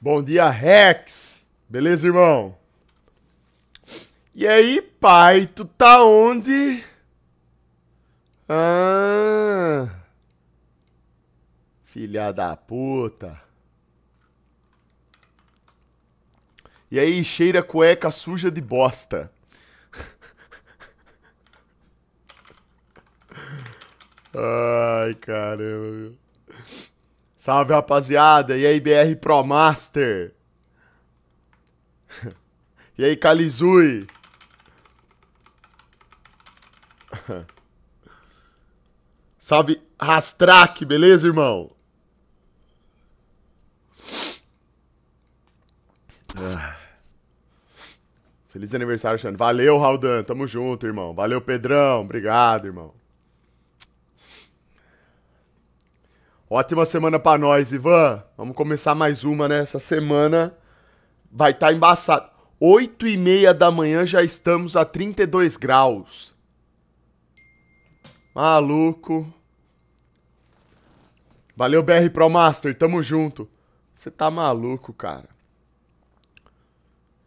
Bom dia, Rex. Beleza, irmão? E aí, pai, tu tá onde? Ah, filha da puta. E aí, cheira cueca suja de bosta. Ai, caramba. Salve, rapaziada. E aí, BR Pro Master? E aí, Kalizui? Salve, Rastrac? beleza, irmão? Feliz aniversário, Xande. Valeu, Raldan. Tamo junto, irmão. Valeu, Pedrão. Obrigado, irmão. Ótima semana para nós, Ivan. Vamos começar mais uma, né? Essa semana vai estar tá embaçado. 8 e meia da manhã já estamos a 32 graus. Maluco. Valeu, BR Pro Master. Tamo junto. Você tá maluco, cara.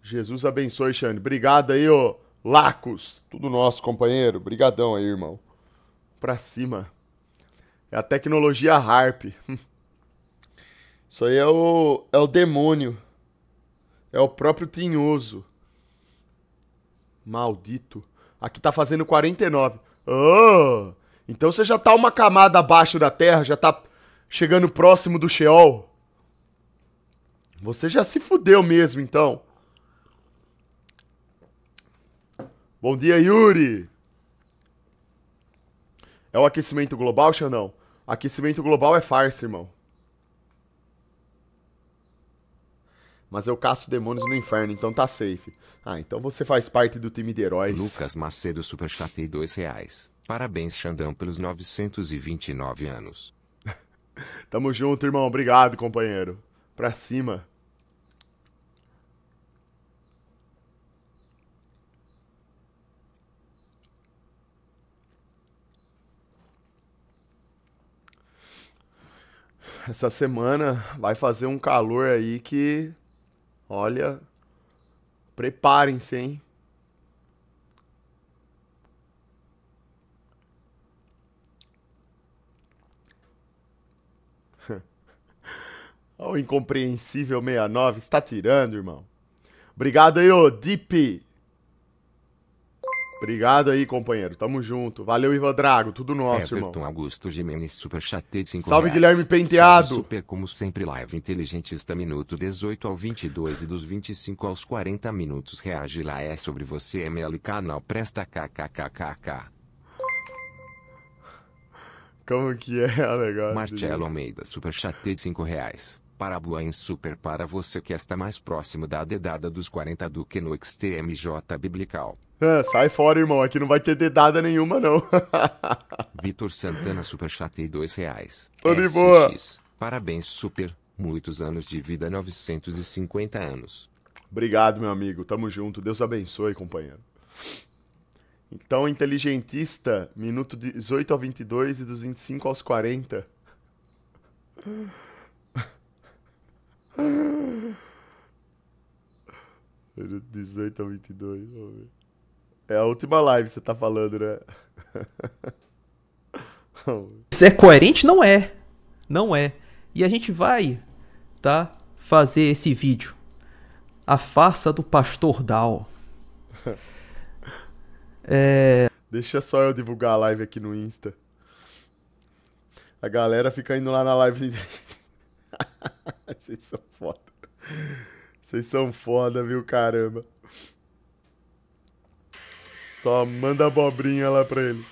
Jesus abençoe, Xande. Obrigado aí, ô Lacos. Tudo nosso, companheiro. Brigadão aí, irmão. Pra cima. É a tecnologia Harp. Isso aí é o, é o demônio. É o próprio Tinhoso. Maldito. Aqui tá fazendo 49. Oh, então você já tá uma camada abaixo da Terra, já tá chegando próximo do Sheol. Você já se fudeu mesmo, então. Bom dia, Yuri. É o aquecimento global, Xandão? Aquecimento global é farsa, irmão. Mas eu caço demônios no inferno, então tá safe. Ah, então você faz parte do time de heróis. Lucas Macedo superchatei dois reais. Parabéns, Xandão, pelos 929 anos. Tamo junto, irmão. Obrigado, companheiro. Pra cima. essa semana vai fazer um calor aí que. Olha. Preparem-se, hein? Olha o incompreensível 69, está tirando, irmão. Obrigado aí, ô Deep Obrigado aí, companheiro. Tamo junto. Valeu, Ivan Drago. Tudo nosso, Everton é, irmão. Augusto Jimenez, super chatei de 5 Salve, reais. Guilherme Penteado. Salve, super, como sempre, live inteligentista, minuto 18 ao 22 e dos 25 aos 40 minutos. Reage lá, é sobre você, ML Canal. Presta kkkkk. Como que é o negócio? Marcelo Almeida, super chatei de 5 reais. Parábola em super para você que está mais próximo da dedada dos 40 do que no XTMJ Biblical. É, sai fora, irmão. Aqui não vai ter dedada nenhuma, não. Vitor Santana Superchatei dois reais. Tô de boa. Parabéns, Super. Muitos anos de vida, 950 anos. Obrigado, meu amigo. Tamo junto. Deus abençoe, companheiro. Então, inteligentista, minuto 18 ao 22 e dos 25 aos 40. 18 é a 22, vamos ver. É a última live que você tá falando, né? Isso é coerente, não é. Não é. E a gente vai, tá? Fazer esse vídeo. A farsa do pastor Dal. é... Deixa só eu divulgar a live aqui no Insta. A galera fica indo lá na live Vocês são foda. Vocês são foda, viu, caramba. Só manda abobrinha lá pra ele.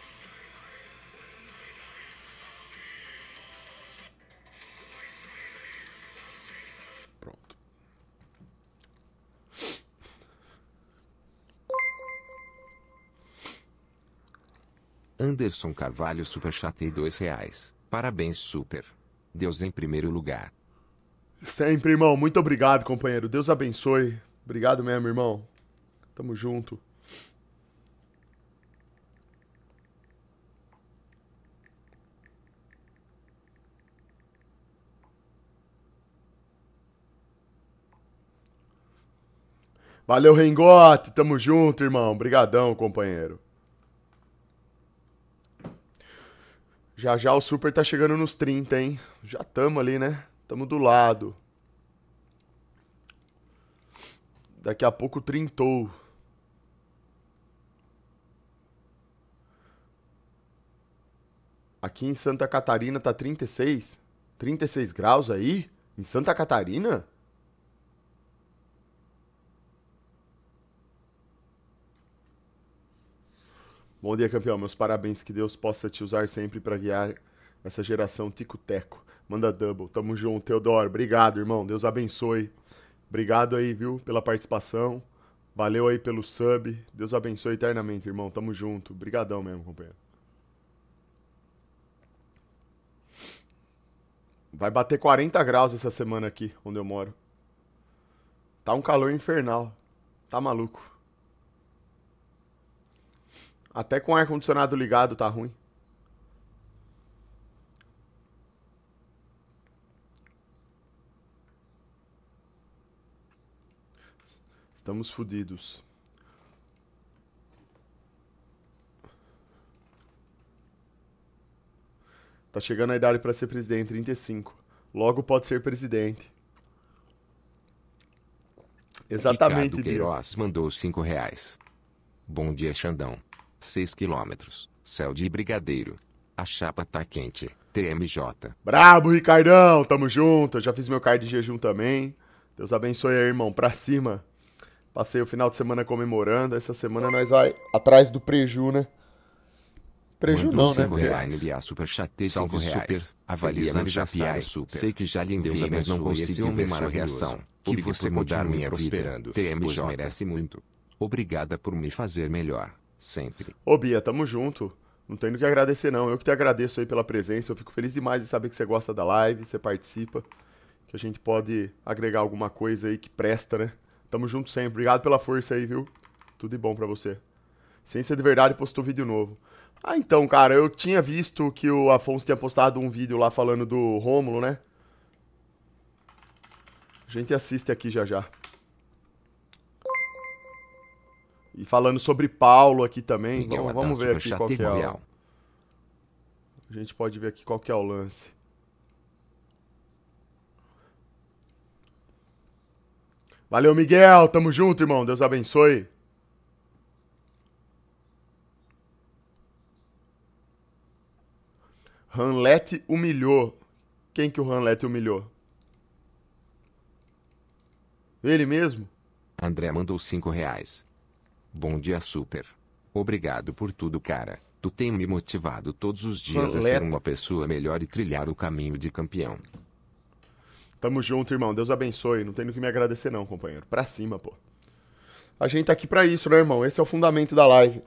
Pronto. Anderson Carvalho Superchatei dois reais. Parabéns, Super. Deus em primeiro lugar. Sempre, irmão. Muito obrigado, companheiro. Deus abençoe. Obrigado mesmo, irmão. Tamo junto. Valeu, Rengote. Tamo junto, irmão. Obrigadão, companheiro. Já já o Super tá chegando nos 30, hein? Já tamo ali, né? Tamo do lado. Daqui a pouco trintou. Aqui em Santa Catarina tá 36? 36 graus aí? Em Santa Catarina? Bom dia, campeão. Meus parabéns. Que Deus possa te usar sempre para guiar essa geração tico-teco. Manda double. Tamo junto, Teodoro. Obrigado, irmão. Deus abençoe. Obrigado aí, viu, pela participação. Valeu aí pelo sub. Deus abençoe eternamente, irmão. Tamo junto. Obrigadão mesmo, companheiro. Vai bater 40 graus essa semana aqui, onde eu moro. Tá um calor infernal. Tá maluco. Até com o ar-condicionado ligado tá ruim. Estamos fodidos. Tá chegando a idade para ser presidente, 35. Logo pode ser presidente. Exatamente, Ricardo Queiroz mandou 5 reais. Bom dia, Xandão. 6 quilômetros. Céu de Brigadeiro. A chapa tá quente. TMJ. Brabo, Ricardão. Tamo junto. já fiz meu card de jejum também. Deus abençoe aí, irmão. Pra cima. Passei o final de semana comemorando. Essa semana nós vai atrás do preju, né? Preju Mandou não, né? Reais. Ele é super chatei salvo reais. Super. Avaliando já super. Sei que já lhe enviei, mas não consigo ver sua é reação. Que, que você mudar minha prosperando. TMJ merece muito. Obrigada por me fazer melhor. Sempre. Ô Bia, tamo junto. Não tenho que agradecer não. Eu que te agradeço aí pela presença. Eu fico feliz demais de saber que você gosta da live, você participa. Que a gente pode agregar alguma coisa aí que presta, né? Tamo junto sempre. Obrigado pela força aí, viu? Tudo de bom pra você. Ciência de Verdade postou vídeo novo. Ah, então, cara, eu tinha visto que o Afonso tinha postado um vídeo lá falando do Rômulo, né? A gente assiste aqui já já. E falando sobre Paulo aqui também. É vamos ver aqui qual é. O... A gente pode ver aqui qual é o lance. Valeu, Miguel. Tamo junto, irmão. Deus abençoe. Hanlet humilhou. Quem que o Hanlet humilhou? Ele mesmo? André mandou 5 reais. Bom dia, super. Obrigado por tudo, cara. Tu tem me motivado todos os dias Hanlet. a ser uma pessoa melhor e trilhar o caminho de campeão. Tamo junto, irmão. Deus abençoe. Não tem no que me agradecer, não, companheiro. Pra cima, pô. A gente tá aqui pra isso, né, irmão? Esse é o fundamento da live.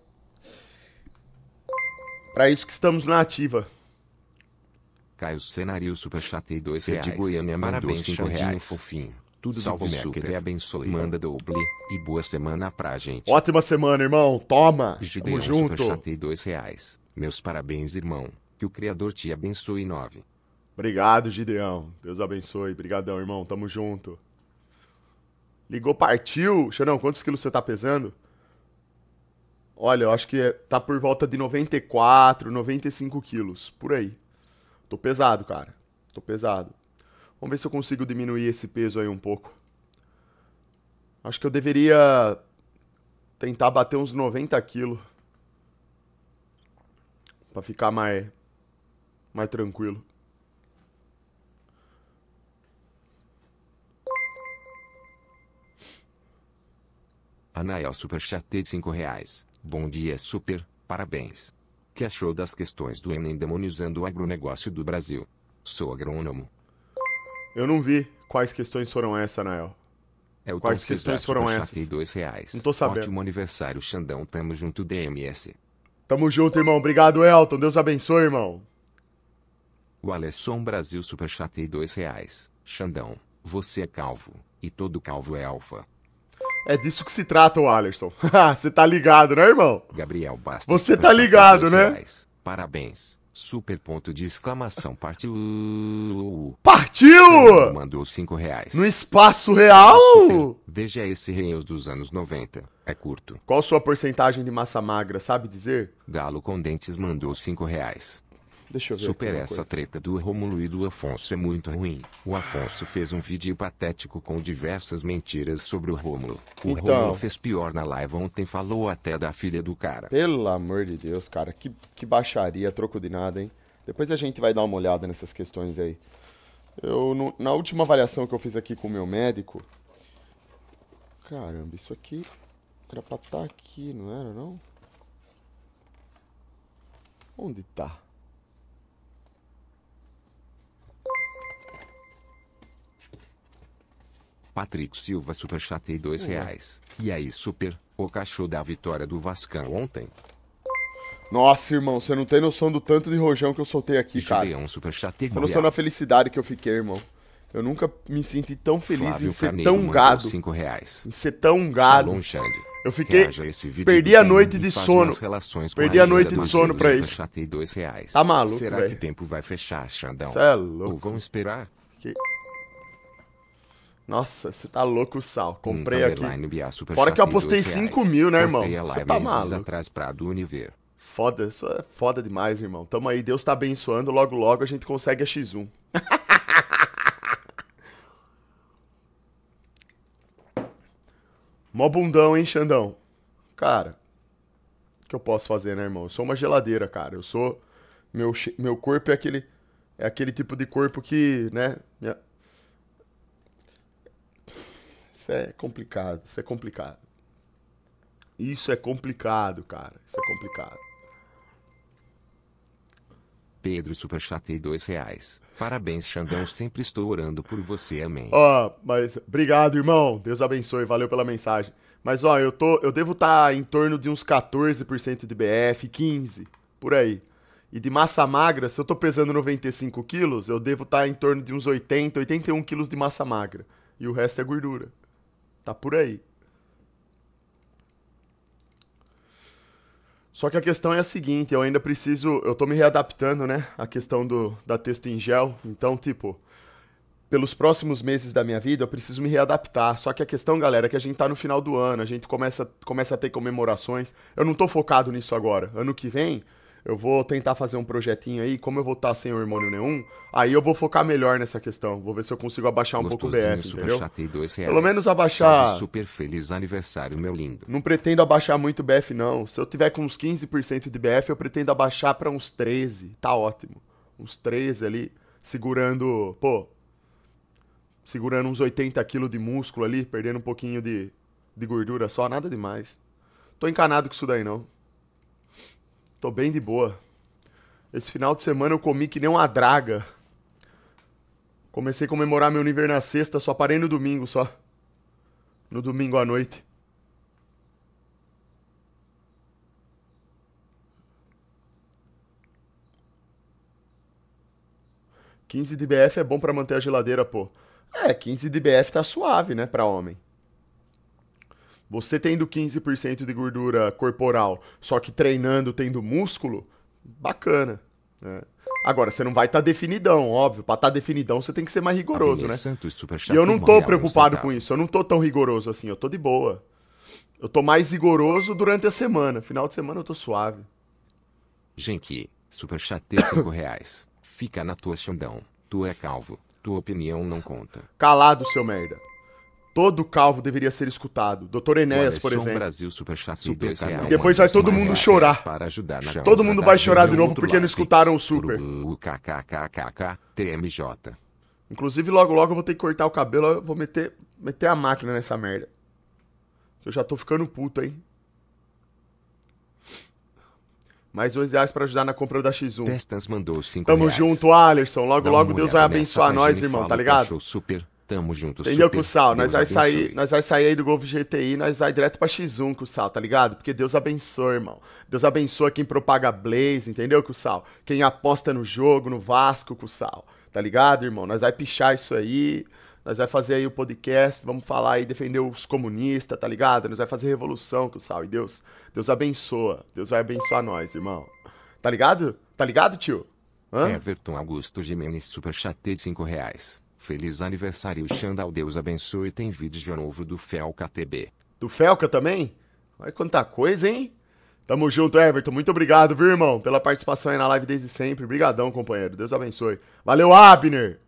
Pra isso que estamos na ativa. Caio Cenário chatei 2 reais. de Goiânia mandou 5 reais. fofinho. Tudo Salve Mac, te abençoe. Manda doble e boa semana pra gente. Ótima semana, irmão. Toma. Gideon Tamo junto. chatei 2 reais. Meus parabéns, irmão. Que o Criador te abençoe 9. Obrigado, Gideão. Deus abençoe. Obrigadão, irmão. Tamo junto. Ligou, partiu. Xanão, quantos quilos você tá pesando? Olha, eu acho que é, tá por volta de 94, 95 quilos, por aí. Tô pesado, cara. Tô pesado. Vamos ver se eu consigo diminuir esse peso aí um pouco. Acho que eu deveria tentar bater uns 90 quilos. Pra ficar mais, mais tranquilo. Anael Superchat de 5 reais. Bom dia Super, parabéns. Que achou das questões do Enem demonizando o agronegócio do Brasil? Sou agrônomo. Eu não vi quais questões foram essas Anael. É o quais questões foram essas? Dois reais. Não tô sabendo. Ótimo aniversário, Xandão. Tamo junto, DMS. Tamo junto, irmão. Obrigado, Elton. Deus abençoe, irmão. O Alesson Brasil Superchat e dois reais. Xandão, você é calvo, e todo calvo é alfa. É disso que se trata o Alisson. Você tá ligado, né, irmão? Gabriel Bastos. Você tá ligado, né? Reais. Parabéns. Super ponto de exclamação. Partiu. Partiu! Mandou 5 reais. No espaço real? Veja esse Reels dos anos 90. É curto. Qual sua porcentagem de massa magra, sabe dizer? Galo com dentes mandou 5 reais. Deixa eu ver Super essa coisa. treta do Rômulo e do Afonso é muito ruim. O Afonso fez um vídeo patético com diversas mentiras sobre o Rômulo. O então, Rômulo fez pior na live ontem, falou até da filha do cara. Pelo amor de Deus, cara, que, que baixaria, troco de nada, hein? Depois a gente vai dar uma olhada nessas questões aí. Eu, no, na última avaliação que eu fiz aqui com o meu médico. Caramba, isso aqui era pra estar tá aqui, não era não? Onde tá? Patrick Silva superchatei dois hum. reais. E aí super, o cachorro da vitória do Vascão ontem? Nossa, irmão, você não tem noção do tanto de rojão que eu soltei aqui, cara. Julião, super você não noção da felicidade que eu fiquei, irmão. Eu nunca me senti tão feliz em ser tão gado. Cinco reais. Em ser tão gado. Eu fiquei. perdi a noite de sono. Perdi a, a noite de sono pra isso. Dois reais. Tá maluco, Será véio? que tempo vai fechar, Xandão? Cê é louco. Ou esperar? Que... Nossa, você tá louco, Sal. Comprei aqui. Fora que eu apostei 5 mil, né, irmão? Você tá maluco. Foda, isso é foda demais, irmão. Tamo aí, Deus tá abençoando. Logo, logo a gente consegue a X1. Mó bundão, hein, Xandão? Cara, o que eu posso fazer, né, irmão? Eu sou uma geladeira, cara. Eu sou. Meu, meu corpo é aquele. É aquele tipo de corpo que, né? Minha, isso é complicado, isso é complicado. Isso é complicado, cara. Isso é complicado. Pedro Superchatei dois reais. Parabéns, Xandão. Sempre estou orando por você. Amém. Ó, oh, mas obrigado, irmão. Deus abençoe. Valeu pela mensagem. Mas ó, oh, eu tô, eu devo estar tá em torno de uns 14% de BF, 15, por aí. E de massa magra, se eu tô pesando 95 quilos, eu devo estar tá em torno de uns 80, 81 quilos de massa magra. E o resto é gordura. Tá por aí. Só que a questão é a seguinte, eu ainda preciso, eu tô me readaptando, né, a questão do da texto em gel, então tipo, pelos próximos meses da minha vida, eu preciso me readaptar. Só que a questão, galera, é que a gente tá no final do ano, a gente começa, começa a ter comemorações. Eu não tô focado nisso agora. Ano que vem, eu vou tentar fazer um projetinho aí, como eu vou estar sem hormônio nenhum, aí eu vou focar melhor nessa questão. Vou ver se eu consigo abaixar um pouco o BF, entendeu? Pelo menos abaixar. Sabe, super feliz aniversário, meu lindo. Não pretendo abaixar muito o BF não. Se eu tiver com uns 15% de BF, eu pretendo abaixar para uns 13, tá ótimo. Uns 13 ali, segurando, pô, segurando uns 80 kg de músculo ali, perdendo um pouquinho de, de gordura só, nada demais. Tô encanado com isso daí não. Tô bem de boa. Esse final de semana eu comi que nem uma draga. Comecei a comemorar meu nível na sexta, só parei no domingo só. No domingo à noite. Quinze de BF é bom para manter a geladeira, pô. É, 15 de BF tá suave, né, pra homem. Você tendo 15% de gordura corporal, só que treinando tendo músculo, bacana. Né? Agora, você não vai estar tá definidão, óbvio. Para estar tá definidão, você tem que ser mais rigoroso, né? Santos, e eu não tô preocupado com tá. isso. Eu não tô tão rigoroso assim. Eu tô de boa. Eu tô mais rigoroso durante a semana. Final de semana eu tô suave. Genki, superchat de 5 reais. Fica na tua Xandão. Tu é calvo. Tua opinião não conta. Calado, seu merda. Todo calvo deveria ser escutado. Doutor Enéas, por exemplo. Brasil, super chassi, super e depois vai todo mundo chorar. todo mundo vai chorar de novo porque não escutaram o super. TMJ. Inclusive, logo logo eu vou ter que cortar o cabelo, eu vou meter, meter a máquina nessa merda. Eu já tô ficando puto, hein? Mais dois reais pra ajudar na compra da X1. Testas mandou cinco Tamo reais. junto, Alerson. Logo, Dá logo Deus vai abençoar nós, irmão, tá ligado? Super Tamo junto, Entendeu, Cusal? Nós, vai sair, nós vai sair aí do Golf GTI, nós vai direto pra X1, Cusal. tá ligado? Porque Deus abençoa, irmão. Deus abençoa quem propaga Blaze, entendeu, Cusal? Quem aposta no jogo, no Vasco, Cusal. Tá ligado, irmão? Nós vai pichar isso aí. Nós vai fazer aí o podcast, vamos falar aí, defender os comunistas, tá ligado? Nós vai fazer revolução, Cusal. E Deus, Deus abençoa. Deus vai abençoar nós, irmão. Tá ligado? Tá ligado, tio? Hã? Everton é, Augusto super chatei de 5 reais. Feliz aniversário, Xandal. Deus abençoe. Tem vídeo de novo do Felca TB. Do Felca também? Olha quanta coisa, hein? Tamo junto, Everton. Muito obrigado, viu, irmão? Pela participação aí na live desde sempre. Obrigadão, companheiro. Deus abençoe. Valeu, Abner!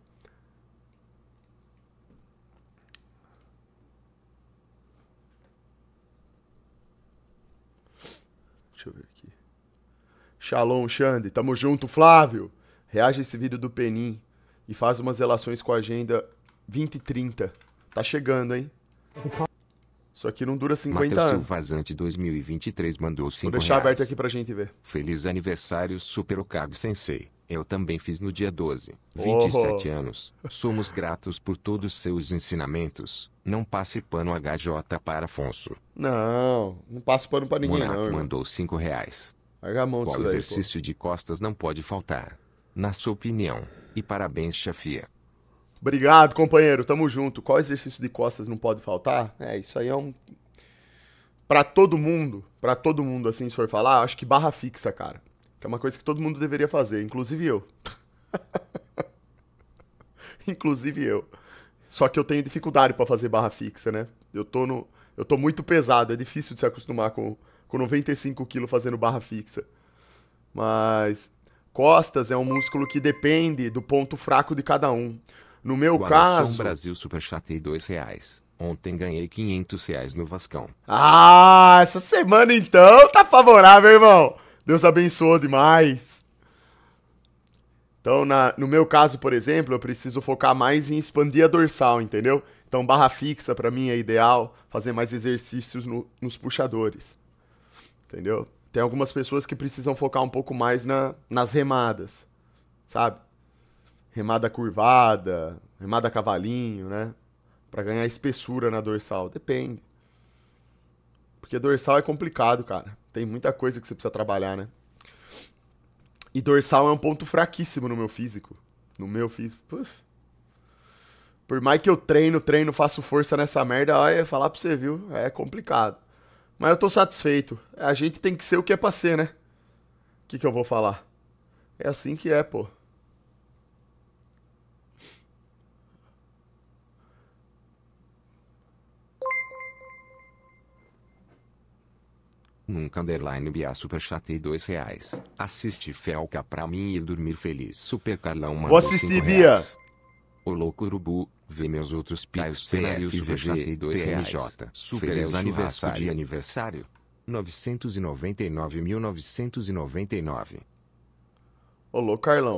Deixa eu ver aqui. Shalom, Xande. Tamo junto, Flávio. Reage esse vídeo do Penin e faz umas relações com a agenda 2030. Tá chegando, hein? Só que não dura 50 Mateus anos. Mateus Vazante 2023 mandou 5 Vou deixar reais. aberto aqui pra gente ver. Feliz aniversário, Super Okage Sensei. Eu também fiz no dia 12. 27 oh. anos. Somos gratos por todos seus ensinamentos. Não passe pano HJ para Afonso. Não, não passo pano pra ninguém Monaco não. mandou 5 reais. Larga a mão Qual exercício aí, de costas não pode faltar? na sua opinião. E parabéns, chefia. Obrigado, companheiro. Tamo junto. Qual exercício de costas não pode faltar? É, isso aí é um. Pra todo mundo, para todo mundo, assim, se for falar, acho que barra fixa, cara. Que é uma coisa que todo mundo deveria fazer, inclusive eu. inclusive eu. Só que eu tenho dificuldade para fazer barra fixa, né? Eu tô no. Eu tô muito pesado, é difícil de se acostumar com, com 95 quilos fazendo barra fixa. Mas Costas é um músculo que depende do ponto fraco de cada um. No meu Guaração caso. Brasil Superchatei dois reais. Ontem ganhei 500 reais no Vascão. Ah, essa semana então tá favorável, irmão. Deus abençoou demais. Então, na, no meu caso, por exemplo, eu preciso focar mais em expandir a dorsal, entendeu? Então, barra fixa para mim é ideal, fazer mais exercícios no, nos puxadores. Entendeu? Tem algumas pessoas que precisam focar um pouco mais na, nas remadas, sabe? Remada curvada, remada cavalinho, né? Para ganhar espessura na dorsal. Depende. Porque dorsal é complicado, cara. Tem muita coisa que você precisa trabalhar, né? E dorsal é um ponto fraquíssimo no meu físico. No meu físico. Puf. Por mais que eu treino, treino, faço força nessa merda, olha, falar pra você, viu? É complicado. Mas eu tô satisfeito. A gente tem que ser o que é pra ser, né? O que, que eu vou falar? É assim que é, pô. Nunca underline Bia chatei dois reais. Assiste Felca pra mim e dormir feliz. Super Carlão Vou assistir, Bia. O louco urubu, Vê meus outros piais CF VGT2 MJ. Super aniversário aniversário. 999.999. Olô, Carlão.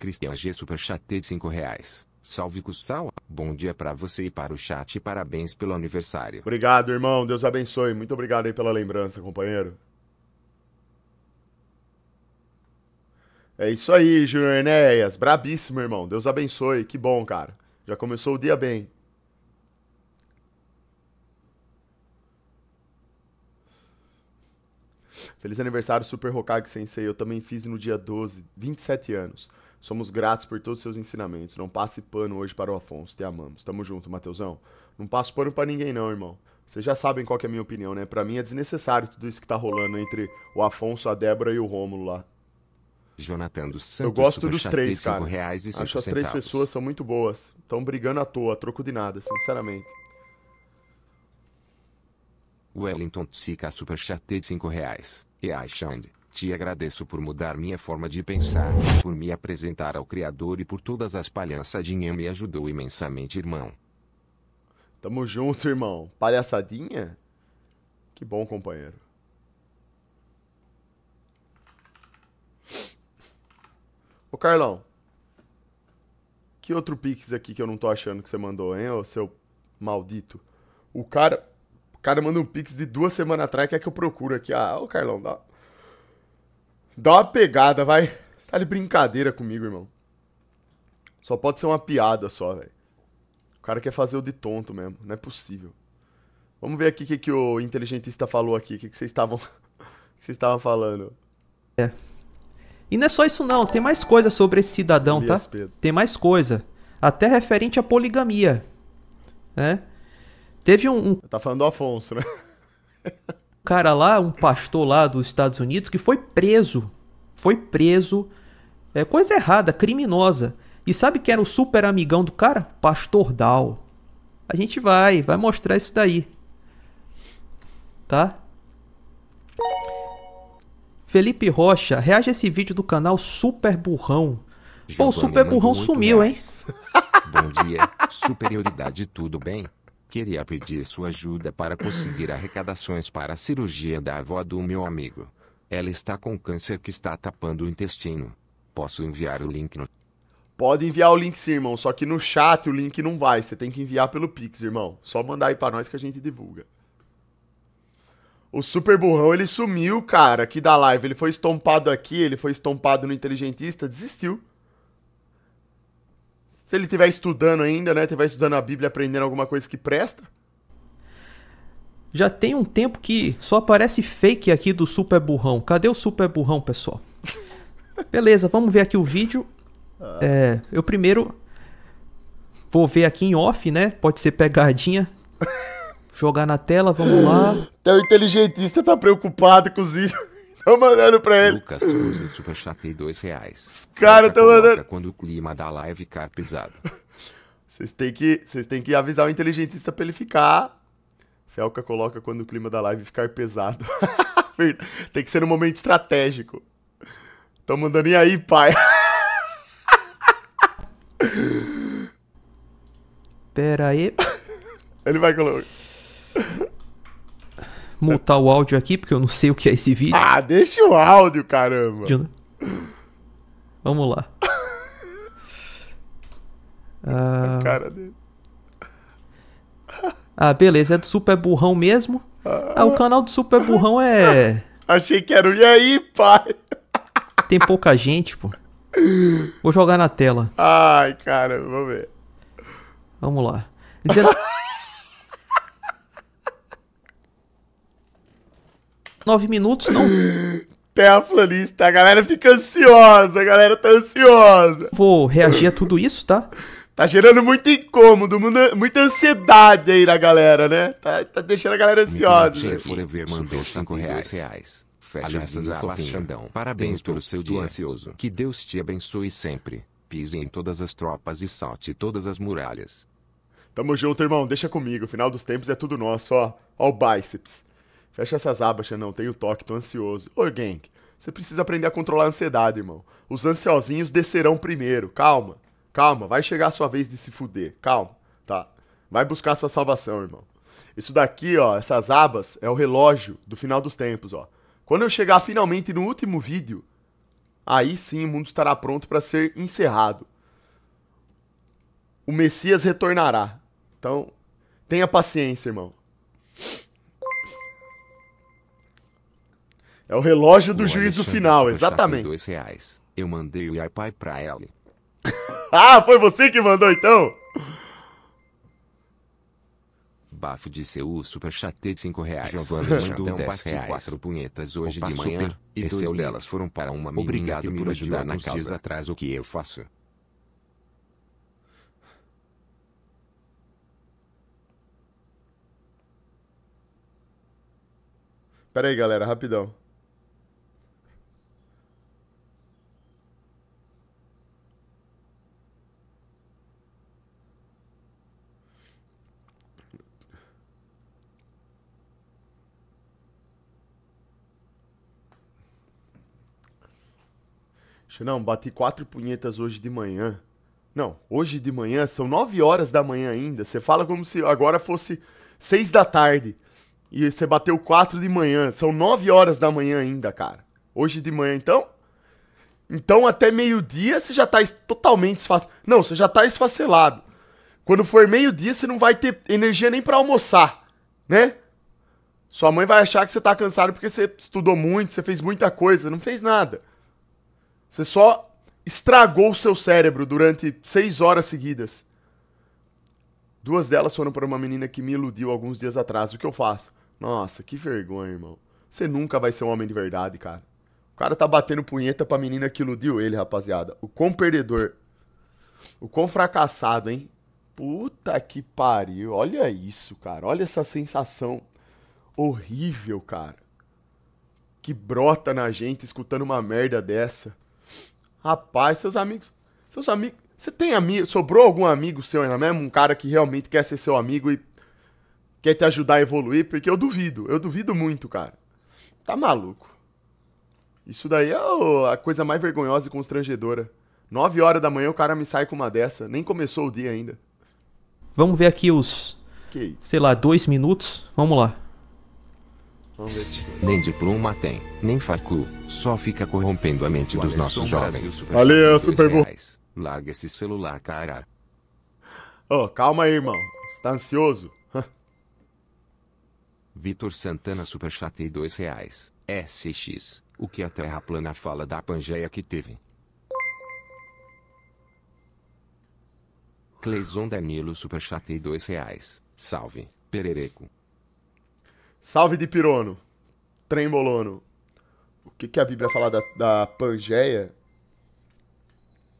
Cristian G Super Chat de 5 reais. Salve Cussal. Bom dia para você e para o chat. Parabéns pelo aniversário. Obrigado, irmão. Deus abençoe. Muito obrigado aí pela lembrança, companheiro. É isso aí, Júnior Enéas. Brabíssimo, irmão. Deus abençoe. Que bom, cara. Já começou o dia bem. Feliz aniversário, Super Hokage Sensei. Eu também fiz no dia 12, 27 anos. Somos gratos por todos os seus ensinamentos. Não passe pano hoje para o Afonso. Te amamos. Tamo junto, Mateusão. Não passo pano para ninguém, não, irmão. Vocês já sabem qual é a minha opinião, né? Para mim é desnecessário tudo isso que tá rolando entre o Afonso, a Débora e o Rômulo lá. Jonathan dos Santos. Eu gosto dos três, cara. Reais e Acho que as três pessoas são muito boas. Estão brigando à toa, troco de nada, sinceramente. Wellington Tsika Superchat de 5 reais. E aí, te agradeço por mudar minha forma de pensar, por me apresentar ao Criador e por todas as palhaçadinhas me ajudou imensamente, irmão. Tamo junto, irmão. Palhaçadinha? Que bom, companheiro. Ô, Carlão. Que outro Pix aqui que eu não tô achando que você mandou, hein, ô seu maldito? O cara. O cara manda um Pix de duas semanas atrás, que é que eu procuro aqui. Ah, ô Carlão, dá. Dá uma pegada, vai. Tá de brincadeira comigo, irmão. Só pode ser uma piada só, velho. O cara quer fazer o de tonto mesmo. Não é possível. Vamos ver aqui o que, que o inteligentista falou aqui. O que, que vocês estavam. que vocês estavam falando. É. E não é só isso não, tem mais coisa sobre esse cidadão, tá? Tem mais coisa. Até referente à poligamia. Né? Teve um, um. Tá falando do Afonso, né? cara lá, um pastor lá dos Estados Unidos, que foi preso. Foi preso. É coisa errada, criminosa. E sabe quem era o super amigão do cara? Pastor Dal. A gente vai, vai mostrar isso daí. Tá? Felipe Rocha, reage a esse vídeo do canal Super Burrão. Pô, o Super Burrão sumiu, reais. hein? Bom dia, superioridade, tudo bem? Queria pedir sua ajuda para conseguir arrecadações para a cirurgia da avó do meu amigo. Ela está com câncer que está tapando o intestino. Posso enviar o link no... Pode enviar o link sim, irmão, só que no chat o link não vai, você tem que enviar pelo Pix, irmão. Só mandar aí para nós que a gente divulga. O Super Burrão, ele sumiu, cara, aqui da live. Ele foi estompado aqui, ele foi estompado no Inteligentista, desistiu. Se ele estiver estudando ainda, né? Estiver estudando a Bíblia, aprendendo alguma coisa que presta. Já tem um tempo que só aparece fake aqui do Super Burrão. Cadê o Super Burrão, pessoal? Beleza, vamos ver aqui o vídeo. Ah. É, eu primeiro vou ver aqui em off, né? Pode ser pegadinha. jogar na tela, vamos lá. Até o inteligentista tá preocupado com os vídeos. Tô mandando pra ele. Lucas Souza, super chatei dois reais. Os caras tão tá mandando. Quando o clima da live ficar pesado. Vocês têm que, vocês têm que avisar o inteligentista pra ele ficar. Felca coloca quando o clima da live ficar pesado. Tem que ser um momento estratégico. Tô mandando e aí, pai. Pera aí. Ele vai colocar. Multar o áudio aqui, porque eu não sei o que é esse vídeo. Ah, deixa o áudio, caramba. Vamos lá. ah... cara dele. Ah, beleza, é do Super Burrão mesmo? Ah, o canal do Super Burrão é. Achei que era o E aí, pai? Tem pouca gente, pô. Vou jogar na tela. Ai, cara, vamos ver. Vamos lá. Dizendo... nove minutos, não. Terraplanista, a galera fica ansiosa, a galera tá ansiosa. Vou reagir a tudo isso, tá? Tá gerando muito incômodo, muita ansiedade aí na galera, né? Tá, tá deixando a galera ansiosa. Se for ver, mandou 5 reais. reais. Fecha Alexandão. Parabéns pelo seu dia ansioso. Que Deus te abençoe sempre. Pise em todas as tropas e salte todas as muralhas. Tamo junto, irmão. Deixa comigo. Final dos tempos é tudo nosso, ó. Ó o bíceps. Fecha essas abas, não tenho toque, tô ansioso. Ô, gang. você precisa aprender a controlar a ansiedade, irmão. Os ansiosinhos descerão primeiro. Calma, calma, vai chegar a sua vez de se fuder. Calma, tá? Vai buscar a sua salvação, irmão. Isso daqui, ó, essas abas é o relógio do final dos tempos, ó. Quando eu chegar finalmente no último vídeo, aí sim o mundo estará pronto para ser encerrado. O Messias retornará. Então, tenha paciência, irmão. É o relógio do o juízo Alexandre final, exatamente. Dois reais. Eu mandei o iPad pra ela. ah, foi você que mandou então? Bafo de seu super de 5 reais. Giovanna mandou 10 reais. quatro punhetas hoje Opa, de manhã. Super. E é dois delas foram para uma menina Obrigado que me ajudar na casa. dias atrás o que eu faço. Pera aí, galera, rapidão. Não, bati quatro punhetas hoje de manhã. Não, hoje de manhã, são nove horas da manhã ainda. Você fala como se agora fosse seis da tarde. E você bateu quatro de manhã. São nove horas da manhã ainda, cara. Hoje de manhã, então? Então, até meio-dia, você já tá totalmente esfacelado. Não, você já tá esfacelado. Quando for meio-dia, você não vai ter energia nem para almoçar, né? Sua mãe vai achar que você tá cansado porque você estudou muito, você fez muita coisa, não fez nada. Você só estragou o seu cérebro durante seis horas seguidas. Duas delas foram para uma menina que me iludiu alguns dias atrás. O que eu faço? Nossa, que vergonha, irmão. Você nunca vai ser um homem de verdade, cara. O cara tá batendo punheta pra menina que iludiu ele, rapaziada. O quão perdedor. O quão fracassado, hein? Puta que pariu. Olha isso, cara. Olha essa sensação horrível, cara. Que brota na gente escutando uma merda dessa. Rapaz, seus amigos. Seus amigos. Você tem amigo. Sobrou algum amigo seu ainda mesmo? Um cara que realmente quer ser seu amigo e quer te ajudar a evoluir? Porque eu duvido. Eu duvido muito, cara. Tá maluco. Isso daí é a coisa mais vergonhosa e constrangedora. 9 horas da manhã o cara me sai com uma dessa. Nem começou o dia ainda. Vamos ver aqui os. Sei lá, dois minutos. Vamos lá. Nem diploma tem, nem facu, só fica corrompendo a mente dos nossos jovens. Valeu, Super Bowl. Larga esse celular, cara. oh, calma aí, irmão. Você tá ansioso? Vitor Santana Superchatei 2 reais. SX, o que a Terra plana fala da Pangeia que teve? Cleison Danilo Superchatei 2 reais. Salve, Perereco. Salve de pirono. Trembolono. O que, que a Bíblia fala da, da Pangeia?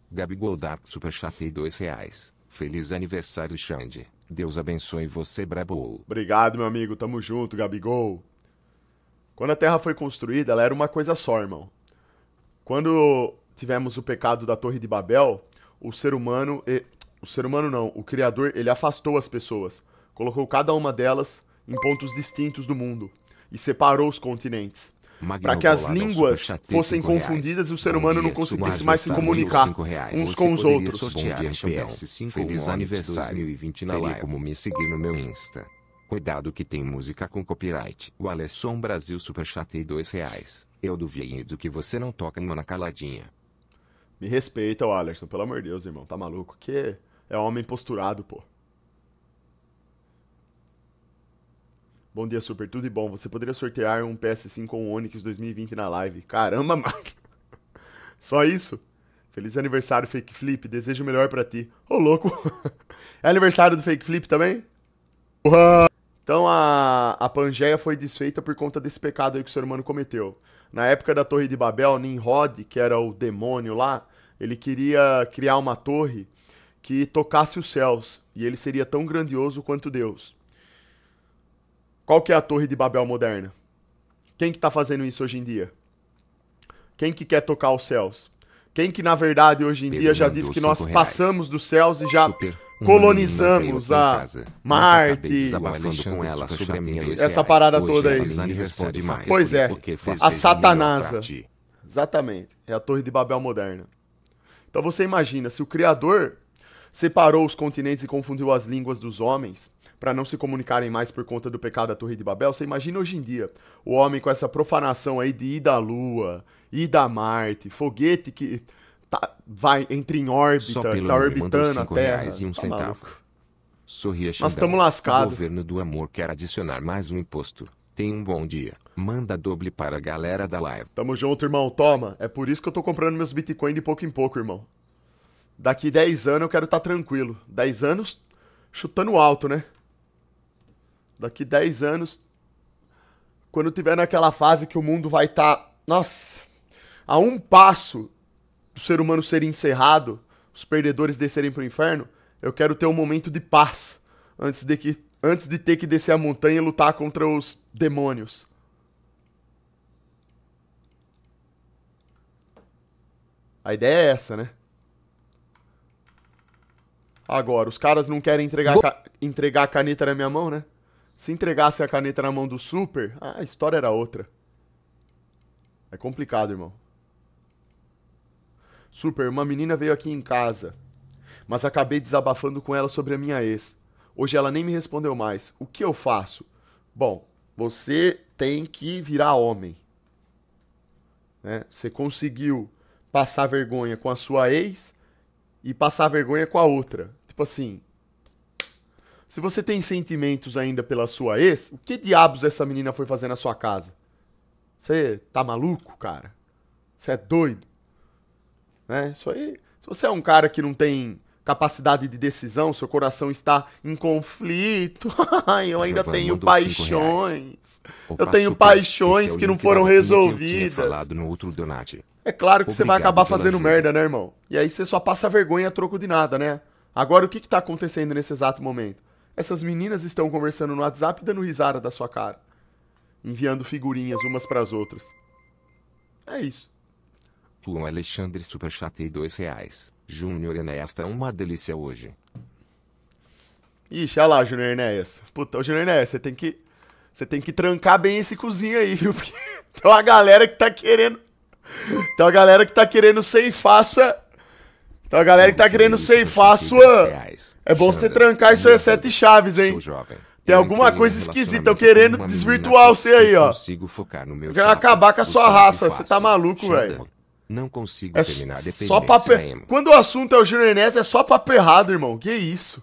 Gabigol Dark Superchat dois reais. Feliz aniversário, Xande. Deus abençoe você, Brabo. Obrigado, meu amigo. Tamo junto, Gabigol. Quando a Terra foi construída, ela era uma coisa só, irmão. Quando tivemos o pecado da Torre de Babel, o ser humano... E... O ser humano não. O Criador, ele afastou as pessoas. Colocou cada uma delas em pontos distintos do mundo e separou os continentes. Para que as línguas fossem confundidas e o ser humano não conseguisse mais se comunicar uns com os outros. Sortear PS5 Feliz aniversário 2020 na live. como me seguir no meu Insta. Cuidado que tem música com copyright. O Alesson Brasil superchatei dois reais. Eu duvido que você não toca numa caladinha. Me respeita, o Alisson, pelo amor de Deus, irmão. Tá maluco? Que é homem posturado, pô. Bom dia, Super. Tudo e bom. Você poderia sortear um PS5 ou um Onix 2020 na live? Caramba, mano. Só isso? Feliz aniversário, Fake Flip. Desejo o melhor para ti. Ô, louco. É aniversário do Fake Flip também? Uau. Então a, a Pangeia foi desfeita por conta desse pecado aí que o ser humano cometeu. Na época da Torre de Babel, Nimrod, que era o demônio lá, ele queria criar uma torre que tocasse os céus e ele seria tão grandioso quanto Deus. Qual que é a Torre de Babel moderna? Quem que tá fazendo isso hoje em dia? Quem que quer tocar os céus? Quem que, na verdade, hoje em Pedro dia já disse que nós passamos dos céus e já Super. colonizamos a casa, Marte, essa parada hoje toda aí. Pois é, a Satanasa. Exatamente, é a Torre de Babel moderna. Então você imagina, se o Criador separou os continentes e confundiu as línguas dos homens, para não se comunicarem mais por conta do pecado da Torre de Babel. Você imagina hoje em dia o homem com essa profanação aí de ir da Lua, ir da Marte, foguete que tá, vai entre em órbita, tá orbitando a Terra. Reais e um tá centavo. Sorria Nós estamos lascados. O governo do amor quer adicionar mais um imposto. Tem um bom dia. Manda doble para a galera da live. Tamo junto, irmão. Toma. É por isso que eu tô comprando meus Bitcoin de pouco em pouco, irmão. Daqui 10 anos eu quero estar tá tranquilo. 10 anos chutando alto, né? daqui 10 anos, quando tiver naquela fase que o mundo vai estar, tá, nossa, a um passo do ser humano ser encerrado, os perdedores descerem para o inferno, eu quero ter um momento de paz antes de que antes de ter que descer a montanha e lutar contra os demônios. A ideia é essa, né? Agora, os caras não querem entregar, ca... entregar a caneta na minha mão, né? Se entregasse a caneta na mão do Super, a história era outra. É complicado, irmão. Super, uma menina veio aqui em casa, mas acabei desabafando com ela sobre a minha ex. Hoje ela nem me respondeu mais. O que eu faço? Bom, você tem que virar homem. Né? Você conseguiu passar vergonha com a sua ex e passar vergonha com a outra. Tipo assim, se você tem sentimentos ainda pela sua ex, o que diabos essa menina foi fazer na sua casa? Você tá maluco, cara? Você é doido? Né? Isso aí. Se você é um cara que não tem capacidade de decisão, seu coração está em conflito. Ai, eu ainda tenho paixões. Eu tenho super, é paixões que não foram resolvidas. É claro que Obrigado você vai acabar fazendo ajuda. merda, né, irmão? E aí você só passa vergonha a troco de nada, né? Agora o que está acontecendo nesse exato momento? essas meninas estão conversando no WhatsApp dando risada da sua cara, enviando figurinhas umas para as outras. É isso. Juan Alexandre Superchatei dois reais. Júnior Enéas tá uma delícia hoje. Ixi, olha lá, Júnior Enéas. Puta, Júnior Enéas, você tem que. Você tem que trancar bem esse cozinho aí, viu? Porque tem uma galera que tá querendo. Tem uma galera que tá querendo ceifar sua. Tem uma galera que tá querendo ceifar sua. É bom você trancar isso aí é sete chaves, hein? Sou jovem. Tem alguma coisa esquisita. Estão querendo desvirtuar você aí, ó. Consigo focar no meu Quero acabar com a sua é raça. Você tá maluco, velho. Não consigo é terminar. Só papo... Quando o assunto é o Júnior Inés, é só papo errado, irmão. Que isso?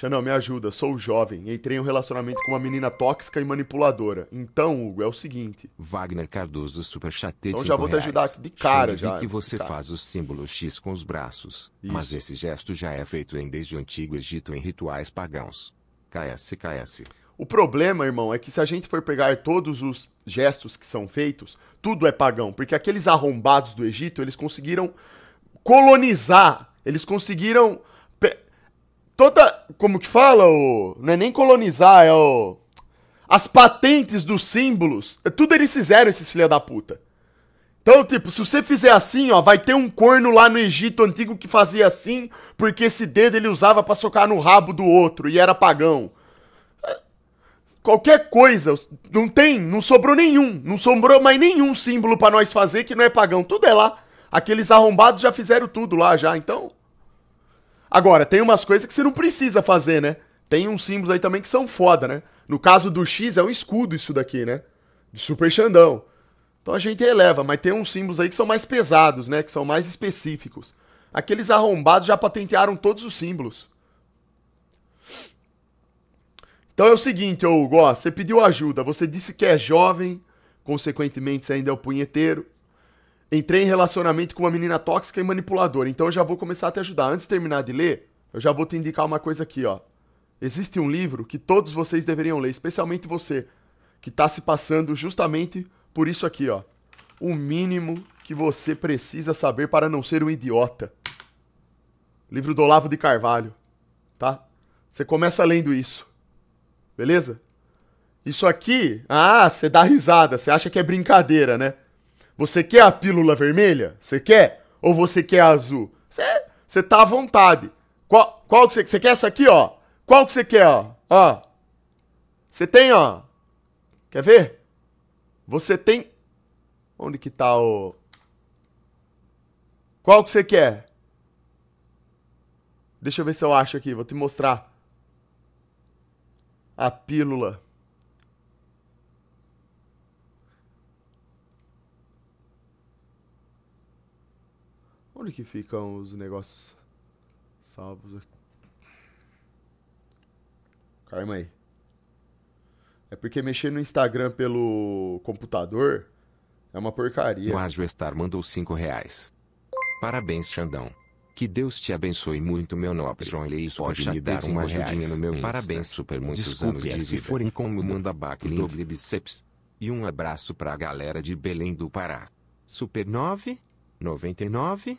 Xanão, me ajuda, sou jovem, entrei em um relacionamento com uma menina tóxica e manipuladora. Então, Hugo, é o seguinte. Wagner Cardoso super chatete. Então já vou te ajudar aqui de cara Xande já. Vi que você faz o símbolo X com os braços, Isso. mas esse gesto já é feito em desde o antigo Egito em rituais pagãos. KS, KS. O problema, irmão, é que se a gente for pegar todos os gestos que são feitos, tudo é pagão, porque aqueles arrombados do Egito, eles conseguiram colonizar, eles conseguiram toda. Como que fala? O, não é nem colonizar, é o. As patentes dos símbolos. É, tudo eles fizeram, esses filha da puta. Então, tipo, se você fizer assim, ó, vai ter um corno lá no Egito antigo que fazia assim, porque esse dedo ele usava para socar no rabo do outro e era pagão. É, qualquer coisa, não tem, não sobrou nenhum, não sobrou mais nenhum símbolo para nós fazer que não é pagão, tudo é lá. Aqueles arrombados já fizeram tudo lá já, então Agora, tem umas coisas que você não precisa fazer, né? Tem uns símbolos aí também que são foda, né? No caso do X é um escudo isso daqui, né? De Super Xandão. Então a gente eleva, mas tem uns símbolos aí que são mais pesados, né? Que são mais específicos. Aqueles arrombados já patentearam todos os símbolos. Então é o seguinte, ô Hugo, ó, você pediu ajuda, você disse que é jovem, consequentemente você ainda é o punheteiro, Entrei em relacionamento com uma menina tóxica e manipuladora, então eu já vou começar a te ajudar. Antes de terminar de ler, eu já vou te indicar uma coisa aqui, ó. Existe um livro que todos vocês deveriam ler, especialmente você, que está se passando justamente por isso aqui, ó. O mínimo que você precisa saber para não ser um idiota. Livro do Olavo de Carvalho, tá? Você começa lendo isso, beleza? Isso aqui, ah, você dá risada, você acha que é brincadeira, né? Você quer a pílula vermelha? Você quer? Ou você quer a azul? Você, você tá à vontade. Qual, qual que você, você quer essa aqui, ó? Qual que você quer, ó? Ó. Você tem, ó. Quer ver? Você tem... Onde que tá o... Qual que você quer? Deixa eu ver se eu acho aqui, vou te mostrar. A pílula. Onde que ficam os negócios salvos aqui? Calma aí. É porque mexer no Instagram pelo computador é uma porcaria. O Ágio mandou 5 reais. Parabéns, Xandão. Que Deus te abençoe muito, meu nobre. João isso. pode me dar uma ajudinha no meu Insta. Parabéns, super muitos Desculpe anos de é, vida. se forem como manda backlink do biceps. E um abraço pra galera de Belém do Pará. Super 9, 99,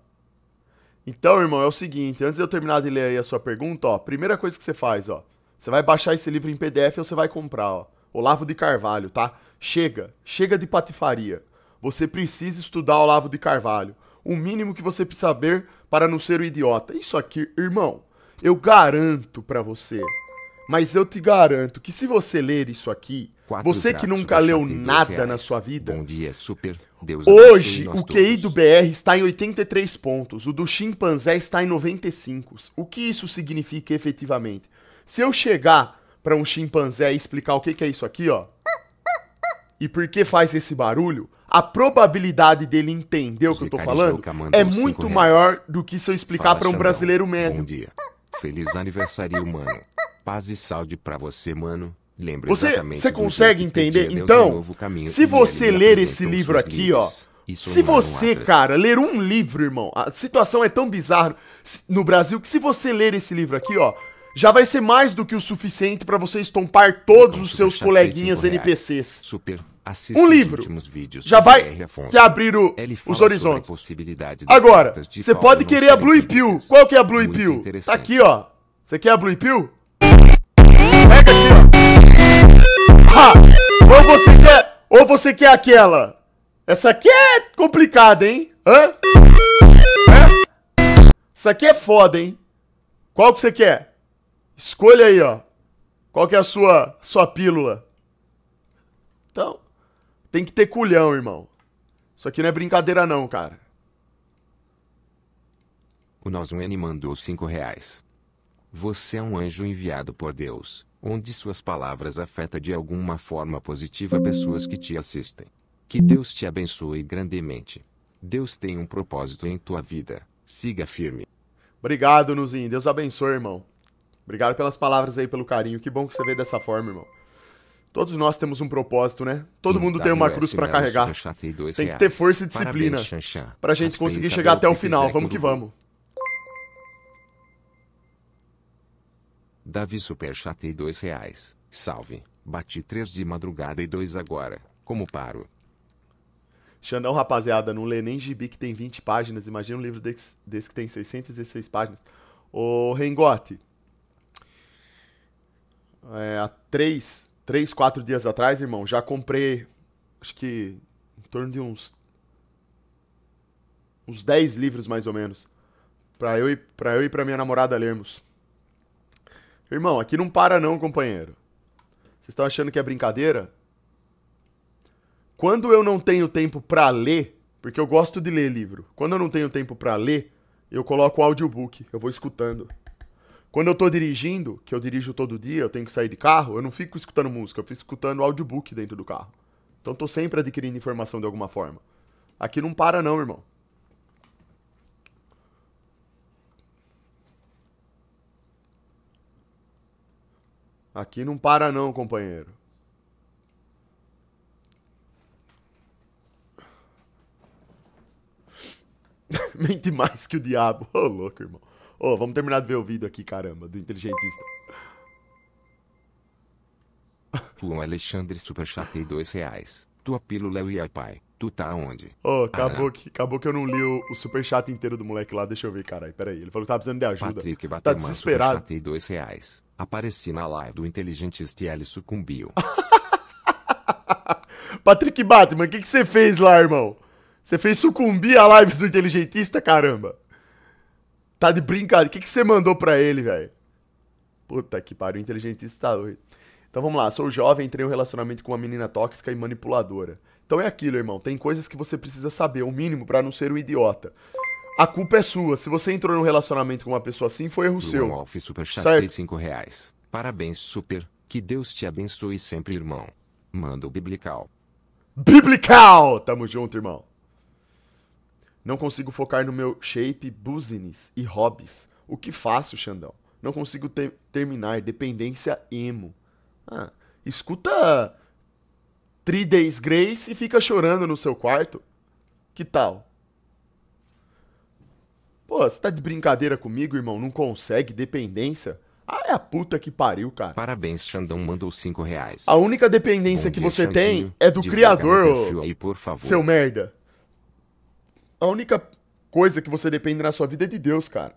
Então, irmão, é o seguinte, antes de eu terminar de ler aí a sua pergunta, ó, primeira coisa que você faz, ó, você vai baixar esse livro em PDF ou você vai comprar, ó, Olavo de Carvalho, tá? Chega, chega de patifaria. Você precisa estudar Olavo de Carvalho. O mínimo que você precisa saber para não ser um idiota. Isso aqui, irmão, eu garanto para você mas eu te garanto que se você ler isso aqui, Quatro você que nunca leu nada é na sua vida. Bom dia, super. Deus hoje, o QI todos. do BR está em 83 pontos, o do chimpanzé está em 95. O que isso significa efetivamente? Se eu chegar para um chimpanzé e explicar o que, que é isso aqui, ó, e por que faz esse barulho, a probabilidade dele entender o que eu tô falando é muito maior do que se eu explicar para um brasileiro médio. Bom dia. Feliz aniversário, mano paz e saúde para você, mano. Lembra você, você consegue entender? Então, se você ler esse livro aqui, livros, ó. Se você, cara, ler um livro, irmão, a situação é tão bizarra no Brasil que se você ler esse livro aqui, ó, já vai ser mais do que o suficiente para você estompar todos os seus coleguinhas NPCs. Super Assista um livro já vai te abrir o, os horizontes. Agora, você pode querer a Blue Pill. Qual que é a Blue Pill? Tá aqui, ó. Você quer a Blue Pill? Ou você quer. Ou você quer aquela? Essa aqui é complicada, hein? Hã? Essa aqui é foda, hein? Qual que você quer? Escolha aí, ó. Qual que é a sua, sua pílula? Então, tem que ter culhão, irmão. Isso aqui não é brincadeira não, cara. O Nozuene mandou cinco reais. Você é um anjo enviado por Deus onde suas palavras afeta de alguma forma positiva pessoas que te assistem. Que Deus te abençoe grandemente. Deus tem um propósito em tua vida. Siga firme. Obrigado, Nuzinho. Deus abençoe, irmão. Obrigado pelas palavras aí, pelo carinho. Que bom que você veio dessa forma, irmão. Todos nós temos um propósito, né? Todo mundo tem uma cruz para carregar. Tem que ter força e disciplina pra gente conseguir chegar até o final. Vamos que vamos. Davi Superchatei dois reais. Salve. Bati três de madrugada e dois agora. Como paro? Xandão, rapaziada, não lê nem gibi que tem 20 páginas. Imagina um livro desse, desse que tem 616 páginas. Ô, Rengote. É, há três, três, quatro dias atrás, irmão, já comprei, acho que em torno de uns uns 10 livros mais ou menos, para eu e para eu e para minha namorada lermos. Irmão, aqui não para não, companheiro. Vocês estão achando que é brincadeira? Quando eu não tenho tempo para ler, porque eu gosto de ler livro. Quando eu não tenho tempo para ler, eu coloco o audiobook, eu vou escutando. Quando eu tô dirigindo, que eu dirijo todo dia, eu tenho que sair de carro, eu não fico escutando música, eu fico escutando audiobook dentro do carro. Então tô sempre adquirindo informação de alguma forma. Aqui não para não, irmão. Aqui não para não, companheiro. Mente mais que o diabo. Ô, oh, louco, irmão. Ô, oh, vamos terminar de ver o vídeo aqui, caramba, do inteligentista. João Alexandre Superchatei dois reais. Tua pílula é e pai. Tu tá onde? Ô, oh, acabou, ah. que, acabou que eu não li o, o superchat inteiro do moleque lá. Deixa eu ver, caralho. Pera aí. Ele falou que tá precisando de ajuda. Patrick bateu. tá desesperado. Superchatei dois reais. Apareci na live do inteligentista e ele sucumbiu. Patrick Batman, o que, que você fez lá, irmão? Você fez sucumbir a live do inteligentista, caramba? Tá de brincadeira. O que, que você mandou pra ele, velho? Puta que pariu, o inteligentista tá doido. Então vamos lá, sou jovem, entrei em um relacionamento com uma menina tóxica e manipuladora. Então é aquilo, irmão. Tem coisas que você precisa saber, o mínimo, para não ser um idiota a culpa é sua. Se você entrou num relacionamento com uma pessoa assim, foi erro seu. super chat de 5 reais. Parabéns, super. Que Deus te abençoe sempre, irmão. Manda o biblical. Biblical! Tamo junto, irmão. Não consigo focar no meu shape, business e hobbies. O que faço, Xandão? Não consigo ter terminar. Dependência emo. Ah, escuta Three Days Grace e fica chorando no seu quarto. Que tal? Pô, você tá de brincadeira comigo, irmão? Não consegue dependência? Ah, é a puta que pariu, cara. Parabéns, Xandão mandou 5 reais. A única dependência que você Xandinho, tem é do criador, aí, por favor. seu merda. A única coisa que você depende na sua vida é de Deus, cara.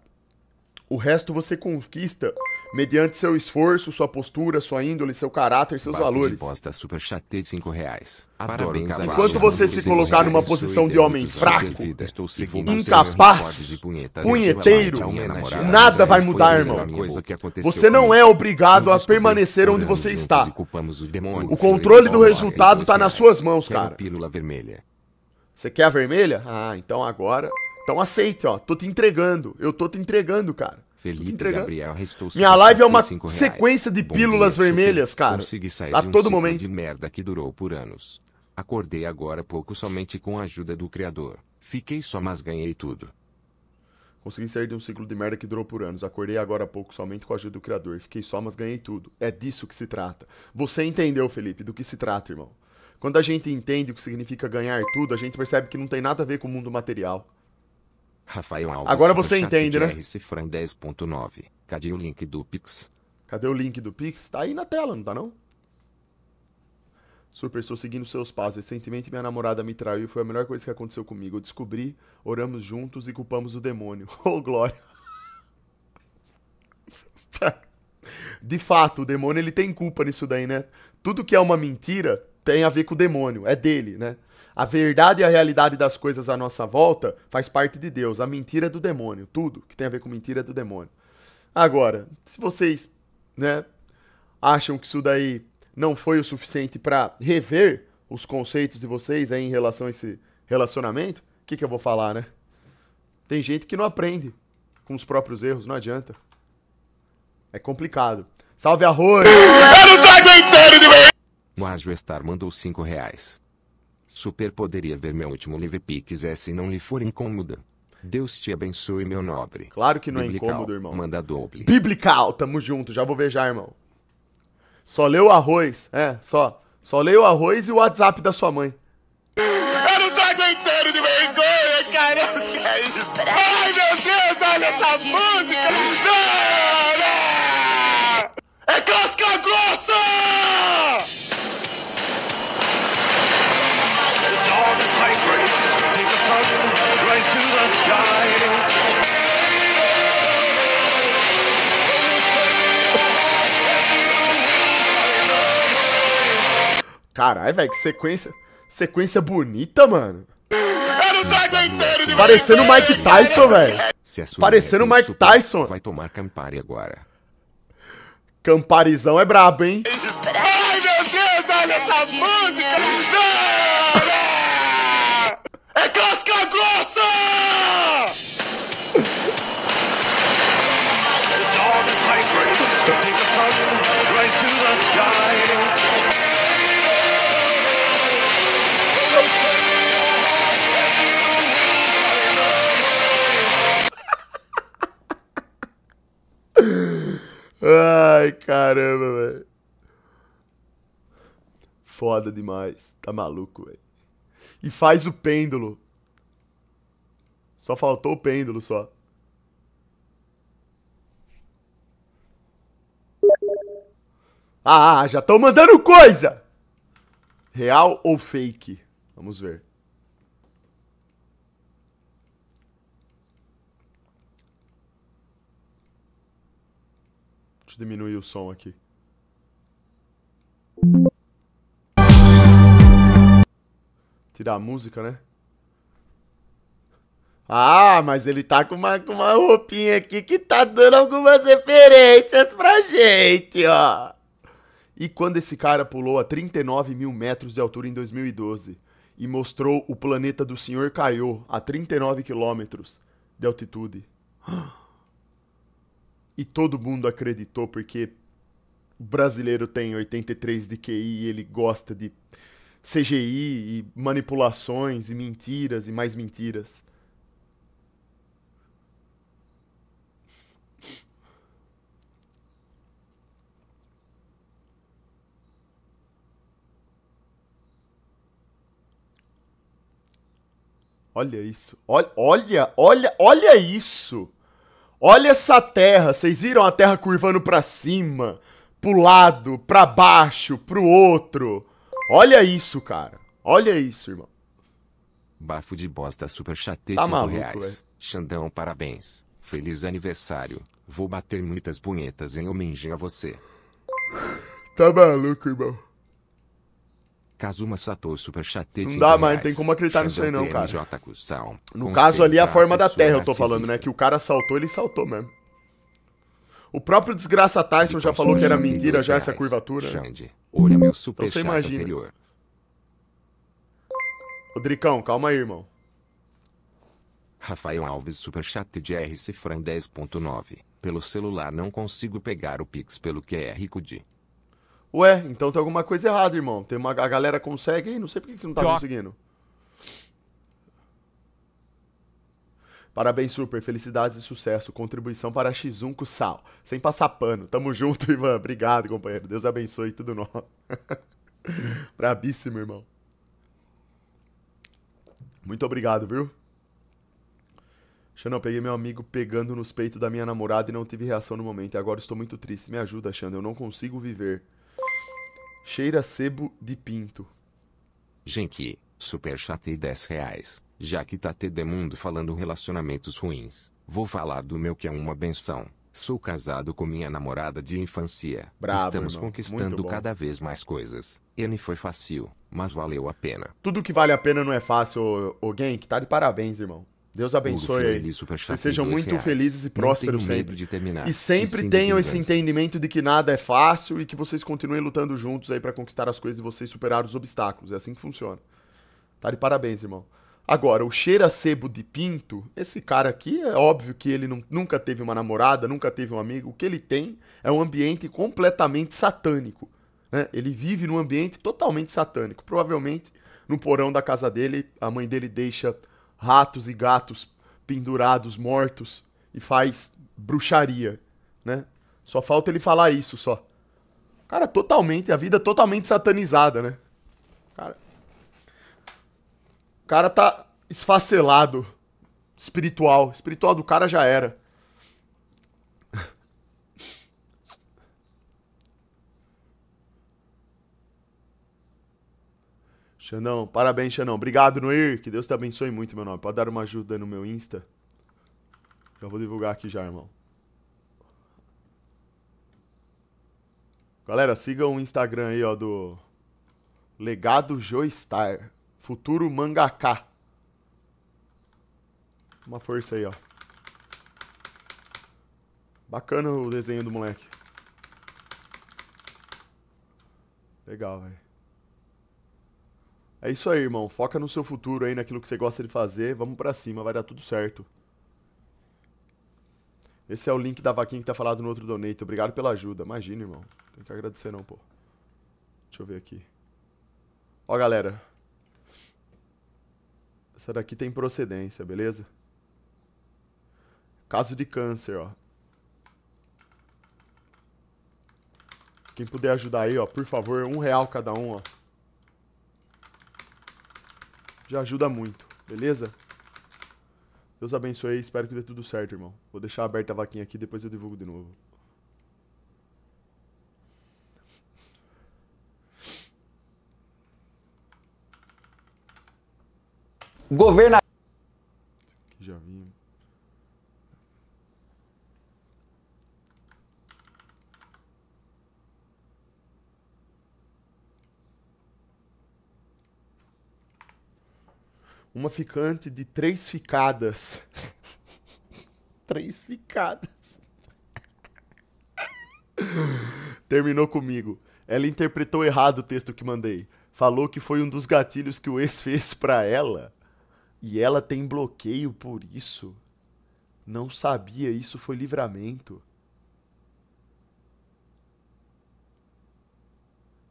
O resto você conquista mediante seu esforço, sua postura, sua índole, seu caráter, seus Bafo valores. Posta super chatê de cinco reais. Parabéns, Enquanto você se colocar numa posição de homem fraco, incapaz, é punheteiro, nada vai mudar, irmão. Você não é obrigado a permanecer onde você está. O controle do resultado está então, nas suas mãos, cara. Você quer a vermelha? Ah, então agora então aceite, ó. Tô te entregando. Eu tô te entregando, cara. Felipe entregando. Gabriel restou Minha live é uma sequência de pílulas dia, vermelhas, cara. Consegui sair a de um todo momento de merda que durou por anos. Acordei agora pouco somente com a ajuda do criador. Fiquei só, mas ganhei tudo. Consegui sair de um ciclo de merda que durou por anos. Acordei agora há pouco somente com a ajuda do Criador. Fiquei só, mas ganhei tudo. É disso que se trata. Você entendeu, Felipe, do que se trata, irmão. Quando a gente entende o que significa ganhar tudo, a gente percebe que não tem nada a ver com o mundo material. Rafael Alves. Agora você entende, né? RCFran 10.9. Cadê o link do Pix? Cadê o link do Pix? Tá aí na tela, não tá não? Super, estou seguindo seus passos. Recentemente minha namorada me traiu e foi a melhor coisa que aconteceu comigo. Eu descobri, oramos juntos e culpamos o demônio. Oh, glória. De fato, o demônio ele tem culpa nisso daí, né? Tudo que é uma mentira tem a ver com o demônio, é dele, né? A verdade e a realidade das coisas à nossa volta faz parte de Deus. A mentira é do demônio. Tudo que tem a ver com mentira é do demônio. Agora, se vocês, né, acham que isso daí não foi o suficiente para rever os conceitos de vocês aí em relação a esse relacionamento, o que, que eu vou falar, né? Tem gente que não aprende com os próprios erros, não adianta. É complicado. Salve arroz! Eu não tô aguentando de manhã! O Estar mandou 5 reais. Super poderia ver meu último live Pique, é se não lhe for incômoda. Deus te abençoe, meu nobre. Claro que não é Biblical, é incômodo, irmão. Manda doble. Biblical, tamo junto, já vou ver já, irmão. Só leu o arroz, é, só. Só leu o arroz e o WhatsApp da sua mãe. Eu não tô aguentando de vergonha, cara. que é isso? Ai, meu Deus, olha essa né? música. Não, não. É casca grossa! Caralho, velho, que sequência. Sequência bonita, mano. Parecendo o Mike Tyson, velho. Parecendo o Mike super, Tyson. Vai tomar Campari agora. Camparizão é brabo, hein? Ai, meu Deus, olha essa música! É casca grossa! Ai, caramba, velho. Foda demais. Tá maluco, velho e faz o pêndulo. Só faltou o pêndulo só. Ah, já estão mandando coisa! Real ou fake? Vamos ver. Deixa eu diminuir o som aqui. Tirar a música, né? Ah, mas ele tá com uma, com uma roupinha aqui que tá dando algumas referências pra gente, ó. E quando esse cara pulou a 39 mil metros de altura em 2012 e mostrou o planeta do Senhor Caiô a 39 quilômetros de altitude. E todo mundo acreditou porque o brasileiro tem 83 de QI e ele gosta de CGI e manipulações e mentiras e mais mentiras. Olha isso. Olha, olha, olha, olha isso. Olha essa terra. Vocês viram a terra curvando para cima, pro lado, para baixo, pro outro. Olha isso, cara. Olha isso, irmão. Bafo de bosta super chatete tá maluco, reais. Véio. Xandão, parabéns. Feliz aniversário. Vou bater muitas punhetas em homenagem a você. Tá maluco, irmão. Kazuma Sato super chatete. Não dá, mano, não tem como acreditar nisso aí não, cara. No caso ali a forma da terra, eu tô falando, né? Que o cara saltou, ele saltou mesmo. O próprio desgraça Tyson já falou que era mentira já essa curvatura. Xande, olha meu super então você imagina. Anterior. Ô, calma aí, irmão. Rafael Alves Superchat de RC Fran 10.9. Pelo celular não consigo pegar o Pix pelo QR Code. Ué, então tem alguma coisa errada, irmão. Tem uma a galera consegue aí, não sei por que você não tá Joca. conseguindo. Parabéns, Super. Felicidades e sucesso. Contribuição para X1 com sal. Sem passar pano. Tamo junto, Ivan. Obrigado, companheiro. Deus abençoe tudo nós. Brabíssimo, irmão. Muito obrigado, viu? Xandão, peguei meu amigo pegando nos peitos da minha namorada e não tive reação no momento. E agora estou muito triste. Me ajuda, Xandão. Eu não consigo viver. Cheira sebo de pinto. Genki. Super chat e 10 reais. Já que tá Tedemundo falando relacionamentos ruins, vou falar do meu que é uma benção. Sou casado com minha namorada de infância. Bravo, Estamos irmão. conquistando cada vez mais coisas. Ele foi fácil, mas valeu a pena. Tudo que vale a pena não é fácil, alguém que tá de parabéns, irmão. Deus abençoe aí. Vocês sejam muito reais. felizes e prósperos sempre. E sempre e tenham esse entendimento de que nada é fácil e que vocês continuem lutando juntos aí para conquistar as coisas e vocês superar os obstáculos. É assim que funciona. Tá de parabéns, irmão. Agora, o cheira sebo de pinto, esse cara aqui, é óbvio que ele não, nunca teve uma namorada, nunca teve um amigo. O que ele tem é um ambiente completamente satânico. Né? Ele vive num ambiente totalmente satânico. Provavelmente no porão da casa dele, a mãe dele deixa ratos e gatos pendurados, mortos, e faz bruxaria. Né? Só falta ele falar isso só. Cara, totalmente, a vida totalmente satanizada, né? Cara, o cara tá esfacelado. Espiritual. Espiritual do cara já era. Xanão, parabéns, Xanão. Obrigado, Noir. Que Deus te abençoe muito, meu nome. Pode dar uma ajuda no meu Insta. Já vou divulgar aqui já, irmão. Galera, sigam o Instagram aí, ó, do Legado Joestar. Futuro mangaká. Uma força aí, ó. Bacana o desenho do moleque. Legal, velho. É isso aí, irmão. Foca no seu futuro aí, naquilo que você gosta de fazer. Vamos pra cima, vai dar tudo certo. Esse é o link da vaquinha que tá falado no outro donate. Obrigado pela ajuda. Imagina, irmão. Tem que agradecer não, pô. Deixa eu ver aqui. Ó, galera. Essa daqui tem procedência, beleza? Caso de câncer, ó. Quem puder ajudar aí, ó, por favor, um real cada um, ó. Já ajuda muito, beleza? Deus abençoe, espero que dê tudo certo, irmão. Vou deixar aberta a vaquinha aqui, depois eu divulgo de novo. governador. Já vim. Uma ficante de três ficadas. três ficadas. Terminou comigo. Ela interpretou errado o texto que mandei. Falou que foi um dos gatilhos que o ex fez pra ela. E ela tem bloqueio por isso. Não sabia, isso foi livramento.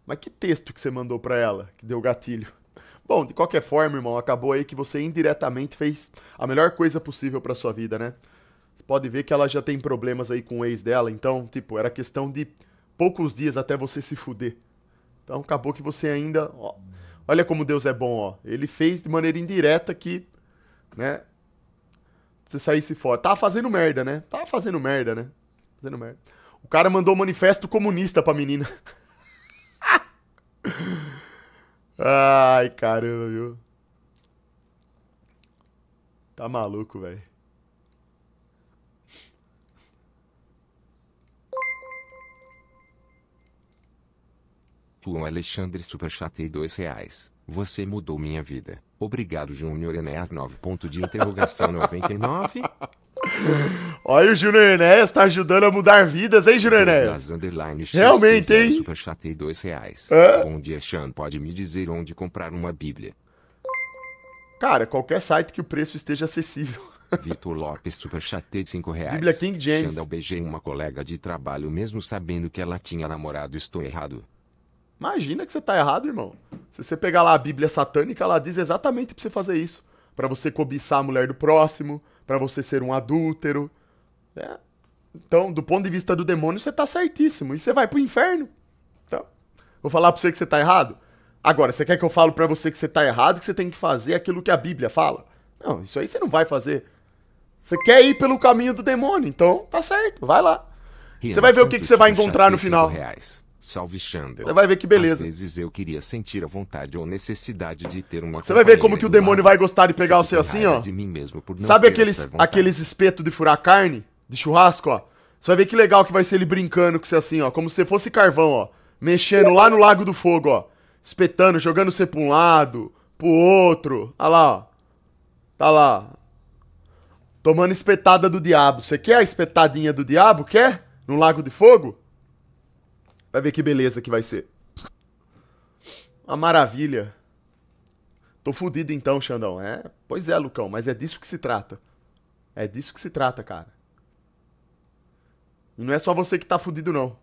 Mas que texto que você mandou para ela que deu gatilho? Bom, de qualquer forma, irmão, acabou aí que você indiretamente fez a melhor coisa possível para sua vida, né? Você pode ver que ela já tem problemas aí com o ex dela, então, tipo, era questão de poucos dias até você se fuder. Então acabou que você ainda, ó, Olha como Deus é bom, ó. Ele fez de maneira indireta que, né? Você saísse fora. Tava fazendo merda, né? Tava fazendo merda, né? Fazendo merda. O cara mandou um manifesto comunista pra menina. Ai, caramba, viu? Tá maluco, velho. João Alexandre Superchatei 2 reais. Você mudou minha vida. Obrigado, Júnior Enéas 9. Ponto de interrogação 99. Olha o Júnior Enéas tá ajudando a mudar vidas, hein, Júnior Enéas? Realmente, hein? Superchatei 2 reais. Hã? Bom dia, Sean. Pode me dizer onde comprar uma bíblia? Cara, qualquer site que o preço esteja acessível. Vitor Lopes Superchatei 5 reais. Bíblia King James. Xandão beijei uma colega de trabalho mesmo sabendo que ela tinha namorado. Estou errado. Imagina que você tá errado, irmão. Se você pegar lá a Bíblia satânica, ela diz exatamente para você fazer isso. para você cobiçar a mulher do próximo, para você ser um adúltero. Né? Então, do ponto de vista do demônio, você tá certíssimo. E você vai pro inferno. Então, vou falar pra você que você tá errado? Agora, você quer que eu falo para você que você tá errado, que você tem que fazer aquilo que a Bíblia fala? Não, isso aí você não vai fazer. Você quer ir pelo caminho do demônio, então tá certo, vai lá. Você vai ver o que, que você vai encontrar no final. Reais. Salve Xander. Você vai ver que beleza. Às vezes eu queria sentir a vontade ou necessidade de ter uma Você vai ver como que o demônio vai gostar de pegar você assim, ó. Sabe aqueles, aqueles espetos de furar carne? De churrasco, ó. Você vai ver que legal que vai ser ele brincando com você assim, ó. Como se fosse carvão, ó. Mexendo lá no Lago do Fogo, ó. Espetando, jogando você pra um lado, pro outro. Olha lá, ó. Tá lá. Tomando espetada do diabo. Você quer a espetadinha do diabo? Quer? No Lago de Fogo? Vai ver que beleza que vai ser. Uma maravilha. Tô fudido então, Xandão. É, pois é, Lucão, mas é disso que se trata. É disso que se trata, cara. E não é só você que tá fudido, não.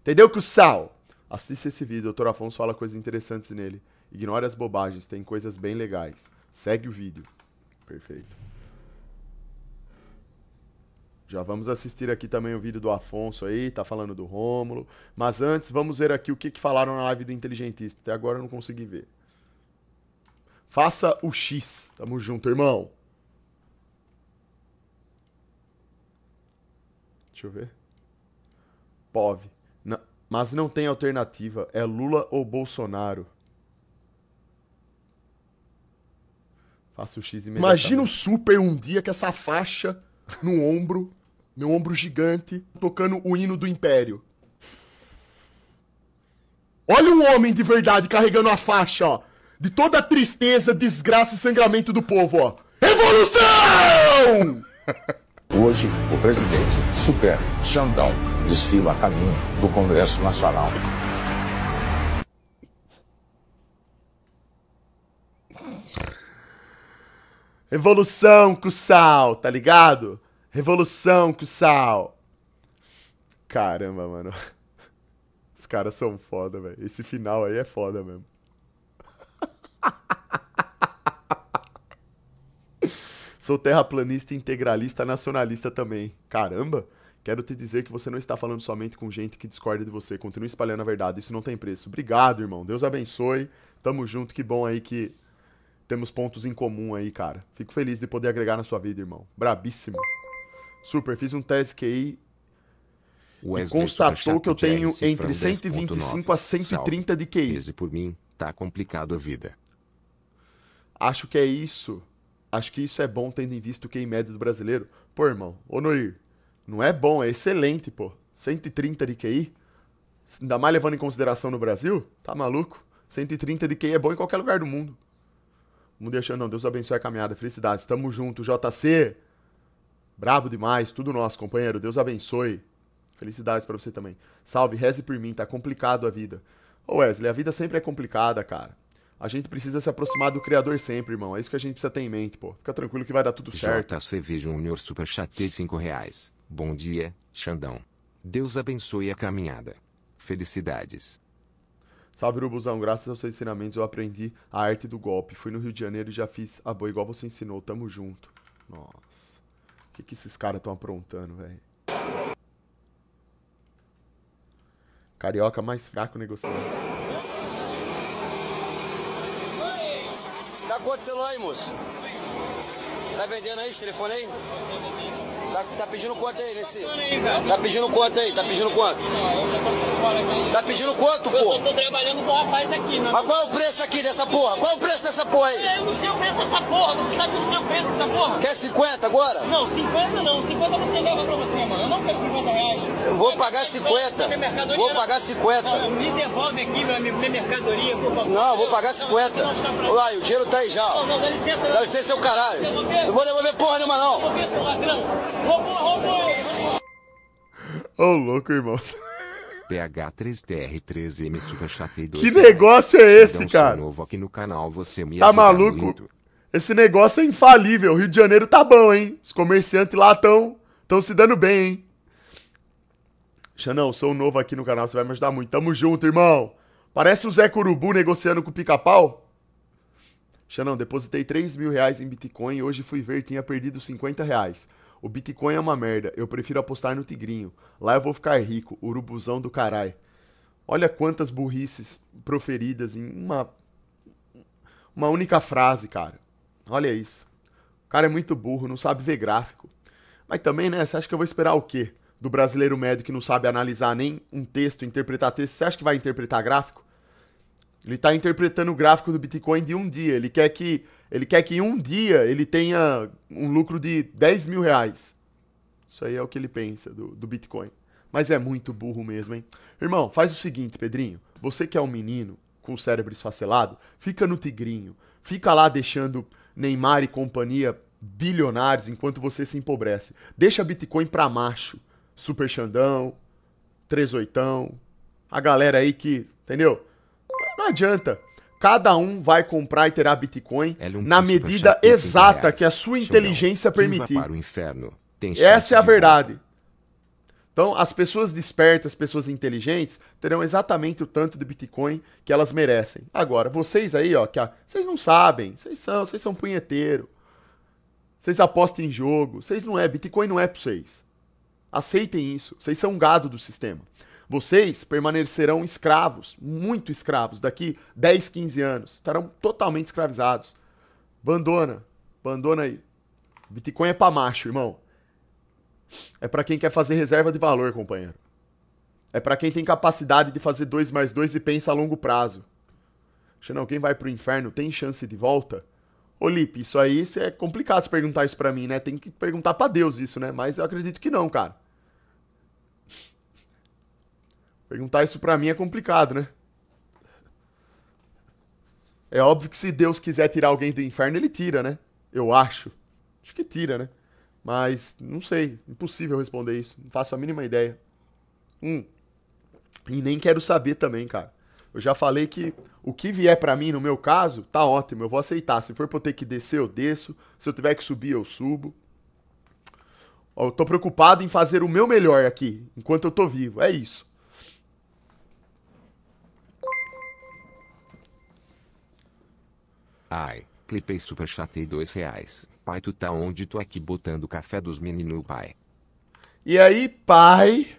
Entendeu, Cussal? Assiste esse vídeo, o Dr. Afonso fala coisas interessantes nele. Ignore as bobagens, tem coisas bem legais. Segue o vídeo. Perfeito. Já vamos assistir aqui também o vídeo do Afonso aí, tá falando do Rômulo. Mas antes, vamos ver aqui o que, que falaram na live do Inteligentista. Até agora eu não consegui ver. Faça o X. Tamo junto, irmão. Deixa eu ver. POV. mas não tem alternativa. É Lula ou Bolsonaro. Faça o X imediatamente. Imagina o Super um dia com essa faixa no ombro meu ombro gigante, tocando o hino do Império. Olha um homem de verdade carregando a faixa, ó. De toda a tristeza, desgraça e sangramento do povo, ó. Revolução! Hoje, o presidente Super Xandão desfila a caminho do Congresso Nacional. Evolução, Cussal, tá ligado? Revolução, sal! Caramba, mano. Os caras são foda, velho. Esse final aí é foda mesmo. Sou terraplanista, integralista, nacionalista também. Caramba! Quero te dizer que você não está falando somente com gente que discorda de você. Continue espalhando a verdade, isso não tem preço. Obrigado, irmão. Deus abençoe. Tamo junto, que bom aí que temos pontos em comum aí, cara. Fico feliz de poder agregar na sua vida, irmão. Brabíssimo. Super, fiz um teste QI e constatou que eu tenho entre 125 a 130 de QI. por mim, tá complicado a vida. Acho que é isso. Acho que isso é bom tendo em vista o QI médio do brasileiro. Pô, irmão, ô Noir, não é bom, é excelente, pô. 130 de QI? Ainda mais levando em consideração no Brasil? Tá maluco? 130 de QI é bom em qualquer lugar do mundo. Não deixando, não. Deus abençoe a caminhada. Felicidades. Tamo junto, JC. Brabo demais, tudo nosso, companheiro. Deus abençoe. Felicidades para você também. Salve, reze por mim, tá complicado a vida. Ô Wesley, a vida sempre é complicada, cara. A gente precisa se aproximar do Criador sempre, irmão. É isso que a gente precisa ter em mente, pô. Fica tranquilo que vai dar tudo certo. JCV Júnior Super Chat de 5 reais. Bom dia, Xandão. Deus abençoe a caminhada. Felicidades. Salve, Urubuzão. Graças aos seus ensinamentos eu aprendi a arte do golpe. Fui no Rio de Janeiro e já fiz a boa igual você ensinou. Tamo junto. Nossa que, que esses caras estão aprontando, velho? Carioca mais fraco negociando. Tá quanto celular aí, moço? Tá vendendo aí esse telefone aí? Tá, tá pedindo quanto aí nesse? Tá pedindo quanto aí? Tá pedindo quanto? Tá pedindo quanto, pô? Eu só tô trabalhando com o rapaz aqui, né? Mas qual é o preço aqui dessa porra? Qual é o preço dessa porra aí? É, eu não sei o preço dessa porra, você sabe que eu não sei o preço dessa porra? Quer 50 agora? Não, 50 não, 50 você leva pra você, mano. Eu não quero 50 reais. Eu vou eu pagar 50. Vou pagar 50. Não, me devolve aqui, meu amigo, minha mercadoria, por favor. Não, eu vou pagar 50. Não, Olha tá aí, o dinheiro tá aí já. Não, não, dá licença. Dá licença, seu caralho. Eu Não vou devolver porra nenhuma, não. Devolver, seu ladrão. Roubou, roubou. Ô, oh, louco, irmão. PH3TR3M Superchat2. Que negócio é esse, cara? novo aqui no canal, você me Tá maluco? Muito. Esse negócio é infalível. O Rio de Janeiro tá bom, hein? Os comerciantes lá estão tão se dando bem, hein? Xanão, sou novo aqui no canal, você vai me ajudar muito. Tamo junto, irmão. Parece o Zé Curubu negociando com o pica-pau. Xanão, depositei 3 mil reais em Bitcoin e hoje fui ver, tinha perdido 50 reais. O Bitcoin é uma merda, eu prefiro apostar no Tigrinho. Lá eu vou ficar rico, urubuzão do caralho. Olha quantas burrices proferidas em uma uma única frase, cara. Olha isso. O cara é muito burro, não sabe ver gráfico. Mas também, né, você acha que eu vou esperar o quê? Do brasileiro médio que não sabe analisar nem um texto, interpretar texto, você acha que vai interpretar gráfico? Ele está interpretando o gráfico do Bitcoin de um dia. Ele quer que, ele quer que em um dia ele tenha um lucro de 10 mil reais. Isso aí é o que ele pensa do, do Bitcoin. Mas é muito burro mesmo, hein? Irmão, faz o seguinte, Pedrinho. Você que é um menino com o cérebro esfacelado, fica no tigrinho. Fica lá deixando Neymar e companhia bilionários enquanto você se empobrece. Deixa Bitcoin pra macho. Super Xandão, oitão. a galera aí que, entendeu? Não adianta. Cada um vai comprar e terá Bitcoin é, L1 é na medida exata reais. que a sua inteligência permitir. Para o inferno. Essa é a verdade. Então, as pessoas despertas, as pessoas inteligentes, terão exatamente o tanto de Bitcoin que elas merecem. Agora, vocês aí, ó, que a... vocês não sabem, vocês são, vocês são punheteiro. Vocês apostam em jogo, vocês não é, Bitcoin não é para vocês. Aceitem isso, vocês são um gado do sistema. Vocês permanecerão escravos, muito escravos, daqui 10, 15 anos. Estarão totalmente escravizados. Abandona, abandona aí. Bitcoin é pra macho, irmão. É para quem quer fazer reserva de valor, companheiro. É para quem tem capacidade de fazer 2 mais 2 e pensa a longo prazo. Xanão, quem vai pro inferno tem chance de volta? Ô, Lipe, isso aí é complicado se perguntar isso pra mim, né? Tem que perguntar para Deus isso, né? Mas eu acredito que não, cara. Perguntar isso para mim é complicado, né? É óbvio que se Deus quiser tirar alguém do inferno, ele tira, né? Eu acho. Acho que tira, né? Mas não sei, impossível responder isso. Não faço a mínima ideia. Hum. E nem quero saber também, cara. Eu já falei que o que vier para mim, no meu caso, tá ótimo, eu vou aceitar. Se for pra eu ter que descer, eu desço. Se eu tiver que subir, eu subo. eu tô preocupado em fazer o meu melhor aqui, enquanto eu tô vivo. É isso. Ai, clipei chatei dois reais. Pai, tu tá onde tu aqui botando café dos meninos, pai? E aí, pai?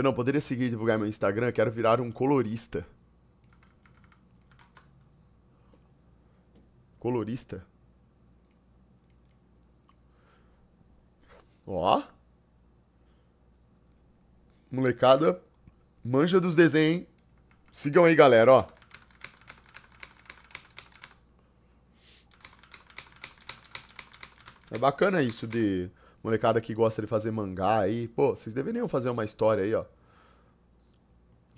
não poderia seguir e divulgar meu Instagram? Quero virar um colorista. Colorista? Ó. Molecada. Manja dos desenhos, hein? Sigam aí, galera, ó. É bacana isso de molecada que gosta de fazer mangá aí. Pô, vocês deveriam fazer uma história aí, ó.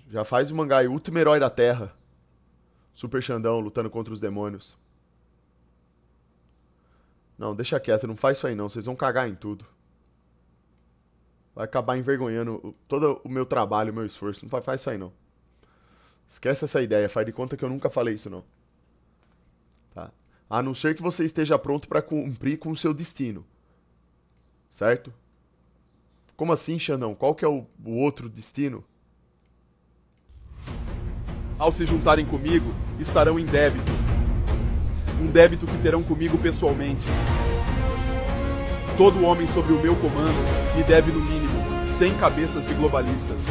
Já faz o mangá aí, Último Herói da Terra. Super Xandão lutando contra os demônios. Não, deixa quieto, não faz isso aí não, vocês vão cagar em tudo. Vai acabar envergonhando todo o meu trabalho, o meu esforço. Não faz, faz isso aí não. Esquece essa ideia, faz de conta que eu nunca falei isso não a não ser que você esteja pronto para cumprir com o seu destino. Certo? Como assim, Xandão? Qual que é o, o outro destino? Ao se juntarem comigo, estarão em débito. Um débito que terão comigo pessoalmente. Todo homem sob o meu comando me deve no mínimo 100 cabeças de globalistas.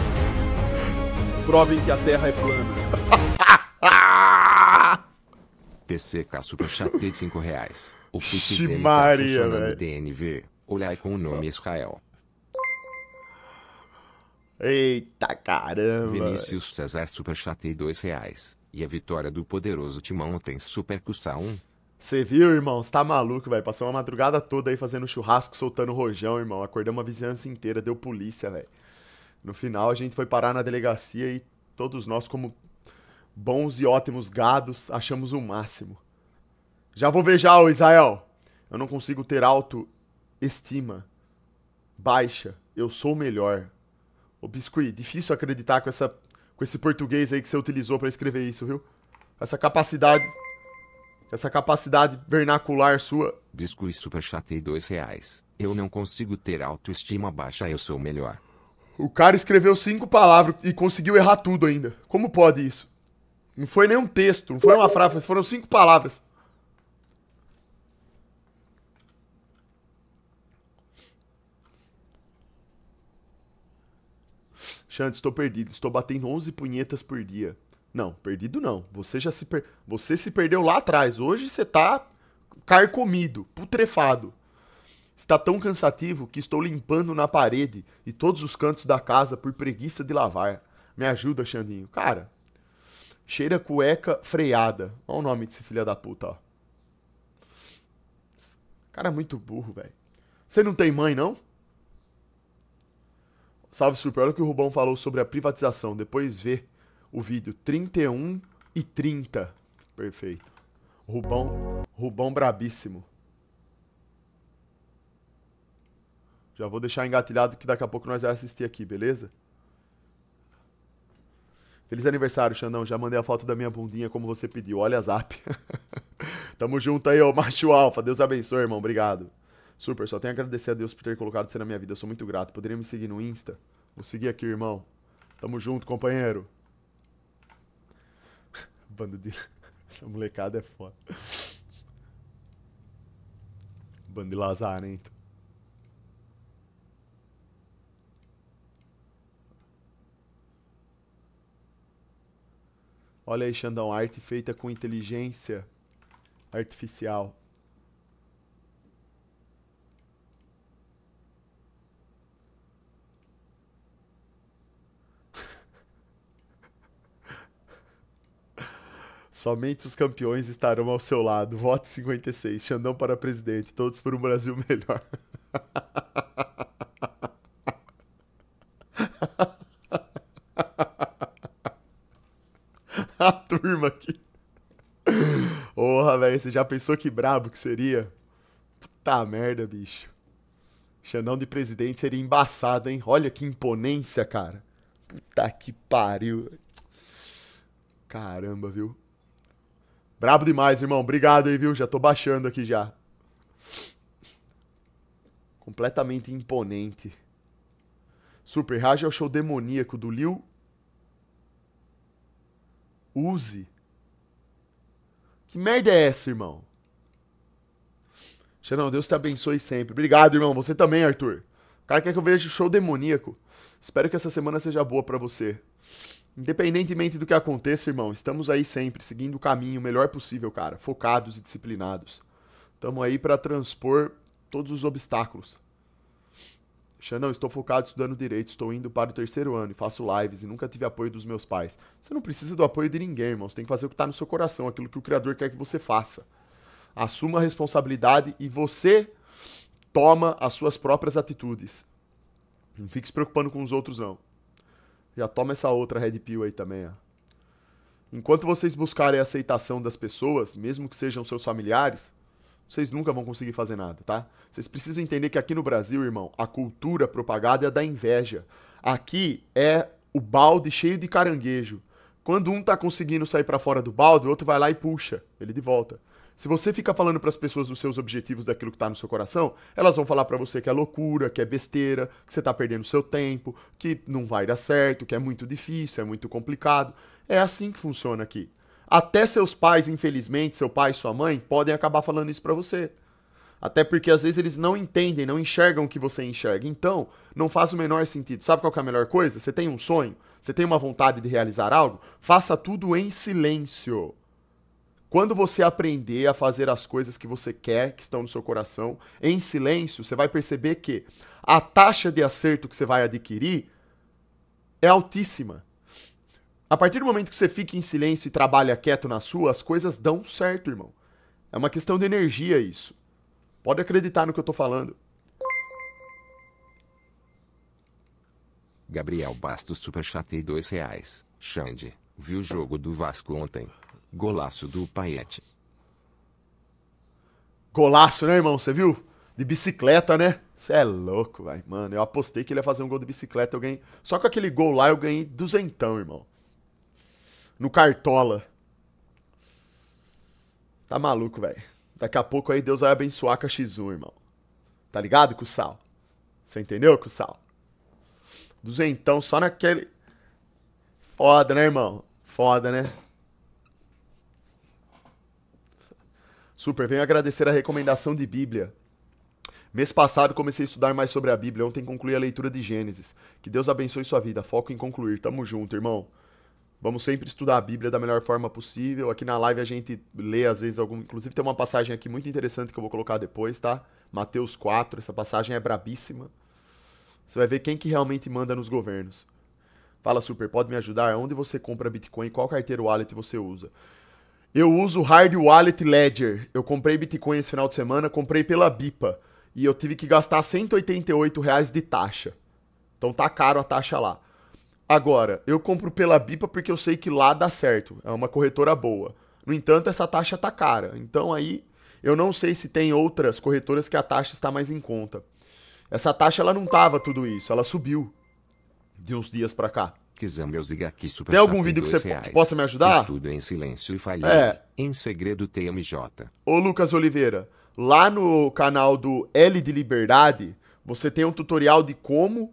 Provem que a Terra é plana. TC Caçupa Chatê de 5 reais. O Pix dele tá funcionando DNV. Olhar com o nome Israel. Eita caramba! Vinícius César Chatei 2 reais. E a vitória do poderoso Timão tem Supercussa 1. Você viu, irmão? Você tá maluco, velho. Passou uma madrugada toda aí fazendo churrasco, soltando rojão, irmão. Acordamos uma vizinhança inteira, deu polícia, velho. No final a gente foi parar na delegacia e todos nós, como Bons e ótimos gados achamos o máximo. Já vou vejar, Israel. Eu não consigo ter autoestima. Baixa, eu sou melhor. Ô Biscuit, difícil acreditar com, essa, com esse português aí que você utilizou para escrever isso, viu? Essa capacidade. Essa capacidade vernacular sua. Biscuit super chatei dois reais. Eu não consigo ter autoestima baixa, eu sou o melhor. O cara escreveu cinco palavras e conseguiu errar tudo ainda. Como pode isso? Não foi nenhum texto, não foi uma frase, foram cinco palavras. Xande, estou perdido. Estou batendo 11 punhetas por dia. Não, perdido não. Você já se per... você se perdeu lá atrás. Hoje você tá carcomido, putrefado. Está tão cansativo que estou limpando na parede e todos os cantos da casa por preguiça de lavar. Me ajuda, Xandinho. Cara, Cheira cueca freada. Olha o nome desse filho da puta, ó. Cara é muito burro, velho. Você não tem mãe, não? Salve, Super. Olha o que o Rubão falou sobre a privatização. Depois vê o vídeo 31 e 30. Perfeito. Rubão, Rubão brabíssimo. Já vou deixar engatilhado que daqui a pouco nós vamos assistir aqui, beleza? Feliz aniversário, Xandão. Já mandei a foto da minha bundinha como você pediu. Olha, zap. Tamo junto aí, ô macho alfa. Deus abençoe, irmão. Obrigado. Super, só tenho a agradecer a Deus por ter colocado você na minha vida. Eu sou muito grato. Poderia me seguir no Insta? Vou seguir aqui, irmão. Tamo junto, companheiro. Bando de... Essa molecada é foda. Bando de lazarento. Olha aí, Xandão, arte feita com inteligência artificial. Somente os campeões estarão ao seu lado. Voto 56. Xandão para presidente. Todos por um Brasil melhor. turma aqui. Porra, velho, você já pensou que brabo que seria? Puta merda, bicho. Xandão de presidente seria embaçado, hein? Olha que imponência, cara. Puta que pariu. Caramba, viu? Brabo demais, irmão. Obrigado aí, viu? Já tô baixando aqui já. Completamente imponente. Super Rage é o show demoníaco do Liu Use. Que merda é essa, irmão? Xanão, Deus te abençoe sempre. Obrigado, irmão. Você também, Arthur. O cara quer que eu veja o show demoníaco. Espero que essa semana seja boa para você. Independentemente do que aconteça, irmão, estamos aí sempre, seguindo o caminho o melhor possível, cara. Focados e disciplinados. Estamos aí para transpor todos os obstáculos. Xandão, estou focado estudando direito, estou indo para o terceiro ano e faço lives e nunca tive apoio dos meus pais. Você não precisa do apoio de ninguém, irmão. Você tem que fazer o que está no seu coração, aquilo que o Criador quer que você faça. Assuma a responsabilidade e você toma as suas próprias atitudes. Não fique se preocupando com os outros, não. Já toma essa outra Red Pill aí também, ó. Enquanto vocês buscarem a aceitação das pessoas, mesmo que sejam seus familiares, vocês nunca vão conseguir fazer nada, tá? Vocês precisam entender que aqui no Brasil, irmão, a cultura propagada é da inveja. Aqui é o balde cheio de caranguejo. Quando um tá conseguindo sair para fora do balde, o outro vai lá e puxa ele de volta. Se você fica falando para as pessoas os seus objetivos daquilo que tá no seu coração, elas vão falar para você que é loucura, que é besteira, que você tá perdendo seu tempo, que não vai dar certo, que é muito difícil, é muito complicado. É assim que funciona aqui. Até seus pais, infelizmente, seu pai e sua mãe, podem acabar falando isso para você. Até porque às vezes eles não entendem, não enxergam o que você enxerga. Então, não faz o menor sentido. Sabe qual é a melhor coisa? Você tem um sonho, você tem uma vontade de realizar algo, faça tudo em silêncio. Quando você aprender a fazer as coisas que você quer, que estão no seu coração, em silêncio, você vai perceber que a taxa de acerto que você vai adquirir é altíssima. A partir do momento que você fica em silêncio e trabalha quieto na sua, as coisas dão certo, irmão. É uma questão de energia isso. Pode acreditar no que eu tô falando. Gabriel Bastos superchatei dois reais. Xande, viu o jogo do Vasco ontem? Golaço do Paete. Golaço, né, irmão? Você viu? De bicicleta, né? Você é louco, vai. Mano, eu apostei que ele ia fazer um gol de bicicleta. Eu ganhei. Só com aquele gol lá eu ganhei duzentão, irmão no Cartola. Tá maluco, velho. Daqui a pouco aí Deus vai abençoar com a X1, irmão. Tá ligado, Cussal? Você entendeu, Cussal? Duzentão só naquele. Foda, né, irmão? Foda, né? Super, venho agradecer a recomendação de Bíblia. Mês passado comecei a estudar mais sobre a Bíblia, ontem concluí a leitura de Gênesis. Que Deus abençoe sua vida. Foco em concluir. Tamo junto, irmão. Vamos sempre estudar a Bíblia da melhor forma possível. Aqui na live a gente lê, às vezes, algum. Inclusive tem uma passagem aqui muito interessante que eu vou colocar depois, tá? Mateus 4, essa passagem é brabíssima. Você vai ver quem que realmente manda nos governos. Fala, Super, pode me ajudar? Onde você compra Bitcoin? Qual carteira wallet você usa? Eu uso Hard Wallet Ledger. Eu comprei Bitcoin esse final de semana, comprei pela BIPA. E eu tive que gastar 188 reais de taxa. Então tá caro a taxa lá. Agora, eu compro pela Bipa porque eu sei que lá dá certo, é uma corretora boa. No entanto, essa taxa tá cara. Então aí eu não sei se tem outras corretoras que a taxa está mais em conta. Essa taxa ela não tava tudo isso, ela subiu de uns dias para cá. Tem algum vídeo que você reais. possa me ajudar? Estudo em silêncio e falhei. É. Em segredo TMJ. Ô Lucas Oliveira, lá no canal do L de Liberdade, você tem um tutorial de como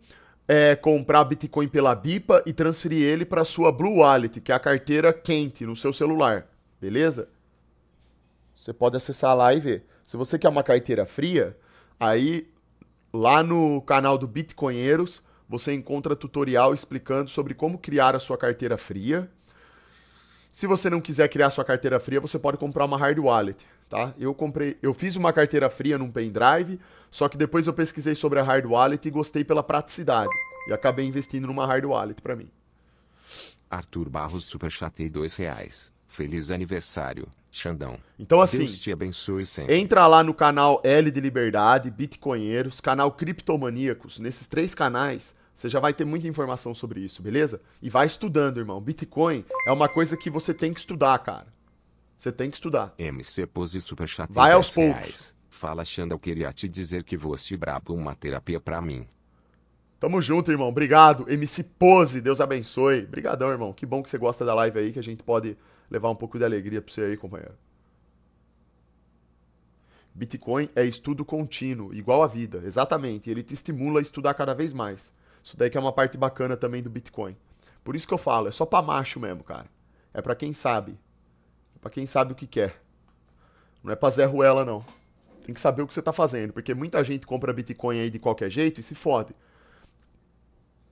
é, comprar Bitcoin pela BIPA e transferir ele para sua Blue Wallet, que é a carteira quente no seu celular, beleza? Você pode acessar lá e ver. Se você quer uma carteira fria, aí lá no canal do Bitcoinheiros você encontra tutorial explicando sobre como criar a sua carteira fria. Se você não quiser criar sua carteira fria, você pode comprar uma hard wallet, tá? Eu comprei, eu fiz uma carteira fria num pendrive, só que depois eu pesquisei sobre a hard wallet e gostei pela praticidade. E acabei investindo numa hard wallet para mim. Arthur Barros Superchatei dois reais. Feliz aniversário, Xandão. Então assim, Deus te abençoe sempre. entra lá no canal L de Liberdade, Bitcoinheiros, canal Criptomaníacos. Nesses três canais, você já vai ter muita informação sobre isso, beleza? E vai estudando, irmão. Bitcoin é uma coisa que você tem que estudar, cara. Você tem que estudar. MC Pose Superchat. Vai aos poucos. Reais. Fala Xanda, eu queria te dizer que você brabo uma terapia pra mim. Tamo junto, irmão. Obrigado. MC Pose, Deus abençoe. Obrigadão, irmão. Que bom que você gosta da live aí, que a gente pode levar um pouco de alegria pra você aí, companheiro. Bitcoin é estudo contínuo, igual à vida, exatamente. E ele te estimula a estudar cada vez mais. Isso daí que é uma parte bacana também do Bitcoin. Por isso que eu falo, é só pra macho mesmo, cara. É pra quem sabe. É pra quem sabe o que quer. Não é pra Zé Ruela, não. Tem que saber o que você está fazendo, porque muita gente compra Bitcoin aí de qualquer jeito e se fode.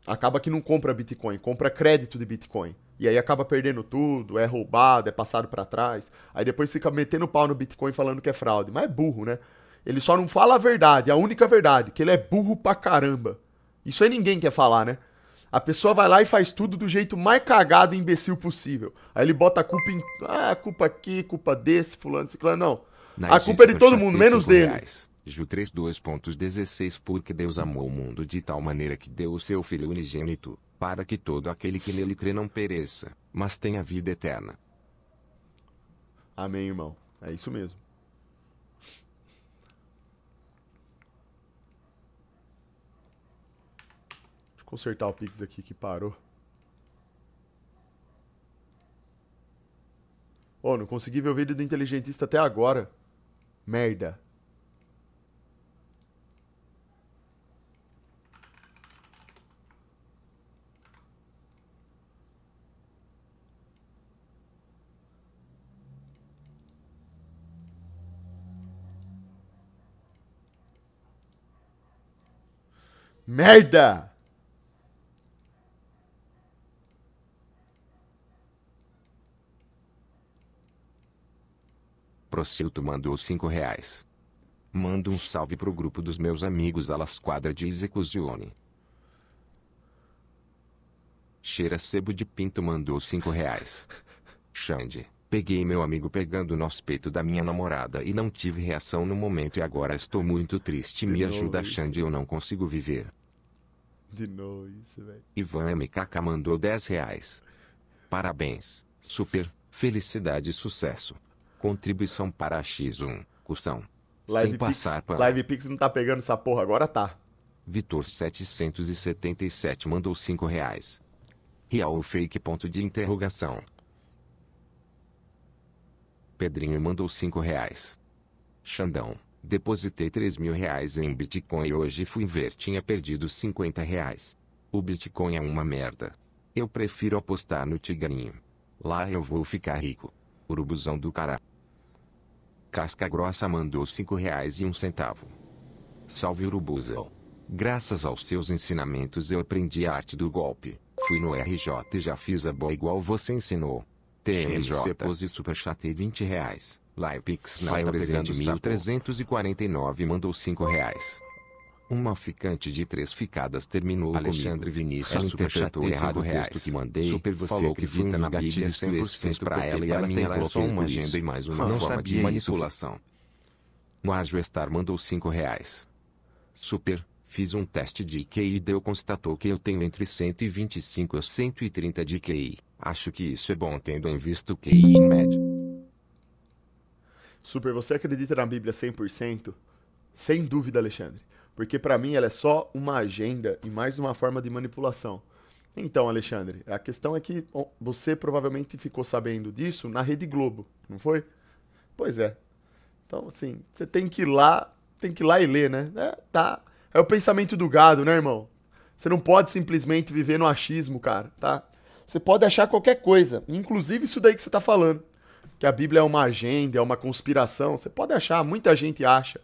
Acaba que não compra Bitcoin, compra crédito de Bitcoin. E aí acaba perdendo tudo, é roubado, é passado para trás. Aí depois fica metendo pau no Bitcoin falando que é fraude. Mas é burro, né? Ele só não fala a verdade, a única verdade, que ele é burro pra caramba. Isso aí ninguém quer falar, né? A pessoa vai lá e faz tudo do jeito mais cagado e imbecil possível. Aí ele bota a culpa em. Ah, culpa aqui, culpa desse, fulano, ciclano. Não. A culpa é de todo mundo, menos dele. Ju 3 2.16 Porque Deus amou o mundo de tal maneira que deu o seu Filho unigênito, para que todo aquele que nele crê não pereça, mas tenha vida eterna. Amém, irmão. É isso mesmo. Deixa eu consertar o Pix aqui que parou. Oh, não consegui ver o vídeo do inteligentista até agora. Merda. Merda! Procilto mandou cinco reais. Manda um salve pro grupo dos meus amigos à Lasquadra de Execuzione. Cheira Sebo de Pinto mandou cinco reais. Xande, peguei meu amigo pegando no peito da minha namorada e não tive reação no momento e agora estou muito triste. Me ajuda, Xande, eu não consigo viver. De novo isso, velho. Ivan MKK mandou 10 reais. Parabéns, super, felicidade e sucesso contribuição para X1, cursão. Live sem Pix, para. Live Pix não tá pegando essa porra, agora tá. Vitor 777 mandou 5 reais. Real ou fake? Ponto de interrogação. Pedrinho mandou 5 reais. Xandão, depositei 3 mil reais em Bitcoin e hoje fui ver tinha perdido 50 reais. O Bitcoin é uma merda. Eu prefiro apostar no Tigrinho. Lá eu vou ficar rico. Urubuzão do caralho. Casca Grossa mandou cinco reais e um centavo. Salve Urubuzão. Graças aos seus ensinamentos eu aprendi a arte do golpe. Fui no RJ e já fiz a boa igual você ensinou. TMJ Pose super chatei 20 reais. Livepix na presente 1349 mandou 5 reais. Uma ficante de três ficadas terminou Alexandre comigo. Vinícius é interpretou errado o texto que mandei. Super você falou que vita na Bíblia 100% para ela e para mim ela é só uma agenda isso. e mais uma Não forma de manipulação. Marjo Estar mandou 5 reais. Super, fiz um teste de IQI e deu constatou que eu tenho entre 125 a 130 de IQI. Acho que isso é bom tendo em vista o QI em média. Super, você acredita na Bíblia 100%? Sem dúvida, Alexandre. Porque para mim ela é só uma agenda e mais uma forma de manipulação. Então, Alexandre, a questão é que você provavelmente ficou sabendo disso na Rede Globo, não foi? Pois é. Então, assim, você tem que ir lá, tem que ir lá e ler, né? É, tá. É o pensamento do gado, né, irmão? Você não pode simplesmente viver no achismo, cara, tá? Você pode achar qualquer coisa, inclusive isso daí que você tá falando, que a Bíblia é uma agenda, é uma conspiração, você pode achar, muita gente acha.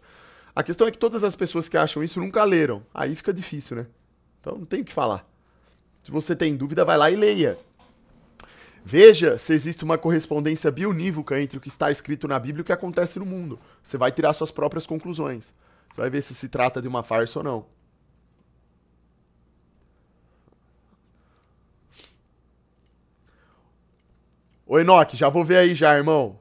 A questão é que todas as pessoas que acham isso nunca leram. Aí fica difícil, né? Então não tem o que falar. Se você tem dúvida, vai lá e leia. Veja se existe uma correspondência bionívoca entre o que está escrito na Bíblia e o que acontece no mundo. Você vai tirar suas próprias conclusões. Você vai ver se se trata de uma farsa ou não. Oi, Enoch, já vou ver aí já, irmão.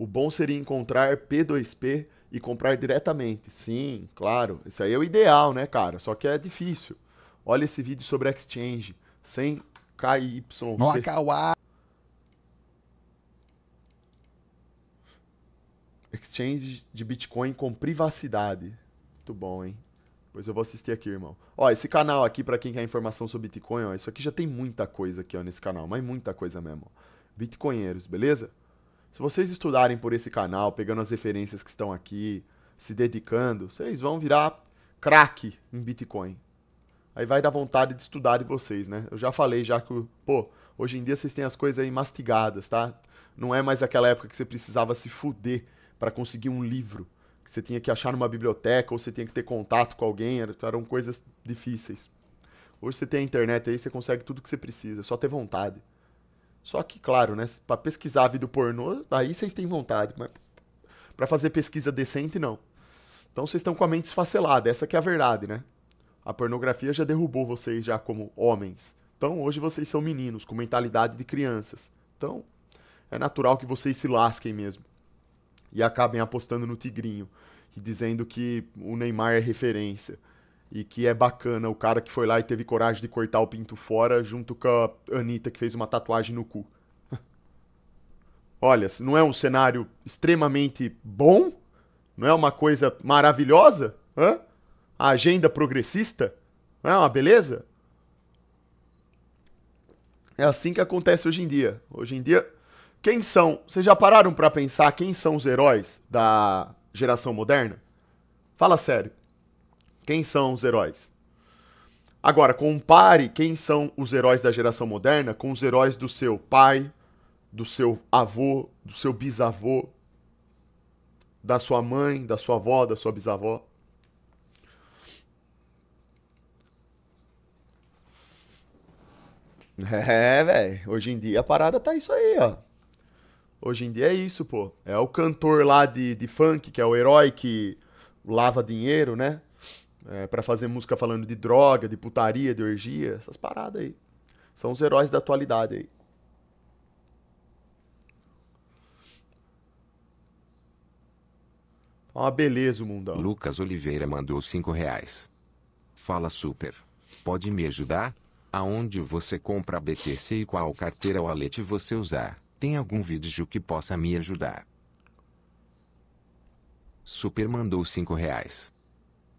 O bom seria encontrar P2P e comprar diretamente. Sim, claro. Isso aí é o ideal, né, cara? Só que é difícil. Olha esse vídeo sobre exchange. Sem KY. Nocauá. Exchange de Bitcoin com privacidade. Muito bom, hein? Pois eu vou assistir aqui, irmão. Ó, esse canal aqui, para quem quer informação sobre Bitcoin, ó, isso aqui já tem muita coisa aqui, ó, nesse canal. Mas muita coisa mesmo. Bitcoinheiros, beleza? Se vocês estudarem por esse canal, pegando as referências que estão aqui, se dedicando, vocês vão virar craque em Bitcoin. Aí vai dar vontade de estudar de vocês, né? Eu já falei já que, pô, hoje em dia vocês têm as coisas aí mastigadas, tá? Não é mais aquela época que você precisava se fuder para conseguir um livro, que você tinha que achar numa biblioteca ou você tinha que ter contato com alguém, eram coisas difíceis. Hoje você tem a internet aí, você consegue tudo que você precisa, é só ter vontade. Só que, claro, né? Pra pesquisar vídeo pornô, aí vocês têm vontade, mas pra fazer pesquisa decente, não. Então vocês estão com a mente esfacelada, essa que é a verdade, né? A pornografia já derrubou vocês já como homens. Então hoje vocês são meninos, com mentalidade de crianças. Então é natural que vocês se lasquem mesmo. E acabem apostando no Tigrinho e dizendo que o Neymar é referência e que é bacana o cara que foi lá e teve coragem de cortar o pinto fora junto com a Anitta que fez uma tatuagem no cu. Olha, não é um cenário extremamente bom? Não é uma coisa maravilhosa? Hã? A agenda progressista? Não é uma beleza? É assim que acontece hoje em dia. Hoje em dia, quem são? Vocês já pararam para pensar quem são os heróis da geração moderna? Fala sério. Quem são os heróis? Agora, compare quem são os heróis da geração moderna com os heróis do seu pai, do seu avô, do seu bisavô, da sua mãe, da sua avó, da sua bisavó. É, velho. Hoje em dia a parada tá isso aí, ó. Hoje em dia é isso, pô. É o cantor lá de, de funk, que é o herói que lava dinheiro, né? é, para fazer música falando de droga, de putaria, de orgia, essas paradas aí. São os heróis da atualidade aí. Tá uma beleza o mundão. Lucas Oliveira mandou 5 reais. Fala super. Pode me ajudar? Aonde você compra BTC e qual carteira wallet você usar? Tem algum vídeo que possa me ajudar? Super mandou 5 reais.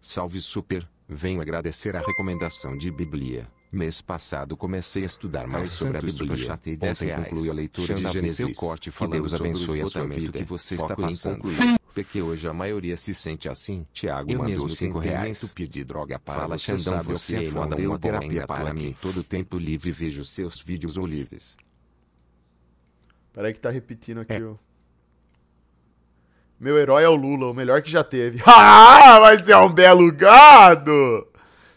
Salve Super, venho agradecer a recomendação de Bíblia. Mês passado comecei a estudar mais Ai, sobre a Bíblia. Ontem reais. concluí a leitura de Gênesis. corte falando que Deus abençoe a sua vida que você Foco está passando. Sim. Porque hoje a maioria se sente assim. Tiago eu mandou cinco reais. Pedi droga para Fala, você Xandão, você é foda uma terapia para mim. Todo tempo livre vejo seus vídeos ou livres. Peraí que tá repetindo aqui, é. ó. Meu herói é o Lula, o melhor que já teve. Ah, mas é um belo gado!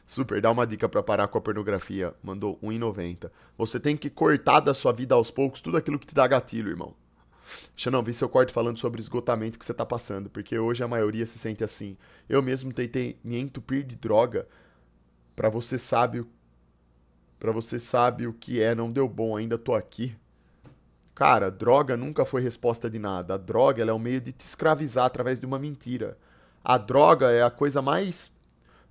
Super, dá uma dica para parar com a pornografia. Mandou 1,90. Você tem que cortar da sua vida aos poucos tudo aquilo que te dá gatilho, irmão. Deixa eu não ver seu corte falando sobre esgotamento que você tá passando, porque hoje a maioria se sente assim. Eu mesmo tentei me entupir de droga para você sabe para você sabe o que é, não deu bom, ainda tô aqui. Cara, droga nunca foi resposta de nada. A droga é o um meio de te escravizar através de uma mentira. A droga é a coisa mais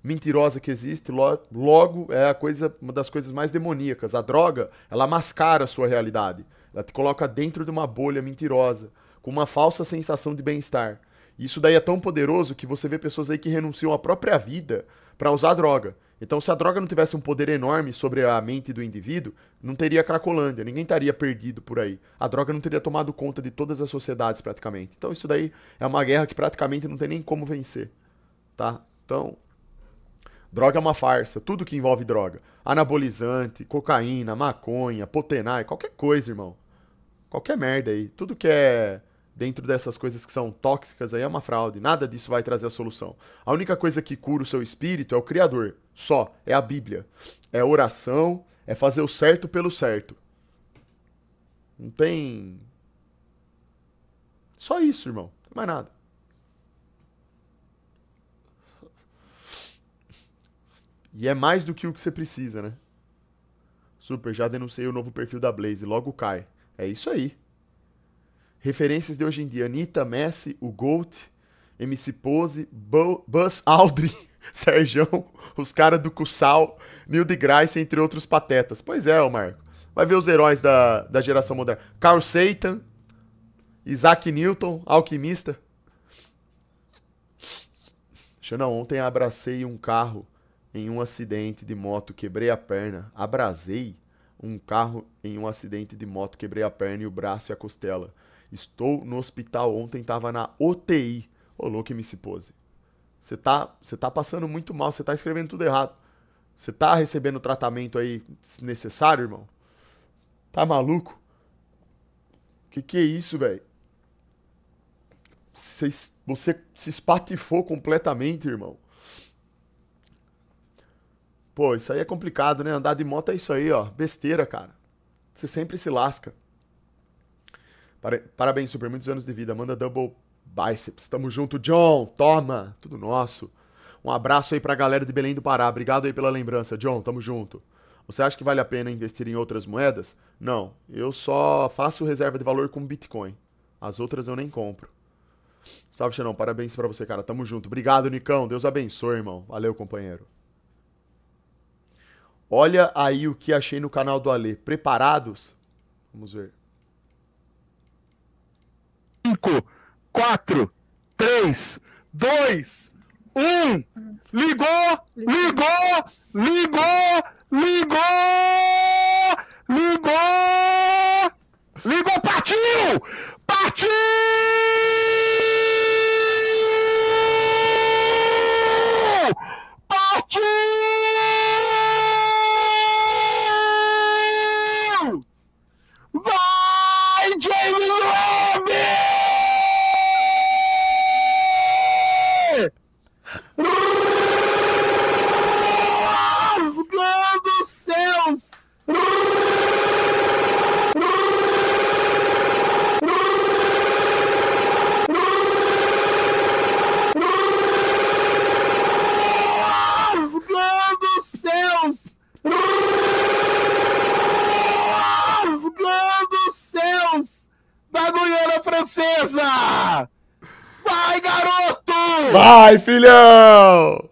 mentirosa que existe, logo é a coisa, uma das coisas mais demoníacas. A droga, ela mascara a sua realidade. Ela te coloca dentro de uma bolha mentirosa, com uma falsa sensação de bem-estar. Isso daí é tão poderoso que você vê pessoas aí que renunciam à própria vida para usar droga. Então, se a droga não tivesse um poder enorme sobre a mente do indivíduo, não teria Cracolândia, ninguém estaria perdido por aí. A droga não teria tomado conta de todas as sociedades, praticamente. Então, isso daí é uma guerra que praticamente não tem nem como vencer, tá? Então, droga é uma farsa, tudo que envolve droga. Anabolizante, cocaína, maconha, potenai, qualquer coisa, irmão. Qualquer merda aí, tudo que é dentro dessas coisas que são tóxicas aí é uma fraude. Nada disso vai trazer a solução. A única coisa que cura o seu espírito é o Criador. Só. É a Bíblia. É oração. É fazer o certo pelo certo. Não tem. Só isso, irmão. Não tem mais nada. E é mais do que o que você precisa, né? Super, já denunciei o novo perfil da Blaze. Logo cai. É isso aí referências de hoje em dia, Anitta, Messi, o Gold, MC Pose, Bo, Buzz Aldrin, Sergão, os caras do Cussal, Neil deGrasse, entre outros patetas. Pois é, ô Marco. Vai ver os heróis da, da geração moderna. Carl Satan, Isaac Newton, alquimista. Xana, ontem abracei um carro em um acidente de moto, quebrei a perna. Abracei um carro em um acidente de moto, quebrei a perna e o braço e a costela. Estou no hospital, ontem estava na OTI, Ô, louco, me se pose. Você tá, você tá passando muito mal, você tá escrevendo tudo errado. Você tá recebendo o tratamento aí necessário, irmão? Tá maluco? Que que é isso, velho? você se espatifou completamente, irmão. Pô, isso aí é complicado, né? Andar de moto é isso aí, ó. Besteira, cara. Você sempre se lasca. Parabéns, Super. Muitos anos de vida. Manda double biceps. Tamo junto, John. Toma. Tudo nosso. Um abraço aí pra galera de Belém do Pará. Obrigado aí pela lembrança, John. Tamo junto. Você acha que vale a pena investir em outras moedas? Não. Eu só faço reserva de valor com Bitcoin. As outras eu nem compro. Salve, Xenon. Parabéns para você, cara. Tamo junto. Obrigado, Nicão. Deus abençoe, irmão. Valeu, companheiro. Olha aí o que achei no canal do Ale. Preparados? Vamos ver. 5, 4, 3, 2, 1. Ligou, ligou, ligou, ligou, ligou, ligou, partiu, partiu! Partiu! francesa! Vai, garoto! Vai, filhão!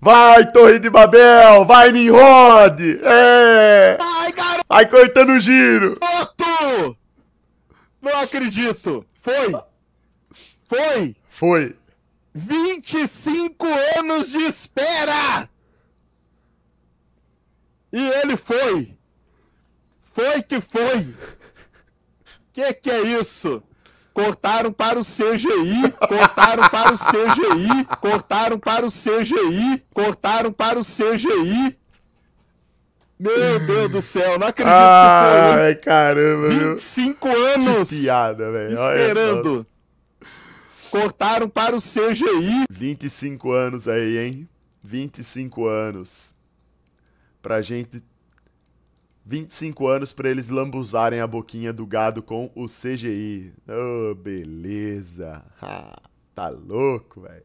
Vai, Torre de Babel! Vai, Nimrod! É! Vai, garoto! Vai cortando o giro! Garoto! Não acredito! Foi! Foi! Foi! 25 anos de espera! E ele foi! Foi que foi! Que que é isso? cortaram para o CGI, cortaram para o CGI, cortaram para o CGI, cortaram para o CGI. Meu Deus do céu, não acredito Ah, que foi. Ai, caramba. 25 anos. Que piada, velho. Esperando. Cortaram para o CGI. 25 anos aí, hein? 25 anos. Pra gente 25 anos para eles lambuzarem a boquinha do gado com o CGI. Oh, beleza. Ha, tá louco, velho.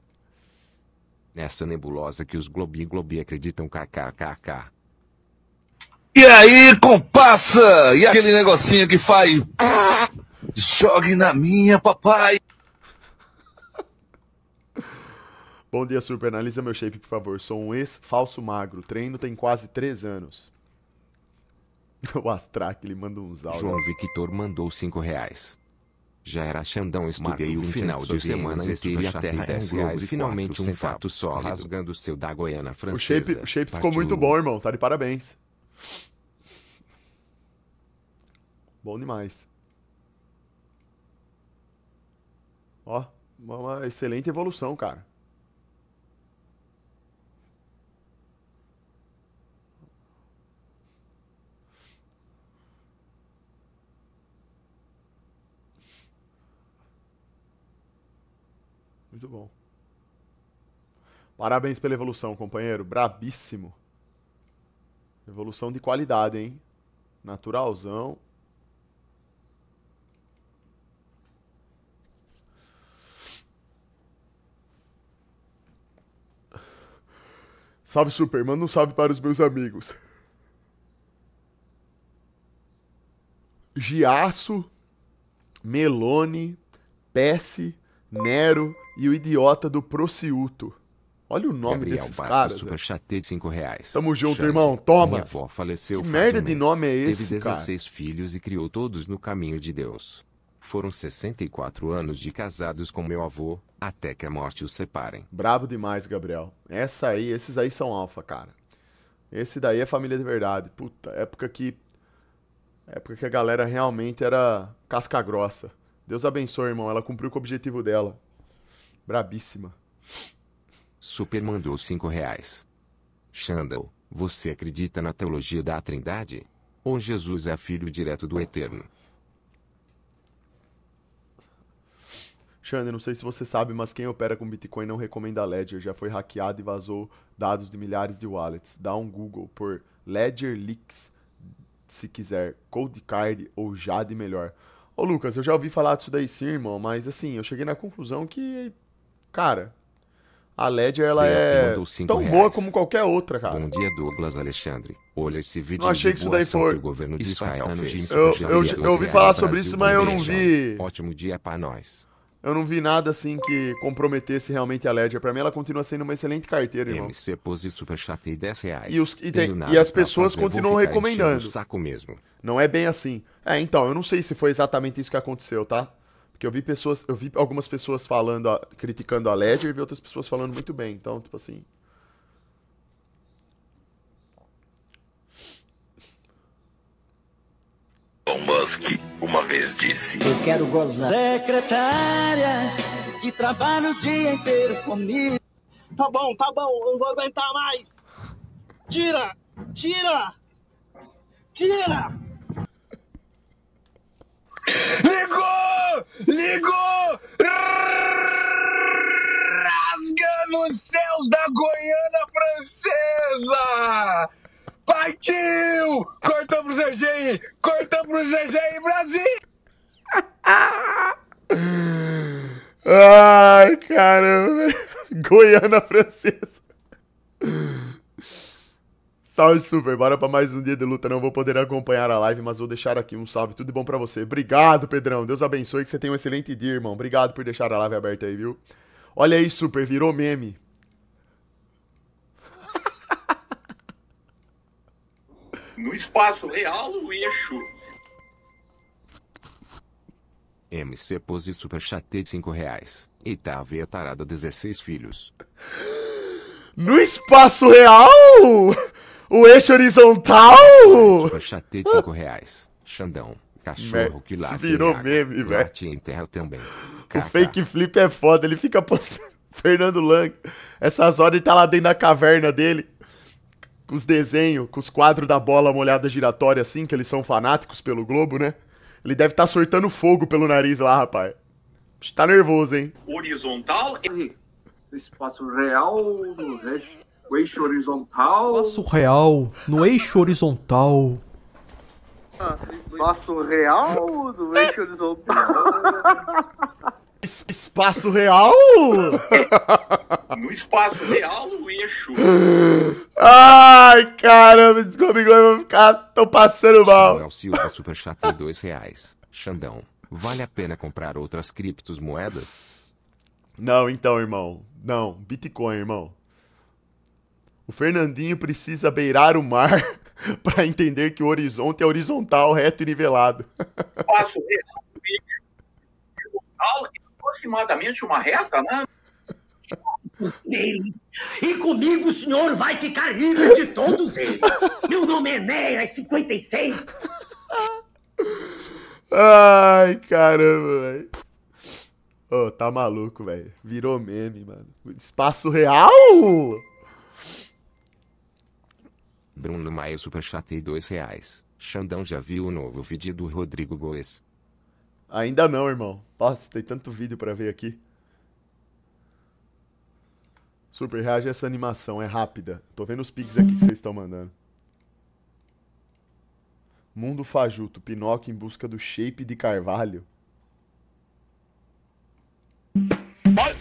Nessa nebulosa que os Globi Globi acreditam kkkk. E aí, compassa? E aquele negocinho que faz. Jogue na minha, papai! Bom dia, Super. Analisa meu shape, por favor. Sou um ex-falso magro. Treino tem quase 3 anos. o Astrac, ele manda uns áudios. João Victor mandou 5 reais. Já era Xandão, estudei o um final de semana inteiro e a Terra é um e finalmente um fato só rasgando o seu da Goiana francesa. O shape, o shape ficou muito bom, irmão. Tá de parabéns. Bom demais. Ó, uma excelente evolução, cara. Muito bom. Parabéns pela evolução, companheiro. Brabíssimo. Evolução de qualidade, hein? Naturalzão. Salve, Super. Manda um salve para os meus amigos. Giaço, Melone, Pesce, Nero e o idiota do Prociuto. Olha o nome Gabriel desses Bastos, caras. Super chat de 5 reais. Tamo junto, Chame. irmão. Toma. Minha avó faleceu que merda um de mês. nome é esse, Teve 16 cara? filhos e criou todos no caminho de Deus. Foram 64 anos de casados com meu avô, até que a morte os separem. Bravo demais, Gabriel. Essa aí, esses aí são alfa, cara. Esse daí é família de verdade. Puta, época que época que a galera realmente era casca grossa. Deus abençoe, irmão. Ela cumpriu com o objetivo dela. Brabíssima. Super mandou 5 reais. Xandal, você acredita na teologia da Trindade? Ou Jesus é filho direto do Eterno? Xander, não sei se você sabe, mas quem opera com Bitcoin não recomenda Ledger. Já foi hackeado e vazou dados de milhares de wallets. Dá um Google por Ledger Leaks, se quiser, Cold Card ou Jade melhor. Ô Lucas, eu já ouvi falar disso daí sim, irmão, mas assim, eu cheguei na conclusão que, cara, a Ledger ela é tão reais. boa como qualquer outra, cara. Bom dia, Douglas Alexandre. Olha esse vídeo não achei que isso daí foi... governo de Israel tá fez. Eu, eu, eu ouvi falar é sobre isso, mas eu não vi. Ótimo dia para nós eu não vi nada assim que comprometesse realmente a Ledger. Para mim, ela continua sendo uma excelente carteira, irmão. MC Pose super chata e 10 reais. E, os, e, tem, e as pessoas fazer, continuam recomendando. Saco mesmo. Não é bem assim. É, então, eu não sei se foi exatamente isso que aconteceu, tá? Porque eu vi pessoas, eu vi algumas pessoas falando, criticando a Ledger e vi outras pessoas falando muito bem. Então, tipo assim, alguma vez disse: Eu quero gozar. Secretária, que trabalha o dia inteiro comigo. Tá bom, tá bom, eu não vou aguentar mais. Tira, tira, tira. Ligou, ligou. Rasga no céu da Goiânia Francesa. Partiu! Cortou pro ZG, cortou pro CGI Brasil! Ai, caramba! Goiana francesa. Salve, Super. Bora pra mais um dia de luta. Não vou poder acompanhar a live, mas vou deixar aqui um salve. Tudo bom pra você. Obrigado, Pedrão. Deus abençoe. Que você tenha um excelente dia, irmão. Obrigado por deixar a live aberta aí, viu? Olha aí, Super. Virou meme. No espaço real, o eixo. MC Pose Super de 5 reais. Eita, tá veia tarada 16 filhos. No espaço real? O eixo horizontal? Super de 5 reais. Xandão. Cachorro que lá. Virou meme, velho. em terra também. O fake flip é foda, ele fica postando. Fernando Lang. Essas horas ele tá lá dentro da caverna dele com os desenhos, com os quadros da bola molhada giratória assim, que eles são fanáticos pelo Globo, né? Ele deve estar tá sortando fogo pelo nariz lá, rapaz. Tá nervoso, hein? Horizontal e espaço real no eixo, eixo horizontal. Espaço real no eixo horizontal. Ah, espaço real no eixo horizontal. Espaço real? No espaço real, o eixo. Ai, caramba, esses gomigões vai ficar tô passando mal. Samuel Silva super chato dois reais. Xandão, vale a pena comprar outras criptomoedas? Não, então, irmão. Não, Bitcoin, irmão. O Fernandinho precisa beirar o mar para entender que o horizonte é horizontal, reto e nivelado. Espaço real, eixo. Horizontal, aproximadamente uma reta, né? E comigo o senhor vai ficar livre de todos eles. Meu nome é Neia, 56. É Ai, caramba, velho. Ô, oh, tá maluco, velho. Virou meme, mano. Espaço real! Bruno Maia Superchatei dois reais. Xandão já viu o novo vídeo do Rodrigo Goes. Ainda não, irmão. Nossa, tem tanto vídeo para ver aqui. Super, reage a essa animação, é rápida. Tô vendo os pics aqui que vocês estão mandando. Mundo fajuto, Pinóquio em busca do shape de Carvalho. Vai,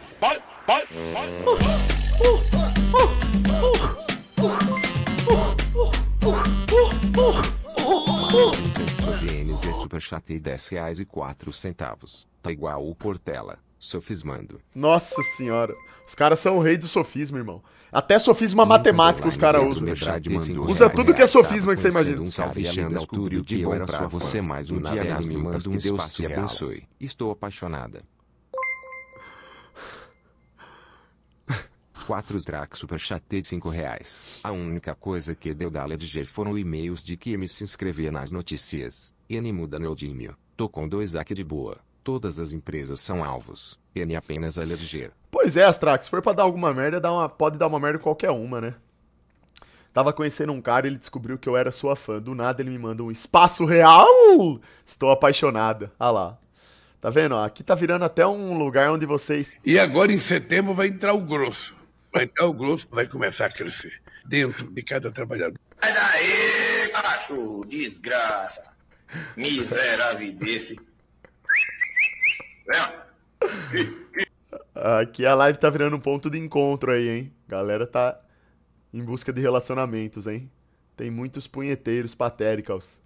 BNZ é Superchat e 10 reais e 4 centavos. Tá igual o Portela, sofismando. Nossa senhora. Os caras são o rei do sofismo, irmão. Até sofisma Nunca matemática os caras usam. Usa tudo que é sofisma que você imagina. Um salve, Xanda Altúrio, de eu era só você mais um dia. Me manda um Deus te abençoe. Estou apaixonada. 4 Drac Super Chatei de 5 reais. A única coisa que deu da Ledger foram e-mails de que me se inscrevia nas notícias. N muda meu dímio. Tô com dois DAC de boa. Todas as empresas são alvos. N apenas a Ledger. Pois é, Astrax. Se for pra dar alguma merda, dá uma, pode dar uma merda qualquer uma, né? Tava conhecendo um cara, ele descobriu que eu era sua fã. Do nada ele me manda um espaço real! Estou apaixonada. Ah lá. Tá vendo? Aqui tá virando até um lugar onde vocês. E agora em setembro vai entrar o grosso. Vai o grosso, vai começar a crescer dentro de cada trabalhador. Sai daí, cachorro, desgraça, desse. Aqui a live tá virando um ponto de encontro aí, hein? Galera tá em busca de relacionamentos, hein? Tem muitos punheteiros patéricos.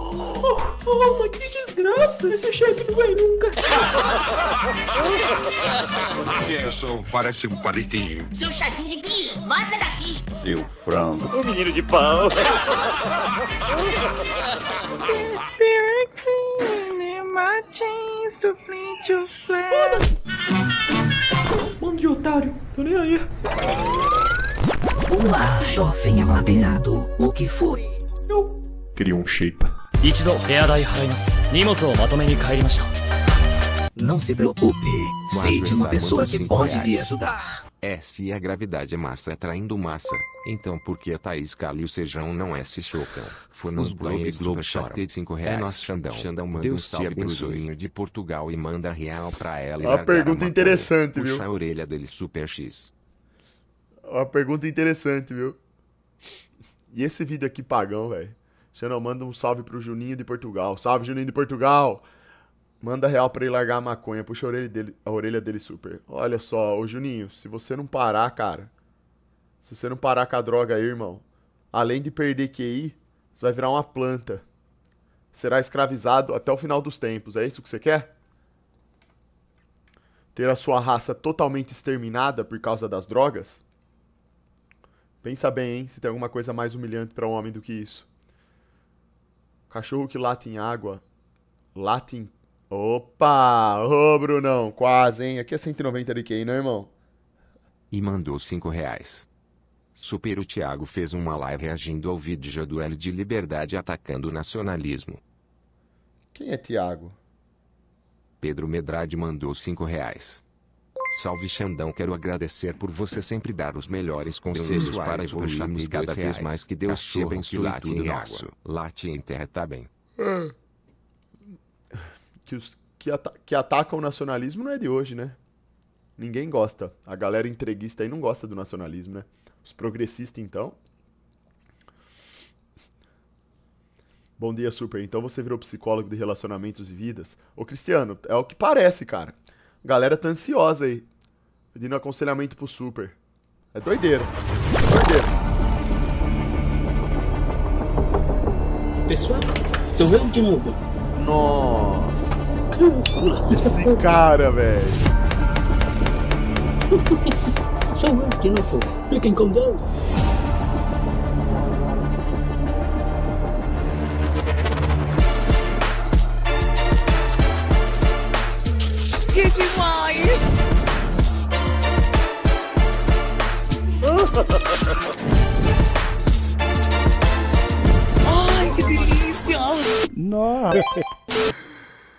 Uh! Oh, mas que desgraça! Esse chefe não vai é nunca. Gerson, é parece um palitinho. Seu chazinho de grilo, massa daqui. Seu frango. O menino de pau. The spirit Mano de otário, tô nem aí. Olá, jovem é amadeirado. O que foi? Eu queria um shape. 一度部屋代払います荷物をまとめに帰りました Não se preocupe, seja uma pessoa que pode lhe ajudar. É se a gravidade é massa atraindo massa, então por que a Thaís Cali e o Sejão não é se chocam? Fomos Globo e Globo Chatei 5 é reais. É nosso Xandão. Xandão manda Deus um salve pro de Portugal e manda real pra ela. Uma pergunta interessante, viu? Puxa a orelha dele super X. Uma pergunta interessante, viu? E esse vídeo aqui pagão, velho? Se não manda um salve pro Juninho de Portugal. Salve, Juninho de Portugal! Manda real pra ele largar a maconha. Puxa a orelha, dele, a orelha dele super. Olha só, ô Juninho, se você não parar, cara. Se você não parar com a droga aí, irmão. Além de perder QI, você vai virar uma planta. Será escravizado até o final dos tempos. É isso que você quer? Ter a sua raça totalmente exterminada por causa das drogas? Pensa bem, hein? Se tem alguma coisa mais humilhante para um homem do que isso. Cachorro que late em água, late em... Opa! Ô, oh, Brunão, quase, hein? Aqui é 190 de quem, não, né, irmão? E mandou 5 reais. Super o Thiago fez uma live reagindo ao vídeo do L de Liberdade atacando o nacionalismo. Quem é Thiago? Pedro Medrade mandou 5 reais. Salve Xandão, quero agradecer por você sempre dar os melhores conselhos para evoluirmos cada vez mais. Que Deus te abençoe late tudo em nosso. Água. Late em terra É. Que, os, que, ata que atacam o nacionalismo não é de hoje, né? Ninguém gosta. A galera entreguista aí não gosta do nacionalismo, né? Os progressistas, então. Bom dia, Super. Então você virou psicólogo de relacionamentos e vidas? Ô, Cristiano, é o que parece, cara. Galera tá ansiosa aí. Pedindo aconselhamento pro Super. É doideira. É doideira. Pessoal, seu vendo de novo. Nossa. Esse cara, velho. Sou eu de novo. Fiquem com Deus. que demais! Ai, que delícia! Nossa!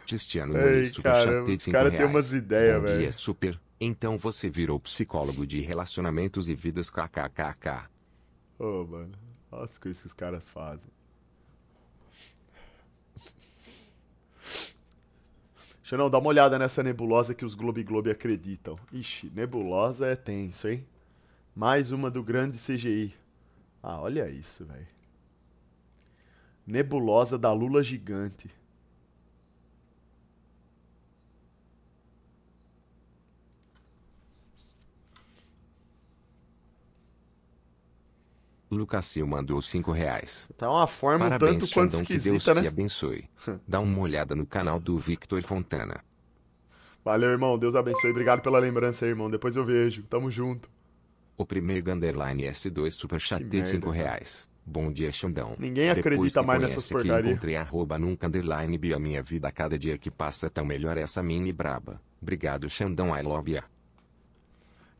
Cristiano Luiz Superchatei 5 cara tem umas ideias, velho. é super. Então você virou psicólogo de relacionamentos e vidas kkkk. Ô, oh, mano. Olha as coisas que os caras fazem. não dá uma olhada nessa nebulosa que os Globe Globe acreditam. Ixi, nebulosa é tenso, hein? Mais uma do grande CGI. Ah, olha isso, velho. Nebulosa da Lula gigante. Lucasil mandou 5 reais. Tá uma forma Parabéns, um tanto quanto esquisita, que Deus né? te abençoe. Dá uma olhada no canal do Victor Fontana. Valeu, irmão. Deus abençoe. Obrigado pela lembrança irmão. Depois eu vejo. Tamo junto. O primeiro Underline S2 super de 5 reais. Bom dia, Xandão. Ninguém Depois acredita mais nessas porcarias. Encontrei arroba nunca underline bia minha vida a cada dia que passa é tão melhor essa mini braba. Obrigado, Xandão I love ya.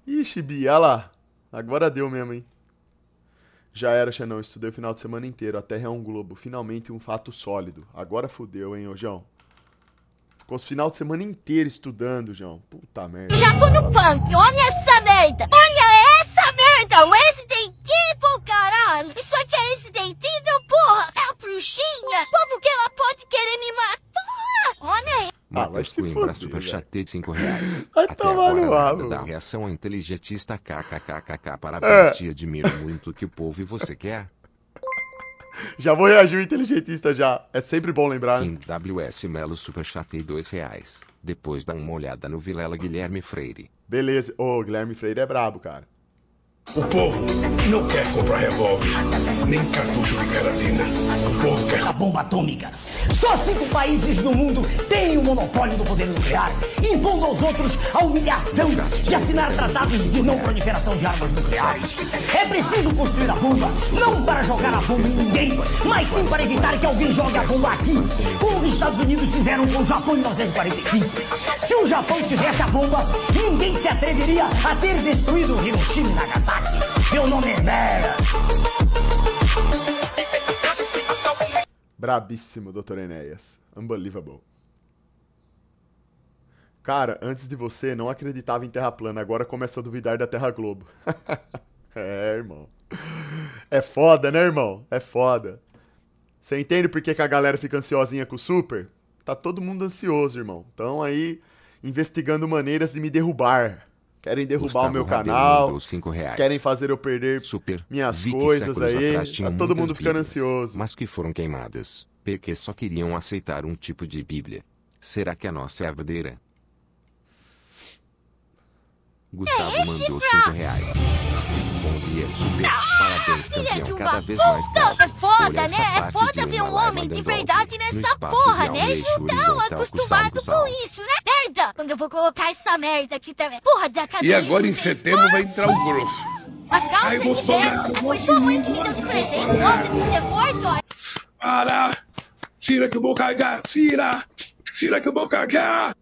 Ixi, Bia, lá. Agora deu mesmo, hein. Já era, Xanão. Estudei o final de semana inteiro. A Terra é um globo. Finalmente um fato sólido. Agora fudeu, hein, ô João? Ficou o final de semana inteiro estudando, João. Puta merda. já tô no punk. Olha essa merda. Olha essa merda. O esse tem pô, caralho. Isso aqui é esse dentinho, então, porra. É a bruxinha. Como que ah, Matheus ah, Coimbra super Chatei de 5 reais. Vai Até tomar agora, no nada da reação ao inteligentista kkkk. Parabéns, é. tia. Admiro muito que o povo e você quer. Já vou reagir o inteligentista já. É sempre bom lembrar. Né? Em WS Melo super chatei 2 reais. Depois dá uma olhada no Vilela Guilherme Freire. Beleza. Ô, oh, Guilherme Freire é brabo, cara. O povo não quer comprar revólver, nem cartucho de carabina. O povo quer a bomba atômica. Só cinco países no mundo têm o monopólio do poder nuclear, impondo aos outros a humilhação de assinar tratados de não proliferação de armas nucleares. É preciso construir a bomba, não para jogar a bomba em ninguém, mas sim para evitar que alguém jogue a bomba aqui, como os Estados Unidos fizeram com o Japão em 1945. Se o Japão tivesse a bomba, ninguém se atreveria a ter destruído Hiroshima e Nagasaki. Meu nome é Nera. Brabíssimo, doutor Enéas. Unbelievable. Cara, antes de você não acreditava em Terra plana, agora começa a duvidar da Terra Globo. é, irmão. É foda, né, irmão? É foda. Você entende por que, que a galera fica ansiosinha com o Super? Tá todo mundo ansioso, irmão. Estão aí investigando maneiras de me derrubar. Querem derrubar Gustavo o meu canal. Querem fazer eu perder Super. minhas Vi coisas aí. Tá todo mundo ficando bíblias, ansioso. Mas que foram queimadas, porque só queriam aceitar um tipo de Bíblia. Será que a nossa é a verdadeira? Gustavo é mandou 5 reais dia super. Ah, Parabéns, campeão. Cada vez mais É foda, né? É foda ver um homem de verdade nessa porra, né? Eles não estão acostumados com isso, né? Merda! Quando eu vou colocar essa merda aqui também. Porra da cadeira. E agora em né? setembro vai entrar o grosso. A calça Ai, de ferro foi sua mãe que me deu de presente. Foda de ser morto. Para! Tira que eu vou cagar! Tira! Tira que eu vou cagar!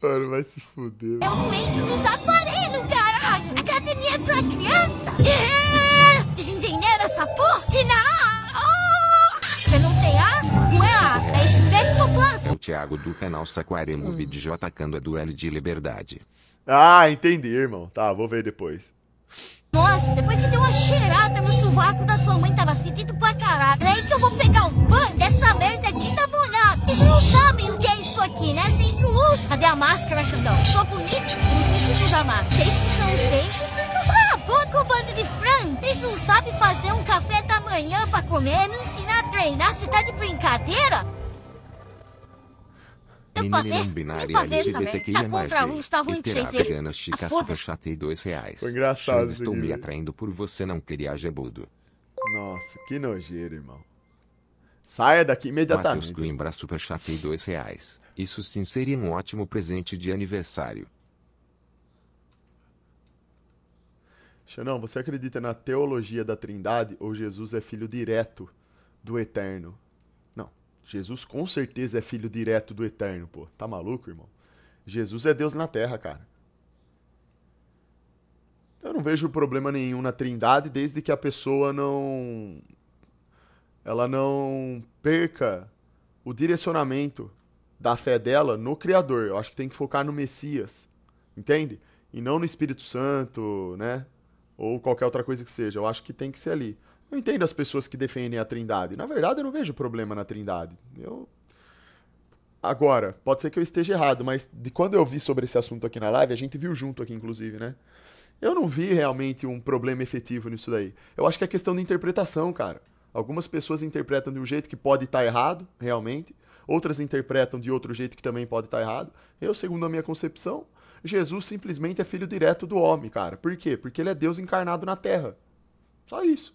Mano, vai se fuder. É um link dos aparelhos, caralho! Academia pra criança! É! Engenheiro essa porra? Tina! Oh. Você não tem asma? Não é asma, é estertoplasma. É o Thiago do canal Saquaremo hum. vídeo atacando é duelo de liberdade. Ah, entendi, irmão. Tá, vou ver depois. Nossa, depois que deu uma cheirada no sovaco da sua mãe, tava fedido pra caralho. É aí que eu vou pegar um banho dessa merda aqui tá molhada. Vocês não sabem o que é isso aqui, né? Vocês não usam. Cadê a máscara, Xandão? Sou bonito? Não preciso usar máscara. Vocês que são feios, vocês têm que usar a boca, bando de frango. Vocês não sabem fazer um café da manhã pra comer, não ensinar a treinar, você tá de brincadeira? Menina não binária LGBTQIA+, mais vegetariana chica super chata e dois reais. Foi engraçado Chans, Estou me atraindo por você não queria jebudo. Nossa, que nojeira, irmão. Saia daqui imediatamente. Matheus Coimbra super chata e dois reais. Isso sim seria um ótimo presente de aniversário. Xanão, você acredita na teologia da trindade ou Jesus é filho direto do Eterno? Jesus com certeza é filho direto do Eterno, pô. Tá maluco, irmão? Jesus é Deus na terra, cara. Eu não vejo problema nenhum na Trindade desde que a pessoa não ela não perca o direcionamento da fé dela no criador. Eu acho que tem que focar no Messias, entende? E não no Espírito Santo, né? Ou qualquer outra coisa que seja. Eu acho que tem que ser ali. Não entendo as pessoas que defendem a Trindade. Na verdade, eu não vejo problema na Trindade. Eu. Agora, pode ser que eu esteja errado, mas de quando eu vi sobre esse assunto aqui na live, a gente viu junto aqui, inclusive, né? Eu não vi realmente um problema efetivo nisso daí. Eu acho que é questão de interpretação, cara. Algumas pessoas interpretam de um jeito que pode estar tá errado, realmente. Outras interpretam de outro jeito que também pode estar tá errado. Eu, segundo a minha concepção, Jesus simplesmente é filho direto do homem, cara. Por quê? Porque ele é Deus encarnado na terra. Só isso.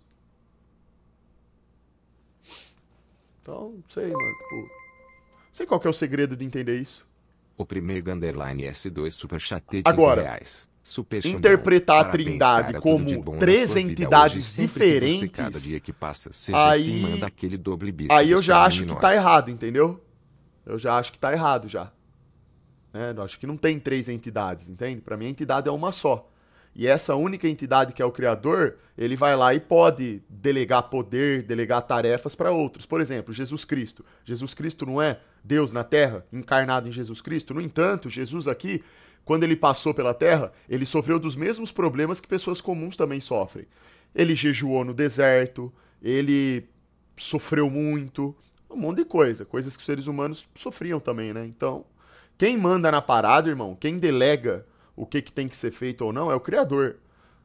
Então, não sei, mano. Tipo, não sei qual que é o segredo de entender isso. O primeiro underline S2 super chatete Agora, reais. Super interpretar chamar. a Trindade cara, como três entidades Hoje, diferentes. Cada dia que passa, seja aí, assim, manda aquele doble bis. Aí eu já acho que tá errado, entendeu? Eu já acho que tá errado já. É, eu acho que não tem três entidades, entende? Para mim a entidade é uma só. E essa única entidade que é o criador, ele vai lá e pode delegar poder, delegar tarefas para outros. Por exemplo, Jesus Cristo. Jesus Cristo não é Deus na terra, encarnado em Jesus Cristo. No entanto, Jesus aqui, quando ele passou pela terra, ele sofreu dos mesmos problemas que pessoas comuns também sofrem. Ele jejuou no deserto, ele sofreu muito, um monte de coisa, coisas que os seres humanos sofriam também, né? Então, quem manda na parada, irmão, quem delega o que, que tem que ser feito ou não é o criador.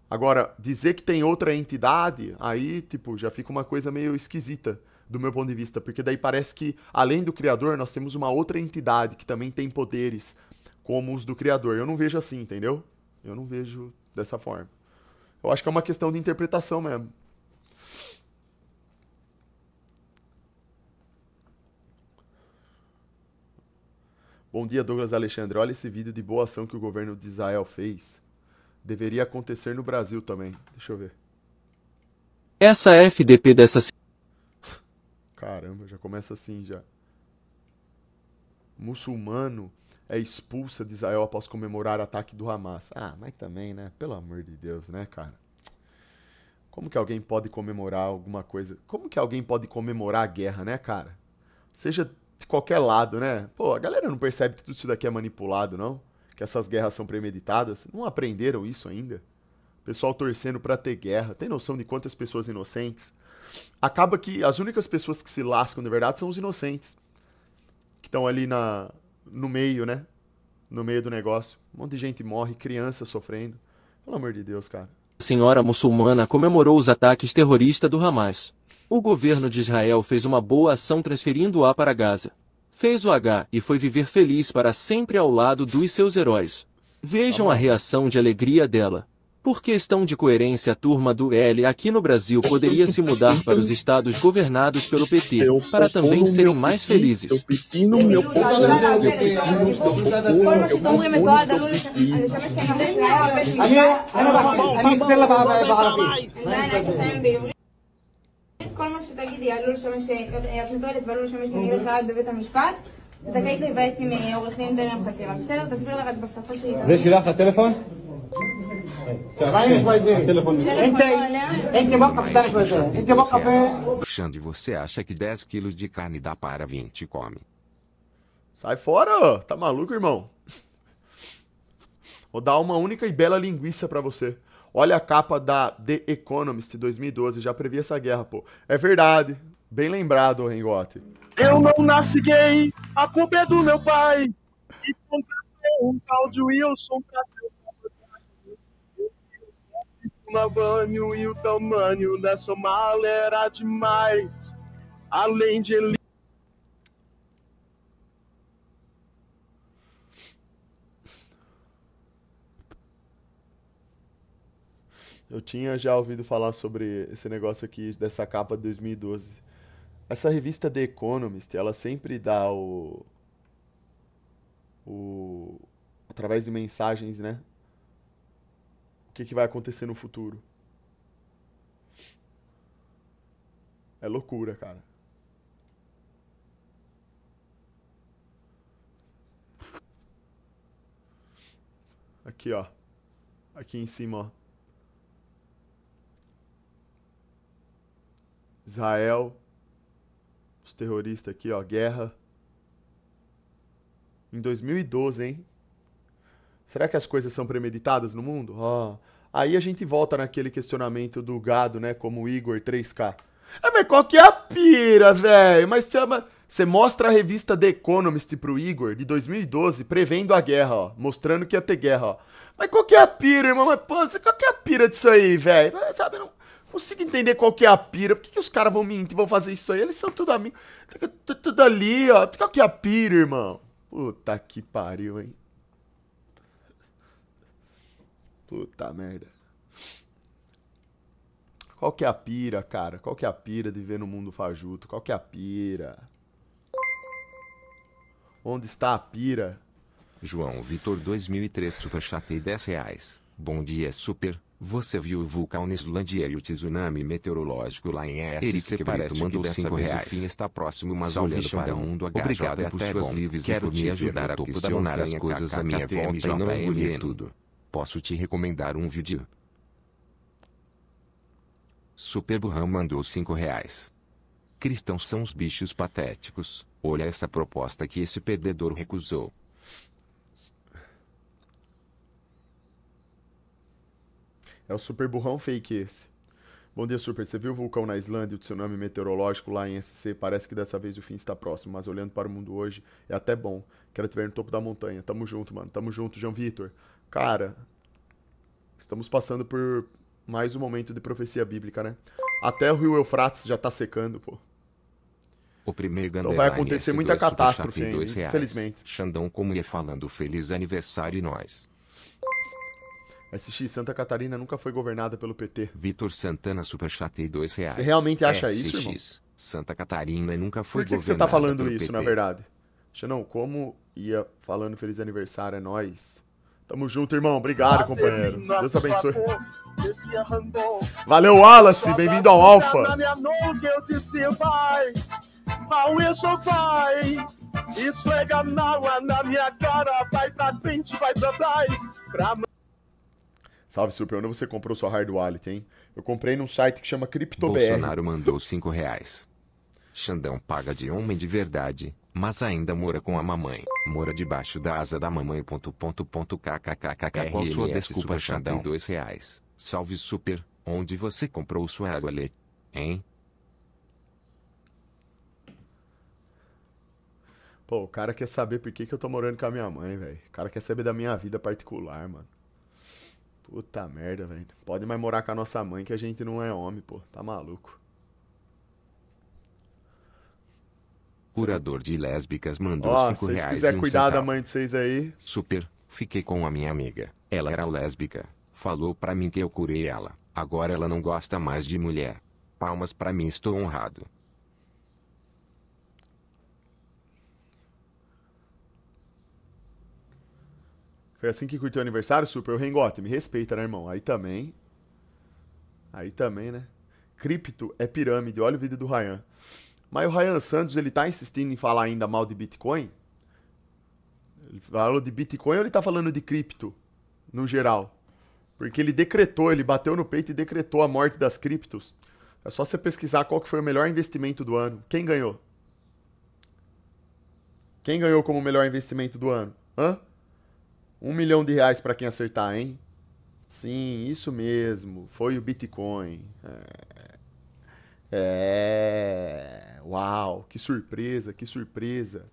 Agora, dizer que tem outra entidade, aí, tipo, já fica uma coisa meio esquisita do meu ponto de vista, porque daí parece que, além do criador, nós temos uma outra entidade que também tem poderes como os do criador. Eu não vejo assim, entendeu? Eu não vejo dessa forma. Eu acho que é uma questão de interpretação mesmo. Bom dia, Douglas Alexandre. Olha esse vídeo de boa ação que o governo de Israel fez. Deveria acontecer no Brasil também. Deixa eu ver. Essa é FDP dessa. Caramba, já começa assim já. Muçulmano é expulsa de Israel após comemorar ataque do Hamas. Ah, mas também, né? Pelo amor de Deus, né, cara? Como que alguém pode comemorar alguma coisa? Como que alguém pode comemorar a guerra, né, cara? Seja de qualquer lado, né? Pô, a galera não percebe que tudo isso daqui é manipulado, não? Que essas guerras são premeditadas. Não aprenderam isso ainda? pessoal torcendo para ter guerra. Tem noção de quantas pessoas inocentes? Acaba que as únicas pessoas que se lascam de verdade são os inocentes. Que estão ali na, no meio, né? No meio do negócio. Um monte de gente morre, criança sofrendo. Pelo amor de Deus, cara senhora muçulmana comemorou os ataques terroristas do Hamas. O governo de Israel fez uma boa ação transferindo-a para Gaza. Fez o H e foi viver feliz para sempre ao lado dos seus heróis. Vejam a reação de alegria dela. Por questão de coerência, a turma do L aqui no Brasil poderia se mudar para os estados governados pelo PT, para também serem mais felizes. כל מה שתגידי, עלול לשמש, ועלול לשמש בבית המשפט זכאית להיוועץ עם עורך דין דרם חקירה, בסדר? תסביר לה רק בשפה שהיא... זה שילח לטלפון? Xande, você acha que 10 quilos de carne dá para 20 come? Sai fora, ó. tá maluco, irmão? Vou dar uma única e bela linguiça para você. Olha a capa da The Economist 2012, já previa essa guerra, pô. É verdade. Bem lembrado, Rengote. Eu não nasci gay, a culpa é do meu pai. E contratei um tal de Wilson pra ser Navanho e o tamanho da mala era demais. Além de ele. Eu tinha já ouvido falar sobre esse negócio aqui dessa capa de 2012 essa revista The Economist, ela sempre dá o. O. Através de mensagens, né? O que, que vai acontecer no futuro. É loucura, cara. Aqui, ó. Aqui em cima, ó. Israel, os terroristas aqui, ó, guerra. Em 2012, hein? Será que as coisas são premeditadas no mundo? Ó. Oh. Aí a gente volta naquele questionamento do gado, né? Como o Igor 3K. Ah, mas qual que é a pira, velho? Mas chama. Você mostra a revista The Economist pro Igor, de 2012, prevendo a guerra, ó. Mostrando que ia ter guerra, ó. Mas qual que é a pira, irmão? Mas, pô, qual que é a pira disso aí, velho? Sabe, não consigo entender qual que é a pira. Por que, que os caras vão mentir, vão fazer isso aí? Eles são tudo amigos. Tá tá tudo ali, ó. Qual que é a pira, irmão? Puta que pariu, hein? Puta merda. Qual que é a pira, cara? Qual que é a pira de viver no mundo fajuto? Qual que é a pira? Onde está a pira? João Vitor 2003 Superchat e 10 reais. Bom dia, Super. Você viu o vulcão na Islândia e o tsunami meteorológico lá em ES que parece mandou que dessa 5 reais. o fim está próximo mas Salve olhando para um mundo Obrigado é por suas bom. lives Quero e por me ajudar a questionar as coisas à minha volta e não engolir é tudo. Posso te recomendar um vídeo? Super Ram mandou 5 reais. Cristãos são os bichos patéticos. Olha essa proposta que esse perdedor recusou. É o super burrão fake esse. Bom dia, Super. Você viu o vulcão na Islândia e o tsunami meteorológico lá em SC? Parece que dessa vez o fim está próximo, mas olhando para o mundo hoje, é até bom. Quero te ver no topo da montanha. Tamo junto, mano. Tamo junto, João Vitor. Cara, estamos passando por mais um momento de profecia bíblica, né? Até o rio Eufrates já tá secando, pô. O primeiro Então vai acontecer S2 muita catástrofe ainda, infelizmente. Xandão como ia falando feliz aniversário e nós. SX Santa Catarina nunca foi governada pelo PT. Vitor Santana Superchat e dois reais. Você realmente acha SX, isso, irmão? Santa Catarina nunca foi governada pelo PT. Por que, você tá falando isso, PT? na verdade? Xanão, como ia falando feliz aniversário é nós. Tamo junto, irmão. Obrigado, companheiro. Deus abençoe. É Valeu, Wallace. Bem-vindo ao Alfa. Não, na minha cara. Vai pra frente, vai pra trás. Salve, Super. Onde você comprou sua hard wallet, hein? Eu comprei num site que chama CryptoBR. Bolsonaro mandou 5 reais. Xandão paga de homem de verdade, mas ainda mora com a mamãe. Mora debaixo da asa da mamãe. Ponto, ponto, ponto, kkkk, Qual sua desculpa, Xandão? Dois reais. Salve, Super. Onde você comprou sua wallet, hein? Pô, o cara quer saber por que, que eu tô morando com a minha mãe, velho. O cara quer saber da minha vida particular, mano. Puta merda, velho. Pode mais morar com a nossa mãe que a gente não é homem, pô. Tá maluco. Curador de lésbicas mandou 5 reais. Se quiser um cuidar da mãe de vocês aí. Super. Fiquei com a minha amiga. Ela era lésbica. Falou pra mim que eu curei ela. Agora ela não gosta mais de mulher. Palmas pra mim, estou honrado. Foi assim que curtiu o aniversário, super. O Rengote, me respeita, né, irmão? Aí também. Aí também, né? Cripto é pirâmide. Olha o vídeo do Ryan. Mas o Ryan Santos, ele tá insistindo em falar ainda mal de Bitcoin? Ele falou de Bitcoin ou ele tá falando de cripto? No geral. Porque ele decretou, ele bateu no peito e decretou a morte das criptos. É só você pesquisar qual que foi o melhor investimento do ano. Quem ganhou? Quem ganhou como melhor investimento do ano? Hã? Um milhão de reais para quem acertar, hein? Sim, isso mesmo. Foi o Bitcoin. É... é... Uau, que surpresa, que surpresa.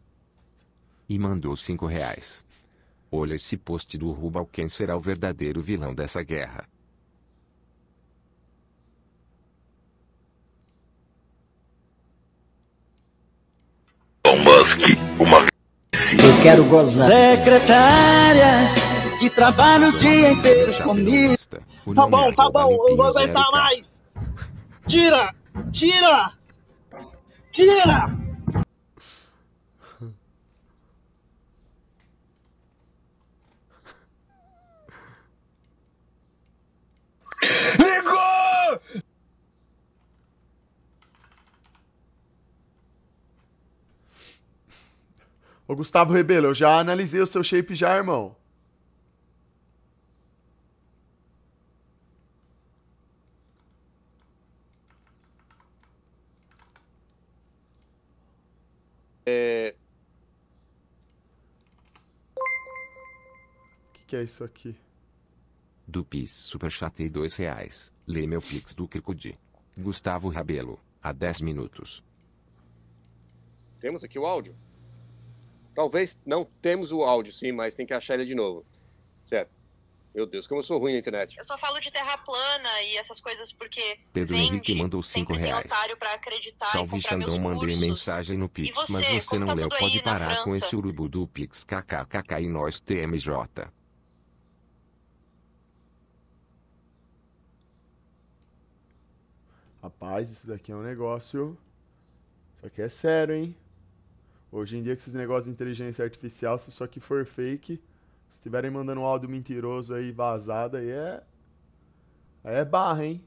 E mandou cinco reais. Olha esse post do Rubal. Quem será o verdadeiro vilão dessa guerra? Elon Musk, uma eu quero gozar. Secretária, que trabalha o dia inteiro comigo. Tá, tá bom, tá bom, eu vou aguentar é mais. Tira! Tira! Tira! Ligou! Ô Gustavo Rebelo, eu já analisei o seu shape já, irmão. É... O que, que é isso aqui? Do PIS Superchatei dois reais. Lê meu Pix do cricudi. Gustavo Rabelo, há 10 minutos. Temos aqui o áudio? Talvez não temos o áudio, sim, mas tem que achar ele de novo. Certo. Meu Deus, como eu sou ruim na internet. Eu só falo de terra plana e essas coisas porque. Pedro vende, Henrique mandou 5 reais. Salve Xandão, mandei mensagem no Pix, você, mas você não tá leu. Pode parar com esse urubu do Pix, kkkk e nós TMJ. Rapaz, isso daqui é um negócio. Isso aqui é sério, hein? Hoje em dia, com esses negócios de inteligência artificial, se só que for fake, se estiverem mandando um áudio mentiroso aí vazado, aí é. Aí é barra, hein?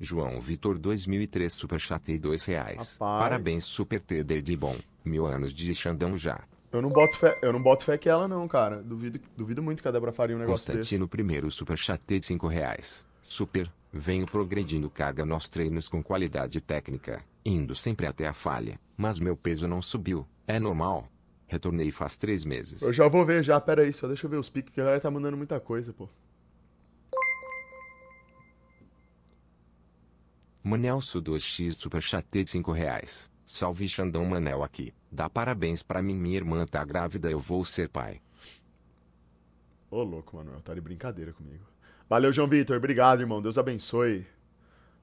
João Vitor 2003 Superchatei 2 reais. Rapaz. Parabéns Super TD de bom. Mil anos de Xandão já. Eu não boto fé, eu não boto fé que ela não, cara. Duvido, duvido muito que a Débora faria um negócio Constantino desse. primeiro Superchatei de 5 reais. Super, venho progredindo carga nós treinos com qualidade técnica indo sempre até a falha, mas meu peso não subiu, é normal. Retornei faz três meses. Eu já vou ver já, pera aí, só deixa eu ver os piques, que a galera tá mandando muita coisa, pô. Manel Su2X Superchat de 5 reais. Salve Xandão Manel aqui. Dá parabéns pra mim, minha irmã tá grávida, eu vou ser pai. Ô louco, Manuel, tá de brincadeira comigo. Valeu, João Vitor, obrigado, irmão. Deus abençoe.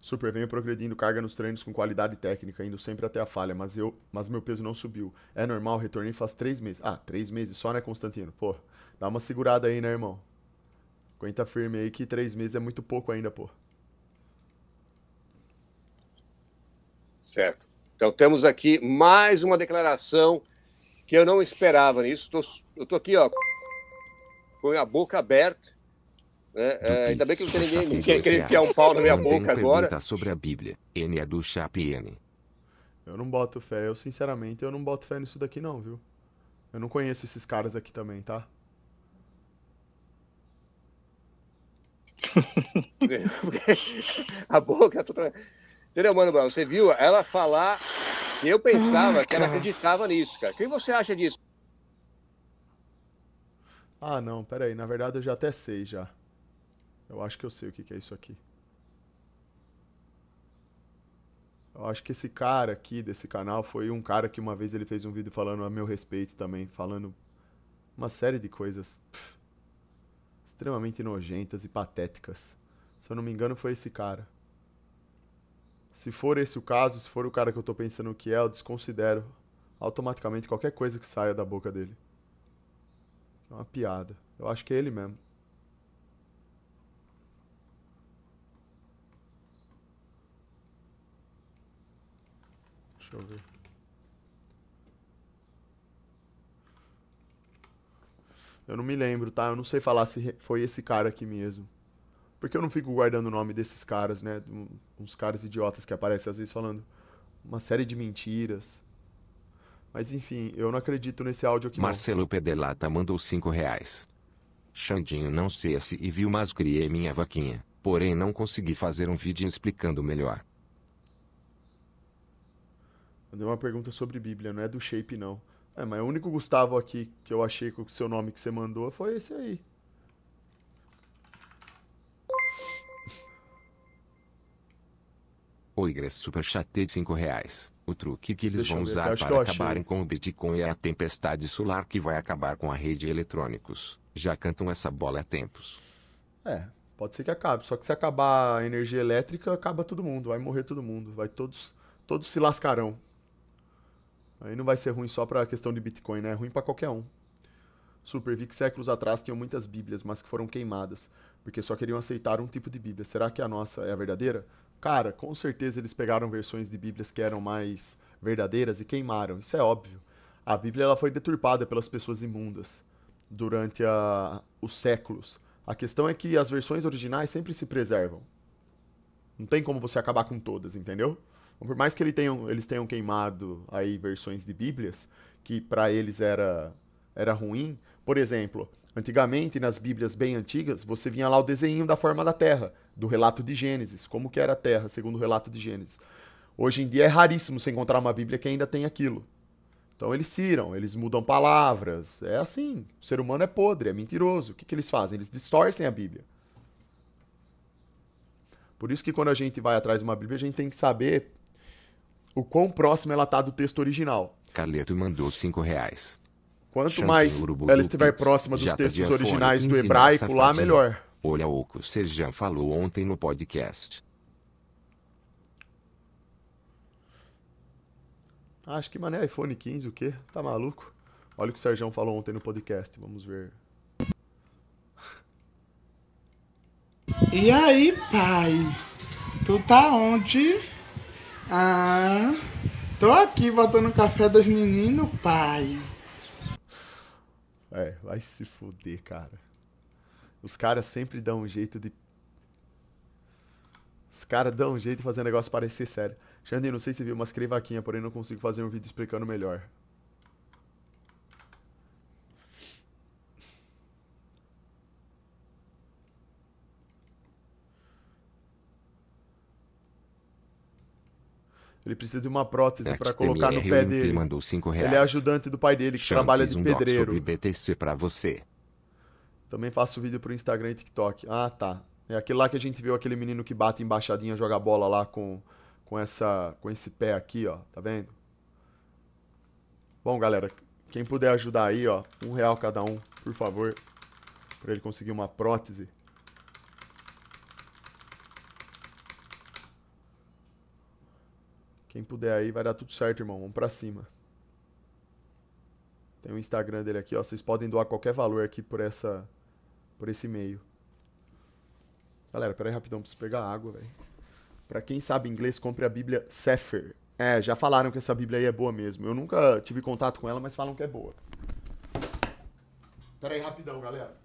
Super, venho progredindo carga nos treinos com qualidade técnica, indo sempre até a falha, mas eu, mas meu peso não subiu. É normal, retornei faz três meses. Ah, três meses só, né, Constantino? Pô, dá uma segurada aí, né, irmão? Aguenta firme aí que três meses é muito pouco ainda, pô. Certo. Então temos aqui mais uma declaração que eu não esperava nisso. Tô, eu tô aqui, ó, com a boca aberta é, é, ainda bem que não tem ninguém que quer enfiar um pau na minha boca agora. sobre a Bíblia. N é do Eu não boto fé. Eu, sinceramente, eu não boto fé nisso daqui não, viu? Eu não conheço esses caras aqui também, tá? a boca... Tá toda... Entendeu, Mano Você viu ela falar que eu pensava que ela acreditava nisso, cara. O que você acha disso? Ah, não, peraí. Na verdade, eu já até sei já. Eu acho que eu sei o que é isso aqui. Eu acho que esse cara aqui desse canal foi um cara que uma vez ele fez um vídeo falando a meu respeito também, falando uma série de coisas pff, extremamente nojentas e patéticas. Se eu não me engano, foi esse cara. Se for esse o caso, se for o cara que eu tô pensando que é, eu desconsidero automaticamente qualquer coisa que saia da boca dele. É uma piada. Eu acho que é ele mesmo. Deixa eu ver. Eu não me lembro, tá? Eu não sei falar se foi esse cara aqui mesmo. Porque eu não fico guardando o nome desses caras, né? Uns caras idiotas que aparecem às vezes falando uma série de mentiras. Mas enfim, eu não acredito nesse áudio aqui. Marcelo não. Pedelata mandou 5 reais. Xandinho não sei se e viu, mas criei minha vaquinha. Porém, não consegui fazer um vídeo explicando melhor. Mandei uma pergunta sobre Bíblia, não é do Shape, não. É, mas o único Gustavo aqui que eu achei com o seu nome que você mandou foi esse aí. Oi, Gres Super Chatei de 5 reais. O truque que eles Deixa vão usar para acabarem com o Bitcoin é a tempestade solar que vai acabar com a rede de eletrônicos. Já cantam essa bola há tempos. É, pode ser que acabe. Só que se acabar a energia elétrica, acaba todo mundo. Vai morrer todo mundo. Vai todos, todos se lascarão. Aí não vai ser ruim só para a questão de Bitcoin, né? É ruim para qualquer um. Super, vi que séculos atrás tinham muitas Bíblias, mas que foram queimadas, porque só queriam aceitar um tipo de Bíblia. Será que a nossa é a verdadeira? Cara, com certeza eles pegaram versões de Bíblias que eram mais verdadeiras e queimaram, isso é óbvio. A Bíblia ela foi deturpada pelas pessoas imundas durante a, os séculos. A questão é que as versões originais sempre se preservam. Não tem como você acabar com todas, entendeu? Então, por mais que ele tenham, eles tenham queimado aí versões de Bíblias, que para eles era, era ruim, por exemplo, antigamente nas Bíblias bem antigas, você vinha lá o desenho da forma da Terra, do relato de Gênesis, como que era a Terra, segundo o relato de Gênesis. Hoje em dia é raríssimo você encontrar uma Bíblia que ainda tem aquilo. Então eles tiram, eles mudam palavras. É assim. O ser humano é podre, é mentiroso. O que, que eles fazem? Eles distorcem a Bíblia. Por isso que quando a gente vai atrás de uma Bíblia, a gente tem que saber o quão próxima ela tá do texto original. Carleto mandou cinco reais. Quanto Chante mais ela estiver próxima dos tá textos originais do hebraico lá, melhor. Olha o que o Serjan falou ontem no podcast. Ah, acho que mané iPhone 15, o quê? Tá maluco? Olha o que o Serjão falou ontem no podcast, vamos ver. E aí, pai? Tu tá onde? Ah, tô aqui botando café dos meninos, pai. É, vai se fuder, cara. Os caras sempre dão um jeito de. Os caras dão um jeito de fazer o negócio parecer sério. Xandinho, não sei se viu umas escrevaquinha, porém não consigo fazer um vídeo explicando melhor. Ele precisa de uma prótese para colocar no pé dele. Mandou cinco reais. Ele é ajudante do pai dele que trabalha de um pedreiro. Sobre BTC para você. Também faço vídeo pro Instagram e TikTok. Ah, tá. É aquele lá que a gente viu aquele menino que bate embaixadinha, joga bola lá com com essa com esse pé aqui, ó, tá vendo? Bom, galera, quem puder ajudar aí, ó, um real cada um, por favor, para ele conseguir uma prótese. Quem puder aí, vai dar tudo certo, irmão. Vamos pra cima. Tem o Instagram dele aqui, ó. Vocês podem doar qualquer valor aqui por essa... Por esse e-mail. Galera, pera aí rapidão, preciso pegar água, velho. Pra quem sabe inglês, compre a Bíblia Sefer. É, já falaram que essa Bíblia aí é boa mesmo. Eu nunca tive contato com ela, mas falam que é boa. Pera aí rapidão, galera.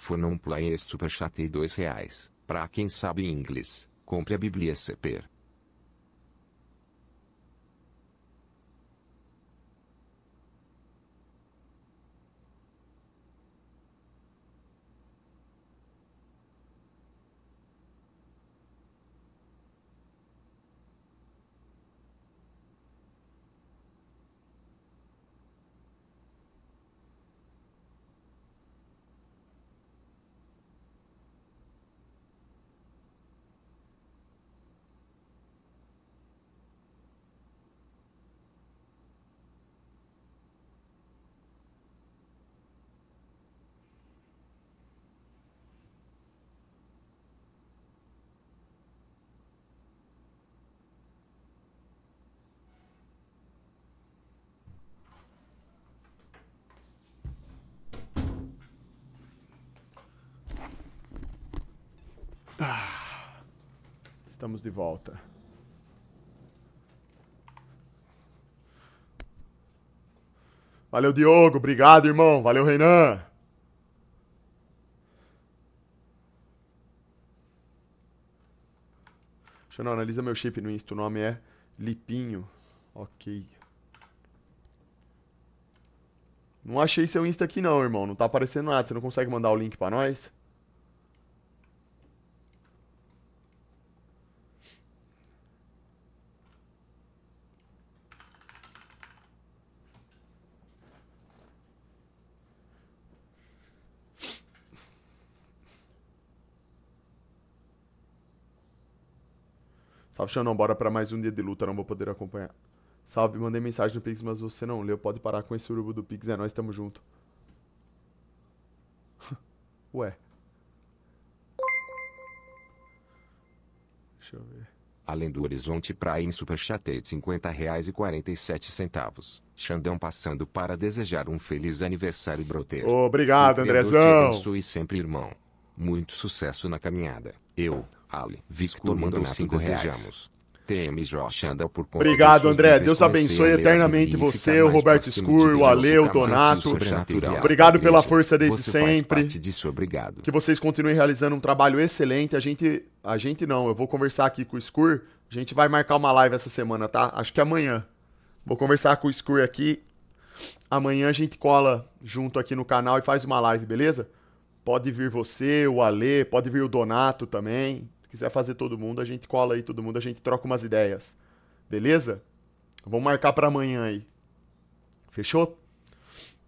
For não play super superchat e dois reais. Pra quem sabe inglês, compre a Bíblia CP. Estamos de volta. Valeu, Diogo. Obrigado, irmão. Valeu, Renan. Deixa eu não, analisa meu chip no Insta. O nome é Lipinho. Ok. Não achei seu Insta aqui não, irmão. Não tá aparecendo nada. Você não consegue mandar o link pra nós? Salve, Xanão, bora para mais um dia de luta, não vou poder acompanhar. Salve, mandei mensagem no Pix, mas você não leu. Pode parar com esse urubu do Pix, é nós, tamo junto. Ué. Deixa eu ver. Além do Horizonte Prime Superchat de 50 reais e 47 centavos. Xandão passando para desejar um feliz aniversário broteiro. Obrigado, Andrezão. Deus te abençoe sempre, irmão. Muito sucesso na caminhada. Eu, Ali, Victor mandou cinco reais. TM Josh anda por conta Obrigado, André. Deus abençoe eternamente você, o Roberto Escuro, o Ale, o Donato. Obrigado pela força desde sempre. Disso, obrigado. Que vocês continuem realizando um trabalho excelente. A gente. A gente não, eu vou conversar aqui com o Scur. A gente vai marcar uma live essa semana, tá? Acho que amanhã. Vou conversar com o Scur aqui. Amanhã a gente cola junto aqui no canal e faz uma live, beleza? Pode vir você, o Alê, pode vir o Donato também. Se quiser fazer todo mundo, a gente cola aí todo mundo, a gente troca umas ideias. Beleza? Então vamos marcar para amanhã aí. Fechou?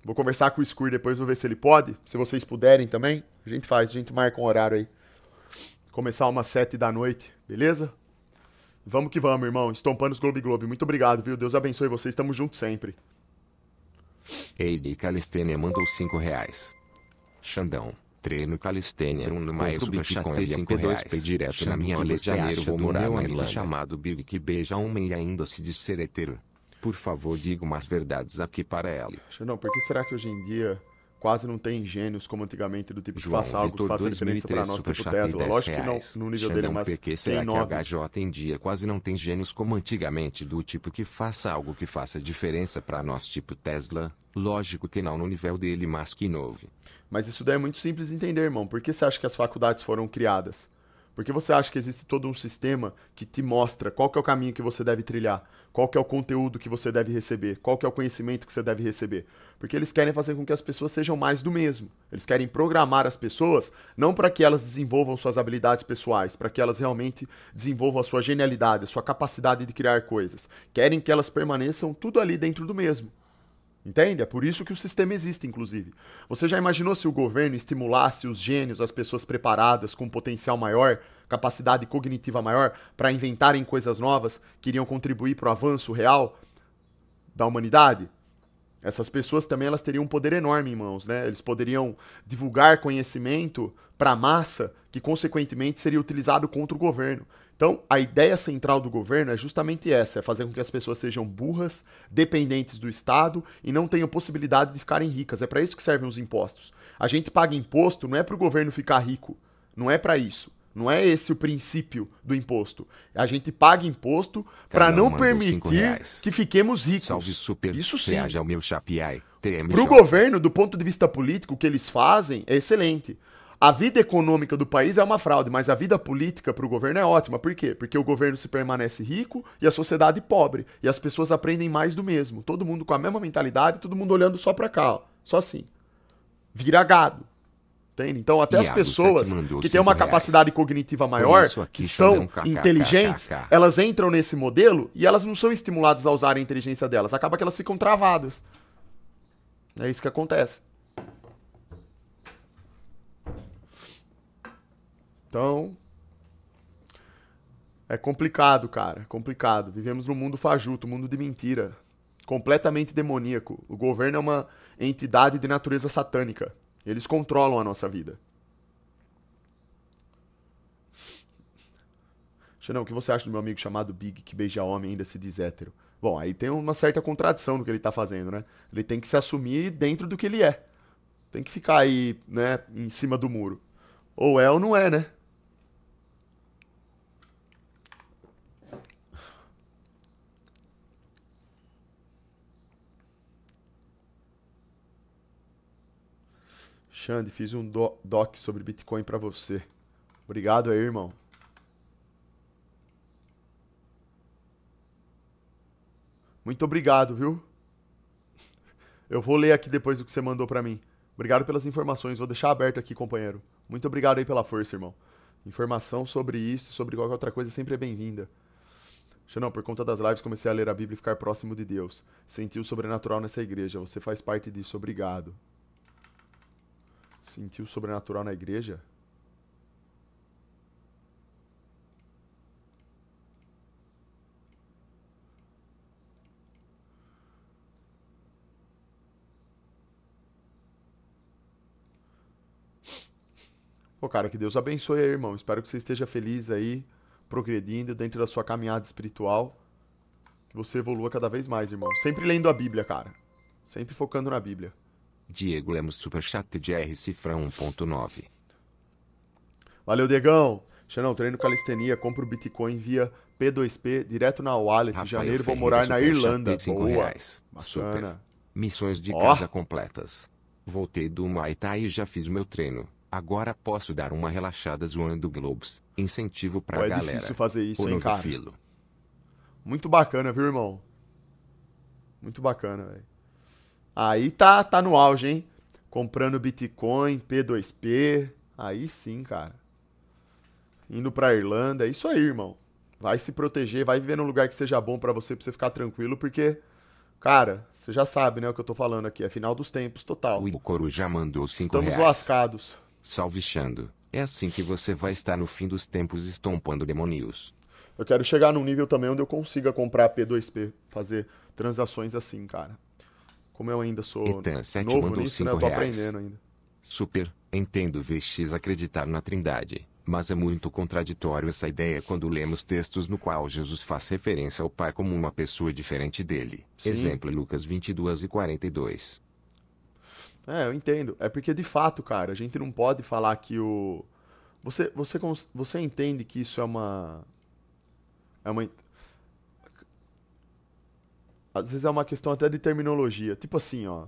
Vou conversar com o Scur depois, vou ver se ele pode. Se vocês puderem também, a gente faz, a gente marca um horário aí. Começar umas sete da noite, beleza? Vamos que vamos, irmão. Estompando os Globo Globo. Muito obrigado, viu? Deus abençoe vocês. Tamo junto sempre. Eide Calistênia né? mandou cinco reais. Xandão. Treino calistênia um numa com ele 52 p direto Chama na minha Rio de Janeiro vou morar na ilha chamado Big que beija uma e ainda se diz ser heteiro. Por favor, diga umas verdades aqui para ela. Não, porque será que hoje em dia quase não tem gênios como antigamente, do tipo João que faça algo Vitor, que faça diferença para nós, tipo Tesla. Lógico reais. que não, no nível é Xandão dele, mas será tem nove. que HJ em dia quase não tem gênios como antigamente, do tipo que faça algo que faça diferença para nós, tipo Tesla? Lógico que não no nível dele, mas que inove. Mas isso daí é muito simples de entender, irmão. Por que você acha que as faculdades foram criadas? Porque você acha que existe todo um sistema que te mostra qual é o caminho que você deve trilhar, qual é o conteúdo que você deve receber, qual é o conhecimento que você deve receber porque eles querem fazer com que as pessoas sejam mais do mesmo. Eles querem programar as pessoas não para que elas desenvolvam suas habilidades pessoais, para que elas realmente desenvolvam a sua genialidade, a sua capacidade de criar coisas. Querem que elas permaneçam tudo ali dentro do mesmo. Entende? É por isso que o sistema existe, inclusive. Você já imaginou se o governo estimulasse os gênios, as pessoas preparadas, com potencial maior, capacidade cognitiva maior, para inventarem coisas novas que iriam contribuir para o avanço real da humanidade? Essas pessoas também elas teriam um poder enorme em mãos, né? Eles poderiam divulgar conhecimento para a massa que consequentemente seria utilizado contra o governo. Então, a ideia central do governo é justamente essa: é fazer com que as pessoas sejam burras, dependentes do Estado e não tenham possibilidade de ficarem ricas. É para isso que servem os impostos. A gente paga imposto não é para o governo ficar rico, não é para isso. Não é esse o princípio do imposto. A gente paga imposto para não permitir que fiquemos ricos. Salve super Isso sim. Ao meu chapiai. É para o governo, do ponto de vista político, o que eles fazem é excelente. A vida econômica do país é uma fraude, mas a vida política para o governo é ótima. Por quê? Porque o governo se permanece rico e a sociedade pobre. E as pessoas aprendem mais do mesmo. Todo mundo com a mesma mentalidade, todo mundo olhando só para cá. Ó. Só assim. Vira gado. Entende? Então, até e as pessoas que têm uma reais. capacidade cognitiva maior, que são um inteligentes, elas entram nesse modelo e elas não são estimuladas a usar a inteligência delas. Acaba que elas ficam travadas. É isso que acontece. Então. É complicado, cara. É complicado. Vivemos num mundo fajuto, mundo de mentira. Completamente demoníaco. O governo é uma entidade de natureza satânica. Eles controlam a nossa vida. Xanão, o que você acha do meu amigo chamado Big, que beija homem e ainda se diz hétero? Bom, aí tem uma certa contradição no que ele tá fazendo, né? Ele tem que se assumir dentro do que ele é. Tem que ficar aí, né, em cima do muro. Ou é ou não é, né? Xande, fiz um doc sobre Bitcoin para você. Obrigado aí, irmão. Muito obrigado, viu? Eu vou ler aqui depois o que você mandou para mim. Obrigado pelas informações. Vou deixar aberto aqui, companheiro. Muito obrigado aí pela força, irmão. Informação sobre isso, sobre qualquer outra coisa, sempre é bem-vinda. Xanão, por conta das lives, comecei a ler a Bíblia e ficar próximo de Deus. Senti o sobrenatural nessa igreja. Você faz parte disso. Obrigado sentiu sobrenatural na igreja? Pô, cara, que Deus abençoe aí, irmão. Espero que você esteja feliz aí, progredindo dentro da sua caminhada espiritual. Que você evolua cada vez mais, irmão. Sempre lendo a Bíblia, cara. Sempre focando na Bíblia. Diego Lemos Superchat de R Cifra 1.9. Valeu, Degão. Xanão, treino calistenia, compro Bitcoin via P2P direto na wallet. Rafael Janeiro vou morar na Irlanda. De Boa. Reais. Super. Missões de oh. casa completas. Voltei do Muay Thai e já fiz meu treino. Agora posso dar uma relaxada zoando Globes. Incentivo pra Pô, é galera. É difícil fazer isso, hein, cara? Filo. Muito bacana, viu, irmão? Muito bacana, velho. Aí tá, tá no auge, hein? Comprando Bitcoin, P2P. Aí sim, cara. Indo pra Irlanda, é isso aí, irmão. Vai se proteger, vai viver num lugar que seja bom para você, pra você ficar tranquilo, porque Cara, você já sabe, né, o que eu tô falando aqui. É final dos tempos total. O Coruja mandou 5 Estamos reais. lascados. Salve, Xando. É assim que você vai estar no fim dos tempos estompando demônios. Eu quero chegar num nível também onde eu consiga comprar P2P, fazer transações assim, cara. Como eu ainda sou Etan 7 novo mandou nisso, né, eu tô reais. aprendendo ainda. Super, entendo VX acreditar na trindade. Mas é muito contraditório essa ideia quando lemos textos no qual Jesus faz referência ao Pai como uma pessoa diferente dele. Sim. Exemplo Lucas 22 e 42. É, eu entendo. É porque de fato, cara, a gente não pode falar que o você você você entende que isso é uma é uma às vezes é uma questão até de terminologia. Tipo assim, ó.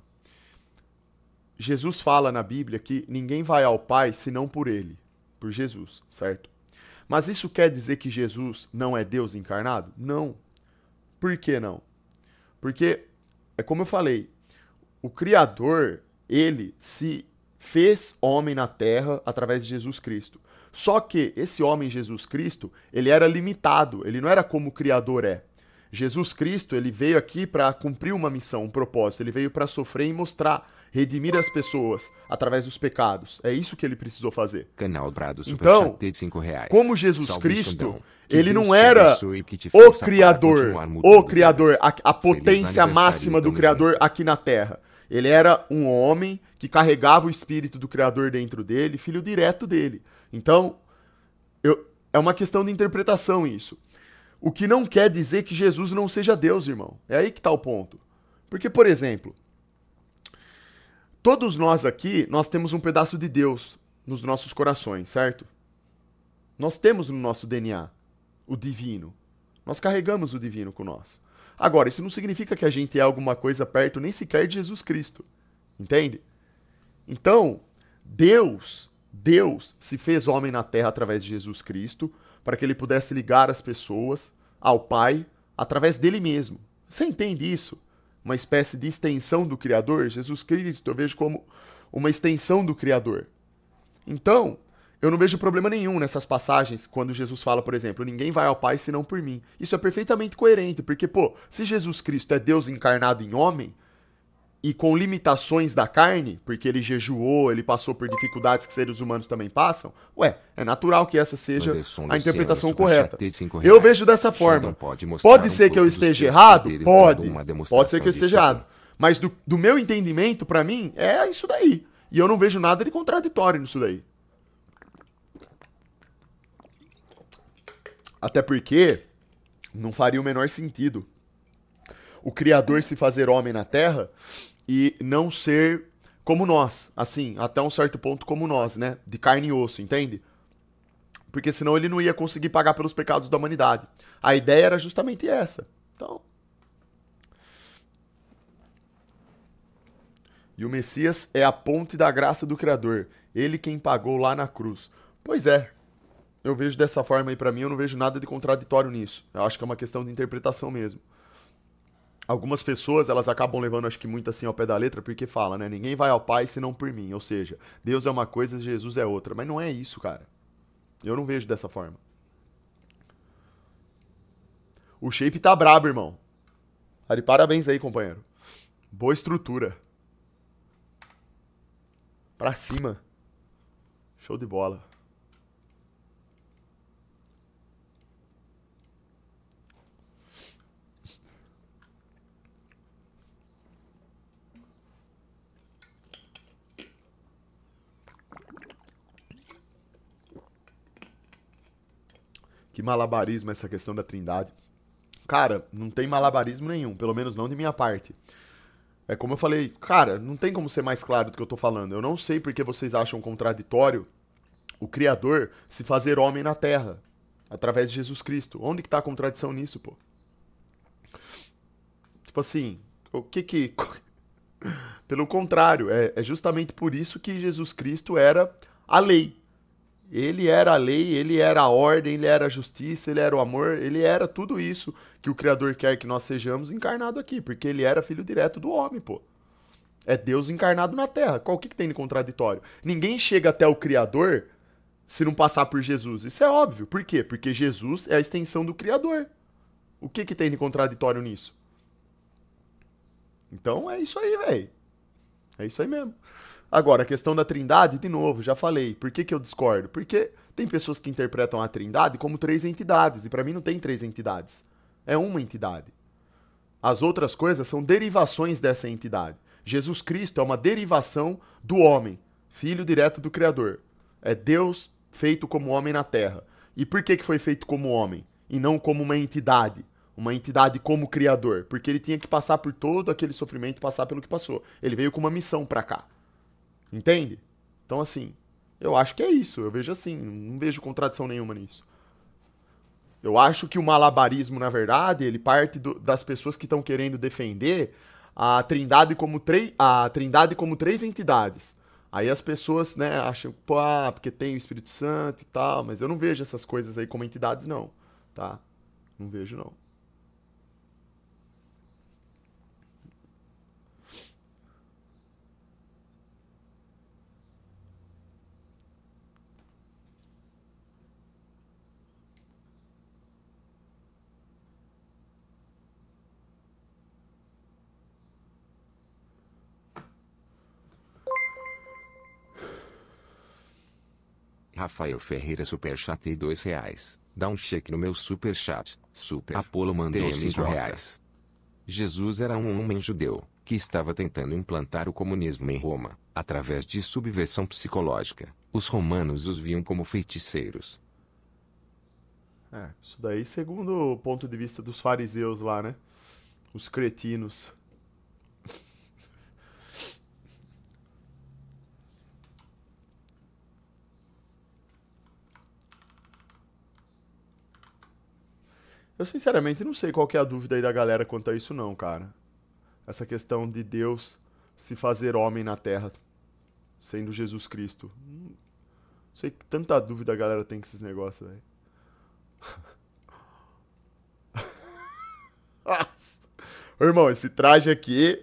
Jesus fala na Bíblia que ninguém vai ao Pai senão por ele, por Jesus, certo? Mas isso quer dizer que Jesus não é Deus encarnado? Não. Por que não? Porque é como eu falei, o criador, ele se fez homem na terra através de Jesus Cristo. Só que esse homem Jesus Cristo, ele era limitado, ele não era como o criador é. Jesus Cristo, ele veio aqui para cumprir uma missão, um propósito. Ele veio para sofrer e mostrar, redimir as pessoas através dos pecados. É isso que ele precisou fazer. Canal Brado Então, como Jesus Salve Cristo, ele não era o criador, o criador, a, a potência máxima do criador junto. aqui na terra. Ele era um homem que carregava o espírito do criador dentro dele, filho direto dele. Então, eu, é uma questão de interpretação isso. O que não quer dizer que Jesus não seja Deus, irmão. É aí que está o ponto. Porque, por exemplo, todos nós aqui, nós temos um pedaço de Deus nos nossos corações, certo? Nós temos no nosso DNA o divino. Nós carregamos o divino com nós. Agora, isso não significa que a gente é alguma coisa perto nem sequer de Jesus Cristo. Entende? Então, Deus, Deus se fez homem na terra através de Jesus Cristo para que ele pudesse ligar as pessoas ao Pai através dele mesmo. Você entende isso? Uma espécie de extensão do Criador? Jesus Cristo eu vejo como uma extensão do Criador. Então, eu não vejo problema nenhum nessas passagens quando Jesus fala, por exemplo, ninguém vai ao Pai senão por mim. Isso é perfeitamente coerente, porque, pô, se Jesus Cristo é Deus encarnado em homem, e com limitações da carne, porque ele jejuou, ele passou por dificuldades que seres humanos também passam, ué, é natural que essa seja Anderson, a interpretação Luciano, correta. Eu vejo dessa forma. Pode, pode, ser um que eu esteja errado? Pode. Pode ser que eu esteja errado. Mas do, do meu entendimento, para mim, é isso daí. E eu não vejo nada de contraditório nisso daí. Até porque não faria o menor sentido o Criador se fazer homem na Terra e não ser como nós, assim, até um certo ponto como nós, né? De carne e osso, entende? Porque senão ele não ia conseguir pagar pelos pecados da humanidade. A ideia era justamente essa. Então. E o Messias é a ponte da graça do Criador, ele quem pagou lá na cruz. Pois é. Eu vejo dessa forma aí para mim, eu não vejo nada de contraditório nisso. Eu acho que é uma questão de interpretação mesmo algumas pessoas elas acabam levando acho que muito assim ao pé da letra porque fala né ninguém vai ao pai senão por mim ou seja Deus é uma coisa Jesus é outra mas não é isso cara eu não vejo dessa forma o shape tá brabo irmão ali parabéns aí companheiro boa estrutura pra cima show de bola Que malabarismo é essa questão da trindade. Cara, não tem malabarismo nenhum, pelo menos não de minha parte. É como eu falei, cara, não tem como ser mais claro do que eu tô falando. Eu não sei porque vocês acham contraditório o Criador se fazer homem na terra, através de Jesus Cristo. Onde que tá a contradição nisso, pô? Tipo assim, o que que. Pelo contrário, é, é justamente por isso que Jesus Cristo era a lei. Ele era a lei, ele era a ordem, ele era a justiça, ele era o amor, ele era tudo isso que o Criador quer que nós sejamos encarnado aqui, porque ele era filho direto do homem, pô. É Deus encarnado na Terra. Qual que, que tem de contraditório? Ninguém chega até o Criador se não passar por Jesus. Isso é óbvio. Por quê? Porque Jesus é a extensão do Criador. O que, que tem de contraditório nisso? Então é isso aí, velho. É isso aí mesmo. Agora, a questão da trindade, de novo, já falei. Por que, que eu discordo? Porque tem pessoas que interpretam a trindade como três entidades, e para mim não tem três entidades. É uma entidade. As outras coisas são derivações dessa entidade. Jesus Cristo é uma derivação do homem, filho direto do Criador. É Deus feito como homem na terra. E por que, que foi feito como homem e não como uma entidade? Uma entidade como Criador, porque ele tinha que passar por todo aquele sofrimento, passar pelo que passou. Ele veio com uma missão para cá. Entende? Então, assim, eu acho que é isso. Eu vejo assim. Não vejo contradição nenhuma nisso. Eu acho que o malabarismo, na verdade, ele parte do, das pessoas que estão querendo defender a Trindade como três a Trindade como três entidades. Aí as pessoas, né, acham, pô, ah, porque tem o Espírito Santo e tal, mas eu não vejo essas coisas aí como entidades não, tá? Não vejo não. Rafael Ferreira Superchatei dois reais. Dá um cheque no meu superchat. Super. Apolo mandou cinco reais. Jesus era um homem judeu, que estava tentando implantar o comunismo em Roma, através de subversão psicológica. Os romanos os viam como feiticeiros. É, isso daí segundo o ponto de vista dos fariseus lá, né? Os cretinos. Eu sinceramente não sei qual é a dúvida aí da galera quanto a isso não, cara. Essa questão de Deus se fazer homem na terra, sendo Jesus Cristo. Não sei que tanta dúvida a galera tem com esses negócios, velho. Ô, irmão, esse traje aqui,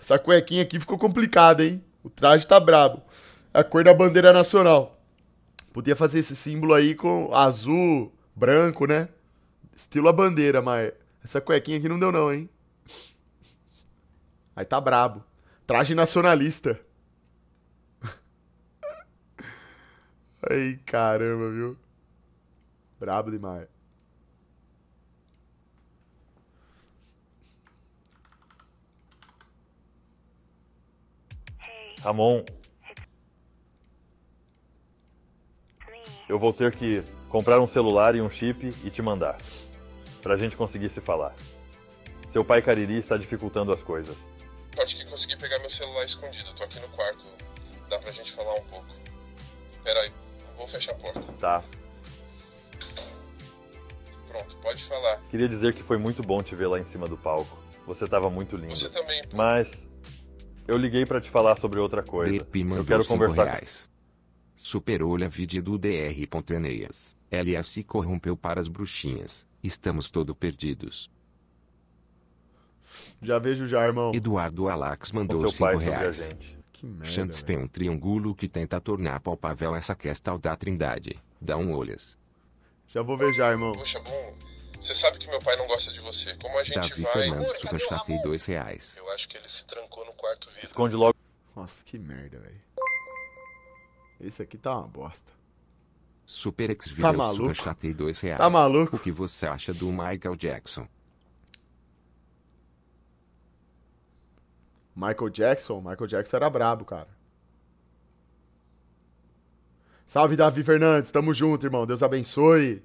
essa cuequinha aqui ficou complicada, hein? O traje tá brabo. É a cor da bandeira nacional. Podia fazer esse símbolo aí com azul, branco, né? Estilo a bandeira, mas essa cuequinha aqui não deu não, hein? Aí tá brabo. Traje nacionalista. Ai, caramba, viu? Brabo demais. Ramon. Eu vou ter que comprar um celular e um chip e te mandar, pra gente conseguir se falar. Seu pai Cariri está dificultando as coisas. Acho que consegui pegar meu celular escondido, tô aqui no quarto. Dá pra gente falar um pouco. Peraí, vou fechar a porta. Tá. Pronto, pode falar. Queria dizer que foi muito bom te ver lá em cima do palco. Você tava muito lindo. Você também. Pô. Mas eu liguei para te falar sobre outra coisa. eu quero conversar. Reais. Superou vídeo do Dr. Eneias. Ela se corrompeu para as bruxinhas. Estamos todo perdidos. Já vejo já, irmão. Eduardo Alax mandou 5 reais. Que Chantes tem um triângulo que tenta tornar palpável essa questão da trindade. Dá um olhas. Já vou ver já, irmão. Poxa, bom. Você sabe que meu pai não gosta de você. Como a gente Davi vai... Fernandes, superchat e dois reais. Eu acho que ele se trancou no quarto vidro. Esconde logo. Nossa, que merda, velho. Esse aqui tá uma bosta. Super X tá maluco? Super e dois reais. Tá maluco? O que você acha do Michael Jackson? Michael Jackson? Michael Jackson era brabo, cara. Salve, Davi Fernandes. Tamo junto, irmão. Deus abençoe.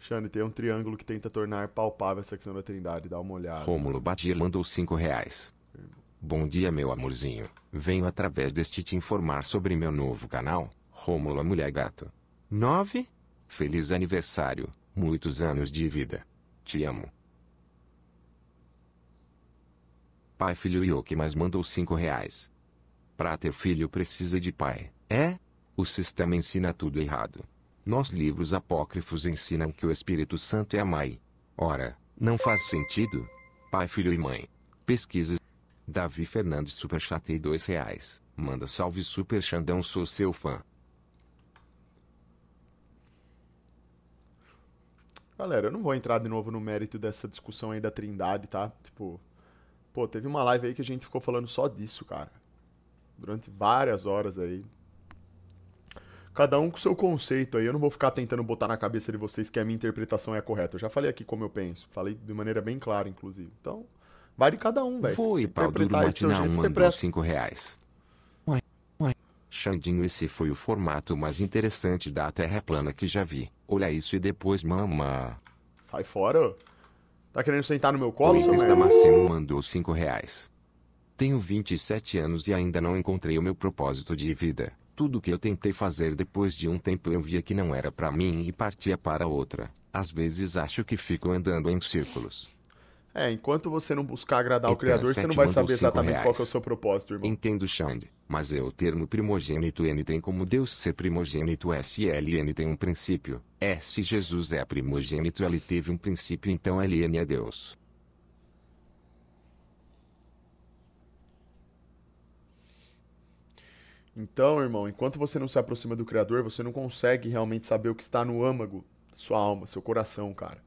Xane, tem um triângulo que tenta tornar palpável a secção da Trindade. Dá uma olhada. Rômulo Badir mandou 5 reais. Bom dia meu amorzinho, venho através deste te informar sobre meu novo canal, Rômulo a Mulher Gato. 9. Feliz aniversário, muitos anos de vida. Te amo. Pai filho Yoki mais mandou 5 reais. Pra ter filho precisa de pai, é? O sistema ensina tudo errado. Nós livros apócrifos ensinam que o Espírito Santo é a mãe. Ora, não faz sentido? Pai filho e mãe. Pesquisa Davi Fernandes Superchatei dois reais. Manda salve Super Xandão sou seu fã. Galera, eu não vou entrar de novo no mérito dessa discussão aí da Trindade, tá? Tipo, pô, teve uma live aí que a gente ficou falando só disso, cara. Durante várias horas aí. Cada um com seu conceito aí. Eu não vou ficar tentando botar na cabeça de vocês que a minha interpretação é correta. Eu já falei aqui como eu penso. Falei de maneira bem clara, inclusive. Então, Vai de cada um, velho. Foi, pau duro matinal mandou interpreta. cinco reais. Uai, uai. Xandinho, esse foi o formato mais interessante da Terra plana que já vi. Olha isso e depois mama. Sai fora. Tá querendo sentar no meu colo, seu merda? Damasceno mandou cinco reais. Tenho 27 anos e ainda não encontrei o meu propósito de vida. Tudo que eu tentei fazer depois de um tempo eu via que não era para mim e partia para outra. Às vezes acho que fico andando em círculos. É, enquanto você não buscar agradar o Criador, você não vai saber exatamente reais. qual é o seu propósito, irmão. Entendo, Xande, mas é o termo primogênito N tem como Deus ser primogênito S e LN tem um princípio. S Jesus é primogênito, Ele teve um princípio, então LN é Deus. Então, irmão, enquanto você não se aproxima do Criador, você não consegue realmente saber o que está no âmago da sua alma, seu coração, cara.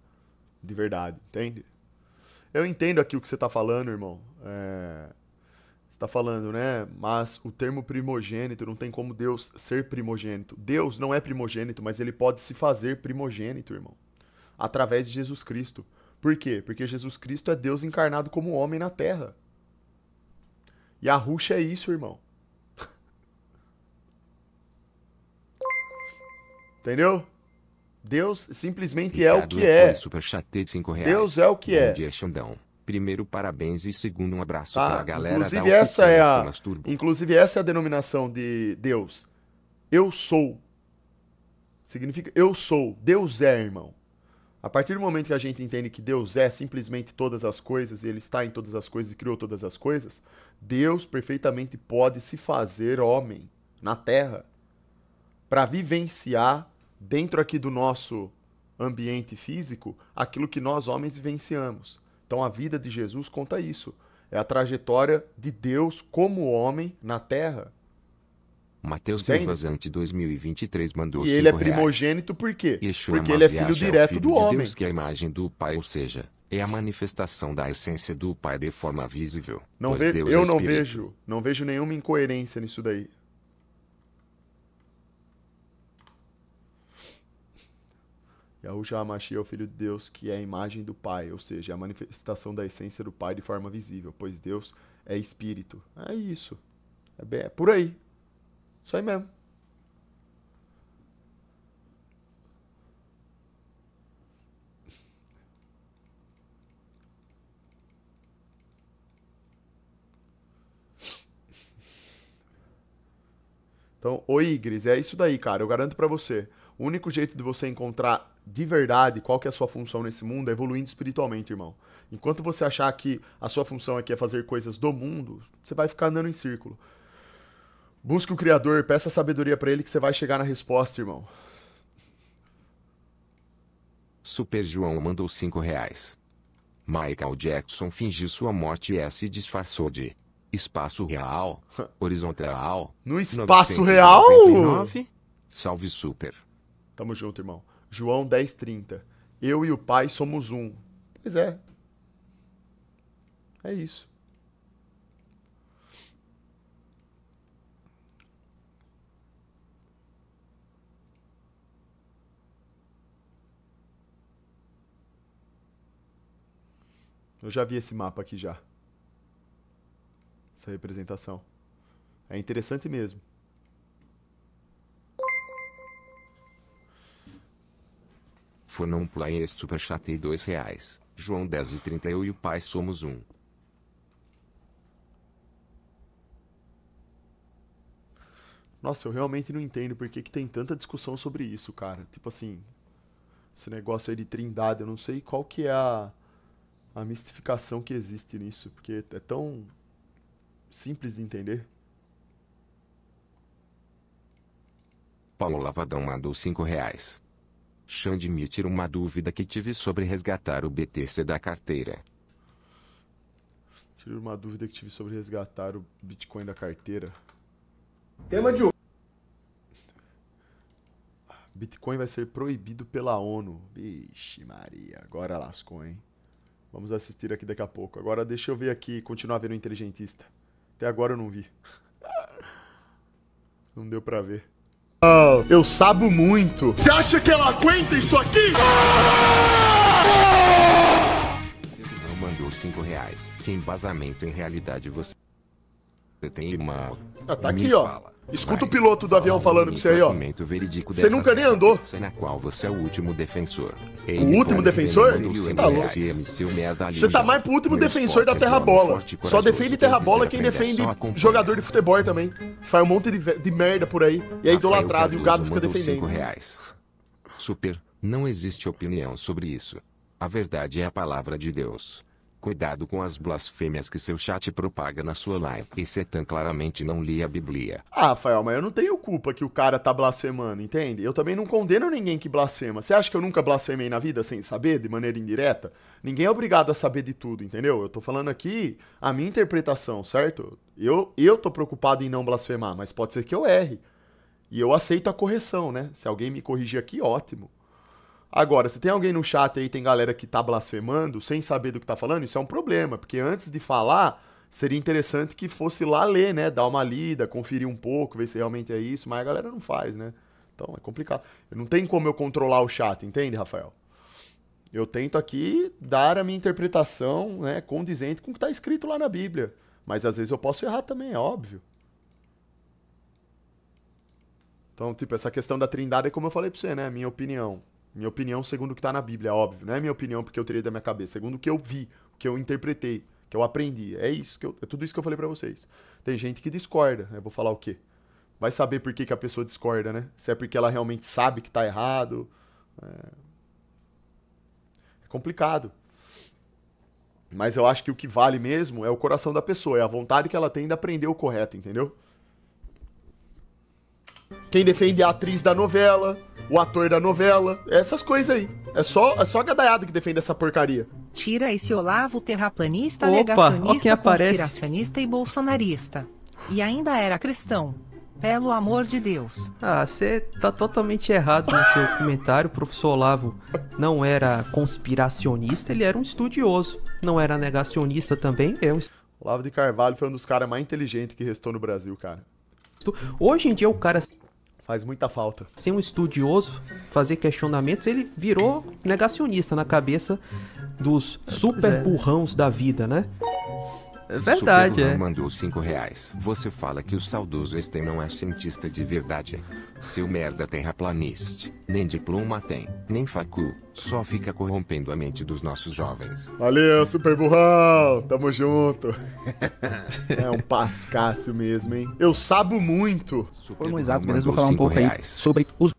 De verdade, entende? Eu entendo aqui o que você está falando, irmão. É... Você está falando, né? Mas o termo primogênito não tem como Deus ser primogênito. Deus não é primogênito, mas ele pode se fazer primogênito, irmão, através de Jesus Cristo. Por quê? Porque Jesus Cristo é Deus encarnado como homem na terra. E a ruxa é isso, irmão. Entendeu? Deus simplesmente Ricardo é o que é. Super de cinco reais. Deus é o que é. dia, Xandão. Primeiro, parabéns e segundo, um abraço para ah, pra galera inclusive da essa é a, Inclusive, essa é a denominação de Deus. Eu sou. Significa eu sou. Deus é, irmão. A partir do momento que a gente entende que Deus é simplesmente todas as coisas, e Ele está em todas as coisas e criou todas as coisas, Deus perfeitamente pode se fazer homem na terra para vivenciar dentro aqui do nosso ambiente físico aquilo que nós homens vivenciamos. Então a vida de Jesus conta isso. É a trajetória de Deus como homem na terra. Mateus Entende? Vazante 2023 mandou E ele é primogênito reais. por quê? Yeshua é Porque ele é filho direto é filho do de homem. Deus que é a imagem do Pai, ou seja, é a manifestação da essência do Pai de forma visível. Não ve... Deus é eu é não vejo, não vejo nenhuma incoerência nisso daí. Yahushua Hamashiach é o Filho de Deus, que é a imagem do Pai, ou seja, é a manifestação da essência do Pai de forma visível, pois Deus é Espírito. É isso. É, bem, é por aí. Isso aí mesmo. Então, oi, Igris, é isso daí, cara. Eu garanto para você. O único jeito de você encontrar de verdade qual que é a sua função nesse mundo é evoluindo espiritualmente, irmão. Enquanto você achar que a sua função aqui é fazer coisas do mundo, você vai ficar andando em círculo. Busque o Criador, peça sabedoria para ele que você vai chegar na resposta, irmão. Super João mandou 5 reais. Michael Jackson fingiu sua morte e se disfarçou de espaço real, horizontal. No espaço real? Salve Super. Tamo junto, irmão. João 10:30. Eu e o Pai somos um. Pois é. É isso. Eu já vi esse mapa aqui já. Essa representação. É interessante mesmo. For não play esse superchat e dois reais. João 10 e 30 eu e o pai somos um. Nossa, eu realmente não entendo por que, que tem tanta discussão sobre isso, cara. Tipo assim, esse negócio aí de trindade, eu não sei qual que é a, a mistificação que existe nisso, porque é tão simples de entender. Paulo Lavadão mandou 5 reais. Xande me tirou uma dúvida que tive sobre resgatar o BTC da carteira. Tira uma dúvida que tive sobre resgatar o Bitcoin da carteira. Tema de Bitcoin vai ser proibido pela ONU. Vixe Maria, agora lascou, hein? Vamos assistir aqui daqui a pouco. Agora deixa eu ver aqui, continuar vendo o Inteligentista. Até agora eu não vi. Não deu pra ver eu sabo muito. Você acha que ela aguenta isso aqui? Não mandou cinco reais. Que embasamento em realidade você. Você tem uma. Ah, tá aqui, ó. Fala. Escuta Vai, o piloto do avião falando pra você aí, ó. Você nunca nem andou. Na qual você é o último defensor. Ele o último defensor? Você tá Você tá mais pro último Meu defensor da é terra bola. Forte, só defende terra bola quem defende jogador de futebol também. faz um monte de, de, merda por aí. E é idolatrado e o gado fica defendendo. Reais. Super, não existe opinião sobre isso. A verdade é a palavra de Deus. Cuidado com as blasfêmias que seu chat propaga na sua live. E Setan claramente não lia a Bíblia. Ah, Rafael, mas eu não tenho culpa que o cara tá blasfemando, entende? Eu também não condeno ninguém que blasfema. Você acha que eu nunca blasfemei na vida sem saber, de maneira indireta? Ninguém é obrigado a saber de tudo, entendeu? Eu tô falando aqui a minha interpretação, certo? Eu, eu tô preocupado em não blasfemar, mas pode ser que eu erre. E eu aceito a correção, né? Se alguém me corrigir aqui, ótimo. Agora, se tem alguém no chat aí, tem galera que tá blasfemando, sem saber do que tá falando, isso é um problema, porque antes de falar, seria interessante que fosse lá ler, né? Dar uma lida, conferir um pouco, ver se realmente é isso, mas a galera não faz, né? Então é complicado. Não tem como eu controlar o chat, entende, Rafael? Eu tento aqui dar a minha interpretação, né, condizente com o que tá escrito lá na Bíblia. Mas às vezes eu posso errar também, é óbvio. Então, tipo, essa questão da trindade é como eu falei pra você, né? Minha opinião. Minha opinião, segundo o que está na Bíblia, é óbvio. Não é minha opinião porque eu tirei da minha cabeça. Segundo o que eu vi, o que eu interpretei, o que eu aprendi. É isso que eu, é tudo isso que eu falei para vocês. Tem gente que discorda. Eu vou falar o quê? Vai saber por que, que a pessoa discorda, né? Se é porque ela realmente sabe que está errado. É... é complicado. Mas eu acho que o que vale mesmo é o coração da pessoa, é a vontade que ela tem de aprender o correto, entendeu? quem defende é a atriz da novela, o ator da novela, é essas coisas aí. É só, é só a gadaiada que defende essa porcaria. Tira esse Olavo terraplanista, Opa, negacionista, conspiracionista e bolsonarista. E ainda era cristão. Pelo amor de Deus. Ah, você tá totalmente errado no seu comentário. O professor Olavo não era conspiracionista, ele era um estudioso. Não era negacionista também, é um... Olavo de Carvalho foi um dos caras mais inteligentes que restou no Brasil, cara. Hoje em dia o cara Faz muita falta. Ser um estudioso, fazer questionamentos, ele virou negacionista na cabeça dos é, é. super burrãos da vida, né? É verdade, Superman é. mandou 5 reais. Você fala que o saudoso Einstein não é cientista de verdade. Seu merda terraplanista. Nem diploma tem, nem facu. Só fica corrompendo a mente dos nossos jovens. Valeu, Super Burrão! Tamo junto! é um pascácio mesmo, hein? Eu sabo muito. Foi Ô, exato, Atos, beleza? falar um pouco reais. aí sobre os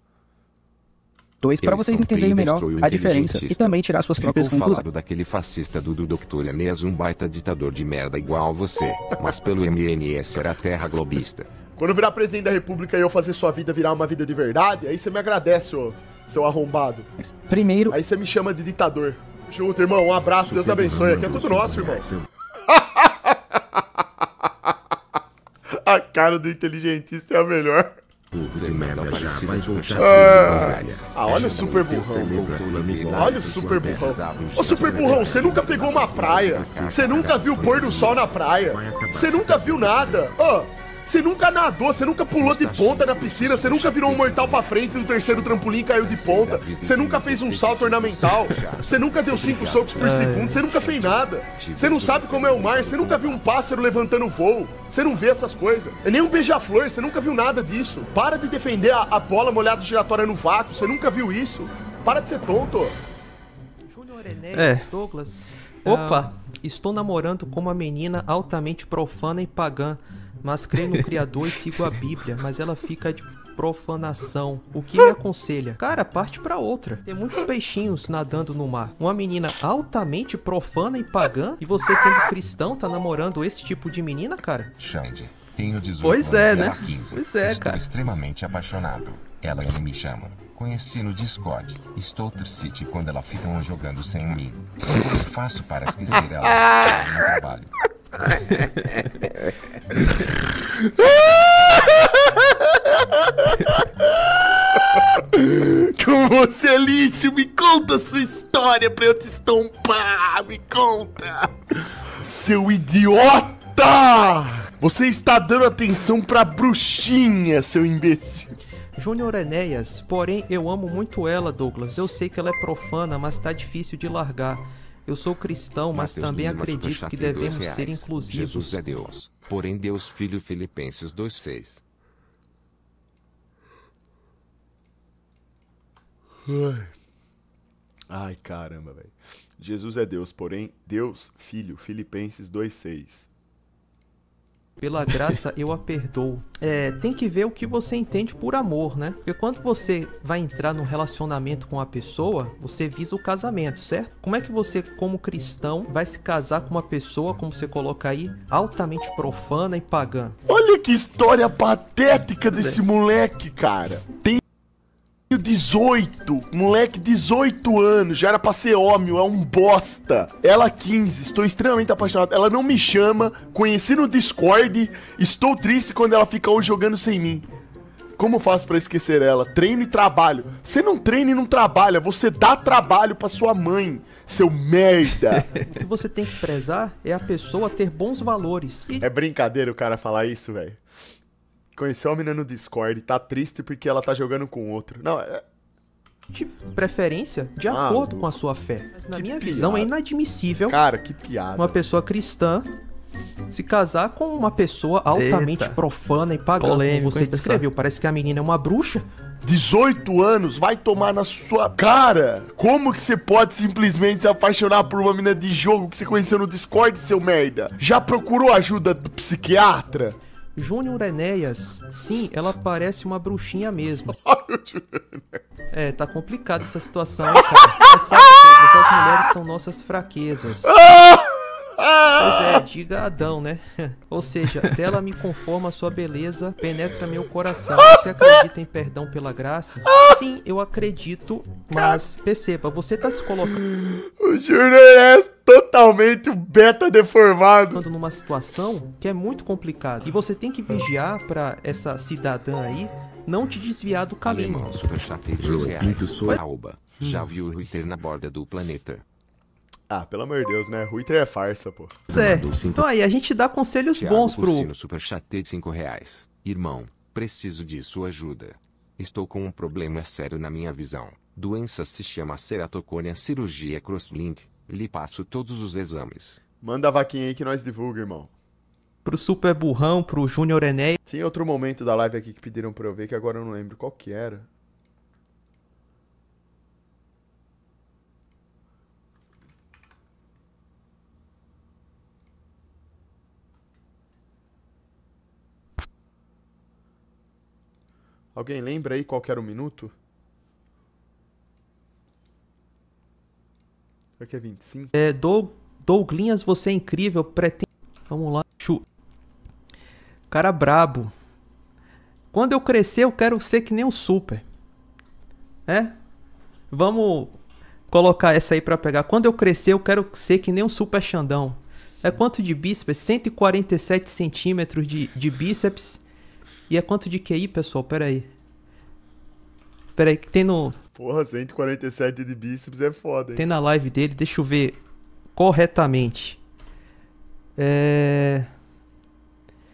2 para vocês entenderem melhor a diferença e também tirar suas próprias conclusões. daquele fascista do, Dr. um baita ditador de merda igual você, mas pelo MNS era terra globista. Quando eu virar presidente da república e eu fazer sua vida virar uma vida de verdade, aí você me agradece, ô, seu arrombado. Primeiro... Aí você me chama de ditador. Junto, irmão, um abraço, Super Deus abençoe, aqui é tudo nosso, irmão. a cara do inteligentista é a melhor. Povo de merda já vai ah, ah, olha o super burrão. Olha o super burrão. Ô super burrão, você nunca pegou uma praia. Você nunca viu o pôr do sol na praia. Você nunca viu nada. Ó. Oh. Você nunca nadou, você nunca pulou de ponta na piscina, você nunca virou um mortal pra frente no terceiro trampolim caiu de ponta, você nunca fez um salto ornamental, você nunca deu cinco socos por segundo, você nunca fez nada. Você não sabe como é o mar, você nunca viu um pássaro levantando voo, você não vê essas coisas. É nem um beija-flor, você nunca viu nada disso. Para de defender a, a bola molhada giratória no vácuo, você nunca viu isso. Para de ser tonto. É. Douglas. Opa! Ah, estou namorando com uma menina altamente profana e pagã mas creio no Criador e sigo a Bíblia, mas ela fica de profanação. O que me aconselha? Cara, parte para outra. Tem muitos peixinhos nadando no mar. Uma menina altamente profana e pagã e você sendo cristão tá namorando esse tipo de menina, cara? Xande, tenho 18 pois é, né? 15. Pois é, Estou cara. extremamente apaixonado. Ela ainda me chama. Conheci no Discord. Estou City, quando ela ficam jogando sem mim. O que faço para esquecer ela? no trabalho. Como você é lixo, me conta a sua história pra eu te estompar, me conta! Seu idiota! Você está dando atenção pra bruxinha, seu imbecil! Júnior Enéas, porém eu amo muito ela, Douglas. Eu sei que ela é profana, mas tá difícil de largar. Eu sou cristão, mas Mateus também Lima, acredito que devemos ser inclusivos. Jesus é Deus, porém Deus Filho Filipenses 2,6. Ai, caramba, velho. Jesus é Deus, porém Deus Filho Filipenses 2,6. Pela graça eu a perdoo. É, tem que ver o que você entende por amor, né? Porque quando você vai entrar num relacionamento com a pessoa, você visa o casamento, certo? Como é que você, como cristão, vai se casar com uma pessoa, como você coloca aí, altamente profana e pagã? Olha que história patética desse é. moleque, cara. Tem 18, moleque 18 anos, já era pra ser homem, é um bosta. Ela 15, estou extremamente apaixonado. Ela não me chama, conheci no Discord, estou triste quando ela fica hoje jogando sem mim. Como faço para esquecer ela? Treino e trabalho. Você não treina e não trabalha, você dá trabalho para sua mãe, seu merda. o que você tem que prezar é a pessoa ter bons valores. E... É brincadeira o cara falar isso, velho. Conheceu uma menina no Discord, e tá triste porque ela tá jogando com outro. Não, é. De preferência, de ah, acordo com a sua fé. Mas na minha piada. visão é inadmissível. Cara, que piada. Uma pessoa cristã se casar com uma pessoa altamente Eita. profana e pagã, Polêmico, como você descreveu. Parece que a menina é uma bruxa. 18 anos, vai tomar na sua cara. Como que você pode simplesmente se apaixonar por uma menina de jogo que você conheceu no Discord, seu merda? Já procurou ajuda do psiquiatra? Júnior Enéas, sim, ela parece uma bruxinha mesmo. É, tá complicada essa situação, cara. Você sabe, Pedro, essas mulheres são nossas fraquezas. Ah! Pois é, ah! diga Adão, né? Ou seja, dela me conforma sua beleza, penetra meu coração. Ah! Você acredita em perdão pela graça? Ah! Sim, eu acredito, mas perceba, você tá se colocando. O Júnior é totalmente um beta deformado. Numa situação que é muito complicada. E você tem que vigiar para essa cidadã aí não te desviar do caminho. Lemão, super Júlio. Alba. Já viu o Twitter na borda do planeta. Ah, pelo amor de Deus, né? Twitter é farsa, pô. É. Então aí, a gente dá conselhos Thiago bons pro. Cursino, super chat de 5 reais. Irmão, preciso de sua ajuda. Estou com um problema sério na minha visão. Doença se chama ceratocônia cirurgia crosslink. Lhe passo todos os exames. Manda a vaquinha aí que nós divulga, irmão. Pro Super Burrão, pro Júnior Enéia. Tinha outro momento da live aqui que pediram pra eu ver, que agora eu não lembro qual que era. Alguém lembra aí qual era o minuto? Aqui é 25. É, Doug, Douglinhas, você é incrível. Pretende... Vamos lá. Chu. Cara brabo. Quando eu crescer, eu quero ser que nem um super. É? Vamos colocar essa aí para pegar. Quando eu crescer, eu quero ser que nem um super Xandão. É quanto de bíceps? 147 centímetros de, de bíceps e é quanto de QI, pessoal? Pera aí. Pera aí, que tem no... Porra, 147 de bíceps é foda, hein? Tem na live dele, deixa eu ver corretamente. É...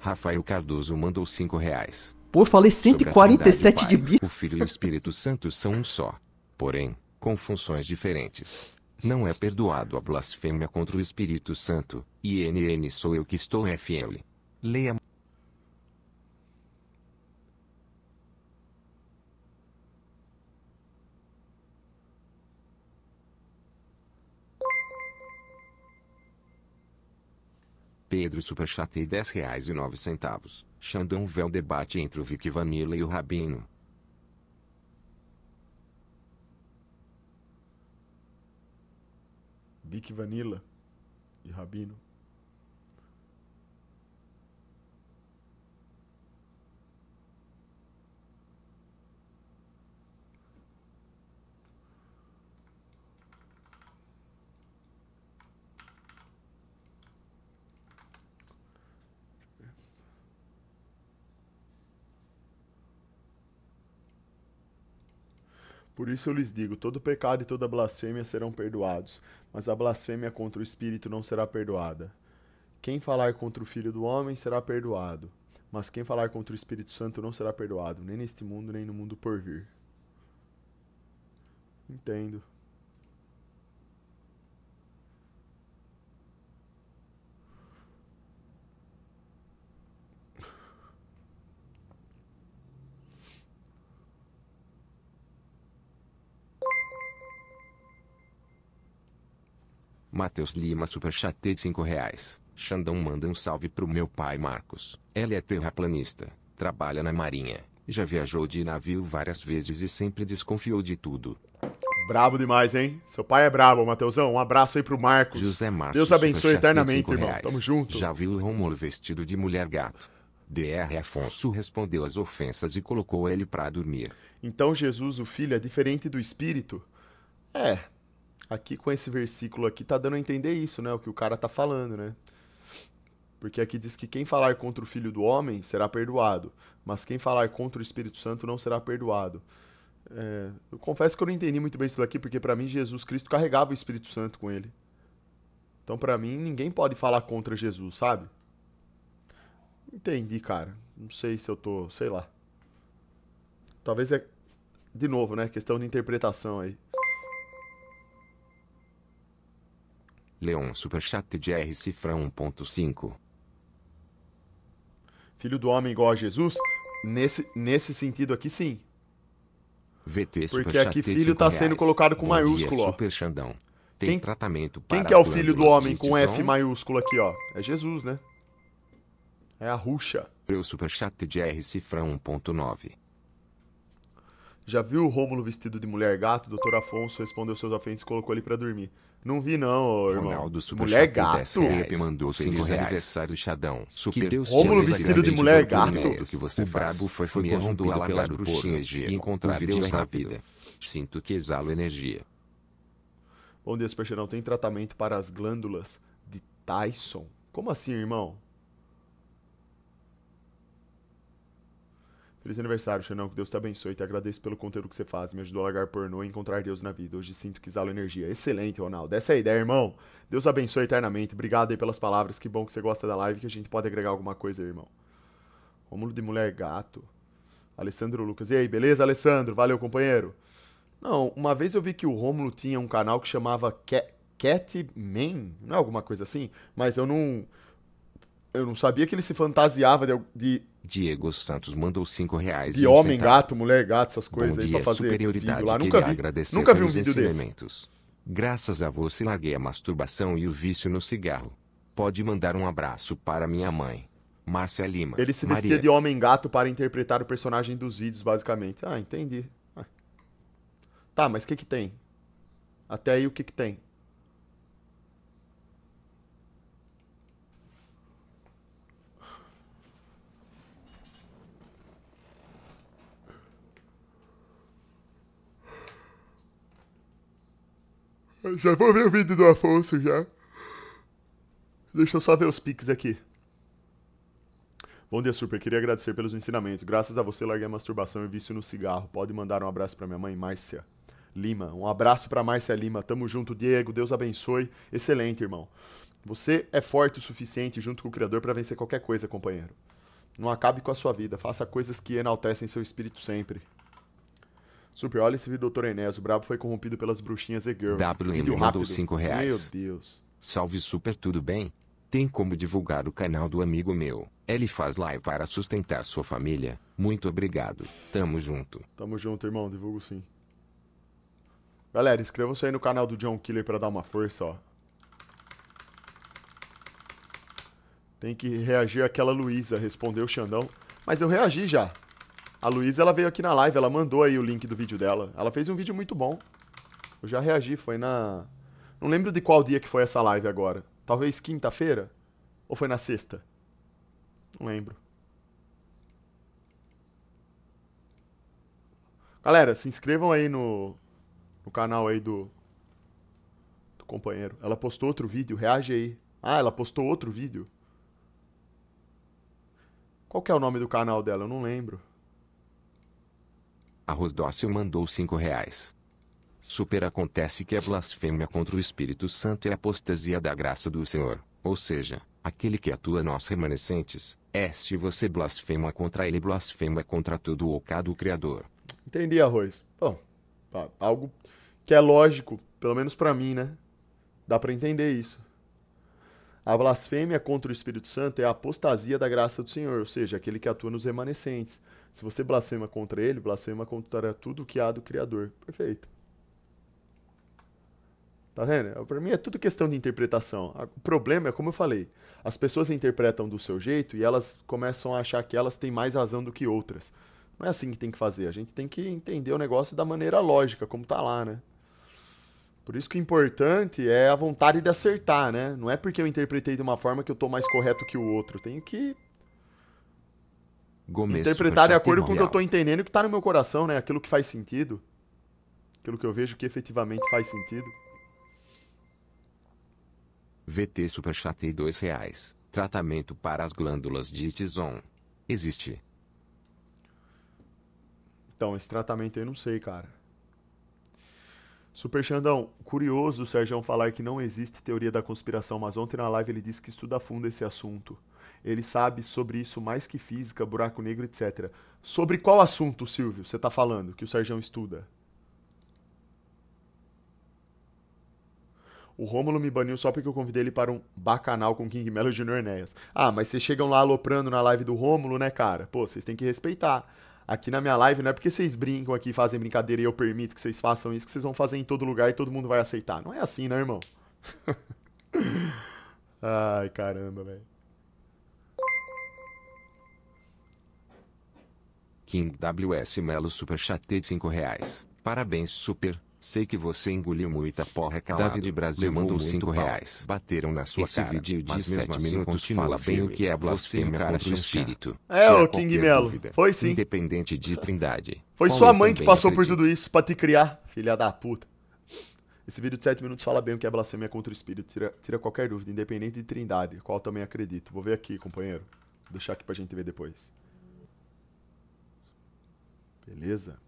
Rafael Cardoso mandou 5 reais. Pô, eu falei 147 de bíceps. O Filho e o Espírito Santo são um só, porém, com funções diferentes. Não é perdoado a blasfêmia contra o Espírito Santo, e NN sou eu que estou FL. Leia Pedro reais e R$ 10,09. Xandão vê o debate entre o Vic Vanilla e o Rabino. Vic Vanilla e Rabino. Por isso eu lhes digo: todo pecado e toda blasfêmia serão perdoados, mas a blasfêmia contra o Espírito não será perdoada. Quem falar contra o Filho do Homem será perdoado, mas quem falar contra o Espírito Santo não será perdoado, nem neste mundo, nem no mundo por vir. Entendo. Matheus Lima Superchat de 5 reais. Xandão manda um salve pro meu pai Marcos. Ele é terraplanista, trabalha na marinha, já viajou de navio várias vezes e sempre desconfiou de tudo. Brabo demais, hein? Seu pai é brabo, Mateusão. Um abraço aí pro Marcos. José Marcos. Deus abençoe eternamente, irmão. Reais. Tamo junto. Já viu o Romulo vestido de mulher gato? DR Afonso respondeu às ofensas e colocou ele para dormir. Então Jesus, o Filho, é diferente do Espírito? É, aqui com esse versículo aqui tá dando a entender isso, né? O que o cara tá falando, né? Porque aqui diz que quem falar contra o filho do homem será perdoado, mas quem falar contra o Espírito Santo não será perdoado. É, eu confesso que eu não entendi muito bem isso daqui, porque para mim Jesus Cristo carregava o Espírito Santo com ele. Então para mim ninguém pode falar contra Jesus, sabe? Entendi, cara. Não sei se eu tô, sei lá. Talvez é de novo, né, questão de interpretação aí. Leão Superchat GR Cifra 1.5 Filho do homem igual a Jesus? Nesse, nesse sentido aqui, sim. VT Porque aqui filho está sendo colocado com Bom maiúsculo, dia, ó. Xandão. Tem quem, tratamento para Quem que é o filho do homem com F maiúsculo aqui, ó? É Jesus, né? É a Ruxa. Leão Superchat GR Cifra 1.9 já viu o Rômulo vestido de mulher gato? Doutor Afonso respondeu seus ofensos e colocou ele para dormir. Não vi não, irmão. Ronaldo Super mulher gato. Rep mandou cinco reais. aniversário Chadão. Super que Deus Rômulo vestido de mulher gato. que você o brabo foi foi corrompido pela bruxinha e encontrar Deus na vida. Sinto que exalo energia. Bom dia, Supercheirão. Tem tratamento para as glândulas de Tyson? Como assim, irmão? Feliz aniversário, Xanão, que Deus te abençoe. Te agradeço pelo conteúdo que você faz. Me ajudou a largar pornô e encontrar Deus na vida. Hoje sinto que exalo energia. Excelente, Ronaldo. Essa é a ideia, irmão. Deus abençoe eternamente. Obrigado aí pelas palavras. Que bom que você gosta da live, que a gente pode agregar alguma coisa aí, irmão. Rômulo de Mulher Gato. Alessandro Lucas. E aí, beleza, Alessandro? Valeu, companheiro. Não, uma vez eu vi que o Rômulo tinha um canal que chamava Cat, Catman, não é alguma coisa assim? Mas eu não. Eu não sabia que ele se fantasiava de, de Diego Santos mandou 5 reais. De homem, centavo. gato, mulher, gato, essas coisas Bom aí dia, pra fazer superioridade vídeo lá. Nunca vi. Agradecer Nunca vi um vídeo desse. Graças a você larguei a masturbação e o vício no cigarro. Pode mandar um abraço para minha mãe. Márcia Lima. Ele se vestia Maria. de homem gato para interpretar o personagem dos vídeos, basicamente. Ah, entendi. Ah. Tá, mas o que que tem? Até aí o que que tem? Já vou ver o vídeo do Afonso já. Deixa eu só ver os piques aqui. Bom dia, Super. Queria agradecer pelos ensinamentos. Graças a você, larguei a masturbação e vício no cigarro. Pode mandar um abraço para minha mãe, Márcia Lima. Um abraço para Márcia Lima. Tamo junto, Diego. Deus abençoe. Excelente, irmão. Você é forte o suficiente junto com o Criador para vencer qualquer coisa, companheiro. Não acabe com a sua vida. Faça coisas que enaltecem seu espírito sempre. Super, olha esse vídeo, Dr. Enéas. O brabo foi corrompido pelas bruxinhas e girl. WM mandou 5 reais. Meu Deus. Salve Super, tudo bem? Tem como divulgar o canal do amigo meu. Ele faz live para sustentar sua família. Muito obrigado. Tamo junto. Tamo junto, irmão. Divulgo sim. Galera, inscrevam-se aí no canal do John Killer para dar uma força, ó. Tem que reagir àquela Luísa, respondeu o Xandão. Mas eu reagi já. A Luísa, ela veio aqui na live, ela mandou aí o link do vídeo dela. Ela fez um vídeo muito bom. Eu já reagi, foi na... Não lembro de qual dia que foi essa live agora. Talvez quinta-feira? Ou foi na sexta? Não lembro. Galera, se inscrevam aí no, no canal aí do, do companheiro. Ela postou outro vídeo, reage aí. Ah, ela postou outro vídeo. Qual que é o nome do canal dela? Eu não lembro. Arroz Dócil mandou cinco reais. Super acontece que a é blasfêmia contra o Espírito Santo é apostasia da graça do Senhor, ou seja, aquele que atua nós remanescentes, é se você blasfema contra ele, blasfema contra todo o ocado Criador. Entendi, Arroz. Bom, algo que é lógico, pelo menos para mim, né? Dá para entender isso. A blasfêmia contra o Espírito Santo é a apostasia da graça do Senhor, ou seja, aquele que atua nos remanescentes. Se você blasfema contra ele, blasfema contra tudo que há do Criador. Perfeito. Tá vendo? É, Para mim é tudo questão de interpretação. O problema é, como eu falei, as pessoas interpretam do seu jeito e elas começam a achar que elas têm mais razão do que outras. Não é assim que tem que fazer. A gente tem que entender o negócio da maneira lógica, como tá lá, né? Por isso que o importante é a vontade de acertar, né? Não é porque eu interpretei de uma forma que eu tô mais correto que o outro. Tenho que Gomes, interpretar de acordo com o que eu estou entendendo que está no meu coração, né? Aquilo que faz sentido. Aquilo que eu vejo que efetivamente faz sentido. VT Superchatei dois reais. Tratamento para as glândulas de tison. Existe. Então, esse tratamento eu não sei, cara. Super Xandão, curioso o Sérgio falar que não existe teoria da conspiração, mas ontem na live ele disse que estuda a fundo esse assunto ele sabe sobre isso mais que física, buraco negro, etc. Sobre qual assunto, Silvio, você está falando que o Sérgio estuda? O Rômulo me baniu só porque eu convidei ele para um bacanal com King Melo de Junior Enéas. Ah, mas vocês chegam lá aloprando na live do Rômulo, né, cara? Pô, vocês têm que respeitar. Aqui na minha live não é porque vocês brincam aqui, fazem brincadeira e eu permito que vocês façam isso, que vocês vão fazer em todo lugar e todo mundo vai aceitar. Não é assim, né, irmão? Ai, caramba, velho. King WS Melo Super Chatei de 5 reais. Parabéns Super, sei que você engoliu muita porra calado. David Brasil mandou 5 reais. Bateram na sua Esse cara, vídeo de 7 assim minutos fala bem o que é, é blasfêmia cara o espírito. É, o é King Melo, foi sim. Independente de trindade. Foi sua é mãe que passou acredito. por tudo isso pra te criar, filha da puta. Esse vídeo de 7 minutos fala bem o que é blasfêmia contra o espírito. Tira, tira qualquer dúvida, independente de trindade, qual também acredito. Vou ver aqui, companheiro. Vou deixar aqui pra gente ver depois. Beleza?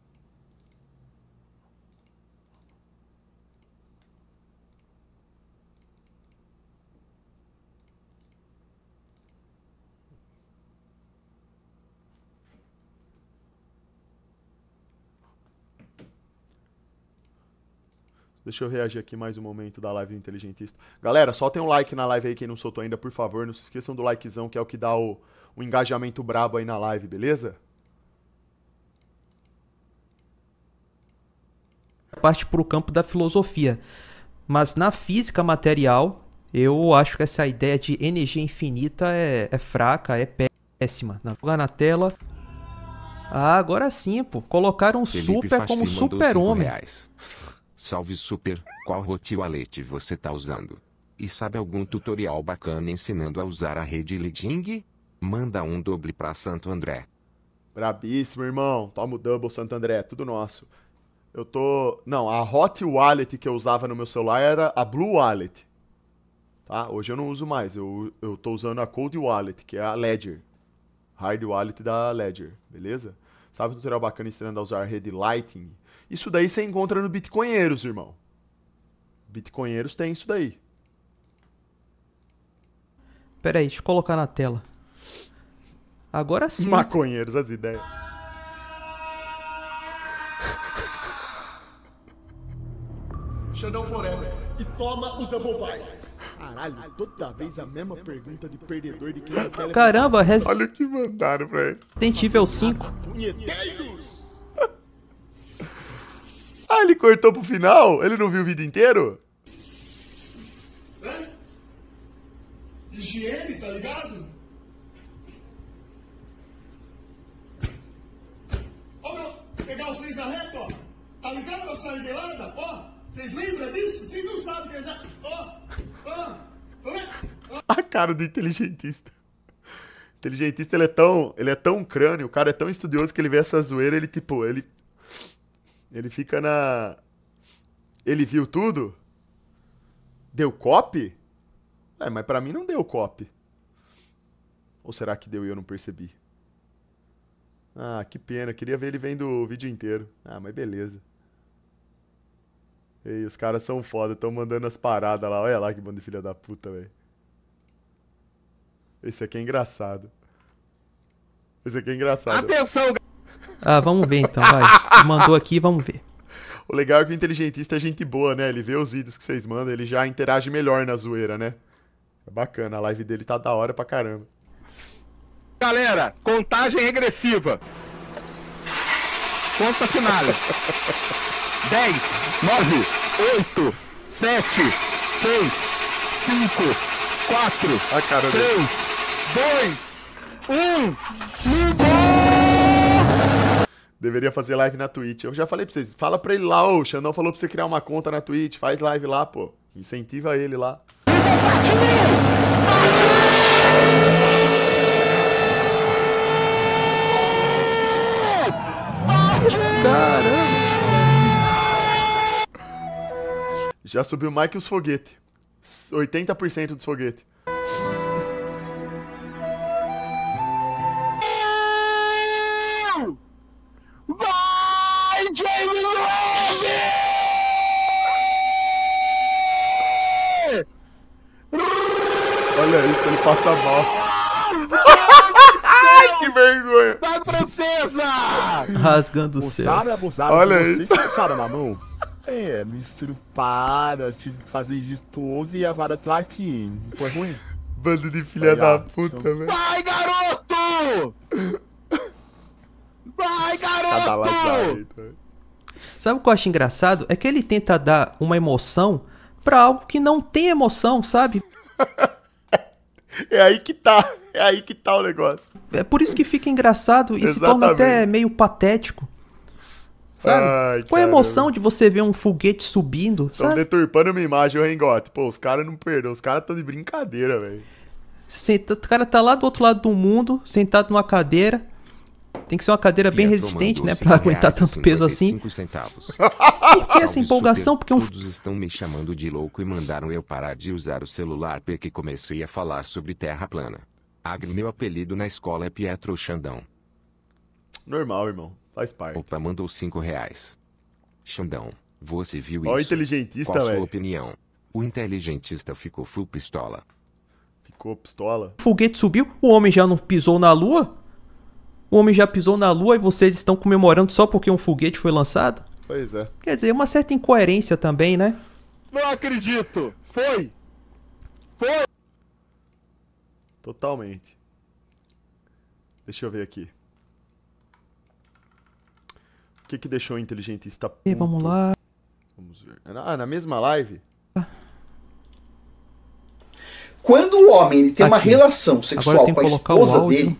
Deixa eu reagir aqui mais um momento da live do Inteligentista. Galera, só tem um like na live aí quem não soltou ainda, por favor. Não se esqueçam do likezão, que é o que dá o, o engajamento brabo aí na live, beleza? parte para o campo da filosofia. Mas na física material, eu acho que essa ideia de energia infinita é, é fraca, é péssima. Vou lá na tela. Ah, agora sim, pô. Colocaram Felipe super como super-homem. Salve super, qual rotiolete você tá usando? E sabe algum tutorial bacana ensinando a usar a rede Liding? Manda um double pra Santo André. Brabíssimo, irmão. Toma o double, Santo André. Tudo nosso. Eu tô. Não, a Hot Wallet que eu usava no meu celular era a Blue Wallet. Tá? Hoje eu não uso mais. Eu, eu tô usando a Cold Wallet, que é a Ledger. Hard Wallet da Ledger, beleza? Sabe o tutorial bacana ensinando a usar a rede Lightning? Isso daí você encontra no Bitcoinheiros, irmão. Bitcoinheiros tem isso daí. Pera aí, deixa eu colocar na tela. Agora sim. Maconheiros, as ideias. Xandão Forever e toma o Double Biceps. Caralho, toda vez a mesma pergunta de perdedor de quem é não Caramba, res... olha o que mandaram pra ele. Resident Evil 5. Punheteiros! ah, ele cortou pro final? Ele não viu o vídeo inteiro? Né? Higiene, tá ligado? Ó, meu, pegar vocês na reta, ó. Tá ligado a sardinada, ó? Vocês lembram disso? Vocês não sabem que já. Ó, é? ó, A cara do inteligentista. inteligentista, ele é tão, ele é tão crânio, o cara é tão estudioso que ele vê essa zoeira, ele tipo, ele ele fica na ele viu tudo? Deu copy? É, mas para mim não deu copy. Ou será que deu e eu não percebi? Ah, que pena, queria ver ele vendo o vídeo inteiro. Ah, mas beleza. Ei, os caras são foda, tão mandando as paradas lá. Olha lá que bando de filha da puta, velho. Esse aqui é engraçado. Esse aqui é engraçado. Atenção! Ah, vamos ver então, vai. Mandou aqui, vamos ver. O legal é que o inteligentista é gente boa, né? Ele vê os vídeos que vocês mandam, ele já interage melhor na zoeira, né? É bacana, a live dele tá da hora pra caramba. Galera, contagem regressiva. Conta final. 10, 9, 8, 7, 6, 5, 4, 3, 2, 1, ligou! Deveria fazer live na Twitch. Eu já falei pra vocês, fala pra ele lá, ô, o Xandão falou pra você criar uma conta na Twitch, faz live lá, pô. Incentiva ele lá. Caramba! Já subiu mais que os foguetes. 80% dos foguetes. Vai, Jamie Love! Olha isso, ele passa mal. Ai, que vergonha! Vai, francesa! Rasgando o céu. Olha isso. Você assim? na mão. É, me estruparam, tive que fazer de todos e agora tô aqui. Foi ruim? Bando de filha da puta, velho. Vai, garoto! Vai, garoto! Né? Sabe o que eu acho engraçado? É que ele tenta dar uma emoção pra algo que não tem emoção, sabe? É aí que tá, é aí que tá o negócio. É por isso que fica engraçado e se torna até meio patético. Sabe? Ai, Qual é a emoção de você ver um foguete subindo? Estão deturpando uma imagem, o Rengote. Pô, os caras não perderam, os caras estão de brincadeira, velho. O cara tá lá do outro lado do mundo, sentado numa cadeira. Tem que ser uma cadeira bem resistente, né? para aguentar tanto peso assim. Centavos. Por que essa empolgação? Porque é um... Todos estão me chamando de louco e mandaram eu parar de usar o celular porque comecei a falar sobre terra plana. Agni, meu apelido na escola é Pietro Xandão. Normal, irmão. Faz parte. Opa mandou 5 reais. Xandão, você viu Ó, isso? inteligentista, Qual a sua velho. opinião? O inteligentista ficou full pistola. Ficou pistola. O foguete subiu, o homem já não pisou na lua? O homem já pisou na lua e vocês estão comemorando só porque um foguete foi lançado? Pois é. Quer dizer, uma certa incoerência também, né? Não acredito! Foi! Foi! Totalmente. Deixa eu ver aqui que, que deixou o inteligentista puto? E vamos lá. Vamos ver. Ah, na mesma live? Tá. Quando o homem ele tem Aqui. uma relação sexual com a esposa dele,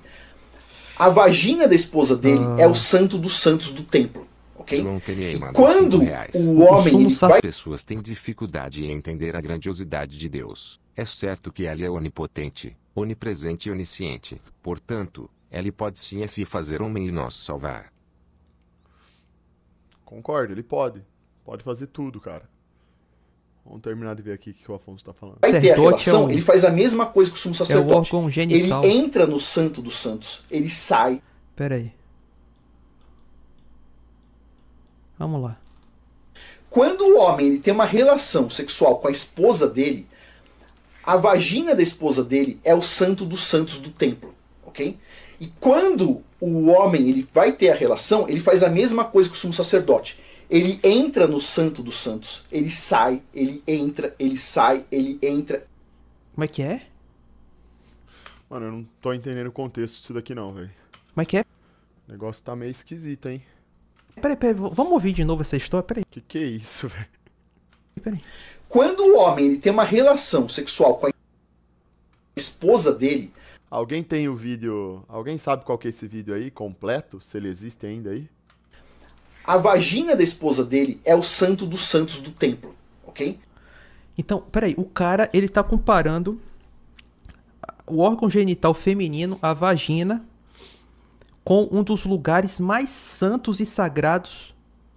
a vagina da esposa dele ah. é o ah. santo dos santos do templo. Okay? e quando o homem o vai... As pessoas têm dificuldade em entender a grandiosidade de Deus. É certo que ele é onipotente, onipresente e onisciente. Portanto, ele pode sim é se fazer homem e nos salvar. Concordo, ele pode. Pode fazer tudo, cara. Vamos terminar de ver aqui o que o Afonso está falando. Vai ter a relação, ele faz a mesma coisa que o sumo sacerdote. É o ele entra no santo dos santos, ele sai. Pera aí. Vamos lá. Quando o homem ele tem uma relação sexual com a esposa dele, a vagina da esposa dele é o santo dos santos do templo, ok? E quando o homem ele vai ter a relação, ele faz a mesma coisa que o sumo sacerdote. Ele entra no santo dos santos. Ele sai, ele entra, ele sai, ele entra. Como é que é? Mano, eu não tô entendendo o contexto disso daqui não, velho. Como é que é? O negócio tá meio esquisito, hein? Peraí, peraí, vamos ouvir de novo essa história? Peraí. Que que é isso, velho? Peraí. Quando o homem ele tem uma relação sexual com a esposa dele, Alguém tem o vídeo. Alguém sabe qual que é esse vídeo aí, completo? Se ele existe ainda aí? A vagina da esposa dele é o santo dos santos do templo, ok? Então, peraí, o cara, ele tá comparando o órgão genital feminino, a vagina, com um dos lugares mais santos e sagrados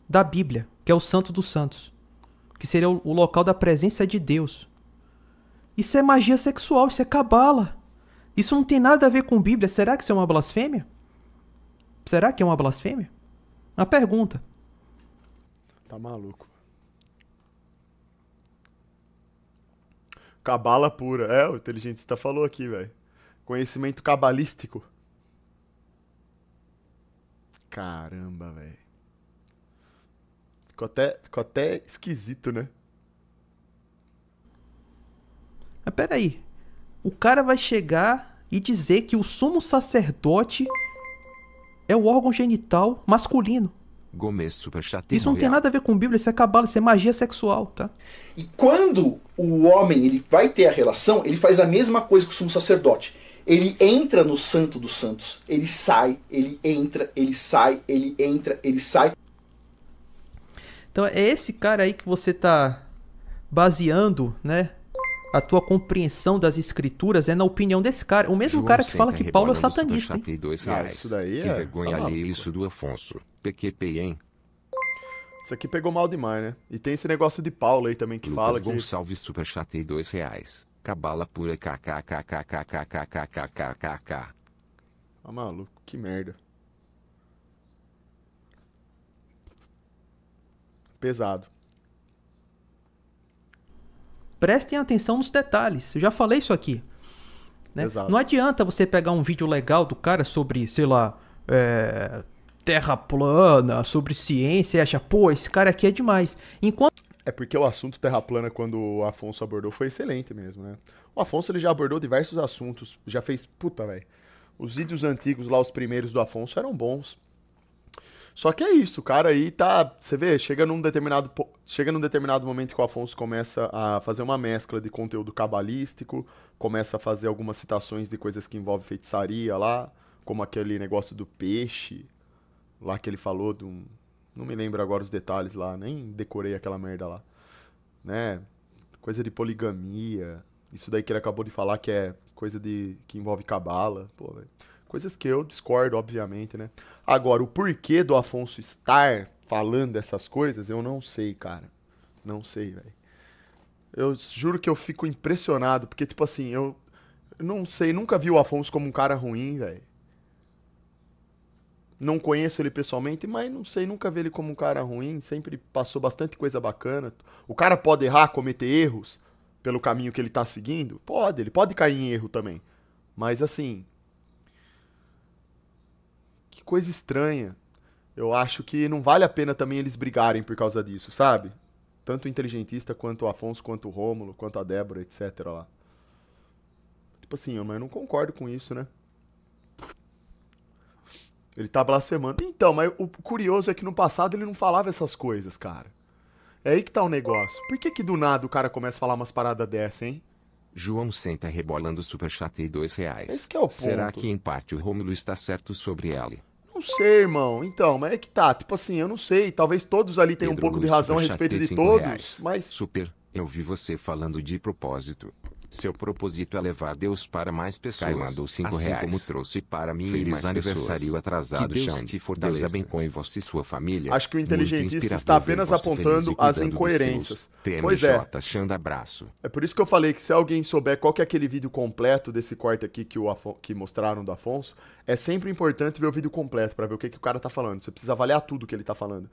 da Bíblia, que é o Santo dos Santos, que seria o local da presença de Deus. Isso é magia sexual, isso é cabala. Isso não tem nada a ver com Bíblia. Será que isso é uma blasfêmia? Será que é uma blasfêmia? Uma pergunta. Tá maluco. Cabala pura. É, o inteligentista falou aqui, velho. Conhecimento cabalístico. Caramba, velho. Ficou até, ficou até esquisito, né? Mas peraí o cara vai chegar e dizer que o sumo sacerdote é o órgão genital masculino. Gomes, super chateado. isso não tem nada a ver com Bíblia, isso é cabala, isso é magia sexual, tá? E quando o homem ele vai ter a relação, ele faz a mesma coisa que o sumo sacerdote. Ele entra no santo dos santos. Ele sai, ele entra, ele sai, ele entra, ele sai. Então é esse cara aí que você tá baseando, né, a tua compreensão das escrituras é na opinião desse cara. O mesmo João cara que fala que Paulo é satanista. Hein? Ah, isso daí é... Que vergonha tá ali isso do Afonso. PQP, hein? Isso aqui pegou mal demais, né? E tem esse negócio de Paulo aí também que Lucas fala que... Gonçalves super chatei dois reais. Cabala pura kkkkkkkkkkkkk. Ah, tá maluco, que merda. Pesado prestem atenção nos detalhes. Eu já falei isso aqui. Né? Não adianta você pegar um vídeo legal do cara sobre, sei lá, é, terra plana, sobre ciência e achar, pô, esse cara aqui é demais. Enquanto. É porque o assunto terra plana, quando o Afonso abordou, foi excelente mesmo, né? O Afonso ele já abordou diversos assuntos, já fez. Puta, velho. Os vídeos antigos lá, os primeiros do Afonso, eram bons. Só que é isso, o cara aí tá. Você vê, chega num determinado, chega num determinado momento que o Afonso começa a fazer uma mescla de conteúdo cabalístico, começa a fazer algumas citações de coisas que envolvem feitiçaria lá, como aquele negócio do peixe, lá que ele falou de um. Não me lembro agora os detalhes lá, nem decorei aquela merda lá. Né? Coisa de poligamia. Isso daí que ele acabou de falar que é coisa de que envolve cabala. Pô, velho. Coisas que eu discordo, obviamente, né? Agora, o porquê do Afonso estar falando essas coisas, eu não sei, cara. Não sei, velho. Eu juro que eu fico impressionado, porque, tipo assim, eu não sei, nunca vi o Afonso como um cara ruim, velho. Não conheço ele pessoalmente, mas não sei, nunca vi ele como um cara ruim. Sempre passou bastante coisa bacana. O cara pode errar, cometer erros pelo caminho que ele tá seguindo? Pode, ele pode cair em erro também. Mas assim, coisa estranha. Eu acho que não vale a pena também eles brigarem por causa disso, sabe? Tanto o inteligentista quanto o Afonso, quanto o Rômulo, quanto a Débora, etc. lá. Tipo assim, eu não concordo com isso, né? Ele tá blasfemando. Então, mas o curioso é que no passado ele não falava essas coisas, cara. É aí que tá o negócio. Por que que do nada o cara começa a falar umas paradas dessa, hein? João senta rebolando super chat e dois reais. Esse que é o ponto. Será que em parte o Rômulo está certo sobre ele? Não sei, irmão. Então, mas é que tá. Tipo assim, eu não sei. Talvez todos ali tenham Pedro um pouco Luiz de razão a respeito de todos, reais. mas. Super, eu vi você falando de propósito. Seu propósito é levar Deus para mais pessoas. Caio mandou cinco assim reais. como trouxe para mim Feliz e mais aniversário pessoas. atrasado. Que Deus abençoe te fortaleça bem com você e sua família. Acho que o inteligentista está apenas apontando as incoerências. pois é. Xanda, abraço. É por isso que eu falei que se alguém souber qual que é aquele vídeo completo desse corte aqui que, o que mostraram do Afonso, é sempre importante ver o vídeo completo para ver o que, que o cara tá falando. Você precisa avaliar tudo que ele tá falando.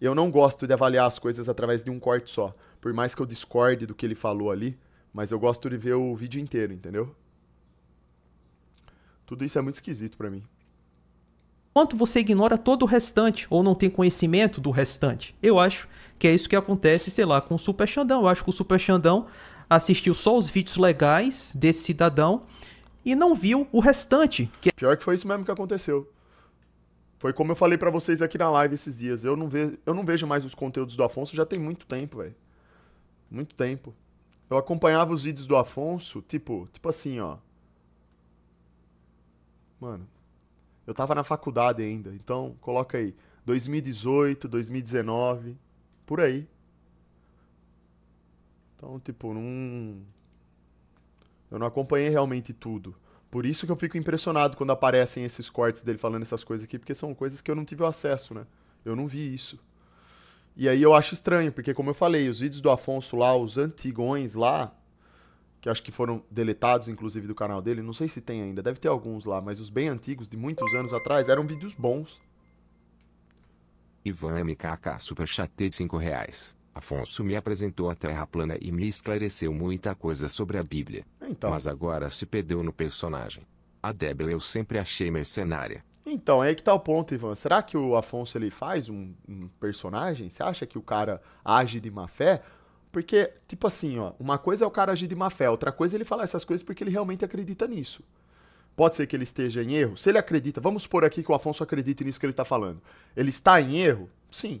Eu não gosto de avaliar as coisas através de um corte só. Por mais que eu discorde do que ele falou ali, mas eu gosto de ver o vídeo inteiro, entendeu? Tudo isso é muito esquisito para mim. Quanto você ignora todo o restante ou não tem conhecimento do restante? Eu acho que é isso que acontece, sei lá, com o Super Xandão. Eu acho que o Super Xandão assistiu só os vídeos legais desse cidadão e não viu o restante. Que... É Pior que foi isso mesmo que aconteceu. Foi como eu falei para vocês aqui na live esses dias. Eu não, vejo, eu não vejo mais os conteúdos do Afonso já tem muito tempo, velho. Muito tempo. Eu acompanhava os vídeos do Afonso, tipo, tipo assim, ó. Mano, eu tava na faculdade ainda, então coloca aí 2018, 2019, por aí. Então, tipo, não eu não acompanhei realmente tudo. Por isso que eu fico impressionado quando aparecem esses cortes dele falando essas coisas aqui, porque são coisas que eu não tive acesso, né? Eu não vi isso. E aí eu acho estranho, porque como eu falei, os vídeos do Afonso lá, os antigões lá, que acho que foram deletados, inclusive, do canal dele. Não sei se tem ainda, deve ter alguns lá, mas os bem antigos, de muitos anos atrás, eram vídeos bons. Ivan MKK Superchat de 5 reais. Afonso me apresentou a Terra plana e me esclareceu muita coisa sobre a Bíblia. Então. Mas agora se perdeu no personagem. A Débora eu sempre achei mercenária. Então, é aí que tá o ponto, Ivan. Será que o Afonso ele faz um, um personagem? Você acha que o cara age de má fé? Porque, tipo assim, ó, uma coisa é o cara agir de má fé, outra coisa é ele falar essas coisas porque ele realmente acredita nisso. Pode ser que ele esteja em erro. Se ele acredita, vamos supor aqui que o Afonso acredita nisso que ele está falando. Ele está em erro? Sim.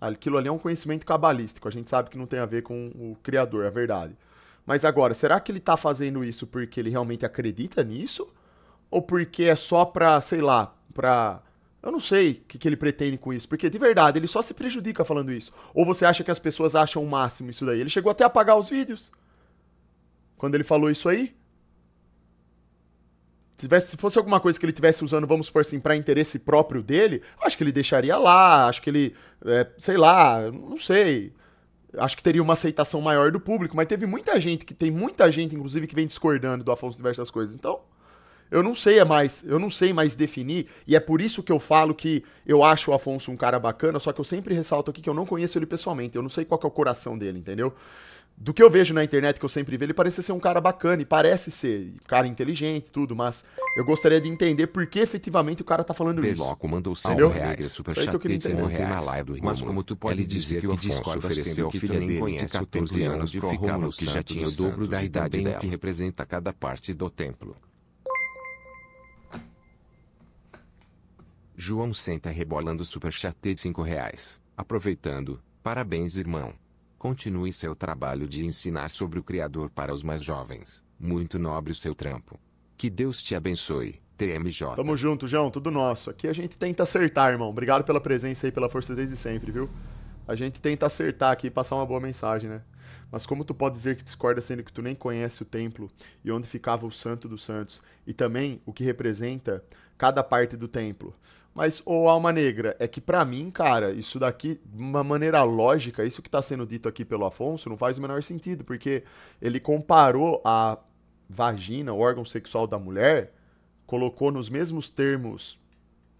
Aquilo ali é um conhecimento cabalístico. A gente sabe que não tem a ver com o Criador, é verdade. Mas agora, será que ele está fazendo isso porque ele realmente acredita nisso? ou porque é só pra, sei lá, pra. Eu não sei o que, que ele pretende com isso, porque de verdade ele só se prejudica falando isso. Ou você acha que as pessoas acham o máximo isso daí? Ele chegou até a apagar os vídeos quando ele falou isso aí. Tivesse, se fosse alguma coisa que ele tivesse usando, vamos supor assim, para interesse próprio dele, acho que ele deixaria lá, acho que ele, é, sei lá, não sei. Acho que teria uma aceitação maior do público, mas teve muita gente que tem muita gente, inclusive, que vem discordando do Afonso diversas coisas. Então, eu não sei é mais, eu não sei mais definir, e é por isso que eu falo que eu acho o Afonso um cara bacana, só que eu sempre ressalto aqui que eu não conheço ele pessoalmente, eu não sei qual é o coração dele, entendeu? Do que eu vejo na internet que eu sempre vejo, ele parece ser um cara bacana e parece ser um cara inteligente tudo, mas eu gostaria de entender por que efetivamente o cara tá falando Beloco isso. Beloco mandou 100 reais, super chat de reais. Live do mas como tu pode dizer que o Discord ofereceu que filho dele, conhece 14 anos de Romulo que já tinha o dobro da idade dela. que representa cada parte do templo. João senta rebolando super chatê de 5 reais. Aproveitando, parabéns irmão. Continue seu trabalho de ensinar sobre o Criador para os mais jovens. Muito nobre o seu trampo. Que Deus te abençoe. TMJ. Tamo junto, João. Tudo nosso. Aqui a gente tenta acertar, irmão. Obrigado pela presença e pela força desde sempre, viu? A gente tenta acertar aqui e passar uma boa mensagem, né? Mas como tu pode dizer que discorda sendo que tu nem conhece o templo e onde ficava o santo dos santos e também o que representa cada parte do templo? Mas, ô Alma Negra, é que para mim, cara, isso daqui, de uma maneira lógica, isso que tá sendo dito aqui pelo Afonso não faz o menor sentido, porque ele comparou a vagina, o órgão sexual da mulher, colocou nos mesmos termos,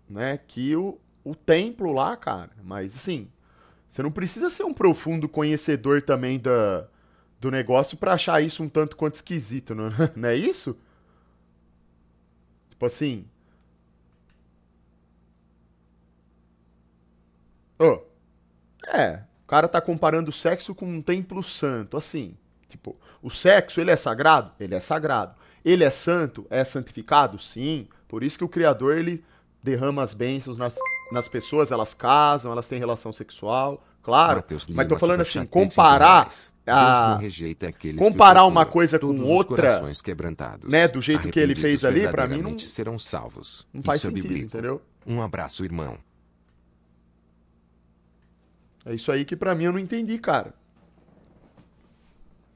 né, que o, o templo lá, cara. Mas, assim, você não precisa ser um profundo conhecedor também da, do negócio para achar isso um tanto quanto esquisito, não, não é isso? Tipo assim, Oh. É, o cara tá comparando o sexo com um templo santo, assim. Tipo, o sexo, ele é sagrado? Ele é sagrado. Ele é santo? É santificado? Sim. Por isso que o Criador, ele derrama as bênçãos nas, nas pessoas, elas casam, elas têm relação sexual, claro. Mateus mas tô falando assim, comparar a, comparar uma coisa com outra, né, do jeito que ele fez ali, para mim não serão salvos. Não faz Isso é sentido, é entendeu? Um abraço, irmão. É isso aí que para mim eu não entendi, cara.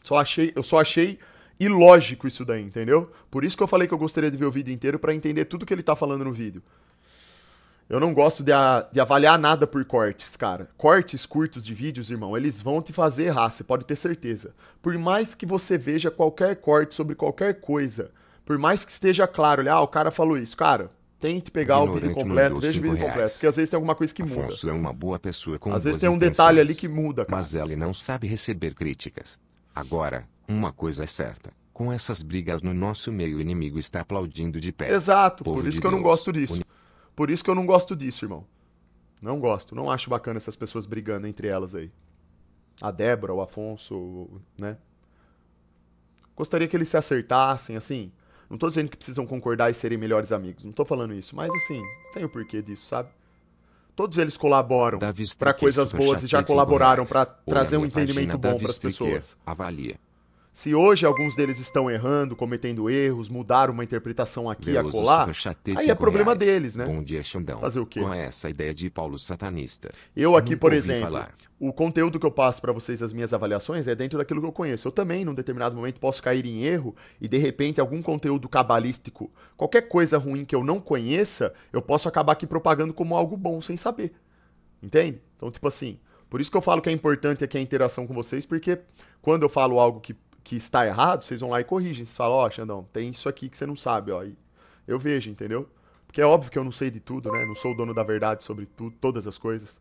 Só achei, eu só achei ilógico isso daí, entendeu? Por isso que eu falei que eu gostaria de ver o vídeo inteiro para entender tudo que ele tá falando no vídeo. Eu não gosto de, a, de, avaliar nada por cortes, cara. Cortes curtos de vídeos, irmão, eles vão te fazer errar, você pode ter certeza. Por mais que você veja qualquer corte sobre qualquer coisa, por mais que esteja claro, olha, ah, o cara falou isso, cara, Tente pegar Ignorante o vídeo completo, deixa o vídeo reais. completo, porque às vezes tem alguma coisa que Afonso muda. Afonso é uma boa pessoa com Às vezes tem um detalhe ali que muda, cara. Mas ela não sabe receber críticas. Agora, uma coisa é certa. Com essas brigas no nosso meio, o inimigo está aplaudindo de pé. Exato, Povo por isso de que Deus. eu não gosto disso. Por isso que eu não gosto disso, irmão. Não gosto, não acho bacana essas pessoas brigando entre elas aí. A Débora, o Afonso, né? Gostaria que eles se acertassem, assim. Não tô dizendo que precisam concordar e serem melhores amigos, não tô falando isso, mas assim, tem o porquê disso, sabe? Todos eles colaboram para coisas boas e já colaboraram para trazer um entendimento bom para as pessoas. Avalia. Se hoje alguns deles estão errando, cometendo erros, mudaram uma interpretação aqui Veloso, a colar, aí é problema reais. deles, né? Bom dia, Xandão. Fazer o quê? Com essa ideia de Paulo satanista? Eu aqui, por exemplo, falar. o conteúdo que eu passo para vocês, as minhas avaliações, é dentro daquilo que eu conheço. Eu também, num determinado momento, posso cair em erro e, de repente, algum conteúdo cabalístico, qualquer coisa ruim que eu não conheça, eu posso acabar aqui propagando como algo bom, sem saber. Entende? Então, tipo assim, por isso que eu falo que é importante aqui a interação com vocês, porque quando eu falo algo que que está errado, vocês vão lá e corrigem. Vocês falam, ó, oh, Xandão, tem isso aqui que você não sabe, ó. E eu vejo, entendeu? Porque é óbvio que eu não sei de tudo, né? Não sou o dono da verdade sobre tudo, todas as coisas.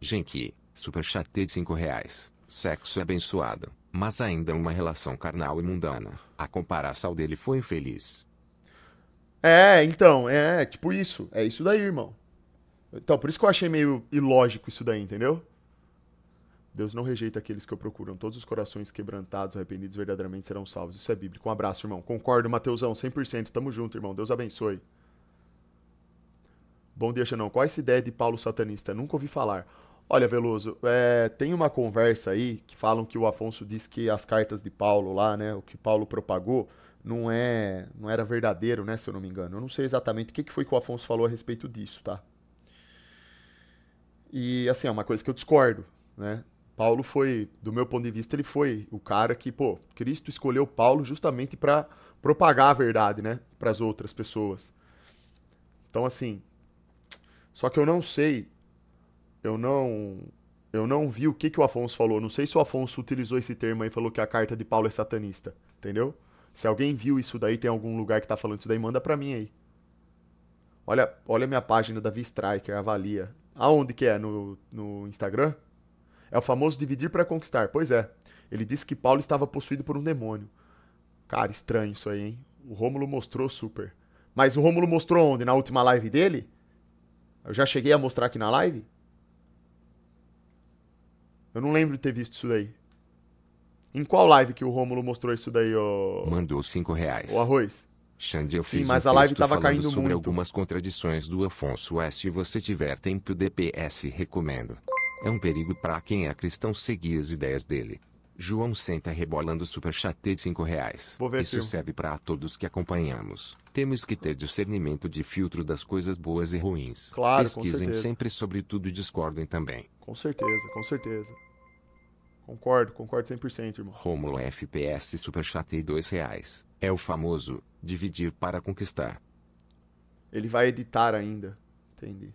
Genki, super chat de 5 reais. Sexo é abençoado, mas ainda uma relação carnal e mundana. A comparação dele foi infeliz. É, então, é tipo isso. É isso daí, irmão. Então, por isso que eu achei meio ilógico isso daí, entendeu? Deus não rejeita aqueles que o procuram. Todos os corações quebrantados, arrependidos, verdadeiramente serão salvos. Isso é bíblico. Um abraço, irmão. Concordo, Mateusão, 100%. Tamo junto, irmão. Deus abençoe. Bom dia, Xanão. Qual é essa ideia de Paulo satanista? Nunca ouvi falar. Olha, Veloso, é, tem uma conversa aí que falam que o Afonso diz que as cartas de Paulo lá, né, o que Paulo propagou, não é, não era verdadeiro, né, se eu não me engano. Eu não sei exatamente o que, que foi que o Afonso falou a respeito disso, tá? E assim, é uma coisa que eu discordo, né? Paulo foi, do meu ponto de vista, ele foi o cara que, pô, Cristo escolheu Paulo justamente para propagar a verdade, né, para as outras pessoas. Então assim, só que eu não sei, eu não eu não vi o que, que o Afonso falou. Não sei se o Afonso utilizou esse termo aí e falou que a carta de Paulo é satanista. Entendeu? Se alguém viu isso daí, tem algum lugar que tá falando isso daí, manda pra mim aí. Olha, olha a minha página da V-Striker, avalia. Aonde que é? No, no Instagram? É o famoso dividir para conquistar. Pois é. Ele disse que Paulo estava possuído por um demônio. Cara, estranho isso aí, hein? O Rômulo mostrou super. Mas o Rômulo mostrou onde? Na última live dele? Eu já cheguei a mostrar aqui na live? Eu não lembro de ter visto isso daí. Em qual live que o Rômulo mostrou isso daí, ô... Mandou cinco reais. O arroz. Xande, eu Sim, fiz mas um a live tava caindo sobre muito. algumas contradições do Afonso S. Se você tiver tempo DPS, recomendo. É um perigo para quem é cristão seguir as ideias dele. João senta rebolando super chatê de 5 reais. Isso serve para todos que acompanhamos. Temos que ter discernimento de filtro das coisas boas e ruins. Claro, Pesquisem sempre sobre tudo e discordem também. Com certeza, com certeza. Concordo, concordo 100%, irmão. Rômulo FPS super chatê 2 reais. É o famoso, dividir para conquistar. Ele vai editar ainda. Entendi.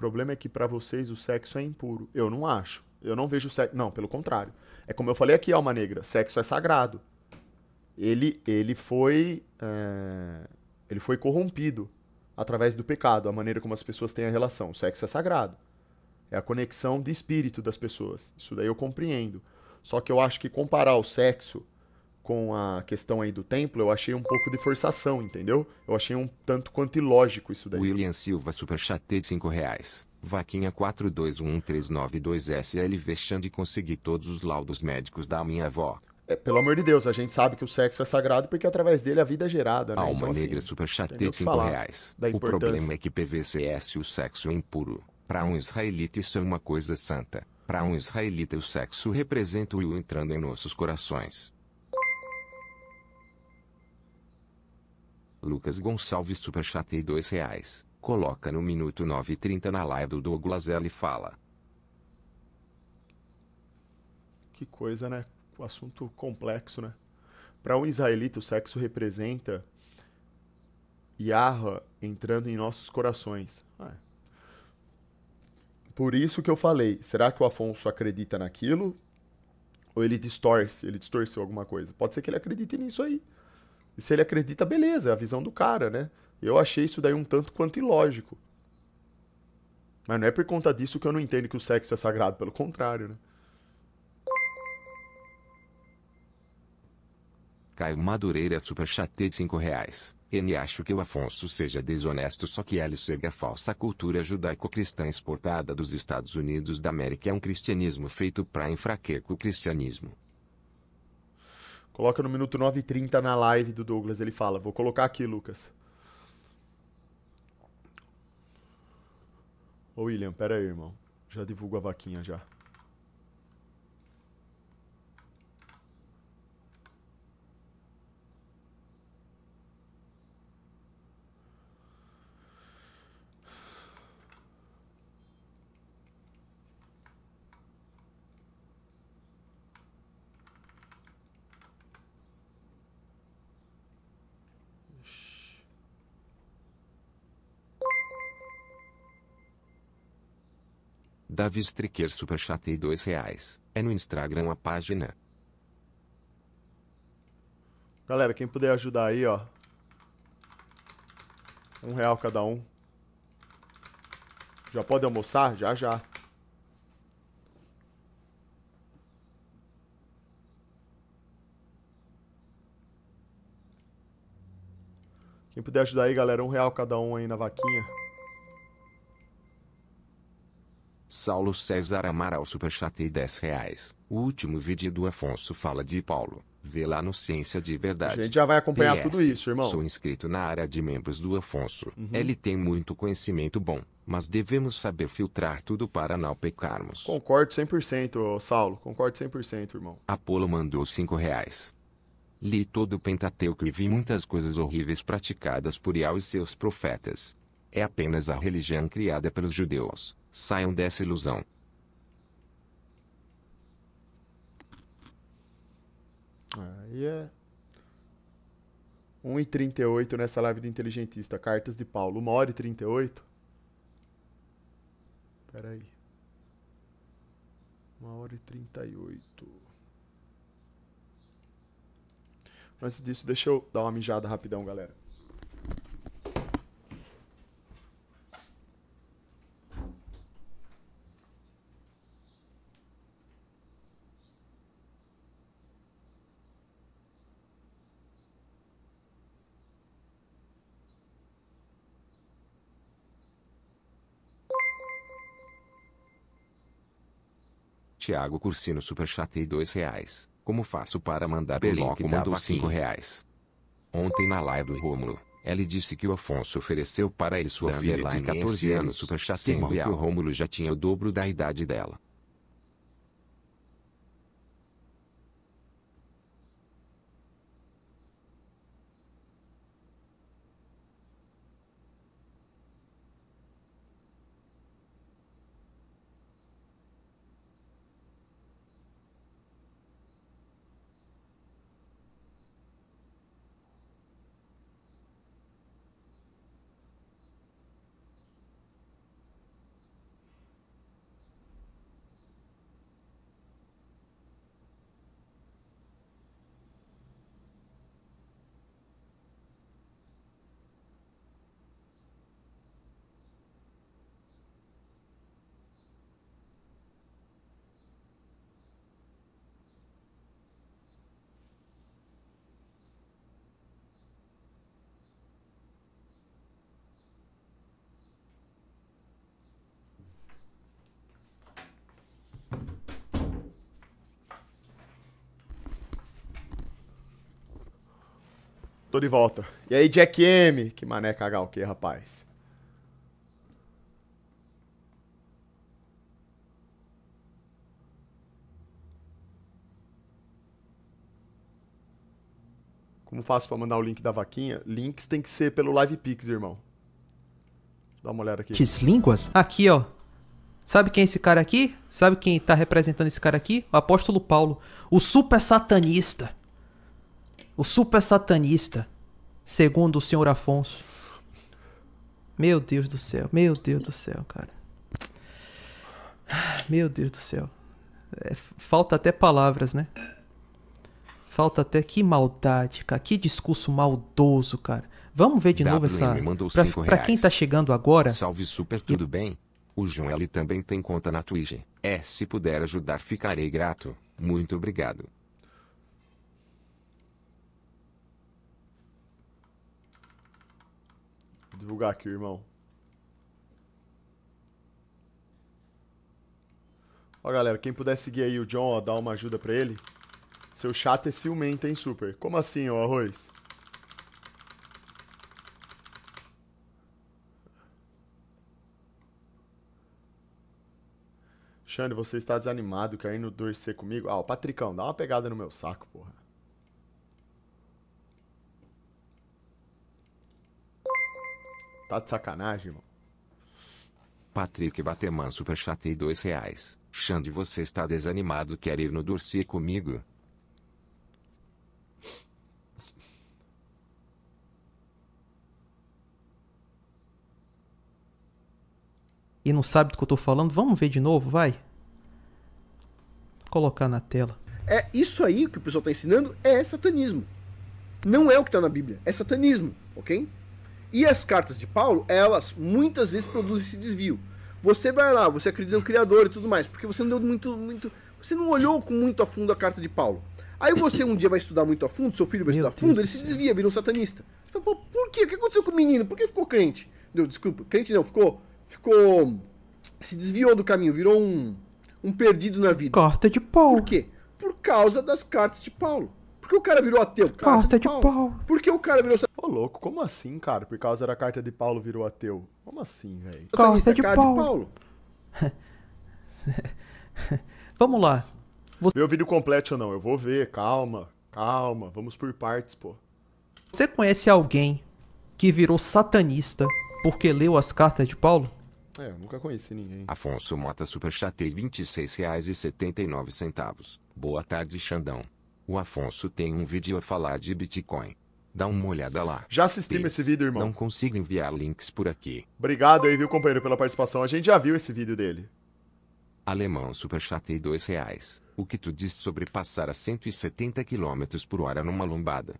problema é que para vocês o sexo é impuro. Eu não acho. Eu não vejo sexo. Não, pelo contrário. É como eu falei aqui, alma negra: sexo é sagrado. Ele, ele foi. É... Ele foi corrompido através do pecado, a maneira como as pessoas têm a relação. O sexo é sagrado. É a conexão de espírito das pessoas. Isso daí eu compreendo. Só que eu acho que comparar o sexo com a questão aí do templo, eu achei um pouco de forçação, entendeu? Eu achei um tanto quanto ilógico isso daí. William Silva chatê de 5 reais. Vaquinha 421392SLV Xande consegui todos os laudos médicos da minha avó. É, pelo amor de Deus, a gente sabe que o sexo é sagrado porque através dele a vida é gerada, né? Alma então, assim, chatê de 5 reais. o problema é que PVCS o sexo é impuro. Para um israelita isso é uma coisa santa. Para um israelita o sexo representa o eu entrando em nossos corações. Lucas Gonçalves Superchatei dois reais. Coloca no minuto 9:30 na live do Douglas L e fala. Que coisa, né? o assunto complexo, né? Para um israelita, o sexo representa Yahra entrando em nossos corações. Ah, é. Por isso que eu falei, será que o Afonso acredita naquilo? Ou ele distorce, ele distorceu alguma coisa? Pode ser que ele acredite nisso aí. E se ele acredita, beleza, é a visão do cara, né? Eu achei isso daí um tanto quanto ilógico. Mas não é por conta disso que eu não entendo que o sexo é sagrado, pelo contrário, né? Caio Madureira é super chatê de 5 reais. N acho que o Afonso seja desonesto só que ele segue a falsa cultura judaico-cristã exportada dos Estados Unidos da América é um cristianismo feito para enfraquecer o cristianismo. Coloca no minuto 9 e 30 na live do Douglas. Ele fala: Vou colocar aqui, Lucas. Ô, William, pera aí, irmão. Já divulgo a vaquinha já. Davi Striker Superchat e dois reais. É no Instagram a página. Galera, quem puder ajudar aí, ó. Um real cada um. Já pode almoçar? Já, já. Quem puder ajudar aí, galera, um real cada um aí na vaquinha. Saulo César Amaral Superchat e 10 reais. O último vídeo do Afonso fala de Paulo. Vê lá no Ciência de Verdade. A gente já vai acompanhar PS, tudo isso, irmão. Sou inscrito na área de membros do Afonso. Uhum. Ele tem muito conhecimento bom, mas devemos saber filtrar tudo para não pecarmos. Concordo 100%, Saulo. Concordo 100%, irmão. Apolo mandou 5 reais. Li todo o Pentateuco e vi muitas coisas horríveis praticadas por Yah e seus profetas. É apenas a religião criada pelos judeus Saiam dessa ilusão. Aí é. 1h38 nessa live do Inteligentista. Cartas de Paulo. 1 hora e 38? Peraí. 1 hora e 38. Antes disso, deixa eu dar uma mijada rapidão, galera. Thiago Cursino e dois reais. Como faço para mandar o que mandou cinco reais. Ontem na live do Rômulo, ele disse que o Afonso ofereceu para ele sua filha de 14 anos e que o Rômulo já tinha o dobro da idade dela. de volta. E aí, Jack M? Que mané cagar o que, rapaz? Como faço para mandar o link da vaquinha? Links tem que ser pelo LivePix, irmão. Dá uma olhada aqui. Línguas? Aqui, ó. Sabe quem é esse cara aqui? Sabe quem tá representando esse cara aqui? O apóstolo Paulo, o super satanista. O super satanista, segundo o senhor Afonso. Meu Deus do céu, meu Deus do céu, cara. Meu Deus do céu. É, falta até palavras, né? Falta até que maldade, cara. Que discurso maldoso, cara. Vamos ver de novo essa. Pra, pra, quem tá chegando agora. Salve super, tudo e... bem? O João L também tem conta na Twitch. É, se puder ajudar, ficarei grato. Muito obrigado. divulgar aqui, irmão. Ó, galera, quem puder seguir aí o John, ó, dar uma ajuda pra ele. Seu chato é ciumento, hein, super? Como assim, ó, arroz? Xande, você está desanimado, querendo torcer comigo? Ah, o Patricão, dá uma pegada no meu saco, porra. Tá de sacanagem, irmão. Patrick Bateman superchatei dois reais. Xande, você está desanimado, quer ir no Dursi comigo? E não sabe do que eu tô falando? Vamos ver de novo, vai. Vou colocar na tela. É isso aí que o pessoal tá ensinando é satanismo. Não é o que tá na Bíblia, é satanismo, ok? E as cartas de Paulo, elas muitas vezes produzem esse desvio. Você vai lá, você acredita no Criador e tudo mais, porque você não deu muito, muito. Você não olhou com muito a fundo a carta de Paulo. Aí você um dia vai estudar muito a fundo, seu filho vai estudar a fundo, ele se desvia, vira um satanista. Você fala, Pô, por quê? O que aconteceu com o menino? Por que ficou crente? Deu, desculpa, crente não, ficou. Ficou. Se desviou do caminho, virou um. Um perdido na vida. Corta de Paulo. Por quê? Por causa das cartas de Paulo. Porque o cara virou ateu. Carta, carta de, de Paulo. Paulo. Porque o cara virou Ô, louco, como assim, cara? Por causa da carta de Paulo virou ateu? Como assim, velho? Carta de, Paulo. de Paulo. Vamos lá. Você... Meu vídeo completo ou não? Eu vou ver, calma, calma. Vamos por partes, pô. Você conhece alguém que virou satanista porque leu as cartas de Paulo? É, eu nunca conheci ninguém. Afonso Mota Superchat R$ 26,79. Boa tarde, Xandão. O Afonso tem um vídeo a falar de Bitcoin. Dá uma olhada lá. Já assistimos esse vídeo, irmão. Não consigo enviar links por aqui. Obrigado aí, viu, companheiro, pela participação. A gente já viu esse vídeo dele. Alemão super chatei dois reais. O que tu diz sobre passar a 170 km por hora numa lombada?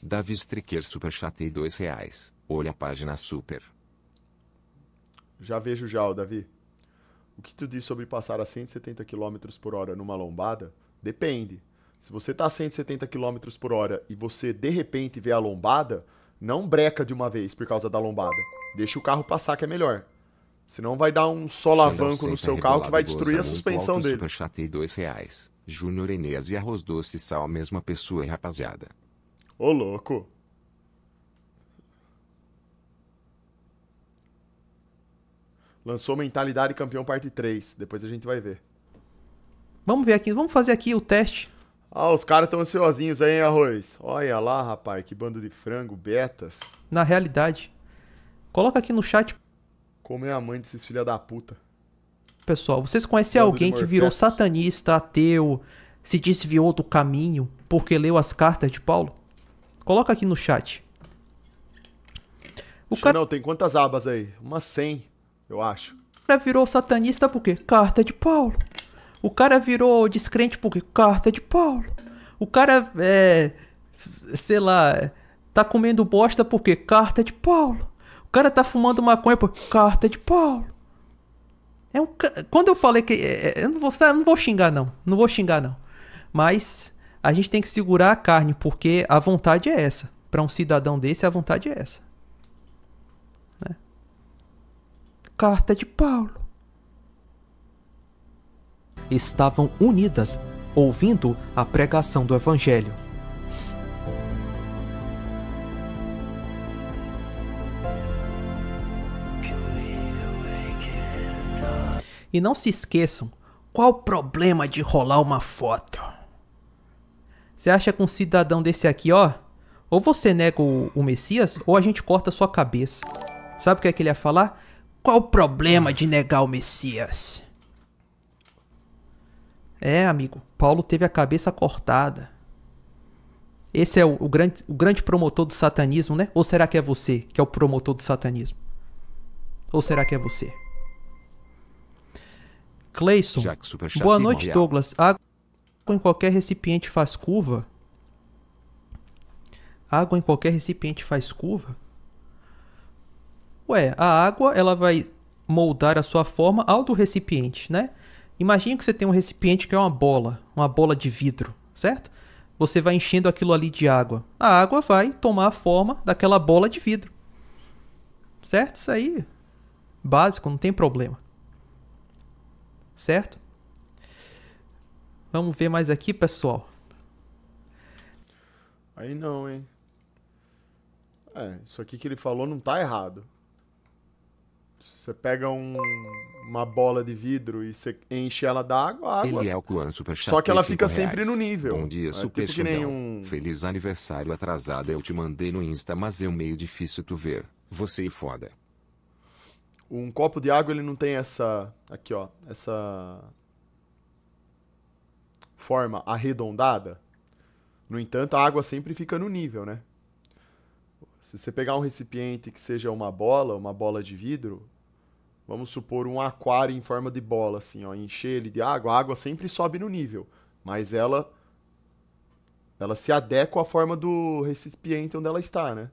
Davi Striker super chatei dois reais. Olha a página super. Já vejo já, o Davi. O que tu diz sobre passar a 170 km por hora numa lombada? Depende. Se você está a 170 km por hora e você de repente vê a lombada, não breca de uma vez por causa da lombada. Deixa o carro passar que é melhor. Senão vai dar um solavanco no seu carro que vai destruir a suspensão alto, dele. Super chatei dois reais. Júnior e Arroz Doce são a mesma pessoa, rapaziada. Ô louco. Lançou Mentalidade Campeão Parte 3. Depois a gente vai ver. Vamos ver aqui, vamos fazer aqui o teste ah, os caras estão ansiosinhos aí, hein, Arroz? Olha lá, rapaz, que bando de frango, betas. Na realidade, coloca aqui no chat. Como é a mãe desses filha da puta? Pessoal, vocês conhecem bando alguém que virou satanista, ateu, se desviou do caminho porque leu as cartas de Paulo? Coloca aqui no chat. O cara... Não, tem quantas abas aí? Umas 100, eu acho. Virou satanista porque Carta de Paulo. O cara virou descrente porque carta de Paulo. O cara é. Sei lá. Tá comendo bosta porque carta de Paulo. O cara tá fumando maconha porque carta de Paulo. É um, quando eu falei que. É, é eu, não vou, eu não vou xingar, não. Não vou xingar, não. Mas a gente tem que segurar a carne, porque a vontade é essa. Para um cidadão desse, a vontade é essa. Né? Carta de Paulo estavam unidas, ouvindo a pregação do Evangelho. E não se esqueçam, qual o problema de rolar uma foto? Você acha que um cidadão desse aqui, ó, ou você nega o, o Messias, ou a gente corta a sua cabeça. Sabe o que é que ele ia falar? Qual o problema de negar o Messias? É, amigo, Paulo teve a cabeça cortada. Esse é o, o, grande, o grande promotor do satanismo, né? Ou será que é você que é o promotor do satanismo? Ou será que é você? Clayson, boa noite, Douglas. Água em qualquer recipiente faz curva? Água em qualquer recipiente faz curva? Ué, a água ela vai moldar a sua forma ao do recipiente, né? Imagine que você tem um recipiente que é uma bola, uma bola de vidro, certo? Você vai enchendo aquilo ali de água. A água vai tomar a forma daquela bola de vidro. Certo? Isso aí básico, não tem problema. Certo? Vamos ver mais aqui, pessoal. Aí não, hein? É, isso aqui que ele falou não tá errado. Você pega um, uma bola de vidro e você enche ela d'água, água. Ele é o Kuan Super Chat. Só que ela fica reais. sempre no nível. Bom dia, é, tipo Super tipo um... Feliz aniversário atrasado. Eu te mandei no Insta, mas é meio difícil tu ver. Você é foda. Um copo de água, ele não tem essa. Aqui, ó. Essa. Forma arredondada. No entanto, a água sempre fica no nível, né? Se você pegar um recipiente que seja uma bola, uma bola de vidro, vamos supor, um aquário em forma de bola, assim, ó, encher ele de água, a água sempre sobe no nível, mas ela ela se adequa à forma do recipiente onde ela está, né?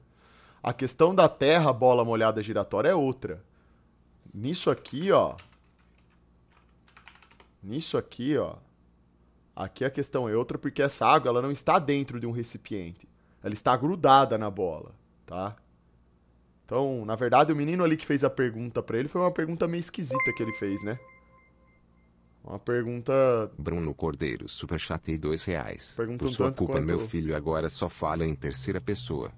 A questão da terra, bola molhada giratória é outra. Nisso aqui, ó. Nisso aqui, ó. Aqui a questão é outra porque essa água ela não está dentro de um recipiente. Ela está grudada na bola, tá? Então, na verdade, o menino ali que fez a pergunta para ele foi uma pergunta meio esquisita que ele fez, né? Uma pergunta. Bruno Cordeiro, super chatei dois reais. Pergunta Por um sua culpa, quanto... meu filho agora só fala em terceira pessoa.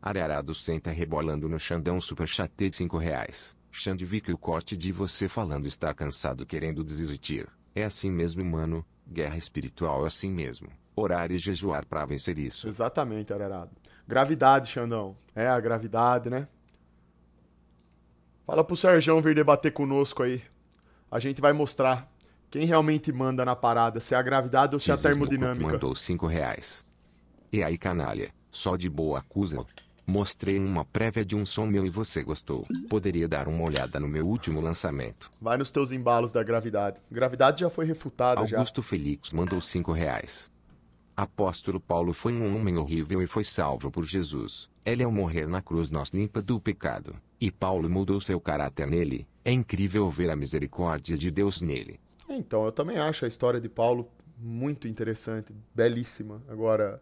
Arearado senta rebolando no Xandão super chatei de cinco reais. Xande vi que o corte de você falando está cansado querendo desistir. É assim mesmo, mano. Guerra espiritual é assim mesmo. Orar e jejuar para vencer isso. Exatamente, Ararado. Gravidade, Xandão. É, a gravidade, né? Fala pro Serjão vir debater conosco aí. A gente vai mostrar quem realmente manda na parada, se é a gravidade ou se é a termodinâmica. Mandou cinco reais. E aí, canalha, só de boa acusa. Mostrei uma prévia de um som meu e você gostou. Poderia dar uma olhada no meu último lançamento. Vai nos teus embalos da gravidade. Gravidade já foi refutada Augusto já. Augusto Felix mandou cinco reais. Apóstolo Paulo foi um homem horrível e foi salvo por Jesus. Ele ao morrer na cruz nos limpa do pecado, e Paulo mudou seu caráter nele. É incrível ver a misericórdia de Deus nele. Então, eu também acho a história de Paulo muito interessante, belíssima. Agora,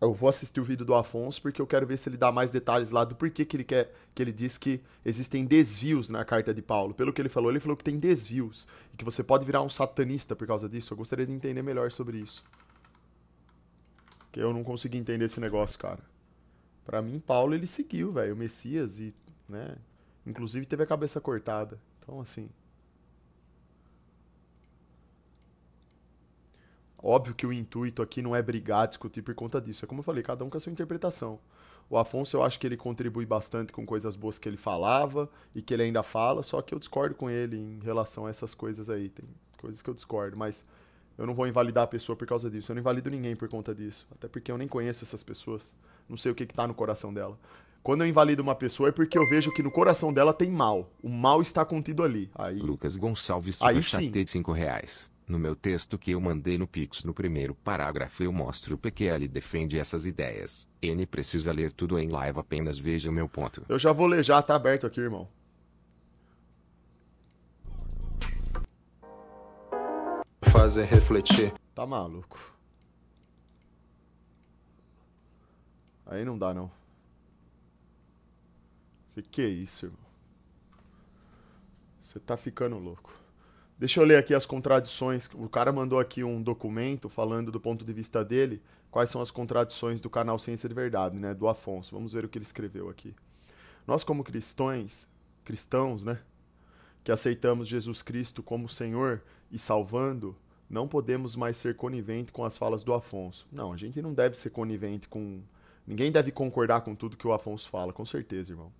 eu vou assistir o vídeo do Afonso porque eu quero ver se ele dá mais detalhes lá do porquê que ele quer, que ele diz que existem desvios na carta de Paulo. Pelo que ele falou, ele falou que tem desvios e que você pode virar um satanista por causa disso. Eu gostaria de entender melhor sobre isso. Porque eu não consegui entender esse negócio, cara. Para mim, Paulo, ele seguiu, velho, o Messias e, né? Inclusive teve a cabeça cortada. Então, assim. Óbvio que o intuito aqui não é brigar, discutir por conta disso. É como eu falei, cada um com a sua interpretação. O Afonso, eu acho que ele contribui bastante com coisas boas que ele falava e que ele ainda fala, só que eu discordo com ele em relação a essas coisas aí. Tem coisas que eu discordo, mas eu não vou invalidar a pessoa por causa disso. Eu não invalido ninguém por conta disso. Até porque eu nem conheço essas pessoas. Não sei o que, está no coração dela. Quando eu invalido uma pessoa é porque eu vejo que no coração dela tem mal. O mal está contido ali. Aí, Lucas Gonçalves aí chatei 5 reais. No meu texto que eu mandei no Pix no primeiro parágrafo eu mostro o PQL defende essas ideias. N precisa ler tudo em live apenas veja o meu ponto. Eu já vou ler já, tá aberto aqui, irmão. fazem refletir. Tá maluco. Aí não dá, não. Que que é isso, irmão? Você tá ficando louco. Deixa eu ler aqui as contradições. O cara mandou aqui um documento falando do ponto de vista dele, quais são as contradições do canal Ciência de Verdade, né, do Afonso. Vamos ver o que ele escreveu aqui. Nós como cristãos, cristãos, né, que aceitamos Jesus Cristo como Senhor e salvando, não podemos mais ser conivente com as falas do Afonso. Não, a gente não deve ser conivente com. Ninguém deve concordar com tudo que o Afonso fala, com certeza, irmão.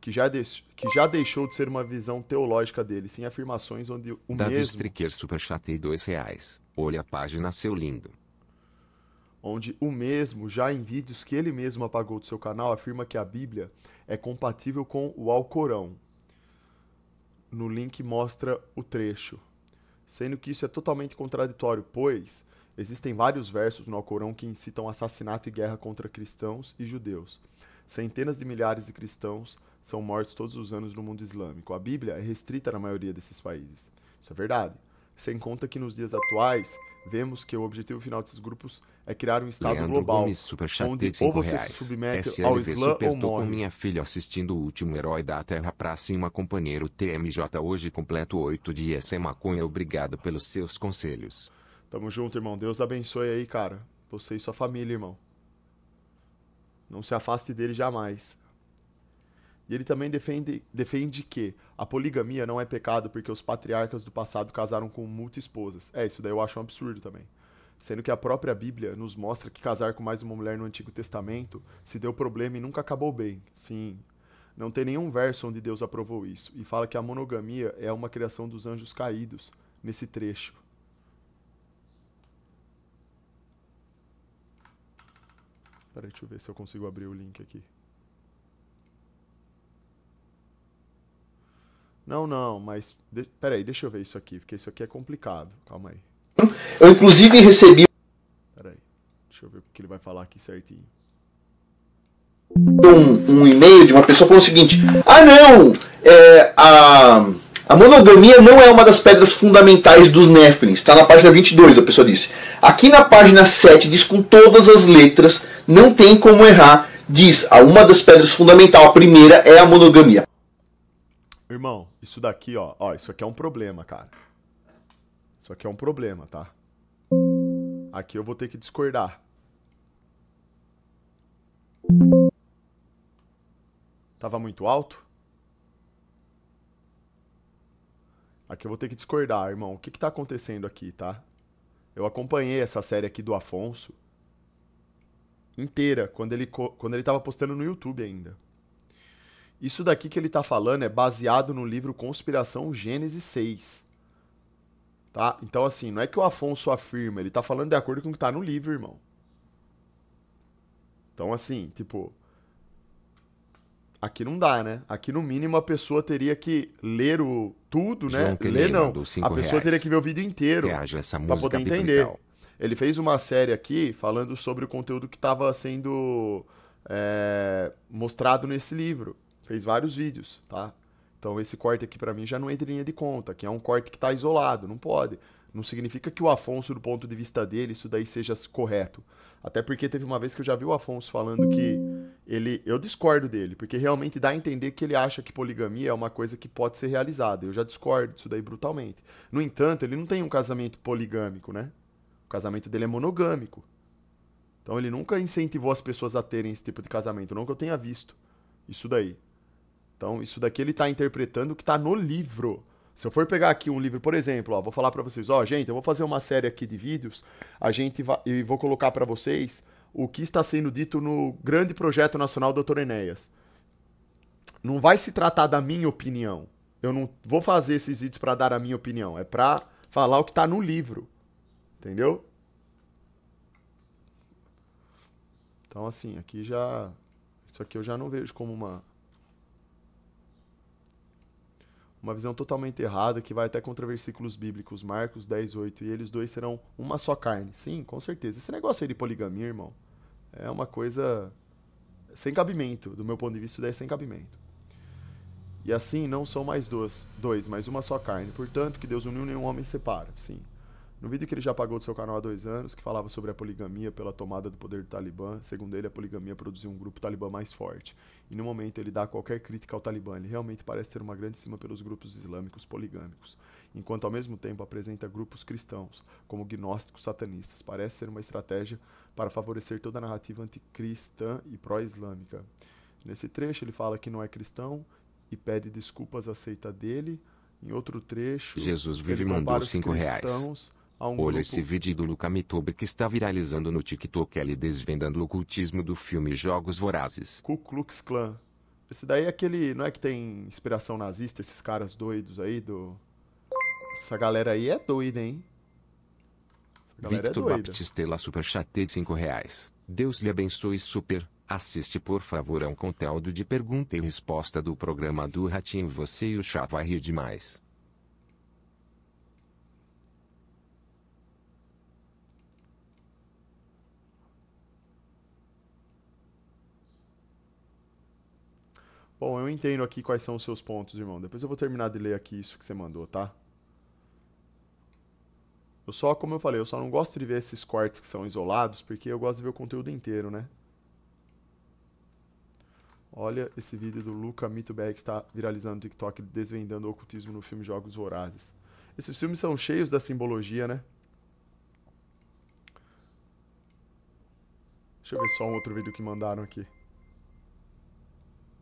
Que já, de... que já deixou de ser uma visão teológica dele, sem afirmações onde o Davi mesmo. Stricker superchatei dois reais. Olha a página seu lindo. Onde o mesmo, já em vídeos que ele mesmo apagou do seu canal, afirma que a Bíblia é compatível com o Alcorão. No link mostra o trecho sendo que isso é totalmente contraditório, pois existem vários versos no Alcorão que incitam assassinato e guerra contra cristãos e judeus. Centenas de milhares de cristãos são mortos todos os anos no mundo islâmico. A Bíblia é restrita na maioria desses países. Isso é verdade. Sem conta que nos dias atuais vemos que o objetivo final desses grupos é criar um estado Leandro global, Gomes, super chat, onde ou você reais. se submete SLV ao Islã ou morre. com minha filha assistindo o último herói da Terra pra cima, companheiro TMJ. Hoje completo oito dias sem maconha. Obrigado pelos seus conselhos. Tamo junto, irmão. Deus abençoe aí, cara. Você e sua família, irmão. Não se afaste dele jamais. E ele também defende, defende que a poligamia não é pecado porque os patriarcas do passado casaram com multi-esposas. É, isso daí eu acho um absurdo também. Sendo que a própria Bíblia nos mostra que casar com mais uma mulher no Antigo Testamento se deu problema e nunca acabou bem. Sim, não tem nenhum verso onde Deus aprovou isso, e fala que a monogamia é uma criação dos anjos caídos nesse trecho. Peraí, deixa eu ver se eu consigo abrir o link aqui. Não, não, mas de... peraí, deixa eu ver isso aqui, porque isso aqui é complicado. Calma aí. Eu, inclusive, recebi. Peraí, deixa eu ver o que ele vai falar aqui certinho. Um, um e-mail de uma pessoa falou o seguinte: Ah, não! É, a, a monogamia não é uma das pedras fundamentais dos Nephilim. Está na página 22, a pessoa disse. Aqui na página 7 diz com todas as letras, não tem como errar. Diz: a Uma das pedras fundamentais, a primeira é a monogamia. Irmão, isso daqui, ó. Ó, isso aqui é um problema, cara. Isso aqui é um problema, tá? Aqui eu vou ter que discordar. Tava muito alto? Aqui eu vou ter que discordar, irmão. O que que tá acontecendo aqui, tá? Eu acompanhei essa série aqui do Afonso inteira, quando ele, quando ele tava postando no YouTube ainda. Isso daqui que ele está falando é baseado no livro Conspiração Gênesis 6. Tá? Então, assim, não é que o Afonso afirma, ele está falando de acordo com o que está no livro, irmão. Então, assim, tipo. Aqui não dá, né? Aqui, no mínimo, a pessoa teria que ler o tudo, né? João né? Ler não. A pessoa reais. teria que ver o vídeo inteiro é, para poder entender. Biblical. Ele fez uma série aqui falando sobre o conteúdo que estava sendo é, mostrado nesse livro fez vários vídeos, tá? Então esse corte aqui para mim já não entra em linha de conta, que é um corte que está isolado, não pode. Não significa que o Afonso, do ponto de vista dele, isso daí seja correto. Até porque teve uma vez que eu já vi o Afonso falando que ele. Eu discordo dele, porque realmente dá a entender que ele acha que poligamia é uma coisa que pode ser realizada. Eu já discordo disso daí brutalmente. No entanto, ele não tem um casamento poligâmico, né? O casamento dele é monogâmico. Então ele nunca incentivou as pessoas a terem esse tipo de casamento, não que eu tenha visto. Isso daí. Então, isso daqui ele está interpretando o que está no livro. Se eu for pegar aqui um livro, por exemplo, ó, vou falar para vocês, ó, gente, eu vou fazer uma série aqui de vídeos, a gente e vou colocar para vocês o que está sendo dito no grande projeto nacional Dr. Enéas. Não vai se tratar da minha opinião. Eu não vou fazer esses vídeos para dar a minha opinião, é para falar o que está no livro. Entendeu? Então assim, aqui já isso aqui eu já não vejo como uma uma visão totalmente errada que vai até contra versículos bíblicos, Marcos 10, 8, e eles dois serão uma só carne. Sim, com certeza. Esse negócio aí de poligamia, irmão, é uma coisa sem cabimento, do meu ponto de vista, é sem cabimento. E assim não são mais dois, dois, mas uma só carne. Portanto, que Deus uniu, nenhum homem separa. Sim. No vídeo que ele já pagou do seu canal há dois anos, que falava sobre a poligamia pela tomada do poder do Talibã, segundo ele, a poligamia produziu um grupo talibã mais forte. E no momento ele dá qualquer crítica ao Talibã, ele realmente parece ter uma grande cima pelos grupos islâmicos poligâmicos, enquanto ao mesmo tempo apresenta grupos cristãos, como gnósticos satanistas. Parece ser uma estratégia para favorecer toda a narrativa anticristã e pró-islâmica. Nesse trecho ele fala que não é cristão e pede desculpas à seita dele. Em outro trecho, Jesus vive mandou cinco reais um Olha grupo. esse vídeo do Luca Mitobe que está viralizando no TikTok ele desvendando o ocultismo do filme Jogos Vorazes. Ku Klux Klan. Esse daí é aquele. Não é que tem inspiração nazista, esses caras doidos aí do. Essa galera aí é doida, hein? É Victor é Baptistela Superchat de 5 reais. Deus lhe abençoe super. Assiste por favor a um conteúdo de pergunta e resposta do programa do Ratinho. Você e o chá vai rir demais. Bom, eu entendo aqui quais são os seus pontos, irmão. Depois eu vou terminar de ler aqui isso que você mandou, tá? Eu só, como eu falei, eu só não gosto de ver esses cortes que são isolados, porque eu gosto de ver o conteúdo inteiro, né? Olha esse vídeo do Luca Mitterberg que está viralizando no TikTok, desvendando o ocultismo no filme Jogos Vorazes. Esses filmes são cheios da simbologia, né? Deixa eu ver só um outro vídeo que mandaram aqui.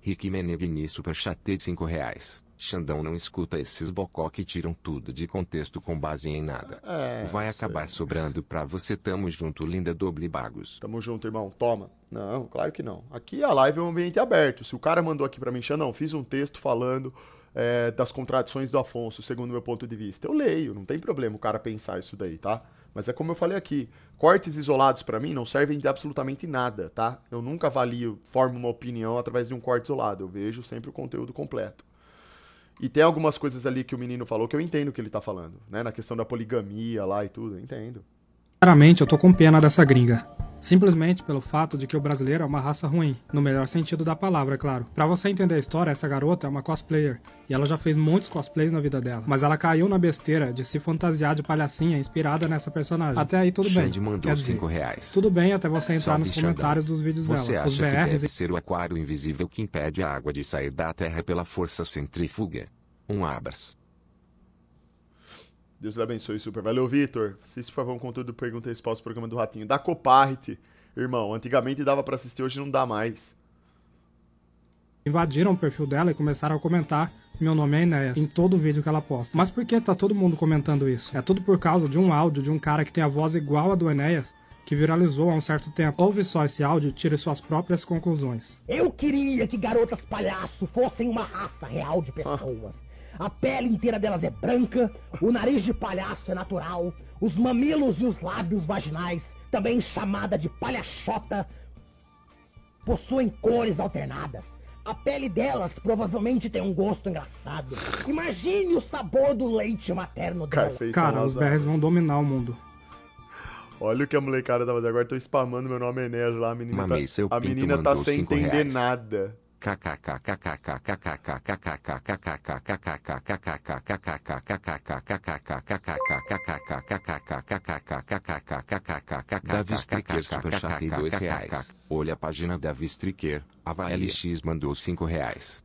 Rick Meneghini Superchat de 5 reais. Xandão não escuta esses bocó que tiram tudo de contexto com base em nada. É, Vai acabar sei. sobrando pra você. Tamo junto, linda doble bagos. Tamo junto, irmão. Toma. Não, claro que não. Aqui a live é um ambiente aberto. Se o cara mandou aqui pra mim, Xandão, fiz um texto falando é, das contradições do Afonso, segundo meu ponto de vista. Eu leio, não tem problema o cara pensar isso daí, tá? Mas é como eu falei aqui, cortes isolados para mim não servem de absolutamente nada, tá? Eu nunca avalio, formo uma opinião através de um corte isolado. Eu vejo sempre o conteúdo completo. E tem algumas coisas ali que o menino falou que eu entendo o que ele tá falando, né? Na questão da poligamia lá e tudo, eu entendo. Claramente, eu tô com pena dessa gringa simplesmente pelo fato de que o brasileiro é uma raça ruim, no melhor sentido da palavra, é claro. Para você entender a história, essa garota é uma cosplayer e ela já fez muitos cosplays na vida dela, mas ela caiu na besteira de se fantasiar de palhacinha inspirada nessa personagem. Até aí tudo Xande bem. mandou dizer, cinco reais. Tudo bem até você entrar Salve nos comentários Xandão. dos vídeos você dela. Acha Os BRs que deve e... ser o aquário invisível que impede a água de sair da Terra pela força centrífuga. Um abraço. Deus abençoe, super. Valeu, Vitor. Assiste, por favor, um conteúdo Pergunta e Resposta, programa do Ratinho. Da Copart, irmão. Antigamente dava para assistir, hoje não dá mais. Invadiram o perfil dela e começaram a comentar meu nome é Enéas em todo vídeo que ela posta. Mas por que tá todo mundo comentando isso? É tudo por causa de um áudio de um cara que tem a voz igual a do Enéas que viralizou há um certo tempo. Ouve só esse áudio e tire suas próprias conclusões. Eu queria que garotas palhaço fossem uma raça real de ah. pessoas a pele inteira delas é branca, o nariz de palhaço é natural, os mamilos e os lábios vaginais, também chamada de palhaçota, possuem cores alternadas. A pele delas provavelmente tem um gosto engraçado. Imagine o sabor do leite materno delas. Cara, os berres vão dominar o mundo. Olha o que a molecada tá fazendo agora, tô spamando meu nome é lá, a menina Mamei, tá, a menina tá sem entender reais. nada. Davi Stricker Superchat e dois reais. Olha a página Davi Stricker, A LX mandou cinco reais.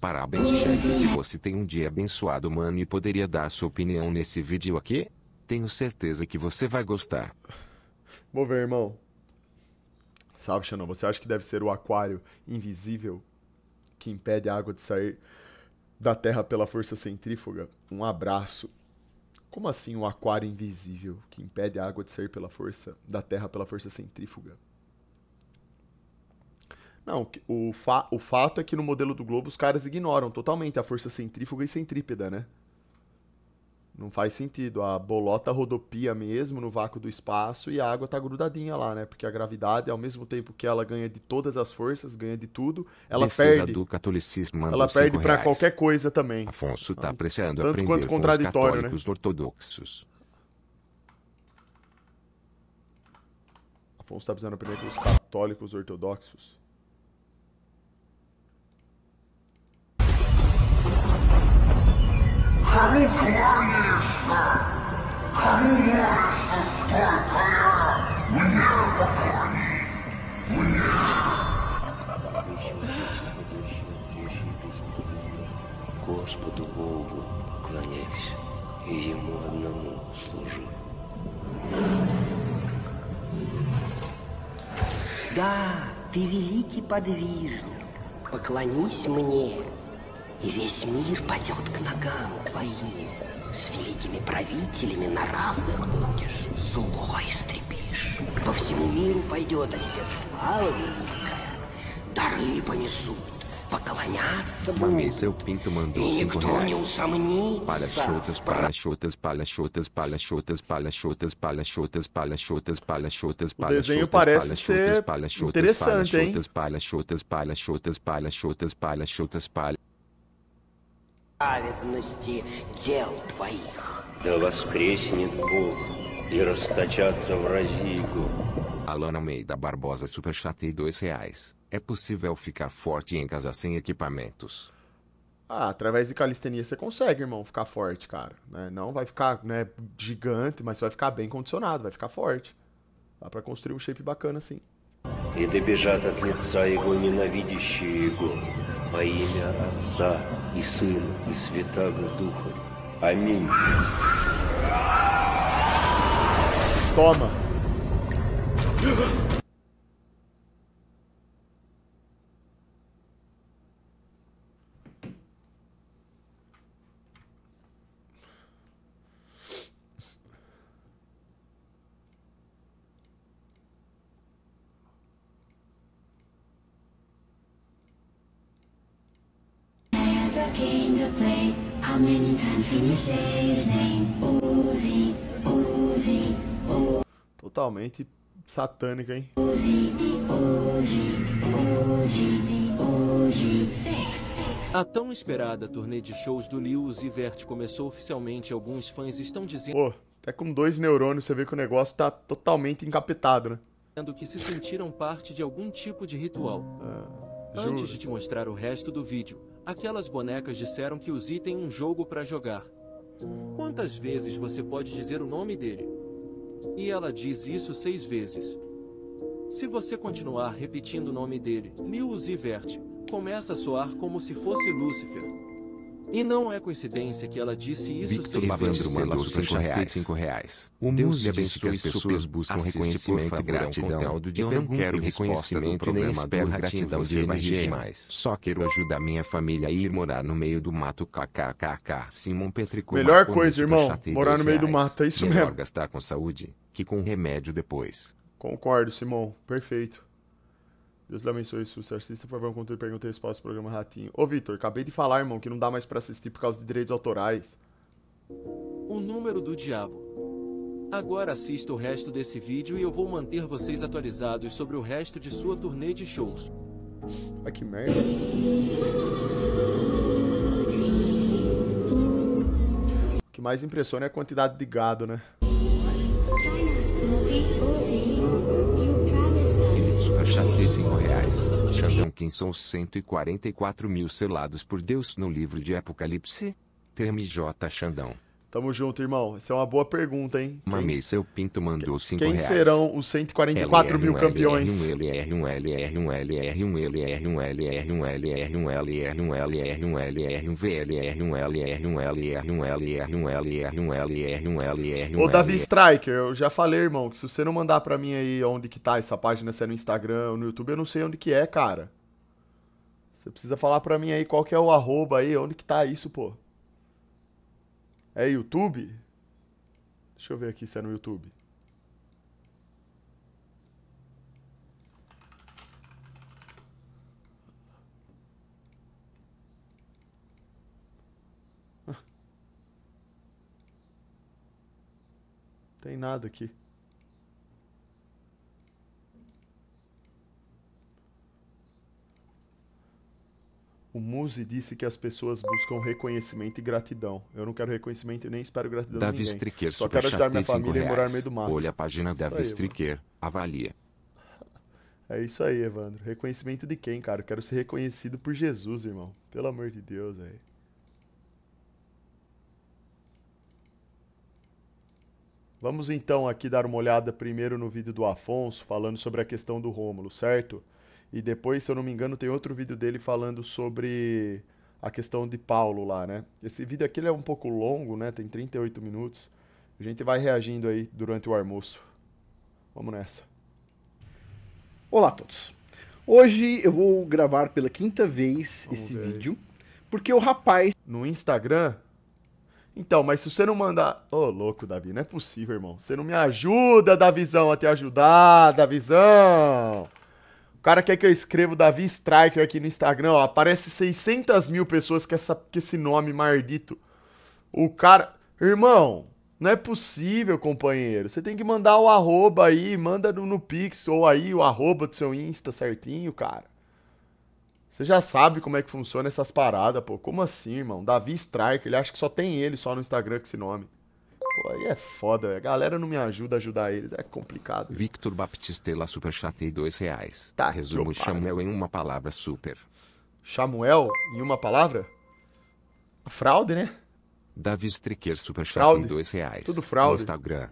Parabéns chefe que você tem um dia abençoado mano e poderia dar sua opinião nesse vídeo aqui? Tenho certeza que você vai gostar. Vou ver irmão. Sabe, Xanon? Você acha que deve ser o aquário invisível que impede a água de sair da terra pela força centrífuga? Um abraço. Como assim um aquário invisível que impede a água de sair pela força da terra pela força centrífuga? Não, o, fa o fato é que no modelo do globo os caras ignoram totalmente a força centrífuga e centrípeda, né? Não faz sentido. A bolota rodopia mesmo no vácuo do espaço e a água tá grudadinha lá, né? Porque a gravidade, ao mesmo tempo que ela ganha de todas as forças, ganha de tudo, ela Defesa perde. do catolicismo ela perde para qualquer coisa também. Afonso tá ah, apreciando Tanto aprender quanto contraditório, com os né? ortodoxos. Afonso tá precisando aprender com os católicos ortodoxos. кому кланяешься? Кому молишься столько я? Мне поклонись! Мне! Господу Богу поклоняйся и Ему одному служу. Да, ты великий подвижник, поклонись мне и весь мир падет к ногам твоим. С великими правителями на равных будешь, зло истребишь. По всему миру пойдет о тебе слава великая, dары понесут. поклоняться Mamei seu pinto mandou cinco reais. Palhachotas, palhachotas, palhachotas, palhachotas, palhachotas, palhachotas, palhachotas, palhachotas, palhachotas, desenho parece ser interessante, hein? Palhachotas, palhachotas, palhachotas, palhachotas, palhachotas, palhachotas, palhachotas, праведности дел твоих. Да воскреснет Бог и расточаться в разигу. Alana Meida Barbosa Superchatei dois reais. É possível ficar forte em casa sem equipamentos? Ah, através de calistenia você consegue, irmão, ficar forte, cara. Né? Não vai ficar né, gigante, mas você vai ficar bem condicionado, vai ficar forte. Dá pra construir um shape bacana, assim. E добежат от лица его ненавидящие его. во имя Отца и Сына и Святаго Духа. Аминь. Тома. How many times can you say his name? Uzi, Uzi, Uzi. Totalmente satânica, hein? Uzi, Uzi, Uzi, Uzi, A tão esperada turnê de shows do Lil Uzi Vert começou oficialmente. Alguns fãs estão dizendo. Pô, até com dois neurônios você vê que o negócio tá totalmente encapetado, né? Dizendo que se sentiram parte de algum tipo de ritual. É, Antes de te mostrar o resto do vídeo, Aquelas bonecas disseram que os I tem um jogo para jogar. Quantas vezes você pode dizer o nome dele? E ela diz isso seis vezes. Se você continuar repetindo o nome dele, Liu e Vert, começa a soar como se fosse Lúcifer. E não é coincidência que ela disse isso Victor seis Malandro mandou cinco reais. cinco reais. O Deus lhe abençoe as pessoas buscam reconhecimento e é gratidão. eu não quero reconhecimento nem espero gratidão de energia mais. Só quero ajudar minha família a ir morar no meio do mato kkkk. Simon Petrico. Melhor coisa, irmão. Morar no meio do mato, é isso é mesmo. Melhor gastar com saúde que com remédio depois. Concordo, Simão. Perfeito. Deus lhe abençoe, Assiste Por favor, um conteúdo, pergunta e resposta do programa Ratinho. Ô, Vitor, acabei de falar, irmão, que não dá mais para assistir por causa de direitos autorais. O número do diabo. Agora assista o resto desse vídeo e eu vou manter vocês atualizados sobre o resto de sua turnê de shows. Ai, que merda. O que mais impressiona é a quantidade de gado, né? 5 reais. são os 144 mil selados por Deus no livro de Apocalipse. TMJ Xandão. Tamo junto, irmão. Essa é uma boa pergunta, hein? Mami, seu pinto mandou 5 reais. Quem serão os 144 mil campeões? Ô, Davi Striker, eu já falei, irmão, que se você não mandar pra mim aí onde que tá essa página, se é no Instagram ou no YouTube, eu não sei onde que é, cara. Você precisa falar pra mim aí qual que é o arroba aí, onde que tá isso, pô. É YouTube? Deixa eu ver aqui se é no YouTube. Tem nada aqui. O Muse disse que as pessoas buscam reconhecimento e gratidão. Eu não quero reconhecimento e nem espero gratidão Davi de ninguém. Só quero ajudar minha família reais. e morar no meio do mato. Olha a página é Davi Stricker, avalia. É isso aí, Evandro. Reconhecimento de quem, cara? Eu quero ser reconhecido por Jesus, irmão. Pelo amor de Deus, velho. Vamos então aqui dar uma olhada primeiro no vídeo do Afonso falando sobre a questão do Rômulo, certo? E depois, se eu não me engano, tem outro vídeo dele falando sobre a questão de Paulo lá, né? Esse vídeo aqui é um pouco longo, né? Tem 38 minutos. A gente vai reagindo aí durante o almoço. Vamos nessa. Olá a todos. Hoje eu vou gravar pela quinta vez Vamos esse vídeo, porque o rapaz. No Instagram? Então, mas se você não mandar. Ô, oh, louco, Davi, não é possível, irmão. Você não me ajuda, Davizão, a te ajudar, Davizão! cara quer que eu escreva Davi Striker aqui no Instagram, ó. Aparece 600 mil pessoas com, essa, com esse nome maldito. O cara. Irmão, não é possível, companheiro. Você tem que mandar o arroba aí, manda no, no Pix ou aí o arroba do seu Insta certinho, cara. Você já sabe como é que funciona essas paradas, pô. Como assim, irmão? Davi Striker, ele acha que só tem ele só no Instagram com esse nome. Pô, aí é foda, a galera não me ajuda a ajudar eles, é complicado. Victor Baptistela Super Chatei dois reais. Tá, Resumo Samuel em uma palavra super. Samuel em uma palavra? Fraude, né? Davi Striker, Super Chatei dois reais. Tudo fraude. Instagram.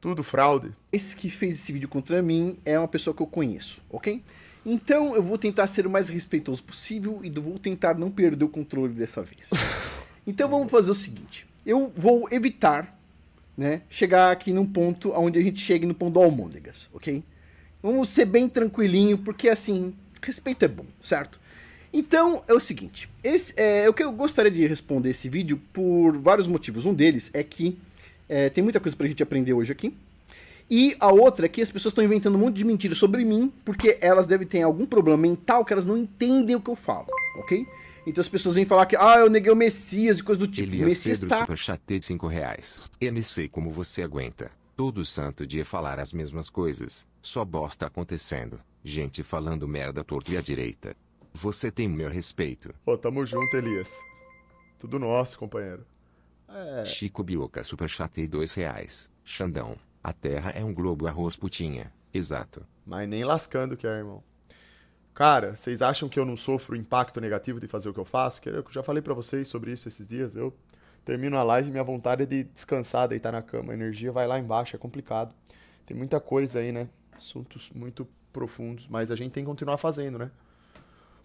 Tudo fraude. Esse que fez esse vídeo contra mim é uma pessoa que eu conheço, ok? Então eu vou tentar ser o mais respeitoso possível e vou tentar não perder o controle dessa vez. então vamos fazer o seguinte eu vou evitar né, chegar aqui num ponto onde a gente chegue no pão do almôndegas, ok? Vamos ser bem tranquilinho, porque assim, respeito é bom, certo? Então é o seguinte, esse, é, é, o que eu gostaria de responder esse vídeo por vários motivos. Um deles é que é, tem muita coisa pra gente aprender hoje aqui. E a outra é que as pessoas estão inventando um monte de mentiras sobre mim, porque elas devem ter algum problema mental que elas não entendem o que eu falo, ok? Então as pessoas vêm falar que, ah, eu neguei o Messias e coisa do tipo. Elias Messias Pedro tá... Superchat de 5 reais. como você aguenta. Todo santo dia falar as mesmas coisas. Só bosta acontecendo. Gente falando merda torto e à direita. Você tem meu respeito. Ó oh, tamo junto, Elias. Tudo nosso, companheiro. É... Chico Bioca super chatei 2 reais. Xandão, a terra é um globo arroz putinha. Exato. Mas nem lascando que é, irmão. Cara, vocês acham que eu não sofro o impacto negativo de fazer o que eu faço? Que eu já falei para vocês sobre isso esses dias. Eu termino a live e minha vontade é de descansar, deitar na cama. A energia vai lá embaixo, é complicado. Tem muita coisa aí, né? Assuntos muito profundos, mas a gente tem que continuar fazendo, né?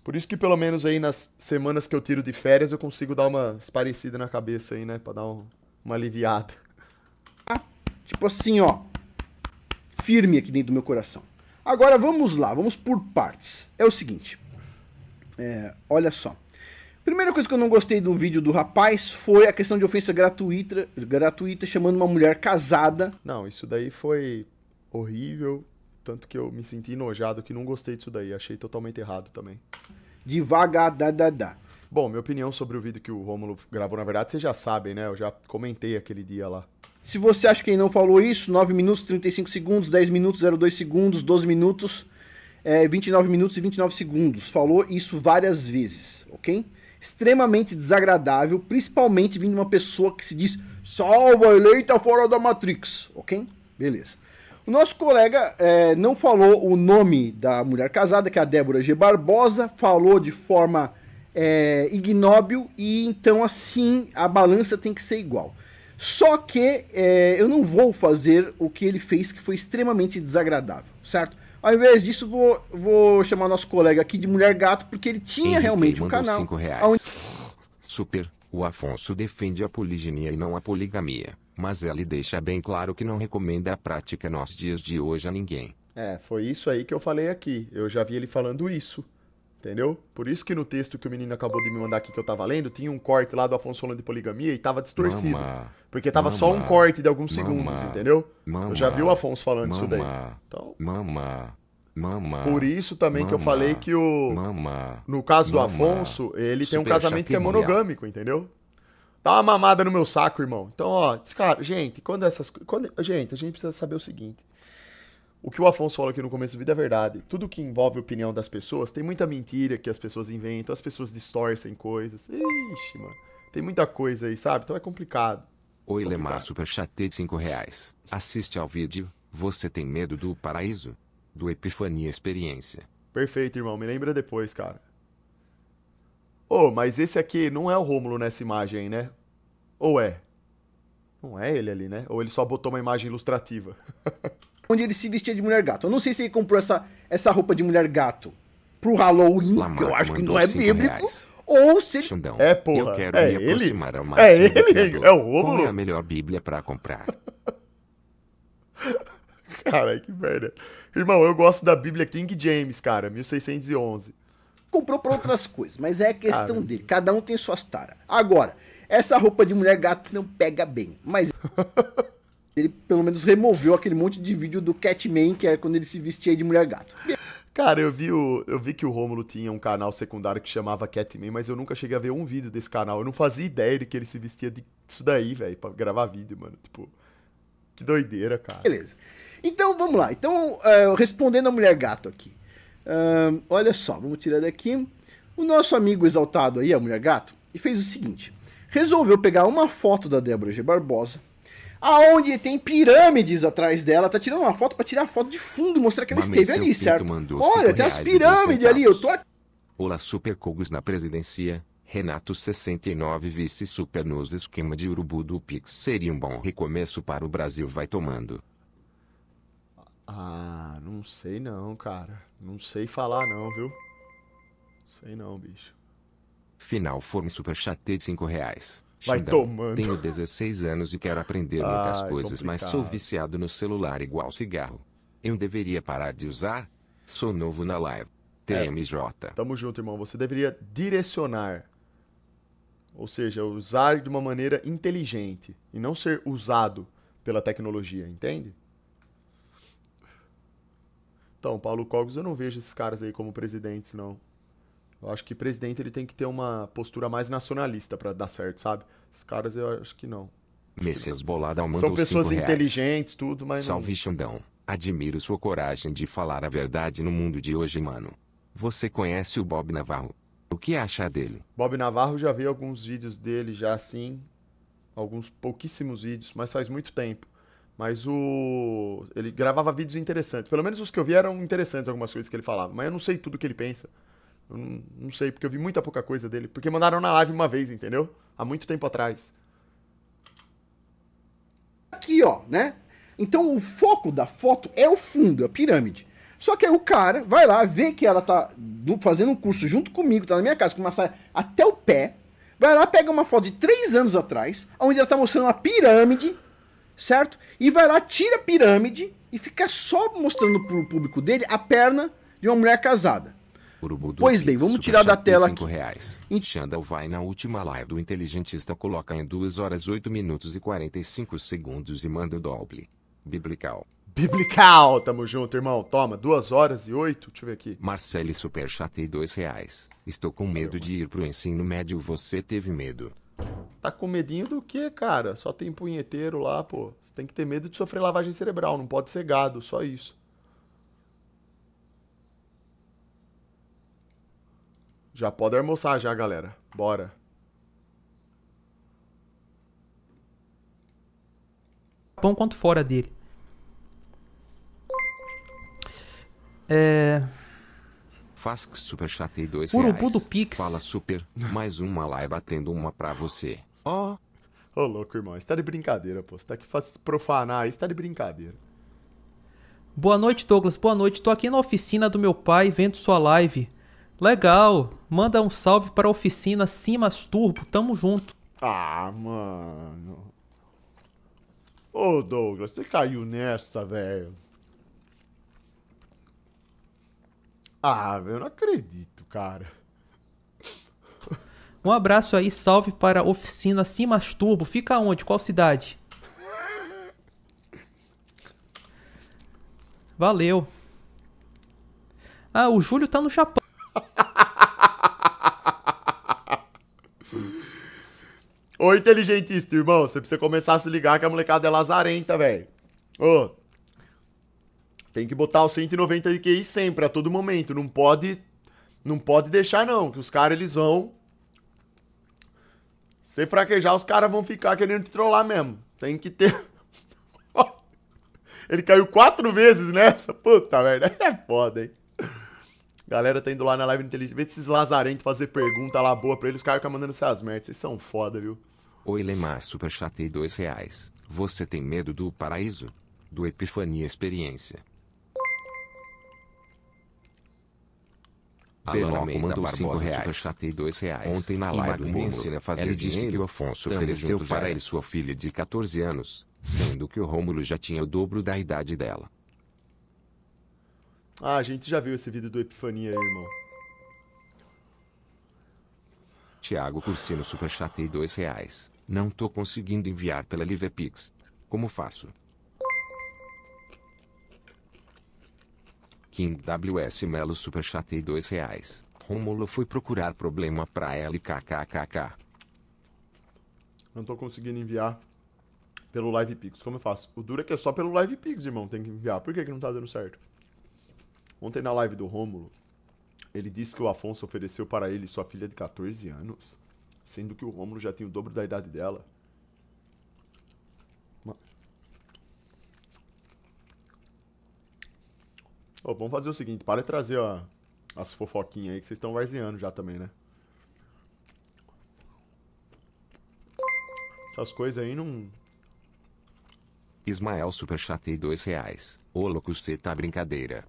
Por isso que pelo menos aí nas semanas que eu tiro de férias eu consigo dar uma esparecida na cabeça aí, né? Pra dar um, uma aliviada. Tá? Tipo assim, ó. Firme aqui dentro do meu coração. Agora vamos lá, vamos por partes. É o seguinte, é, olha só. Primeira coisa que eu não gostei do vídeo do rapaz foi a questão de ofensa gratuita, gratuita chamando uma mulher casada. Não, isso daí foi horrível, tanto que eu me senti enojado que não gostei disso daí, achei totalmente errado também. Devagar, da, da, da. Bom, minha opinião sobre o vídeo que o Romulo gravou, na verdade, vocês já sabem, né? Eu já comentei aquele dia lá. Se você acha que ele não falou isso, 9 minutos 35 segundos, 10 minutos 02 segundos, 12 minutos, é, 29 minutos e 29 segundos. Falou isso várias vezes, ok? Extremamente desagradável, principalmente vindo de uma pessoa que se diz salva eleita fora da Matrix, ok? Beleza. O nosso colega é, não falou o nome da mulher casada, que é a Débora G. Barbosa, falou de forma é, ignóbil e então assim a balança tem que ser igual. Só que é, eu não vou fazer o que ele fez, que foi extremamente desagradável, certo? Ao invés disso, vou, vou chamar nosso colega aqui de Mulher Gato, porque ele tinha Henrique realmente um canal. Cinco reais. Super. O Afonso defende a poliginia e não a poligamia, mas ele deixa bem claro que não recomenda a prática nos dias de hoje a ninguém. É, foi isso aí que eu falei aqui. Eu já vi ele falando isso. Entendeu? Por isso que no texto que o menino acabou de me mandar aqui que eu tava lendo, tinha um corte lá do Afonso falando de Poligamia e tava distorcido. Mama, porque tava mama, só um corte de alguns mama, segundos, entendeu? eu já vi o Afonso falando isso daí. Então, mama, mama, por isso também que eu falei que o. no caso do Afonso, ele tem um casamento que é monogâmico, entendeu? Dá uma mamada no meu saco, irmão. Então, ó, cara, gente, quando essas. Quando, gente, a gente precisa saber o seguinte o que o Afonso falou aqui no começo do vídeo é verdade. Tudo que envolve a opinião das pessoas, tem muita mentira que as pessoas inventam, as pessoas distorcem coisas. Ixi, mano. Tem muita coisa aí, sabe? Então é complicado. Oi, complicado. Lemar Superchat de 5 reais. Assiste ao vídeo. Você tem medo do paraíso? Do Epifania Experiência. Perfeito, irmão. Me lembra depois, cara. Ô, oh, mas esse aqui não é o Rômulo nessa imagem aí, né? Ou é? Não é ele ali, né? Ou ele só botou uma imagem ilustrativa? onde ele se vestia de mulher gato. Eu não sei se ele comprou essa, essa roupa de mulher gato pro Halloween, Lamarca que eu acho que não é bíblico. Reais. Ou se ele... Xandão, é, porra. Eu quero é me ele? aproximar ao é máximo. É ele? É o é Rômulo? Qual é a melhor bíblia para comprar? cara, que merda. Irmão, eu gosto da bíblia King James, cara, 1611. Comprou pra outras coisas, mas é questão cara. dele. Cada um tem suas taras. Agora, essa roupa de mulher gato não pega bem, mas... ele pelo menos removeu aquele monte de vídeo do Catman, que era é quando ele se vestia de mulher gato. Cara, eu vi, o, eu vi que o Rômulo tinha um canal secundário que chamava Catman, mas eu nunca cheguei a ver um vídeo desse canal. Eu não fazia ideia de que ele se vestia disso daí, velho, pra gravar vídeo, mano. Tipo, que doideira, cara. Beleza. Então, vamos lá. Então, uh, respondendo a mulher gato aqui. Uh, olha só, vamos tirar daqui. O nosso amigo exaltado aí, a mulher gato, e fez o seguinte. Resolveu pegar uma foto da Débora G. Barbosa, aonde tem pirâmides atrás dela. Tá tirando uma foto para tirar foto de fundo, mostrar que ela Mamãe, esteve ali, certo? Olha, tem as pirâmides ali, eu tô aqui. Olá, Super Cogos na presidência. Renato 69 vice super nos esquema de urubu do Pix seria um bom recomeço para o Brasil vai tomando. Ah, não sei não, cara. Não sei falar não, viu? Sei não, bicho. Final forme super chat de 5 reais. Vai Xandão. tomando. Tenho 16 anos e quero aprender muitas Ai, coisas, complicado. mas sou viciado no celular igual cigarro. Eu deveria parar de usar? Sou novo na live. TMJ. É, tamo junto, irmão. Você deveria direcionar. Ou seja, usar de uma maneira inteligente e não ser usado pela tecnologia, entende? Então, Paulo Cogos, eu não vejo esses caras aí como presidentes, não. Eu acho que presidente ele tem que ter uma postura mais nacionalista para dar certo, sabe? os caras eu acho que não. Messias Boladão mandou São pessoas inteligentes, reais. tudo, mas Salve não... Xandão. Admiro sua coragem de falar a verdade no mundo de hoje, mano. Você conhece o Bob Navarro? O que acha dele? Bob Navarro, já vi alguns vídeos dele já assim, alguns pouquíssimos vídeos, mas faz muito tempo. Mas o ele gravava vídeos interessantes. Pelo menos os que eu vi eram interessantes algumas coisas que ele falava, mas eu não sei tudo que ele pensa. Eu não, sei, porque eu vi muita pouca coisa dele. Porque mandaram na live uma vez, entendeu? Há muito tempo atrás. Aqui, ó, né? Então o foco da foto é o fundo, é a pirâmide. Só que aí o cara vai lá, vê que ela tá fazendo um curso junto comigo, tá na minha casa, com uma saia até o pé. Vai lá, pega uma foto de três anos atrás, onde ela tá mostrando uma pirâmide, certo? E vai lá, tira a pirâmide e fica só mostrando pro público dele a perna de uma mulher casada. Pois bem, vamos tirar da tela aqui. Reais. E... Xandal vai na última live do Inteligentista coloca em 2 horas 8 minutos e 45 segundos e manda o doble. Biblical. Biblical, tamo junto, irmão. Toma, duas horas e oito, deixa eu ver aqui. Marcele Superchat e dois reais. Estou com medo de ir pro ensino médio, você teve medo. Tá com medinho do que, cara? Só tem punheteiro lá, pô. Você tem que ter medo de sofrer lavagem cerebral, não pode ser gado, só isso. Já pode almoçar já, galera. Bora. Pão quanto fora dele. É... Faz que super chatei dois Urubu reais. do Pix. Fala super, mais uma live é batendo uma pra você. Ó. Oh. Ô, oh, louco, irmão. Você tá de brincadeira, pô. Você tá aqui fazendo profanar aí, você tá de brincadeira. Boa noite, Douglas. Boa noite. Tô aqui na oficina do meu pai vendo sua live. Legal. Manda um salve para a oficina Simas Turbo. Tamo junto. Ah, mano. Ô, Douglas, você caiu nessa, velho. Ah, velho, eu não acredito, cara. Um abraço aí, salve para a oficina Simas Turbo. Fica onde? Qual cidade? Valeu. Ah, o Júlio tá no Japão. Ô, inteligentista, irmão, você precisa começar a se ligar que a molecada é lazarenta, velho. Ô, tem que botar o 190 de QI sempre, a todo momento. Não pode, não pode deixar, não, que os caras, eles vão... Se fraquejar, os caras vão ficar querendo te trollar mesmo. Tem que ter... Ele caiu quatro vezes nessa? Puta merda, é foda, hein? Galera tá indo lá na live inteligente. Vê esses lazarentos fazer pergunta lá boa pra eles. Os caras ficam mandando essas merdas. Vocês são foda, viu? Oi, Lemar, super chatei dois reais. Você tem medo do paraíso? Do Epifania Experiência. Beloco mandou 5 reais. Chatei dois reais. Ontem na live do me ensina a fazer ele dinheiro. disse que o Afonso ofereceu para ele sua filha de 14 anos, sendo que o Rômulo já tinha o dobro da idade dela. Ah, a gente já viu esse vídeo do Epifania aí, irmão. Tiago Cursino superchatei dois reais. Não tô conseguindo enviar pela LivePix. Como faço? King WS Melo superchatei dois reais. Rômulo foi procurar problema pra LKKKK. Não tô conseguindo enviar pelo LivePix. Como eu faço? O duro é que é só pelo LivePix, irmão. Tem que enviar. Por que, que não tá dando certo? Ontem na live do Rômulo, ele disse que o Afonso ofereceu para ele sua filha de 14 anos, sendo que o Rômulo já tinha o dobro da idade dela. Oh, vamos fazer o seguinte, para de trazer ó, as fofoquinhas aí que vocês estão varzeando já também, né? Essas coisas aí não. Ismael Superchatei dois reais. Ô louco, cê tá brincadeira.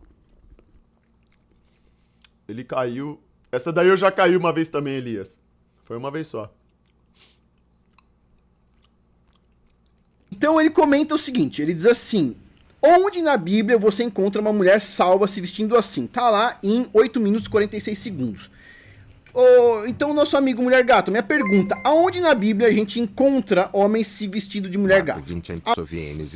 Ele caiu. Essa daí eu já caí uma vez também, Elias. Foi uma vez só. Então ele comenta o seguinte: ele diz assim. Onde na Bíblia você encontra uma mulher salva se vestindo assim? Tá lá em 8 minutos e 46 segundos. Oh, então, nosso amigo Mulher Gato, minha pergunta: aonde na Bíblia a gente encontra homens se vestindo de mulher gato? 20 antes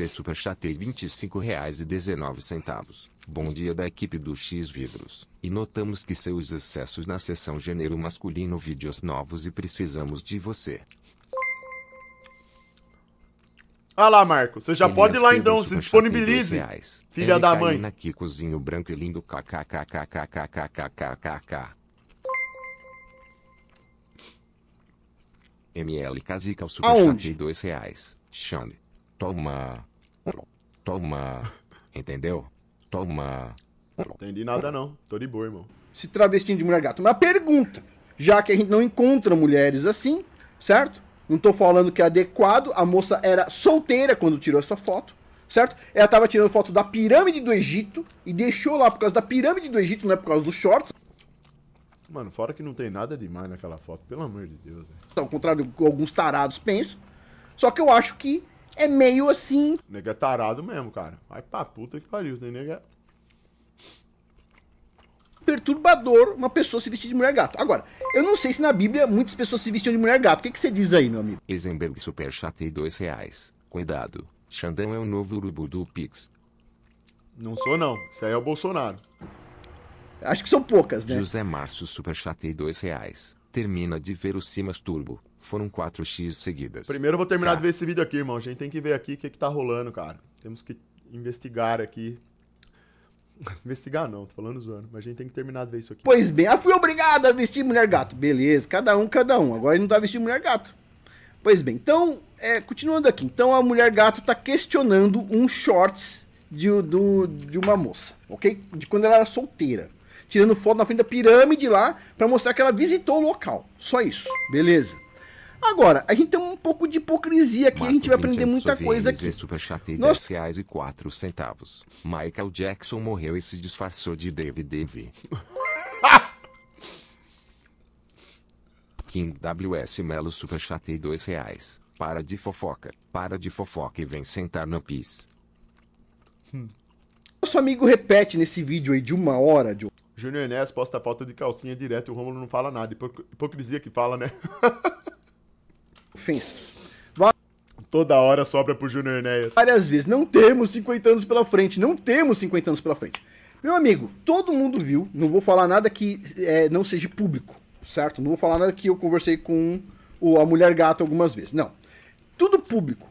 a... e super chat R$ 25,19. Bom dia da equipe do X Vidros. E notamos que seus excessos na seção gênero masculino vídeos novos e precisamos de você. Ah lá, Marco. Você já pode ir lá então, se disponibilize. Filha da mãe. Na cozinho branco e lindo kkkkkkkkkkk. ML Casica o superchat de dois reais. Xande. Toma. Toma. Entendeu? Toma. entendi nada, não. Tô de boa, irmão. Se travestindo de mulher gato. Mas pergunta, já que a gente não encontra mulheres assim, certo? Não tô falando que é adequado. A moça era solteira quando tirou essa foto, certo? Ela tava tirando foto da pirâmide do Egito e deixou lá por causa da pirâmide do Egito, não é por causa dos shorts. Mano, fora que não tem nada demais naquela foto, pelo amor de Deus. Ao contrário do que alguns tarados pensam. Só que eu acho que é meio assim. O nego é tarado mesmo, cara. Vai pra puta que pariu, né? Nego é... Perturbador uma pessoa se vestir de mulher gato. Agora, eu não sei se na Bíblia muitas pessoas se vestiam de mulher gato. O que, que você diz aí, meu amigo? Eisenberg super chatei dois reais. Cuidado, Xandão é o novo urubu do Pix. Não sou não, isso aí é o Bolsonaro. Acho que são poucas, né? José Márcio super chatei dois reais. Termina de ver o Simas Turbo. Foram 4x seguidas. Primeiro eu vou terminar tá. de ver esse vídeo aqui, irmão. A gente tem que ver aqui o que, que tá rolando, cara. Temos que investigar aqui. Investigar não, tô falando zoando, mas a gente tem que terminar de ver isso aqui. Pois bem, eu fui obrigado a vestir mulher gato. Beleza, cada um, cada um. Agora ele não tá vestindo mulher gato. Pois bem, então, é, continuando aqui. Então a mulher gato tá questionando um shorts de, do, de uma moça, ok? De quando ela era solteira. Tirando foto na frente da pirâmide lá para mostrar que ela visitou o local. Só isso, beleza. Agora, a gente tem um pouco de hipocrisia aqui, Marco a gente vai aprender muita coisa aqui. Super chat Nós... reais e quatro centavos. Michael Jackson morreu e se disfarçou de David Davy. King WS Melo Super chat dois reais. Para de fofoca, para de fofoca e vem sentar no pis. Hum. Nosso amigo repete nesse vídeo aí de uma hora, de... Júnior Enéas posta falta de calcinha direto e o Romulo não fala nada. Hipocrisia que fala, né? ofensas. Toda hora sobra pro Júnior Enéas. Várias vezes. Não temos 50 anos pela frente. Não temos 50 anos pela frente. Meu amigo, todo mundo viu. Não vou falar nada que é, não seja público, certo? Não vou falar nada que eu conversei com o, a Mulher Gato algumas vezes. Não. Tudo público.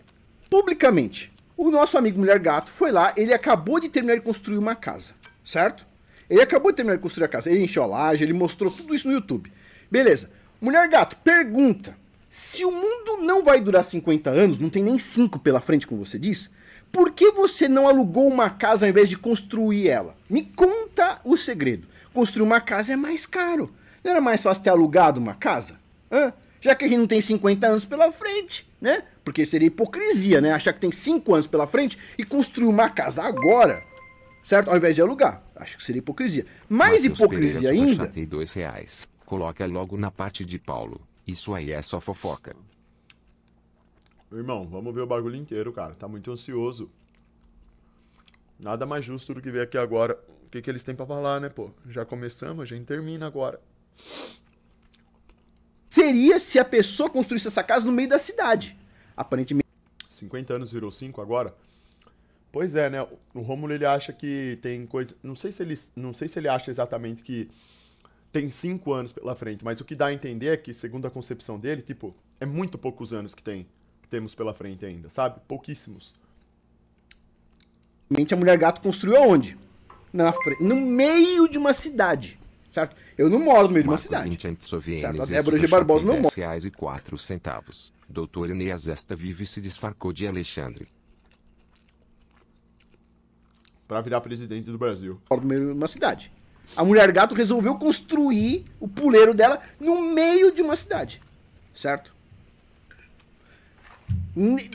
Publicamente. O nosso amigo Mulher Gato foi lá. Ele acabou de terminar de construir uma casa, certo? Ele acabou de terminar de construir a casa. Ele encheu a laje, ele mostrou tudo isso no YouTube. Beleza. Mulher Gato, pergunta se o mundo não vai durar 50 anos, não tem nem 5 pela frente, como você diz, por que você não alugou uma casa ao invés de construir ela? Me conta o segredo. Construir uma casa é mais caro. Não era mais fácil ter alugado uma casa? Hã? Já que a gente não tem 50 anos pela frente, né? Porque seria hipocrisia, né? Achar que tem 5 anos pela frente e construir uma casa agora, certo? Ao invés de alugar. Acho que seria hipocrisia. Mais Mateus hipocrisia Pereira, ainda. Coloca logo na parte de Paulo. Isso aí é só fofoca. Irmão, vamos ver o bagulho inteiro, cara. Tá muito ansioso. Nada mais justo do que ver aqui agora o que, que eles têm pra falar, né, pô? Já começamos, a gente termina agora. Seria se a pessoa construísse essa casa no meio da cidade. Aparentemente. 50 anos virou 5 agora? Pois é, né? O Romulo ele acha que tem coisa. Não sei se ele, não sei se ele acha exatamente que tem cinco anos pela frente, mas o que dá a entender é que, segundo a concepção dele, tipo, é muito poucos anos que, tem, que temos pela frente ainda, sabe? Pouquíssimos. A mulher gato construiu aonde? Na frente, no meio de uma cidade. Certo? Eu não moro no meio de uma cidade. Certo? A Débora Barbosa não mora. Reais e quatro centavos. Doutor Enéas Esta vive se desfarcou de Alexandre. Para virar presidente do Brasil. Moro no meio de uma cidade. A mulher gato resolveu construir o puleiro dela no meio de uma cidade. Certo?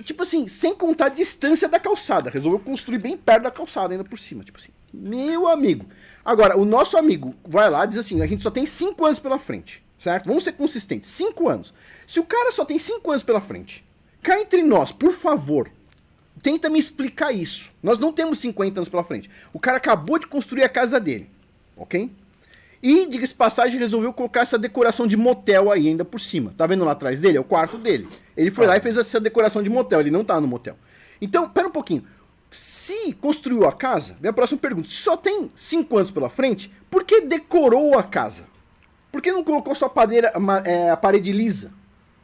Tipo assim, sem contar a distância da calçada. Resolveu construir bem perto da calçada, ainda por cima. Tipo assim, meu amigo. Agora, o nosso amigo vai lá e diz assim: a gente só tem 5 anos pela frente. Certo? Vamos ser consistentes. 5 anos. Se o cara só tem 5 anos pela frente, cá entre nós, por favor, tenta me explicar isso. Nós não temos 50 anos pela frente. O cara acabou de construir a casa dele ok? E, diga-se passagem, resolveu colocar essa decoração de motel aí ainda por cima. Tá vendo lá atrás dele? É o quarto dele. Ele foi ah. lá e fez essa decoração de motel, ele não tá no motel. Então, pera um pouquinho. Se construiu a casa, vem a próxima pergunta. Se Só tem cinco anos pela frente, por que decorou a casa? Por que não colocou só a, padeira, é, a parede lisa?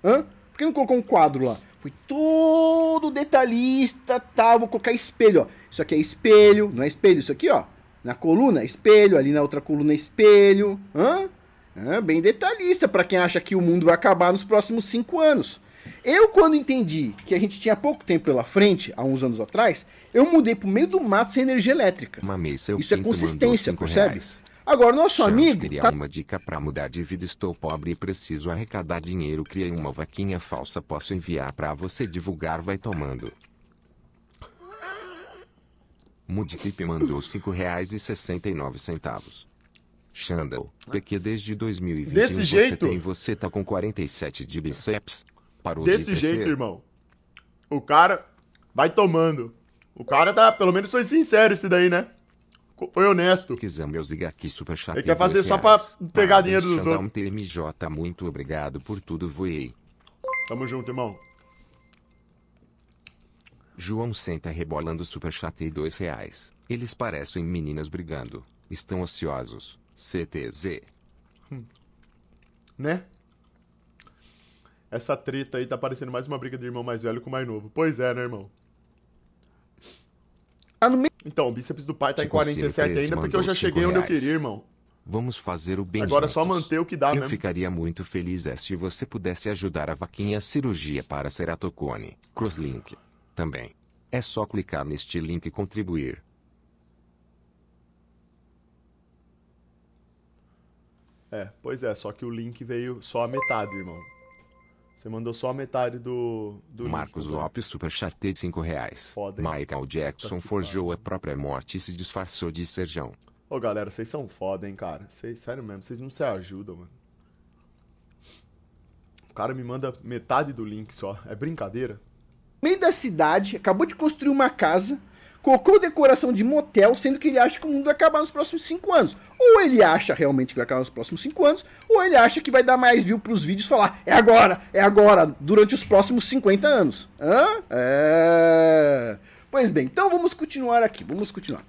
Hã? Por que não colocou um quadro lá? Foi todo detalhista, tá? Vou colocar espelho, ó. Isso aqui é espelho, não é espelho, isso aqui, ó na coluna espelho, ali na outra coluna espelho. Hã? Hã? Bem detalhista para quem acha que o mundo vai acabar nos próximos cinco anos. Eu, quando entendi que a gente tinha pouco tempo pela frente, há uns anos atrás, eu mudei pro meio do mato sem energia elétrica. Mamei, Isso é consistência, percebe? Reais. Agora, nosso Chão, amigo. Queria tá... uma dica para mudar de vida. Estou pobre e preciso arrecadar dinheiro. Criei uma vaquinha falsa. Posso enviar para você divulgar. Vai tomando. Mudkip mandou R$ 5,69. Xandal, PQ desde 2021 Desse você jeito. tem, você tá com 47 de biceps. Parou Desse de jeito, irmão. O cara vai tomando. O cara tá, pelo menos foi sincero esse daí, né? Foi honesto. meu aqui super chato. Ele quer fazer só pra pegar ah, dinheiro dos é outros. TMJ, muito obrigado por tudo, voei. Tamo junto, irmão. João senta rebolando super e dois reais. Eles parecem meninas brigando. Estão ociosos. CTZ. Hum. Né? Essa treta aí tá parecendo mais uma briga de irmão mais velho com o mais novo. Pois é, né, irmão? Ah, então, o bíceps do pai tá em 47 tipo, ainda porque eu já cheguei onde eu queria, irmão. Vamos fazer o bem Agora é juntos. só manter o que dá, Eu mesmo. ficaria muito feliz é se você pudesse ajudar a vaquinha cirurgia para ceratocone. Crosslink também. É só clicar neste link e contribuir. É, pois é, só que o link veio só a metade, irmão. Você mandou só a metade do, do Marcos link, né? Lopes superchat de 5 reais. Foda, Michael Jackson tá forjou a própria morte e se disfarçou de serjão. Ô galera, vocês são foda, hein, cara. Cês, sério mesmo, vocês não se ajudam, mano. O cara me manda metade do link só. É brincadeira? meio da cidade, acabou de construir uma casa, colocou decoração de motel, sendo que ele acha que o mundo vai acabar nos próximos 5 anos. Ou ele acha realmente que vai acabar nos próximos 5 anos, ou ele acha que vai dar mais view pros vídeos falar, é agora, é agora, durante os próximos 50 anos. Hã? É... Pois bem, então vamos continuar aqui, vamos continuar.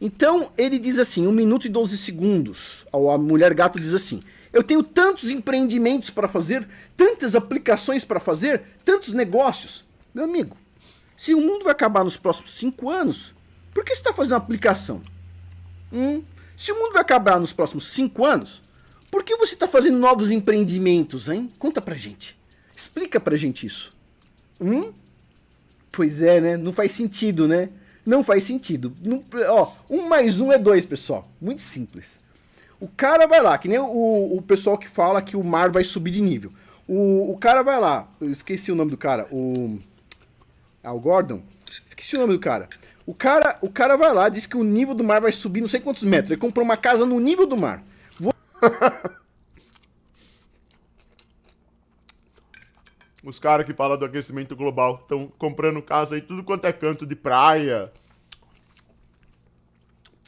Então ele diz assim, 1 um minuto e 12 segundos, a mulher gato diz assim, eu tenho tantos empreendimentos para fazer, tantas aplicações para fazer, tantos negócios, meu amigo, se o mundo vai acabar nos próximos cinco anos, por que você está fazendo uma aplicação? Hum? Se o mundo vai acabar nos próximos cinco anos, por que você está fazendo novos empreendimentos, hein? Conta pra gente. Explica pra gente isso. Hum? Pois é, né? Não faz sentido, né? Não faz sentido. Não, ó, um mais um é dois, pessoal. Muito simples. O cara vai lá, que nem o, o pessoal que fala que o mar vai subir de nível. O, o cara vai lá, eu esqueci o nome do cara, o. Ah, o Gordon? Esqueci o nome do cara. O cara, o cara vai lá, diz que o nível do mar vai subir não sei quantos metros. Ele comprou uma casa no nível do mar. Vou... Os caras que falam do aquecimento global estão comprando casa aí tudo quanto é canto de praia.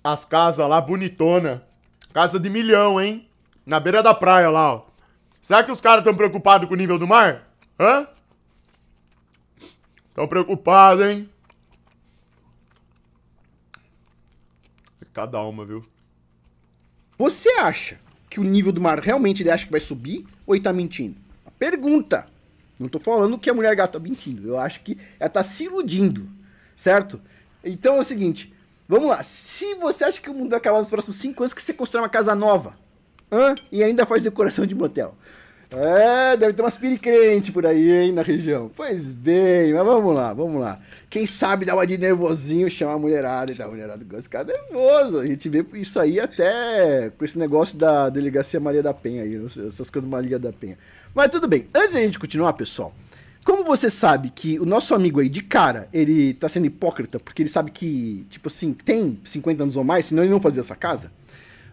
As casas lá bonitona. Casa de milhão, hein? Na beira da praia lá, ó. Será que os caras estão preocupados com o nível do mar? Hã? Tô preocupado, hein? É cada uma, viu? Você acha que o nível do mar realmente ele acha que vai subir ou ele tá mentindo? Pergunta! Não tô falando que a mulher gata tá mentindo. Eu acho que ela tá se iludindo, certo? Então é o seguinte, vamos lá. Se você acha que o mundo vai acabar nos próximos cinco anos, que você constrói uma casa nova hã? e ainda faz decoração de motel. É, deve ter umas piricrente por aí, hein, na região. Pois bem, mas vamos lá, vamos lá. Quem sabe dá uma de nervosinho, chamar a mulherada, então a mulherada gosta de ficar é nervosa. A gente vê isso aí até com esse negócio da delegacia Maria da Penha aí, essas coisas Maria da Penha. Mas tudo bem, antes da gente continuar, pessoal, como você sabe que o nosso amigo aí, de cara, ele tá sendo hipócrita porque ele sabe que, tipo assim, tem 50 anos ou mais, senão ele não fazia essa casa,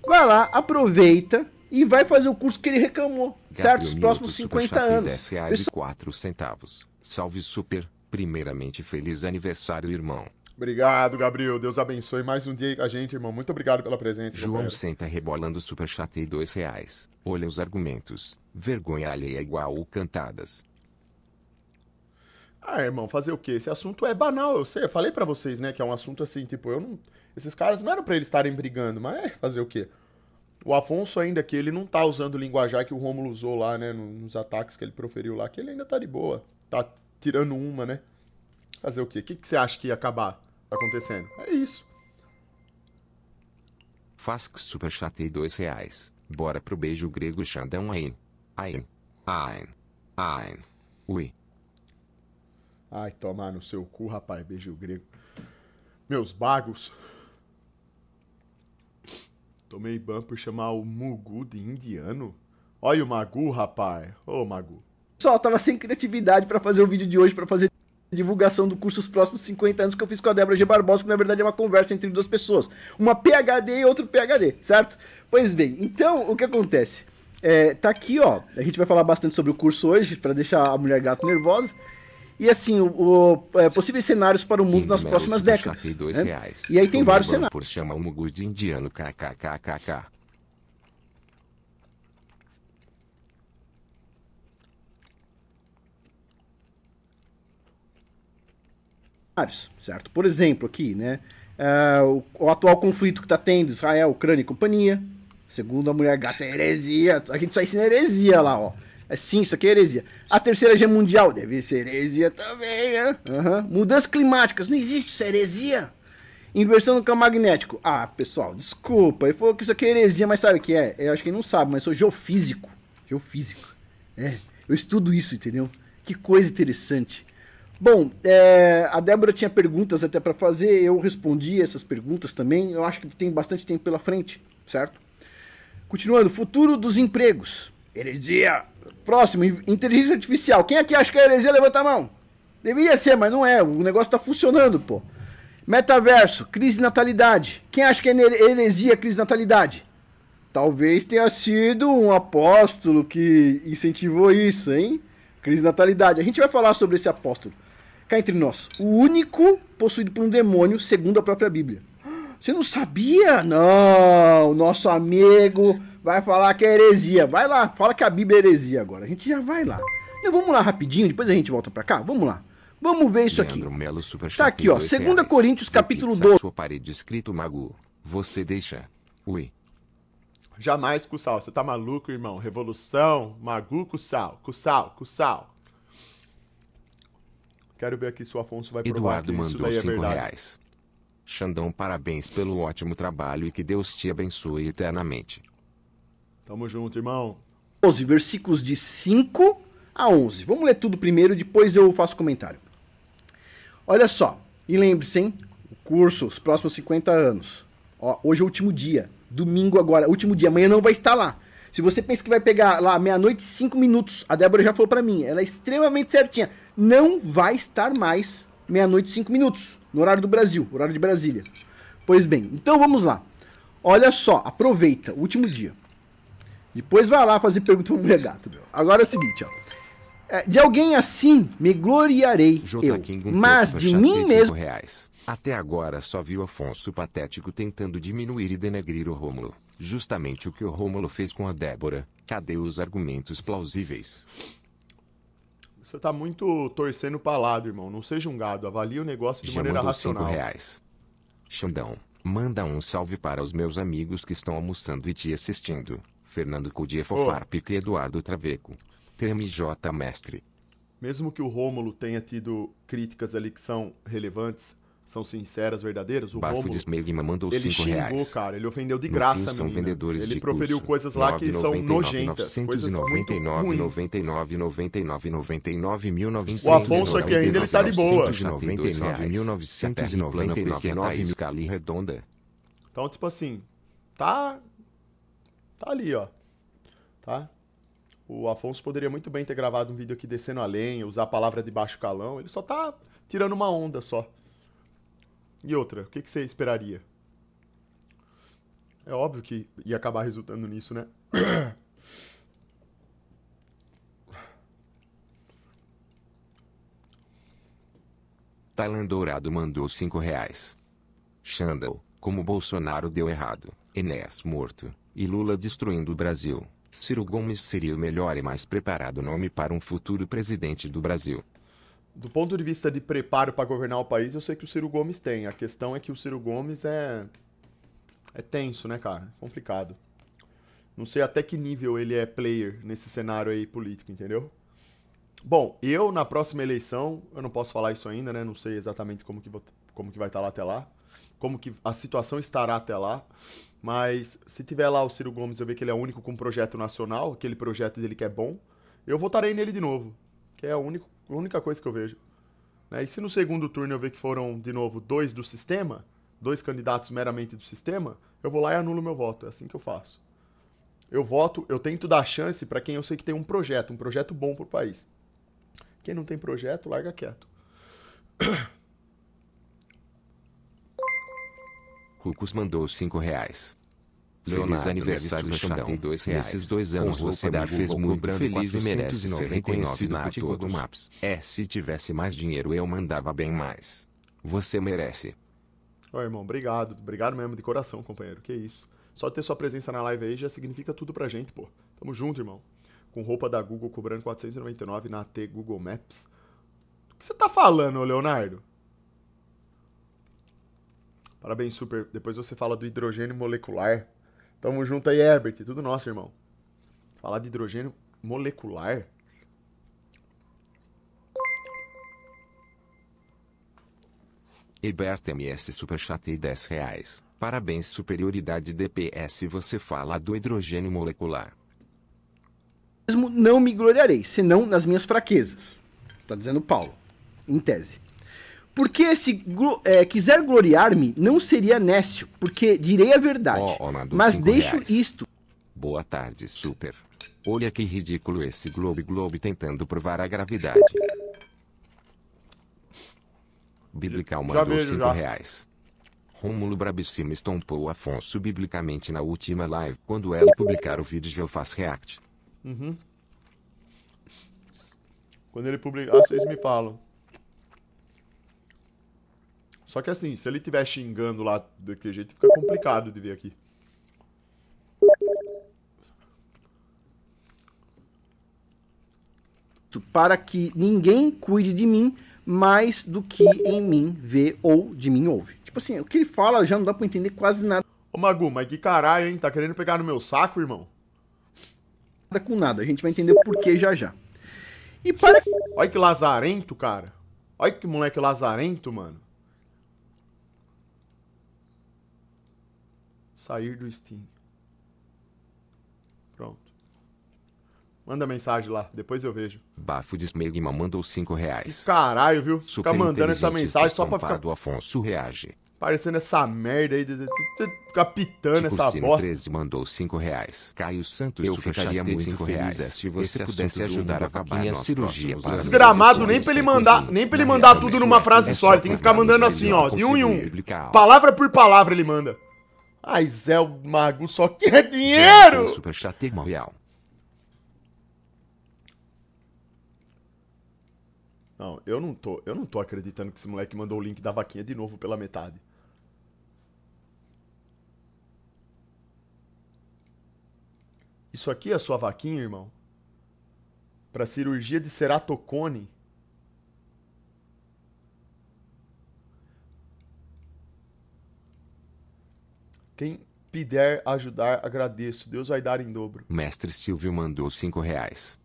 vai lá, aproveita e vai fazer o curso que ele reclamou, Gabriel certo? Os próximos 50 anos. 10 centavos. Salve Super. Primeiramente, feliz aniversário, irmão. Obrigado, Gabriel. Deus abençoe mais um dia a gente, irmão. Muito obrigado pela presença. João companheiro. senta rebolando super chat e dois reais. Olha os argumentos. Vergonha alheia igual cantadas. Ah, irmão, fazer o quê? Esse assunto é banal, eu sei. Eu falei para vocês, né, que é um assunto assim, tipo, eu não. Esses caras não eram pra eles estarem brigando, mas é fazer o quê? O Afonso ainda que ele não tá usando o linguajar que o Rômulo usou lá, né? Nos ataques que ele proferiu lá, que ele ainda tá de boa. Tá tirando uma, né? Fazer o quê? O que, que você acha que ia acabar acontecendo? É isso. Faz que super chatei dois reais. Bora pro beijo grego Xandão Ain. Ain. Ain. Ain. Ui. Ai, tomar no seu cu, rapaz, beijo grego. Meus bagos. Tomei ban por chamar o Mugu de indiano? Olha o Magu, rapaz. Ô, Magu. Pessoal, tava sem criatividade para fazer o vídeo de hoje, para fazer divulgação do curso Os Próximos 50 Anos que eu fiz com a Débora G. Barbosa, que na verdade é uma conversa entre duas pessoas. Uma PHD e outro PHD, certo? Pois bem, então o que acontece? É, tá aqui, ó. A gente vai falar bastante sobre o curso hoje, para deixar a mulher gato nervosa e assim, o, o é, possíveis cenários para o mundo nas próximas décadas. Né? E aí tem o vários cenários. Por chama o Mugu de indiano, kkkkk. certo? Por exemplo, aqui, né? É, o, o, atual conflito que está tendo Israel, Ucrânia e companhia. Segundo a mulher gata, é heresia. A gente só ensina heresia lá, ó. É Sim, isso aqui é heresia. A terceira G mundial deve ser heresia também, né? Uhum. Mudanças climáticas, não existe isso, é heresia. Inversão do campo magnético. Ah, pessoal, desculpa. Ele falou que isso aqui é heresia, mas sabe o que é? Eu acho que ele não sabe, mas eu sou geofísico. Geofísico. É, eu estudo isso, entendeu? Que coisa interessante. Bom, é, a Débora tinha perguntas até para fazer, eu respondi essas perguntas também. Eu acho que tem bastante tempo pela frente, certo? Continuando, futuro dos empregos. Heresia! Próximo, inteligência artificial. Quem aqui acha que é heresia? Levanta a mão. Deveria ser, mas não é. O negócio tá funcionando, pô. Metaverso, crise de natalidade. Quem acha que é heresia, crise de natalidade? Talvez tenha sido um apóstolo que incentivou isso, hein? Crise de natalidade. A gente vai falar sobre esse apóstolo. Cá entre nós. O único possuído por um demônio, segundo a própria Bíblia. Você não sabia? Não, nosso amigo vai falar que é heresia. Vai lá, fala que a Bíblia é heresia agora. A gente já vai lá. Então vamos lá rapidinho, depois a gente volta para cá. Vamos lá. Vamos ver isso Leandro aqui. Melo, tá aqui, ó. 2 Coríntios, capítulo 12. sua parede escrito Magu. Você deixa. Ui. Jamais, Cussal. Você tá maluco, irmão. Revolução, Magu, Cussal. Cussal, Cussal. Quero ver aqui se o Afonso vai provar Eduardo que isso mandou daí é verdade. reais. Xandão, parabéns pelo ótimo trabalho e que Deus te abençoe eternamente. Tamo junto, irmão. 11, versículos de 5 a 11. Vamos ler tudo primeiro, depois eu faço comentário. Olha só, e lembre-se, hein? O curso, os próximos 50 anos. Ó, hoje é o último dia. Domingo agora, último dia. Amanhã não vai estar lá. Se você pensa que vai pegar lá meia-noite, 5 minutos, a Débora já falou para mim, ela é extremamente certinha. Não vai estar mais meia-noite, 5 minutos, no horário do Brasil, horário de Brasília. Pois bem, então vamos lá. Olha só, aproveita, último dia. Depois vai lá fazer pergunta pro meu gato, meu. Agora é o seguinte, ó. É, de alguém assim me gloriarei Jota eu, mas de mim mesmo... Reais. Até agora só viu Afonso Patético tentando diminuir e denegrir o Rômulo. Justamente o que o Rômulo fez com a Débora. Cadê os argumentos plausíveis? Você tá muito torcendo pra lado, irmão. Não seja um gado. Avalie o negócio de Já maneira racional. reais. Xandão, manda um salve para os meus amigos que estão almoçando e te assistindo. Fernando Cudiefo oh. e Eduardo Traveco. TMJ Mestre. Mesmo que o Rômulo tenha tido críticas ali que são relevantes, são sinceras, verdadeiras, o Bafo Rômulo... mandou ele xingou, reais. cara, ele ofendeu de no graça fim, a menina. ele proferiu curso, coisas lá 9, que 99, são nojentas, 999, coisas 99, muito 99, 99, 99, O Afonso aqui ainda ele tá de boa. Então, tipo assim, tá Tá ali, ó. Tá? O Afonso poderia muito bem ter gravado um vídeo aqui descendo a usar a palavra de baixo calão. Ele só tá tirando uma onda só. E outra, o que, que você esperaria? É óbvio que ia acabar resultando nisso, né? Thailan Dourado mandou 5 reais. Xandal, como Bolsonaro deu errado. Enéas morto e Lula destruindo o Brasil, Ciro Gomes seria o melhor e mais preparado nome para um futuro presidente do Brasil. Do ponto de vista de preparo para governar o país, eu sei que o Ciro Gomes tem. A questão é que o Ciro Gomes é é tenso, né, cara? É complicado. Não sei até que nível ele é player nesse cenário aí político, entendeu? Bom, eu na próxima eleição, eu não posso falar isso ainda, né? Não sei exatamente como que, vou, como que vai estar lá até lá, como que a situação estará até lá. Mas se tiver lá o Ciro Gomes, eu ver que ele é o único com projeto nacional, aquele projeto dele que é bom, eu votarei nele de novo. Que é a, única a única coisa que eu vejo. Né? E se no segundo turno eu ver que foram, de novo, dois do sistema, dois candidatos meramente do sistema, eu vou lá e anulo meu voto. É assim que eu faço. Eu voto, eu tento dar chance para quem eu sei que tem um projeto, um projeto bom pro país. Quem não tem projeto, larga quieto. Lucas mandou 5 reais. Leonardo feliz aniversário Xandão. Tem dois reais. Nesses dois anos você me fez muito feliz e merece ser reconhecido na por Google Maps. É, se tivesse mais dinheiro eu mandava bem mais. Você merece. Ô, irmão, obrigado. Obrigado mesmo, de coração, companheiro. Que isso. Só ter sua presença na live aí já significa tudo pra gente, pô. Tamo junto, irmão. Com roupa da Google cobrando 499 na T Google Maps. O que você tá falando, Leonardo? Parabéns, Super. Depois você fala do hidrogênio molecular. Tamo junto aí, Herbert. Tudo nosso, irmão. Falar de hidrogênio molecular? Herbert MS Superchat e 10 reais. Parabéns, superioridade DPS. Você fala do hidrogênio molecular. Mesmo não me gloriarei, senão nas minhas fraquezas. Tá dizendo Paulo, em tese. Porque se é, quiser gloriar-me, não seria nécio, porque direi a verdade. Oh, oh, mas deixo reais. isto. Boa tarde, super. Olha que ridículo esse Globe Globe tentando provar a gravidade. Biblical mandou 5 reais. Rômulo Brabissima estompou Afonso biblicamente na última live. Quando ela publicar o vídeo, eu faço react. Uhum. Quando ele publicar, ah, vocês me falam. Só que assim, se ele estiver xingando lá daquele jeito, fica complicado de ver aqui. Para que ninguém cuide de mim mais do que em mim vê ou de mim ouve. Tipo assim, o que ele fala já não dá pra entender quase nada. Ô Magu, mas que caralho, hein? Tá querendo pegar no meu saco, irmão? Nada com nada, a gente vai entender o porquê já já. E para. Olha que lazarento, cara. Olha que moleque lazarento, mano. Sair do Steam. Pronto. Manda mensagem lá, depois eu vejo. Bafo de Smegma mandou 5 reais. Que caralho, viu? Super ficar mandando essa mensagem só pra ficar. Afonso reage. Parecendo essa merda aí, de, de, de, tipo essa bosta. 13 mandou 5 reais. Caio Santos, eu ficaria muito feliz reais é, é, se você pudesse ajudar a acabar minha cirurgia. Desgramado, nem pra ele mandar, nem pra ele mandar tudo numa é frase só. Ele tem que ficar mandando assim, ó, de um em um. Palavra por palavra ele manda. Ai, Zé o Mago só quer dinheiro! É super chat irmão real. Não, eu não tô, eu não tô acreditando que esse moleque mandou o link da vaquinha de novo pela metade. Isso aqui é a sua vaquinha, irmão? Pra cirurgia de ceratocone? Quem puder ajudar, agradeço. Deus vai dar em dobro. Mestre Silvio mandou cinco reais.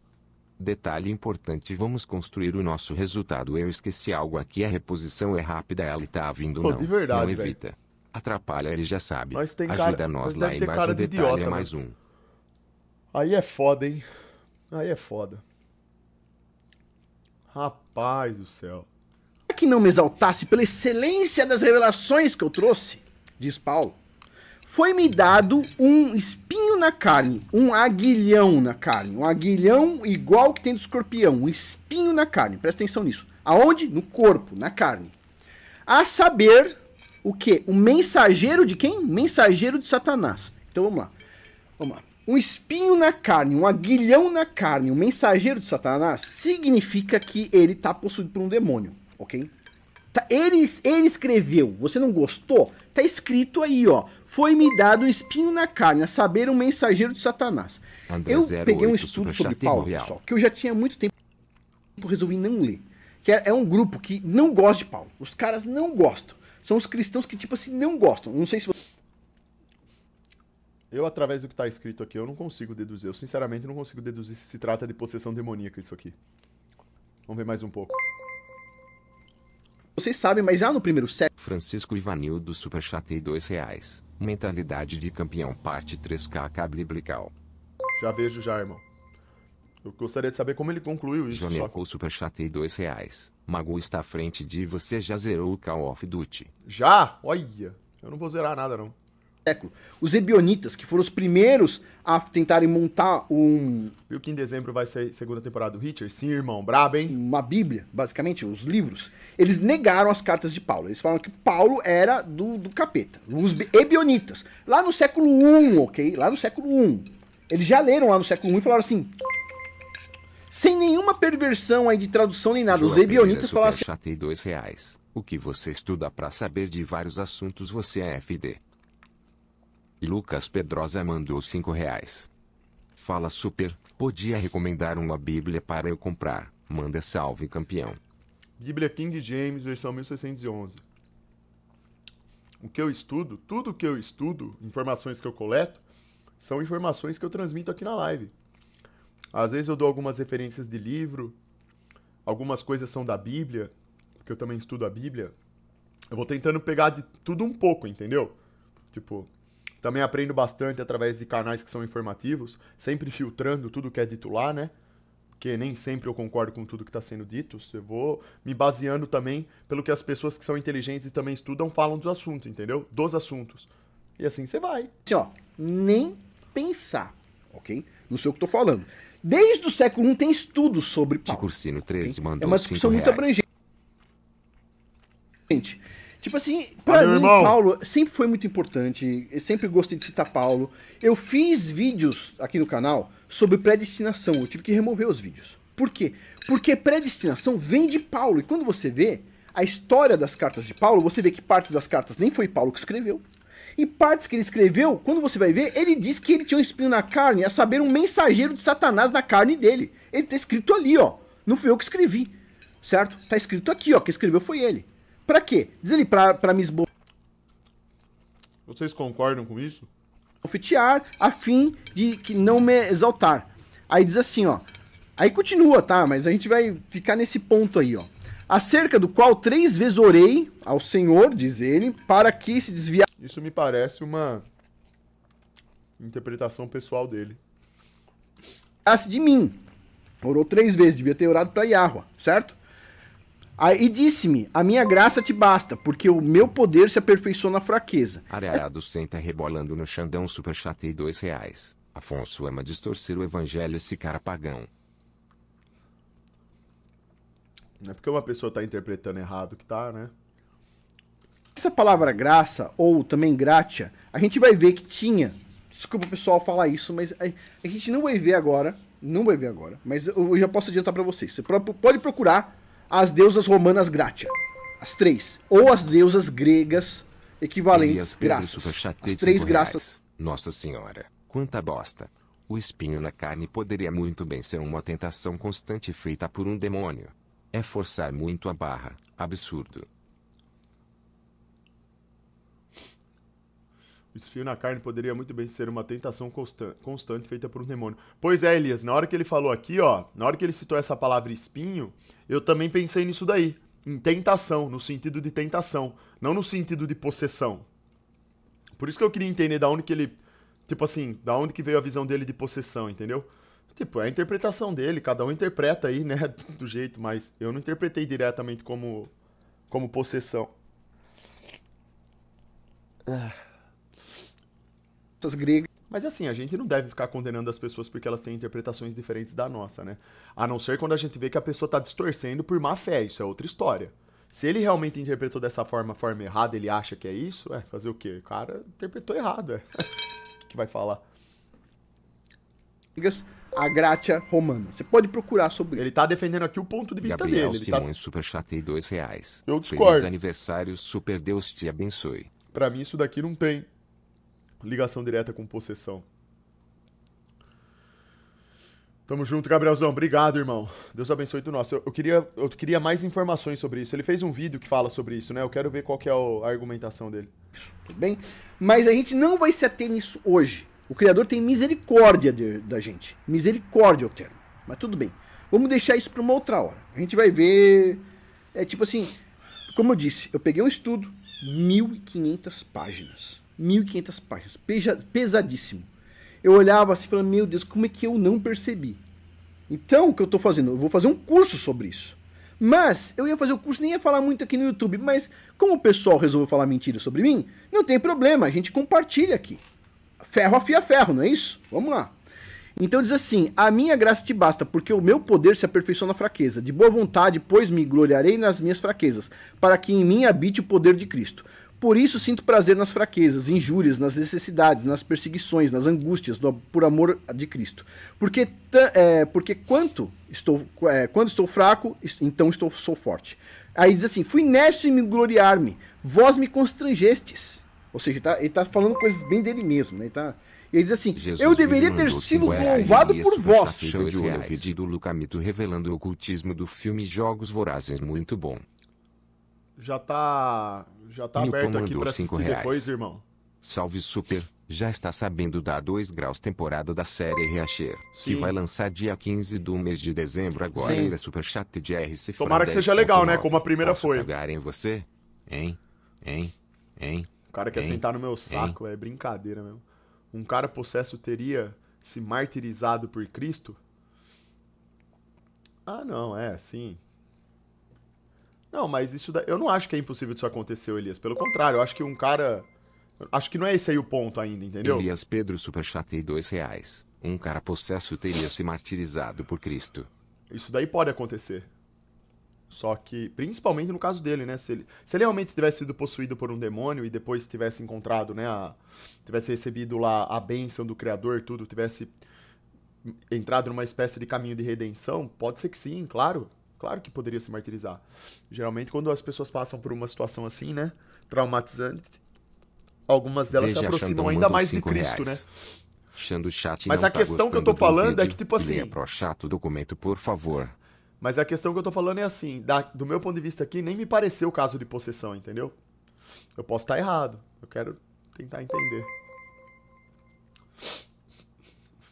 Detalhe importante, vamos construir o nosso resultado. Eu esqueci algo aqui, a reposição é rápida, ela tá vindo Pô, não. De verdade, não evita. Véio. Atrapalha, ele já sabe. Nós tem Ajuda cara, nós, lá embaixo. mais cara um de detalhe, é idiota, é mais né? um. Aí é foda, hein? Aí é foda. Rapaz do céu. É que não me exaltasse pela excelência das revelações que eu trouxe, diz Paulo. Foi-me dado um espinho na carne, um aguilhão na carne, um aguilhão igual que tem do escorpião, um espinho na carne. Presta atenção nisso. Aonde? No corpo, na carne. A saber, o que? O mensageiro de quem? Mensageiro de Satanás. Então vamos lá. Vamos lá. Um espinho na carne, um aguilhão na carne, um mensageiro de Satanás significa que ele está possuído por um demônio, ok? Tá, ele, ele escreveu, você não gostou? Tá escrito aí, ó. Foi-me dado um espinho na carne, a saber, um mensageiro de Satanás. André eu 08, peguei um estudo sobre Paulo, pessoal, que eu já tinha muito tempo, resolvi não ler. Que é, é um grupo que não gosta de Paulo. Os caras não gostam. São os cristãos que, tipo assim, não gostam. Não sei se você... Eu, através do que está escrito aqui, eu não consigo deduzir. Eu, sinceramente, não consigo deduzir se se trata de possessão demoníaca isso aqui. Vamos ver mais um pouco. Vocês sabem, mas já no primeiro século. Francisco Ivanildo Superchatei dois reais. Mentalidade de campeão, parte 3K biblical. Já vejo, já, irmão. Eu gostaria de saber como ele concluiu isso. Joneco Superchatei dois reais. Mago está à frente de você já zerou o Call of Duty. Já? Olha! Eu não vou zerar nada, não século. Os ebionitas, que foram os primeiros a tentarem montar um. Viu que em dezembro vai ser segunda temporada do Richard? Sim, irmão, brabo, hein? Uma Bíblia, basicamente, os livros. Eles negaram as cartas de Paulo. Eles falaram que Paulo era do, do capeta. Os ebionitas. Lá no século I, ok? Lá no século I. Eles já leram lá no século I e falaram assim. Sem nenhuma perversão aí de tradução nem nada. os ebionitas é falaram assim. Chatei dois reais. O que você estuda para saber de vários assuntos, você é FD. Lucas Pedrosa mandou cinco reais. Fala super, podia recomendar uma bíblia para eu comprar. Manda salve campeão. Bíblia King James, versão 1611. O que eu estudo, tudo que eu estudo, informações que eu coleto, são informações que eu transmito aqui na live. Às vezes eu dou algumas referências de livro, algumas coisas são da Bíblia, porque eu também estudo a Bíblia. Eu vou tentando pegar de tudo um pouco, entendeu? Tipo, também aprendo bastante através de canais que são informativos, sempre filtrando tudo que é dito lá, né? Porque nem sempre eu concordo com tudo que está sendo dito. Eu vou me baseando também pelo que as pessoas que são inteligentes e também estudam falam dos assuntos, entendeu? Dos assuntos. E assim você vai. Assim, ó, nem pensar, ok? Não sei o que tô falando. Desde o século I tem estudos sobre cursino 13 okay? mandou É uma discussão muito abrangente. Gente, Tipo assim, pra Valeu, mim, irmão. Paulo sempre foi muito importante. Eu sempre gostei de citar Paulo. Eu fiz vídeos aqui no canal sobre predestinação. Eu tive que remover os vídeos. Por quê? Porque predestinação vem de Paulo. E quando você vê a história das cartas de Paulo, você vê que partes das cartas nem foi Paulo que escreveu. E partes que ele escreveu, quando você vai ver, ele diz que ele tinha um espinho na carne, a saber, um mensageiro de Satanás na carne dele. Ele tá escrito ali, ó. Não fui eu que escrevi, certo? Tá escrito aqui, ó. Quem escreveu foi ele. Pra quê? Diz ele pra, pra me esbolar. Vocês concordam com isso? Ofetear a fim de que não me exaltar. Aí diz assim, ó. Aí continua, tá? Mas a gente vai ficar nesse ponto aí, ó. Acerca do qual três vezes orei ao Senhor, diz ele, para que se desviar. Isso me parece uma interpretação pessoal dele. Asse de mim. Orou três vezes, devia ter orado para Yahua, certo? E disse-me: A minha graça te basta, porque o meu poder se aperfeiçoa na fraqueza. Areado senta tá rebolando no Xandão Super Chatei dois reais. Afonso ama distorcer o evangelho esse cara pagão. Não é porque uma pessoa está interpretando errado que tá, né? Essa palavra graça, ou também gratia, a gente vai ver que tinha. Desculpa o pessoal falar isso, mas a, gente não vai ver agora. Não vai ver agora, mas eu, eu já posso adiantar para vocês. Você pode procurar as deusas romanas Gratia. As três. Ou as deusas gregas equivalentes graças. As três graças. Nossa Senhora, quanta bosta. O espinho na carne poderia muito bem ser uma tentação constante feita por um demônio. É forçar muito a barra, absurdo. O esfio na carne poderia muito bem ser uma tentação consta constante feita por um demônio. Pois é, Elias, na hora que ele falou aqui, ó, na hora que ele citou essa palavra espinho, eu também pensei nisso daí. Em tentação, no sentido de tentação, não no sentido de possessão. Por isso que eu queria entender da onde que ele. Tipo assim, da onde que veio a visão dele de possessão, entendeu? Tipo, é a interpretação dele, cada um interpreta aí, né, do jeito, mas eu não interpretei diretamente como, como possessão. Ah gregas. Mas assim, a gente não deve ficar condenando as pessoas porque elas têm interpretações diferentes da nossa, né? A não ser quando a gente vê que a pessoa tá distorcendo por má fé, isso é outra história. Se ele realmente interpretou dessa forma, forma errada, ele acha que é isso, é fazer o quê? O cara interpretou errado, é. O que, que vai falar? a Grátia Romana. Você pode procurar sobre ele. Ele tá defendendo aqui o ponto de vista Gabriel dele. Gabriel tá Simões tá... super chatei dois reais. Eu discordo. Feliz aniversário, super Deus te abençoe. Pra mim isso daqui não tem ligação direta com possessão. Tamo junto, Gabrielzão. Obrigado, irmão. Deus abençoe do nosso. Eu, eu, queria, eu queria mais informações sobre isso. Ele fez um vídeo que fala sobre isso, né? Eu quero ver qual que é a argumentação dele. Tudo bem? Mas a gente não vai se ater nisso hoje. O Criador tem misericórdia de, da gente. Misericórdia é o termo. Mas tudo bem. Vamos deixar isso para uma outra hora. A gente vai ver. É tipo assim. Como eu disse, eu peguei um estudo, 1.500 páginas. 1.500 páginas, pesadíssimo. Eu olhava assim e falava, meu Deus, como é que eu não percebi? Então, o que eu estou fazendo? Eu vou fazer um curso sobre isso. Mas, eu ia fazer o curso, nem ia falar muito aqui no YouTube, mas como o pessoal resolveu falar mentira sobre mim, não tem problema, a gente compartilha aqui. Ferro afia ferro, não é isso? Vamos lá. Então diz assim: A minha graça te basta, porque o meu poder se aperfeiçoa na fraqueza. De boa vontade, pois me gloriarei nas minhas fraquezas, para que em mim habite o poder de Cristo. Por isso sinto prazer nas fraquezas, injúrias, nas necessidades, nas perseguições, nas angústias, do, por amor de Cristo. Porque, é, porque quanto estou, é, quando estou fraco, então estou, sou forte. Aí diz assim: fui nesto em me gloriar-me, vós me constrangestes. Ou seja, tá, ele está falando coisas bem dele mesmo, né? Ele tá, e ele diz assim: Jesus Eu deveria ter sido louvado por vós. Jesus Lucamito revelando o ocultismo do filme Jogos Vorazes. Muito bom. Já tá. Já tá Milton aberto aqui pra assistir reais. depois, irmão. Salve Super, já está sabendo da 2 graus temporada da série Reacher, Sim. que vai lançar dia 15 do mês de dezembro agora Sim. é super chat de RC Tomara que seja legal, 9. né, como a primeira Posso foi. Pagar em você? Hein? Hein? Hein? O cara quer hein? sentar no meu saco, hein? é brincadeira mesmo. Um cara possesso teria se martirizado por Cristo? Ah, não, é, sim. Não, mas isso da... eu não acho que é impossível isso acontecer, Elias. Pelo contrário, eu acho que um cara. Acho que não é esse aí o ponto ainda, entendeu? Elias Pedro superchatei dois reais. Um cara possesso teria se martirizado por Cristo. Isso daí pode acontecer. Só que, principalmente no caso dele, né? Se ele, se ele realmente tivesse sido possuído por um demônio e depois tivesse encontrado, né? A, tivesse recebido lá a bênção do Criador, tudo, tivesse entrado numa espécie de caminho de redenção, pode ser que sim, claro. Claro que poderia se martirizar. Geralmente, quando as pessoas passam por uma situação assim, né? Traumatizante, algumas delas Veja se aproximam ainda mais de Cristo, reais. né? Xando chat Mas a tá questão que eu tô falando vídeo. é que, tipo assim. pro chato documento, por favor. Mas a questão que eu tô falando é assim, da, do meu ponto de vista aqui, nem me pareceu o caso de possessão, entendeu? Eu posso estar tá errado. Eu quero tentar entender.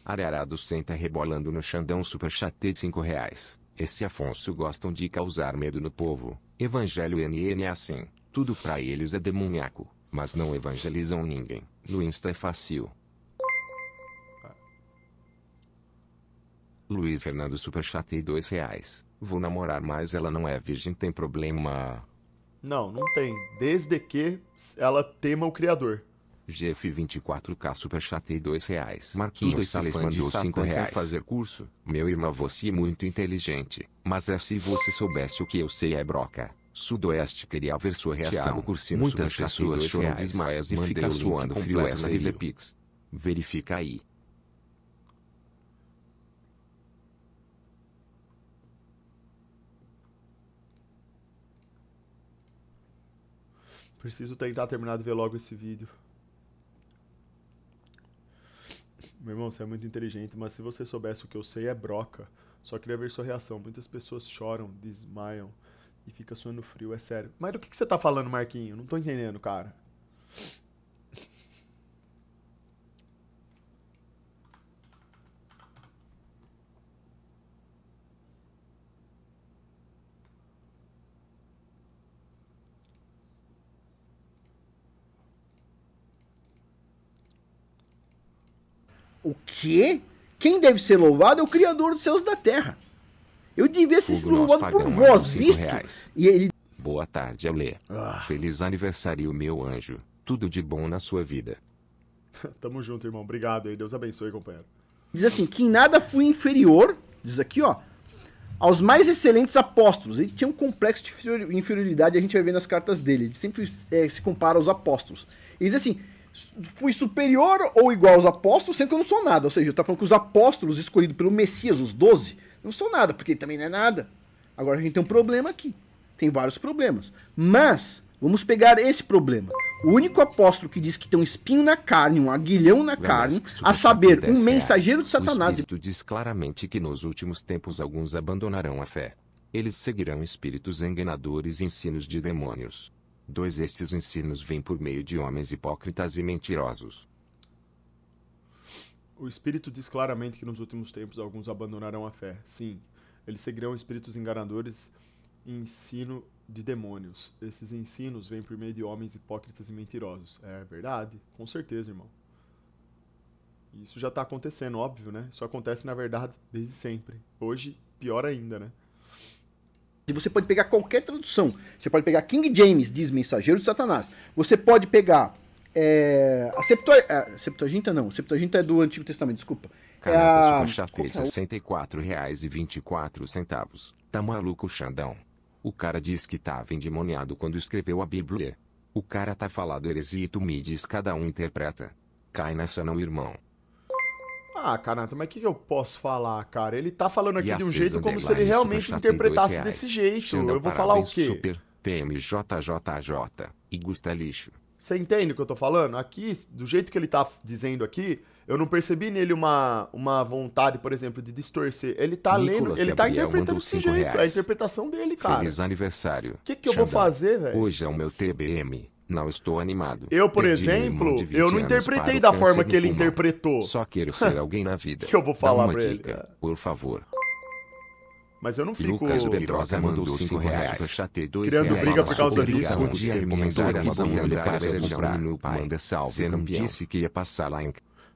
Arearado senta rebolando no Xandão Super chatê de 5 reais. Esse Afonso gostam de causar medo no povo. Evangelho NN é assim. Tudo para eles é demoníaco, mas não evangelizam ninguém. No Insta é fácil. Luiz Fernando super chatei dois reais. Vou namorar, mas ela não é virgem, tem problema? Não, não tem. Desde que ela tema o Criador. GF24K Superchat e 2 reais. Marquinhos Sales mandou 5 reais. fazer curso? Meu irmão, você é muito inteligente, mas é se você soubesse o que eu sei é broca. Sudoeste queria ver sua reação. Thiago Muitas pessoas choram desmaias e ficam suando frio essa Pix. Verifica aí. Preciso tentar terminar de ver logo esse vídeo. meu irmão, você é muito inteligente, mas se você soubesse o que eu sei é broca. Só queria ver sua reação. Muitas pessoas choram, desmaiam e fica suando frio, é sério. Mas do que, que você tá falando, Marquinho? Não tô entendendo, cara. O quê? Quem deve ser louvado é o Criador dos céus e da terra. Eu devia ser louvado por vós, visto. Reais. E ele... Boa tarde, Alê. Ah. Feliz aniversário, meu anjo. Tudo de bom na sua vida. Tamo junto, irmão. Obrigado aí. Deus abençoe, companheiro. Diz assim, que em nada fui inferior, diz aqui, ó, aos mais excelentes apóstolos. Ele tinha um complexo de inferioridade, a gente vai ver nas cartas dele. Ele sempre é, se compara aos apóstolos. E diz assim, fui superior ou igual aos apóstolos, sendo que eu não sou nada. Ou seja, eu tá falando que os apóstolos escolhidos pelo Messias, os doze, não são nada, porque ele também não é nada. Agora a gente tem um problema aqui. Tem vários problemas. Mas, vamos pegar esse problema. O único apóstolo que diz que tem um espinho na carne, um aguilhão na carne, a saber, um mensageiro de Satanás. O Espírito diz claramente que nos últimos tempos alguns abandonarão a fé. Eles seguirão espíritos enganadores e ensinos de demônios Dois estes ensinos vêm por meio de homens hipócritas e mentirosos. O Espírito diz claramente que nos últimos tempos alguns abandonarão a fé. Sim, eles seguirão espíritos enganadores e ensino de demônios. Esses ensinos vêm por meio de homens hipócritas e mentirosos. É verdade, com certeza, irmão. Isso já está acontecendo, óbvio, né? Isso acontece, na verdade, desde sempre. Hoje, pior ainda, né? você pode pegar qualquer tradução. Você pode pegar King James, diz mensageiro de Satanás. Você pode pegar. É, a, a é, Septuaginta não, a Septuaginta é do Antigo Testamento, desculpa. Canapa é a... Superchat, R$ 64,24. Tá maluco, Xandão? O cara diz que tava tá endemoniado quando escreveu a Bíblia. O cara tá falado heresia e tu me diz cada um interpreta. Cai nessa não, irmão. Ah, Canato, mas o que, que, eu posso falar, cara? Ele tá falando aqui de um jeito como se ele realmente interpretasse desse jeito. eu vou falar o quê? Super TMJJJ e Gusta Lixo. Você entende o que eu tô falando? Aqui, do jeito que ele tá dizendo aqui, eu não percebi nele uma, uma vontade, por exemplo, de distorcer. Ele tá Nicolas lendo, ele tá Gabriel tá interpretando desse jeito. Reais. É a interpretação dele, cara. Feliz aniversário. O que, que eu vou fazer, velho? Hoje é o meu TBM. Não estou animado. Eu, por Perdi exemplo, eu não interpretei da forma que ele pulmão. interpretou. Só quero ser alguém na vida. que eu vou falar Dá pra dica, ele. Por favor. Mas eu não fico... Lucas Pedrosa mandou 5 reais. Criando reais. briga por causa disso. Um dia recomendar a Samuel Cassejão no pai. Manda salve, Você não disse que ia passar lá em...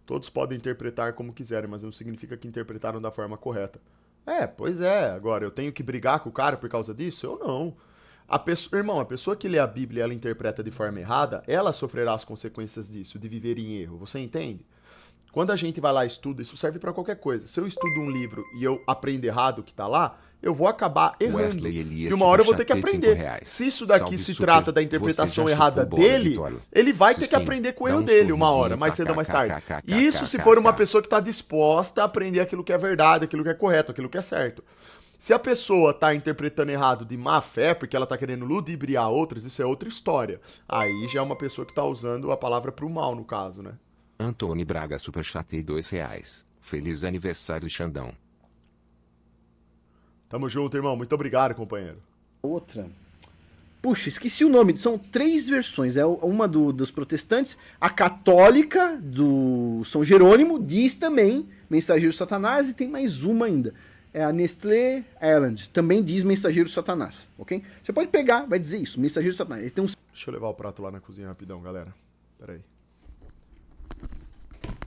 Todos podem interpretar como quiserem, mas não significa que interpretaram da forma correta. É, pois é. Agora, eu tenho que brigar com o cara por causa disso? Eu não. A pessoa, irmão, a pessoa que lê a Bíblia e ela interpreta de forma errada, ela sofrerá as consequências disso, de viver em erro. Você entende? Quando a gente vai lá e estuda, isso serve para qualquer coisa. Se eu estudo um livro e eu aprendo errado o que tá lá, eu vou acabar errando. Elias, e uma hora eu vou ter que aprender. Se isso daqui Salve se super, trata da interpretação errada dele, ele vai ter sim, que aprender com o erro um dele uma hora, mais cedo ou mais tarde. Cá, cá, isso cá, se for uma pessoa que está disposta a aprender aquilo que é verdade, aquilo que é correto, aquilo que é certo. Se a pessoa tá interpretando errado de má fé, porque ela tá querendo ludibriar outras, isso é outra história. Aí já é uma pessoa que tá usando a palavra pro mal, no caso, né? Antônio Braga Superchatei dois reais. Feliz aniversário, Xandão. Tamo junto, irmão. Muito obrigado, companheiro. Outra. Puxa, esqueci o nome. São três versões. É uma do, dos protestantes, a católica do São Jerônimo diz também mensageiro Satanás e tem mais uma ainda é a Nestlé Island, também diz mensageiro de Satanás, ok? Você pode pegar, vai dizer isso, mensageiro de Satanás. Ele tem um... Deixa eu levar o prato lá na cozinha rapidão, galera. Peraí.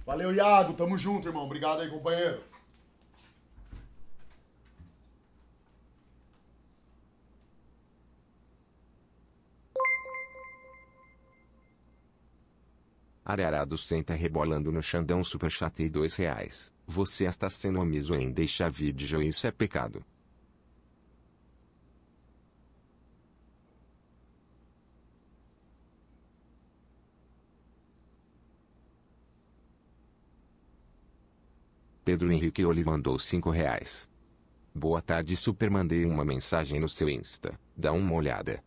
Valeu, Iago. Tamo junto, irmão. Obrigado aí, companheiro. Arearado senta rebolando no Xandão Superchat e dois reais. Você está sendo omisso em deixar vídeo isso é pecado. Pedro Henrique Oli mandou 5 reais. Boa tarde super mandei uma mensagem no seu Insta, dá uma olhada.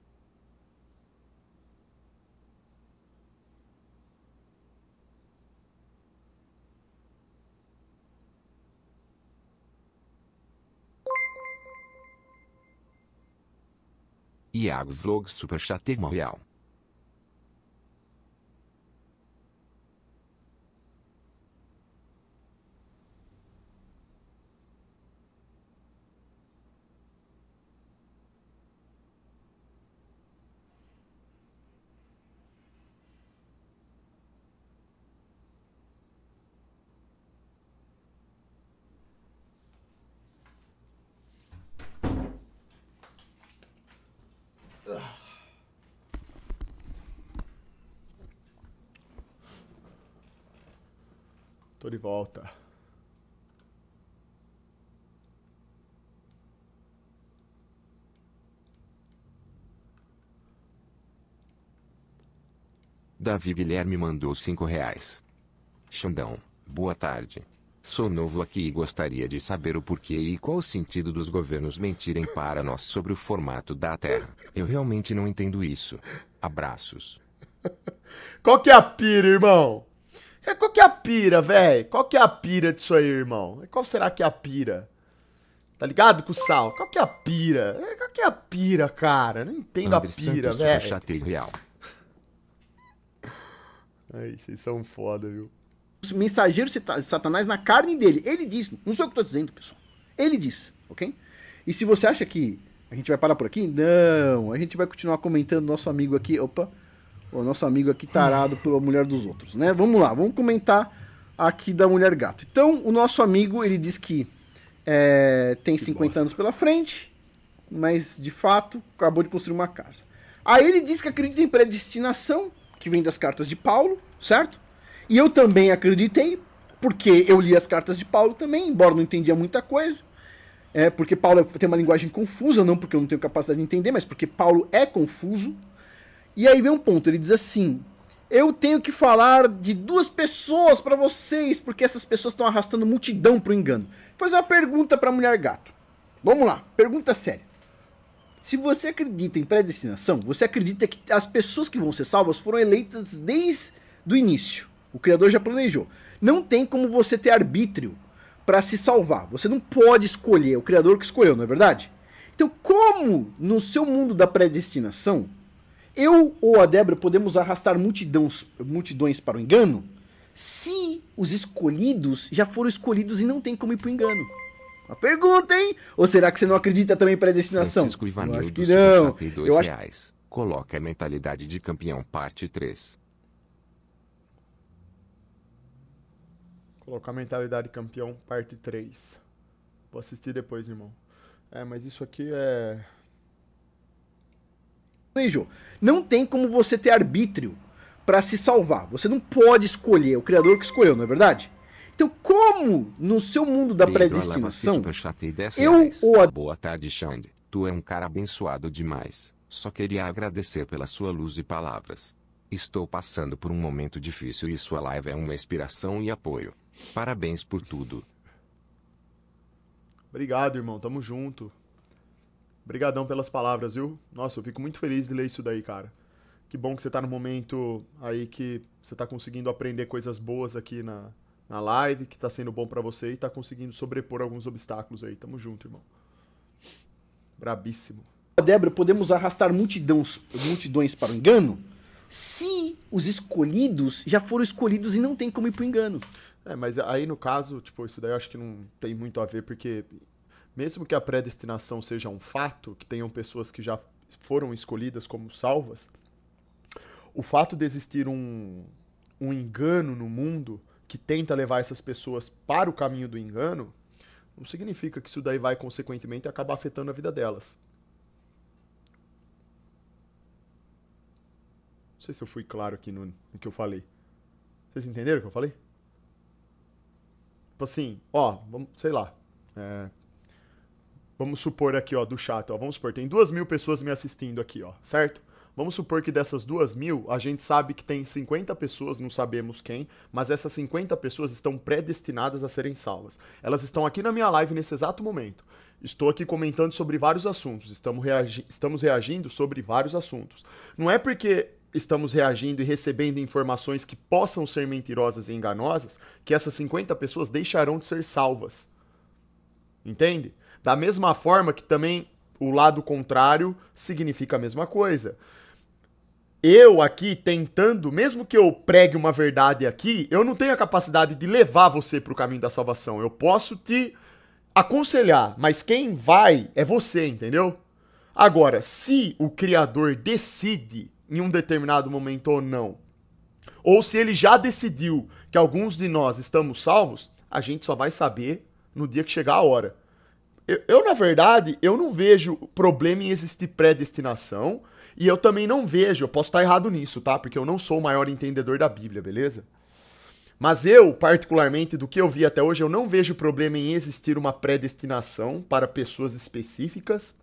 Iago Vlog Super Chat Real. Davi Guilherme mandou 5 reais. Xandão, boa tarde. Sou novo aqui e gostaria de saber o porquê e qual o sentido dos governos mentirem para nós sobre o formato da Terra. Eu realmente não entendo isso. Abraços. Qual que é a pira, irmão? Qual que é a pira, velho? Qual que é a pira disso aí, irmão? Qual será que é a pira? Tá ligado, com o sal? Qual que é a pira? Qual que é a pira, cara? Não entendo André a pira, velho. Aí, vocês são foda, viu? Mensageiro de Satanás na carne dele. Ele diz, não sei o que eu tô dizendo, pessoal. Ele diz, ok? E se você acha que a gente vai parar por aqui? Não, a gente vai continuar comentando nosso amigo aqui. Opa, o nosso amigo aqui tarado pela mulher dos outros, né? Vamos lá, vamos comentar aqui da mulher gato. Então, o nosso amigo, ele diz que é, tem que 50 bosta. anos pela frente, mas de fato acabou de construir uma casa. Aí ele diz que acredita em predestinação que vem das cartas de Paulo, certo? E eu também acreditei, porque eu li as cartas de Paulo também, embora não entendia muita coisa. É, porque Paulo é- tem uma linguagem confusa, não porque eu não tenho capacidade de entender, mas porque Paulo é confuso. E aí vem um ponto, ele diz assim: "Eu tenho que falar de duas pessoas para vocês, porque essas pessoas estão arrastando multidão para o engano". Vou fazer uma pergunta para a mulher gato. Vamos lá, pergunta séria. Se você acredita em predestinação, você acredita que as pessoas que vão ser salvas foram eleitas desde o início. O Criador já planejou. Não tem como você ter arbítrio para se salvar. Você não pode escolher, é o Criador que escolheu, não é verdade? Então, como no seu mundo da predestinação, eu ou a Débora podemos arrastar multidões, multidões para o engano se os escolhidos já foram escolhidos e não tem como ir para o engano? Uma pergunta, hein? Ou será que você não acredita também em predestinação? Francisco Ivanildo, eu acho que não. Eu acho... reais. Coloca a mentalidade de campeão, parte 3. Colocar a mentalidade de campeão, parte 3. Vou assistir depois, irmão. É, mas isso aqui é. Não tem como você ter arbítrio para se salvar. Você não pode escolher, é o criador que escolheu, não é verdade? Então, como no seu mundo da predestinação, eu ou a... Boa tarde, Xande. Tu é um cara abençoado demais. Só queria agradecer pela sua luz e palavras. Estou passando por um momento difícil e sua live é uma inspiração e apoio. Parabéns por tudo. Obrigado, irmão. Tamo junto. Obrigadão pelas palavras, viu? Nossa, eu fico muito feliz de ler isso daí, cara. Que bom que você tá no momento aí que você tá conseguindo aprender coisas boas aqui na, na live, que tá sendo bom para você e tá conseguindo sobrepor alguns obstáculos aí. Tamo junto, irmão. Brabíssimo. Débora, podemos arrastar multidões, multidões para o engano? Se os escolhidos já foram escolhidos e não tem como ir pro engano. É, mas aí no caso, tipo, isso daí eu acho que não tem muito a ver, porque mesmo que a predestinação seja um fato, que tenham pessoas que já foram escolhidas como salvas, o fato de existir um, um engano no mundo que tenta levar essas pessoas para o caminho do engano, não significa que isso daí vai consequentemente acabar afetando a vida delas. Não sei se eu fui claro aqui no, no que eu falei. Vocês entenderam o que eu falei? Tipo assim, ó, vamos, sei lá. É, vamos supor aqui, ó, do chat, ó. Vamos supor, tem duas mil pessoas me assistindo aqui, ó, certo? Vamos supor que dessas duas mil, a gente sabe que tem 50 pessoas, não sabemos quem, mas essas 50 pessoas estão predestinadas a serem salvas. Elas estão aqui na minha live nesse exato momento. Estou aqui comentando sobre vários assuntos, estamos, reagi estamos reagindo sobre vários assuntos. Não é porque estamos reagindo e recebendo informações que possam ser mentirosas e enganosas que essas 50 pessoas deixarão de ser salvas. Entende? Da mesma forma que também o lado contrário significa a mesma coisa eu aqui tentando, mesmo que eu pregue uma verdade aqui, eu não tenho a capacidade de levar você para o caminho da salvação. Eu posso te aconselhar, mas quem vai é você, entendeu? Agora, se o Criador decide em um determinado momento ou não, ou se ele já decidiu que alguns de nós estamos salvos, a gente só vai saber no dia que chegar a hora. Eu, eu na verdade, eu não vejo problema em existir predestinação e eu também não vejo, eu posso estar errado nisso, tá? Porque eu não sou o maior entendedor da Bíblia, beleza? Mas eu, particularmente, do que eu vi até hoje, eu não vejo problema em existir uma predestinação para pessoas específicas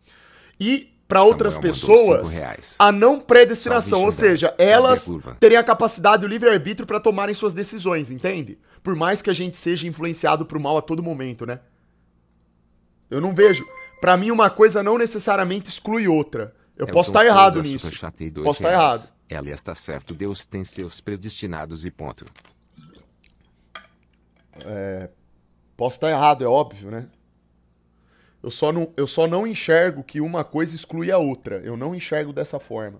e para outras pessoas a não predestinação, ou seja, elas terem a capacidade e o livre-arbítrio para tomarem suas decisões, entende? Por mais que a gente seja influenciado para o mal a todo momento, né? Eu não vejo. Para mim, uma coisa não necessariamente exclui outra. Eu é posso estar errado nisso. Posso estar errado. Ela está certo, Deus tem seus predestinados e ponto. É, posso estar errado, é óbvio, né? Eu só, não, eu só não enxergo que uma coisa exclui a outra. Eu não enxergo dessa forma.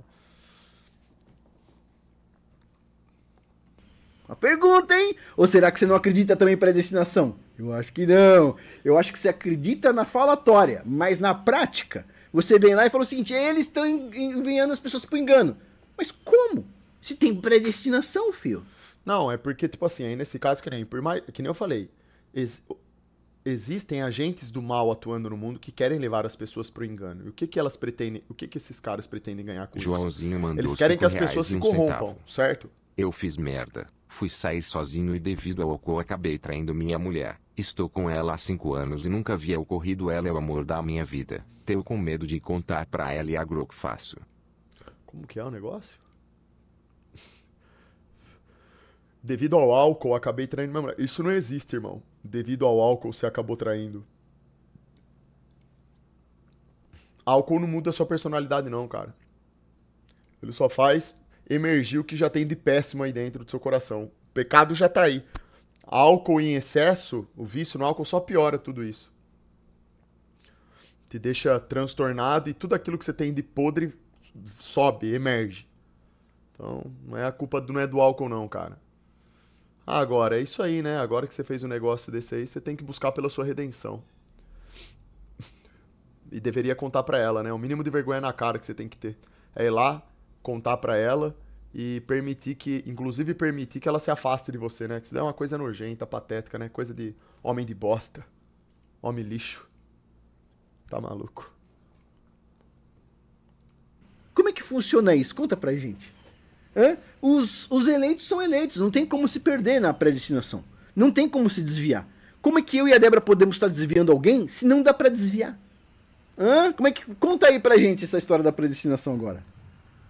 Uma pergunta, hein? Ou será que você não acredita também em predestinação? Eu acho que não. Eu acho que você acredita na falatória, mas na prática você vem lá e fala o seguinte: eles estão enviando as pessoas pro engano. Mas como? Se tem predestinação, fio. Não, é porque, tipo assim, aí nesse caso, que nem, por mais, que nem eu falei, ex, existem agentes do mal atuando no mundo que querem levar as pessoas pro engano. E o que que elas pretendem, o que que esses caras pretendem ganhar com Joãozinho isso? mandou Eles querem que as pessoas se corrompam, centavo. certo? Eu fiz merda. Fui sair sozinho e devido ao álcool acabei traindo minha mulher. Estou com ela há cinco anos e nunca havia ocorrido ela é o amor da minha vida. Tenho com medo de contar pra ela e agro que faço. Como que é o negócio? Devido ao álcool, acabei traindo minha mulher. Isso não existe, irmão. Devido ao álcool, você acabou traindo. Álcool não muda a sua personalidade, não, cara. Ele só faz emergir o que já tem de péssimo aí dentro do seu coração. O pecado já tá aí álcool em excesso, o vício no álcool só piora tudo isso. Te deixa transtornado e tudo aquilo que você tem de podre sobe, emerge. Então, não é a culpa do, não é do álcool não, cara. Agora, é isso aí, né? Agora que você fez um negócio desse aí, você tem que buscar pela sua redenção. E deveria contar para ela, né? O mínimo de vergonha na cara que você tem que ter. É ir lá, contar para ela e permitir que, inclusive permitir que ela se afaste de você, né? Que isso é uma coisa nojenta, patética, né? Coisa de homem de bosta, homem lixo. Tá maluco. Como é que funciona isso? Conta pra gente. Os, os eleitos são eleitos, não tem como se perder na predestinação. Não tem como se desviar. Como é que eu e a Débora podemos estar desviando alguém se não dá para desviar? Hã? Como é que conta aí pra gente essa história da predestinação agora?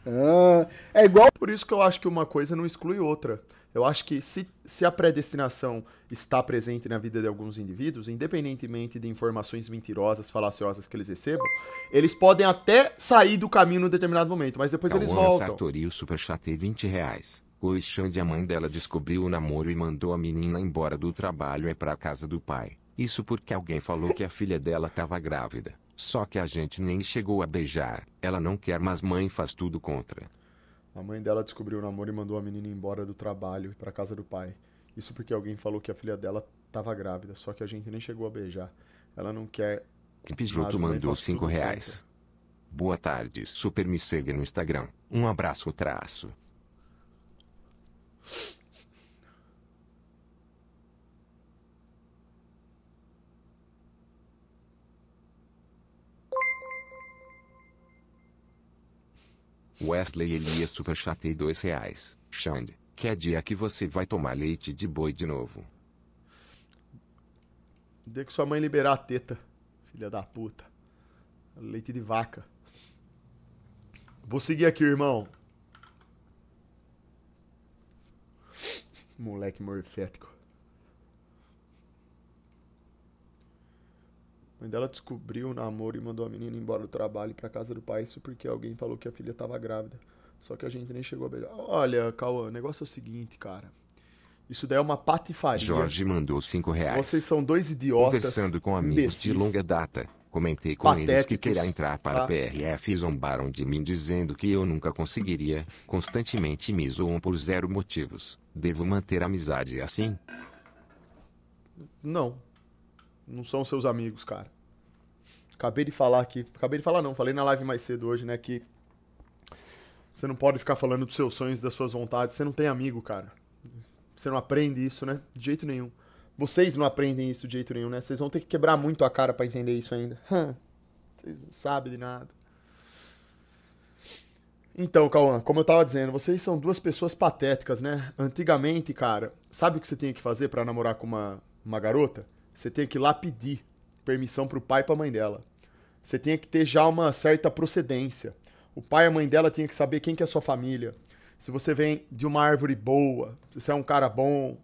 Ah, é igual. Por isso que eu acho que uma coisa não exclui outra. Eu acho que se, se a predestinação está presente na vida de alguns indivíduos, independentemente de informações mentirosas, falaciosas que eles recebam, eles podem até sair do caminho num determinado momento, mas depois eles voltam. Sartori, o superchat 20 reais. O Xande, a mãe dela, descobriu o namoro e mandou a menina embora do trabalho e para casa do pai. Isso porque alguém falou que a filha dela estava grávida. Só que a gente nem chegou a beijar. Ela não quer, mas mãe faz tudo contra. A mãe dela descobriu o namoro e mandou a menina embora do trabalho para casa do pai. Isso porque alguém falou que a filha dela estava grávida, só que a gente nem chegou a beijar. Ela não quer. Que Pijoto mandou cinco reais. Contra. Boa tarde, super me segue no Instagram. Um abraço traço. Wesley Elias Super Chatei dois reais. Xande, que é dia que você vai tomar leite de boi de novo? Dê que sua mãe liberar a teta, filha da puta. Leite de vaca. Vou seguir aqui, irmão. Moleque morfético. mãe dela descobriu o namoro e mandou a menina embora do trabalho para casa do pai, isso porque alguém falou que a filha tava grávida. Só que a gente nem chegou a beijar. Olha, Cauã, o negócio é o seguinte, cara. Isso daí é uma patifaria. Jorge mandou cinco reais. Vocês são dois idiotas. Conversando com amigos imbecis. de longa data. Comentei com Patéticos. eles que queria entrar para tá? a ah. PRF e zombaram de mim dizendo que eu nunca conseguiria. Constantemente me zoam por zero motivos. Devo manter amizade é assim? Não. Não são seus amigos, cara. Acabei de falar aqui. Acabei de falar, não. Falei na live mais cedo hoje, né? Que você não pode ficar falando dos seus sonhos, das suas vontades. Você não tem amigo, cara. Você não aprende isso, né? De jeito nenhum. Vocês não aprendem isso de jeito nenhum, né? Vocês vão ter que quebrar muito a cara para entender isso ainda. Vocês não sabem de nada. Então, Cauã, como eu tava dizendo, vocês são duas pessoas patéticas, né? Antigamente, cara, sabe o que você tinha que fazer para namorar com uma, uma garota? você tem que ir lá pedir permissão para o pai e para a mãe dela. Você tinha que ter já uma certa procedência. O pai e a mãe dela tinha que saber quem que é a sua família. Se você vem de uma árvore boa, se você é um cara bom.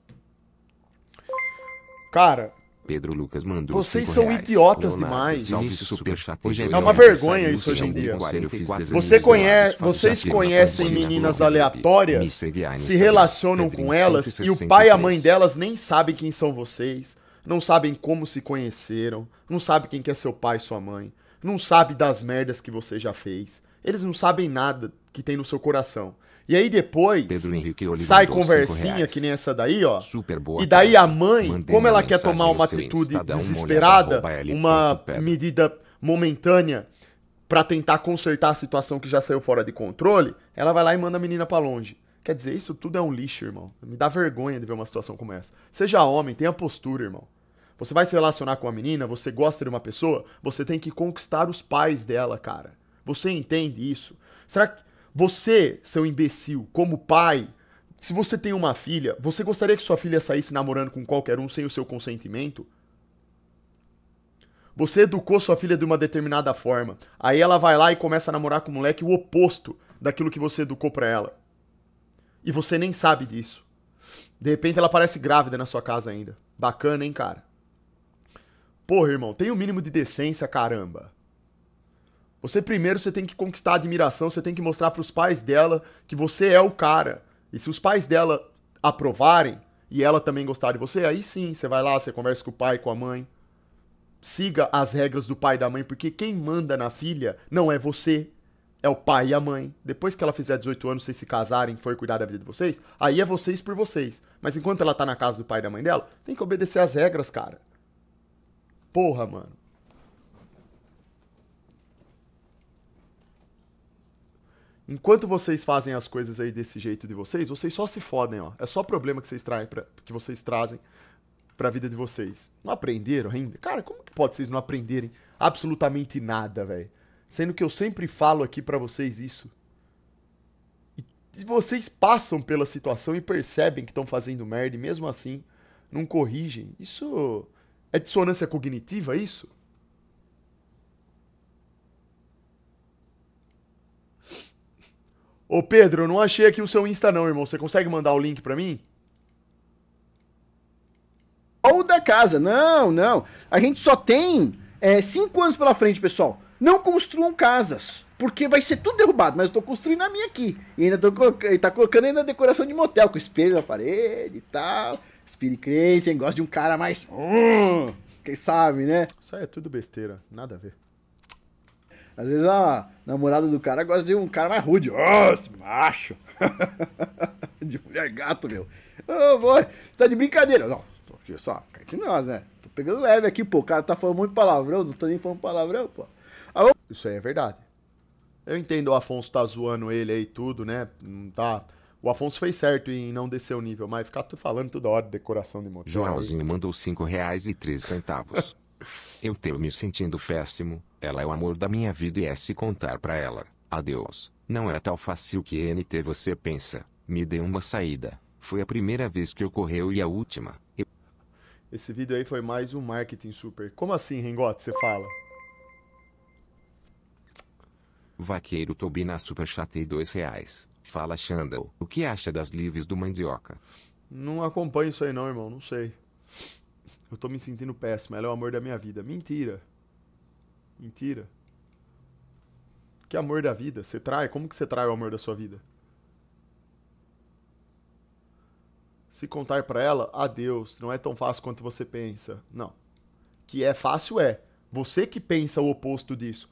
Cara, Pedro Lucas mandou Vocês são reais. idiotas Leonardo, demais. É super hoje é, é uma vergonha isso hoje em dia. É você conhece, vocês conhecem meninas aleatórias, se relacionam com elas e o pai e a mãe delas nem sabem quem são vocês não sabem como se conheceram, não sabem quem que é seu pai e sua mãe, não sabem das merdas que você já fez. Eles não sabem nada que tem no seu coração. E aí depois sai conversinha que nem essa daí, ó. E daí a mãe, como ela quer tomar uma assim, atitude desesperada, uma medida momentânea para tentar consertar a situação que já saiu fora de controle, ela vai lá e manda a menina para longe. Quer dizer, isso tudo é um lixo, irmão. Me dá vergonha de ver uma situação como essa. Seja homem, tenha postura, irmão. Você vai se relacionar com uma menina, você gosta de uma pessoa, você tem que conquistar os pais dela, cara. Você entende isso? Será que você, seu imbecil, como pai, se você tem uma filha, você gostaria que sua filha saísse namorando com qualquer um sem o seu consentimento? Você educou sua filha de uma determinada forma. Aí ela vai lá e começa a namorar com um moleque o oposto daquilo que você educou para ela. E você nem sabe disso. De repente ela aparece grávida na sua casa ainda. Bacana, hein, cara? Porra, irmão, tem o um mínimo de decência, caramba. Você primeiro você tem que conquistar a admiração, você tem que mostrar para os pais dela que você é o cara. E se os pais dela aprovarem e ela também gostar de você, aí sim, você vai lá, você conversa com o pai, com a mãe. Siga as regras do pai e da mãe, porque quem manda na filha não é você, é o pai e a mãe. Depois que ela fizer 18 anos, vocês se casarem, for cuidar da vida de vocês, aí é vocês por vocês. Mas enquanto ela tá na casa do pai e da mãe dela, tem que obedecer às regras, cara. Porra, mano. Enquanto vocês fazem as coisas aí desse jeito de vocês, vocês só se fodem, ó. É só problema que vocês, traem pra, que vocês trazem pra vida de vocês. Não aprenderam ainda? Cara, como que pode vocês não aprenderem absolutamente nada, velho? Sendo que eu sempre falo aqui para vocês isso. E vocês passam pela situação e percebem que estão fazendo merda e mesmo assim não corrigem. Isso é dissonância cognitiva é isso? Ô Pedro, eu não achei aqui o seu Insta não, irmão. Você consegue mandar o link para mim? Ou da casa. Não, não. A gente só tem é, cinco anos pela frente, pessoal. Não construam casas. Porque vai ser tudo derrubado, mas eu tô construindo a minha aqui. E ainda tô tá colocando ainda a decoração de motel, com espelho na parede e tal. Spirit crente, hein? Gosta de um cara mais. Hum, quem sabe, né? Isso aí é tudo besteira, nada a ver. Às vezes a namorada do cara gosta de um cara mais rude. ó, oh, macho! de mulher gato, meu. Ô, oh, boy, tá de brincadeira. Não, tô aqui só, cai de nós, né? Tô pegando leve aqui, pô. O cara tá falando muito palavrão, não tô nem falando palavrão, pô. Isso aí é verdade. Eu entendo o Afonso tá zoando ele aí tudo, né? Não tá o Afonso fez certo em não descer o nível, mas ficar falando toda hora de decoração de motel. Joãozinho mandou cinco reais e três centavos. Eu tenho me sentindo péssimo, ela é o amor da minha vida e é se contar para ela. Adeus. Não é tão fácil que NT você pensa. Me dê uma saída. Foi a primeira vez que ocorreu e a última. Eu... Esse vídeo aí foi mais um marketing super. Como assim, Rengote, você fala? Vaqueiro Tobina Super Chatei dois reais. Fala Xandão, o que acha das lives do Mandioca? Não acompanho isso aí não, irmão, não sei. Eu tô me sentindo péssimo, ela é o amor da minha vida. Mentira. Mentira. Que amor da vida? Você trai? Como que você trai o amor da sua vida? Se contar para ela, adeus, não é tão fácil quanto você pensa. Não. Que é fácil é. Você que pensa o oposto disso.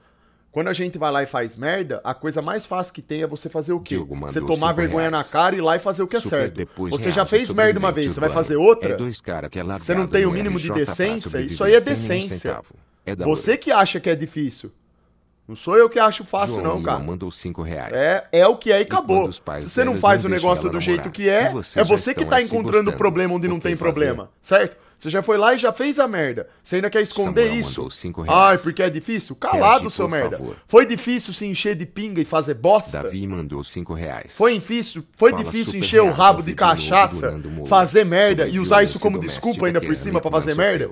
Quando a gente vai lá e faz merda, a coisa mais fácil que tem é você fazer o quê? Você tomar vergonha reais. na cara e ir lá e fazer o que é super certo. você já fez merda uma vez, você vai fazer outra? É, é você não tem o mínimo de decência? Isso aí é decência. É você que acha que é difícil. Não sou eu que acho fácil, João não, cara. mandou cinco reais. É, é o que é e, e acabou. Se você não faz não o negócio do namorar, jeito que é, você é você que está tá encontrando problema onde não tem fazer? problema, certo? Você já foi lá e já fez a merda. Você ainda quer esconder Samuel isso? Cinco reais. Ai, porque é difícil? Calado, Reagir, seu merda. Favor. Foi difícil se encher de pinga e fazer bosta? Davi mandou cinco reais. Foi difícil, foi Fala difícil encher real, o rabo de cachaça, fazer merda e usar isso como desculpa ainda por cima para fazer merda?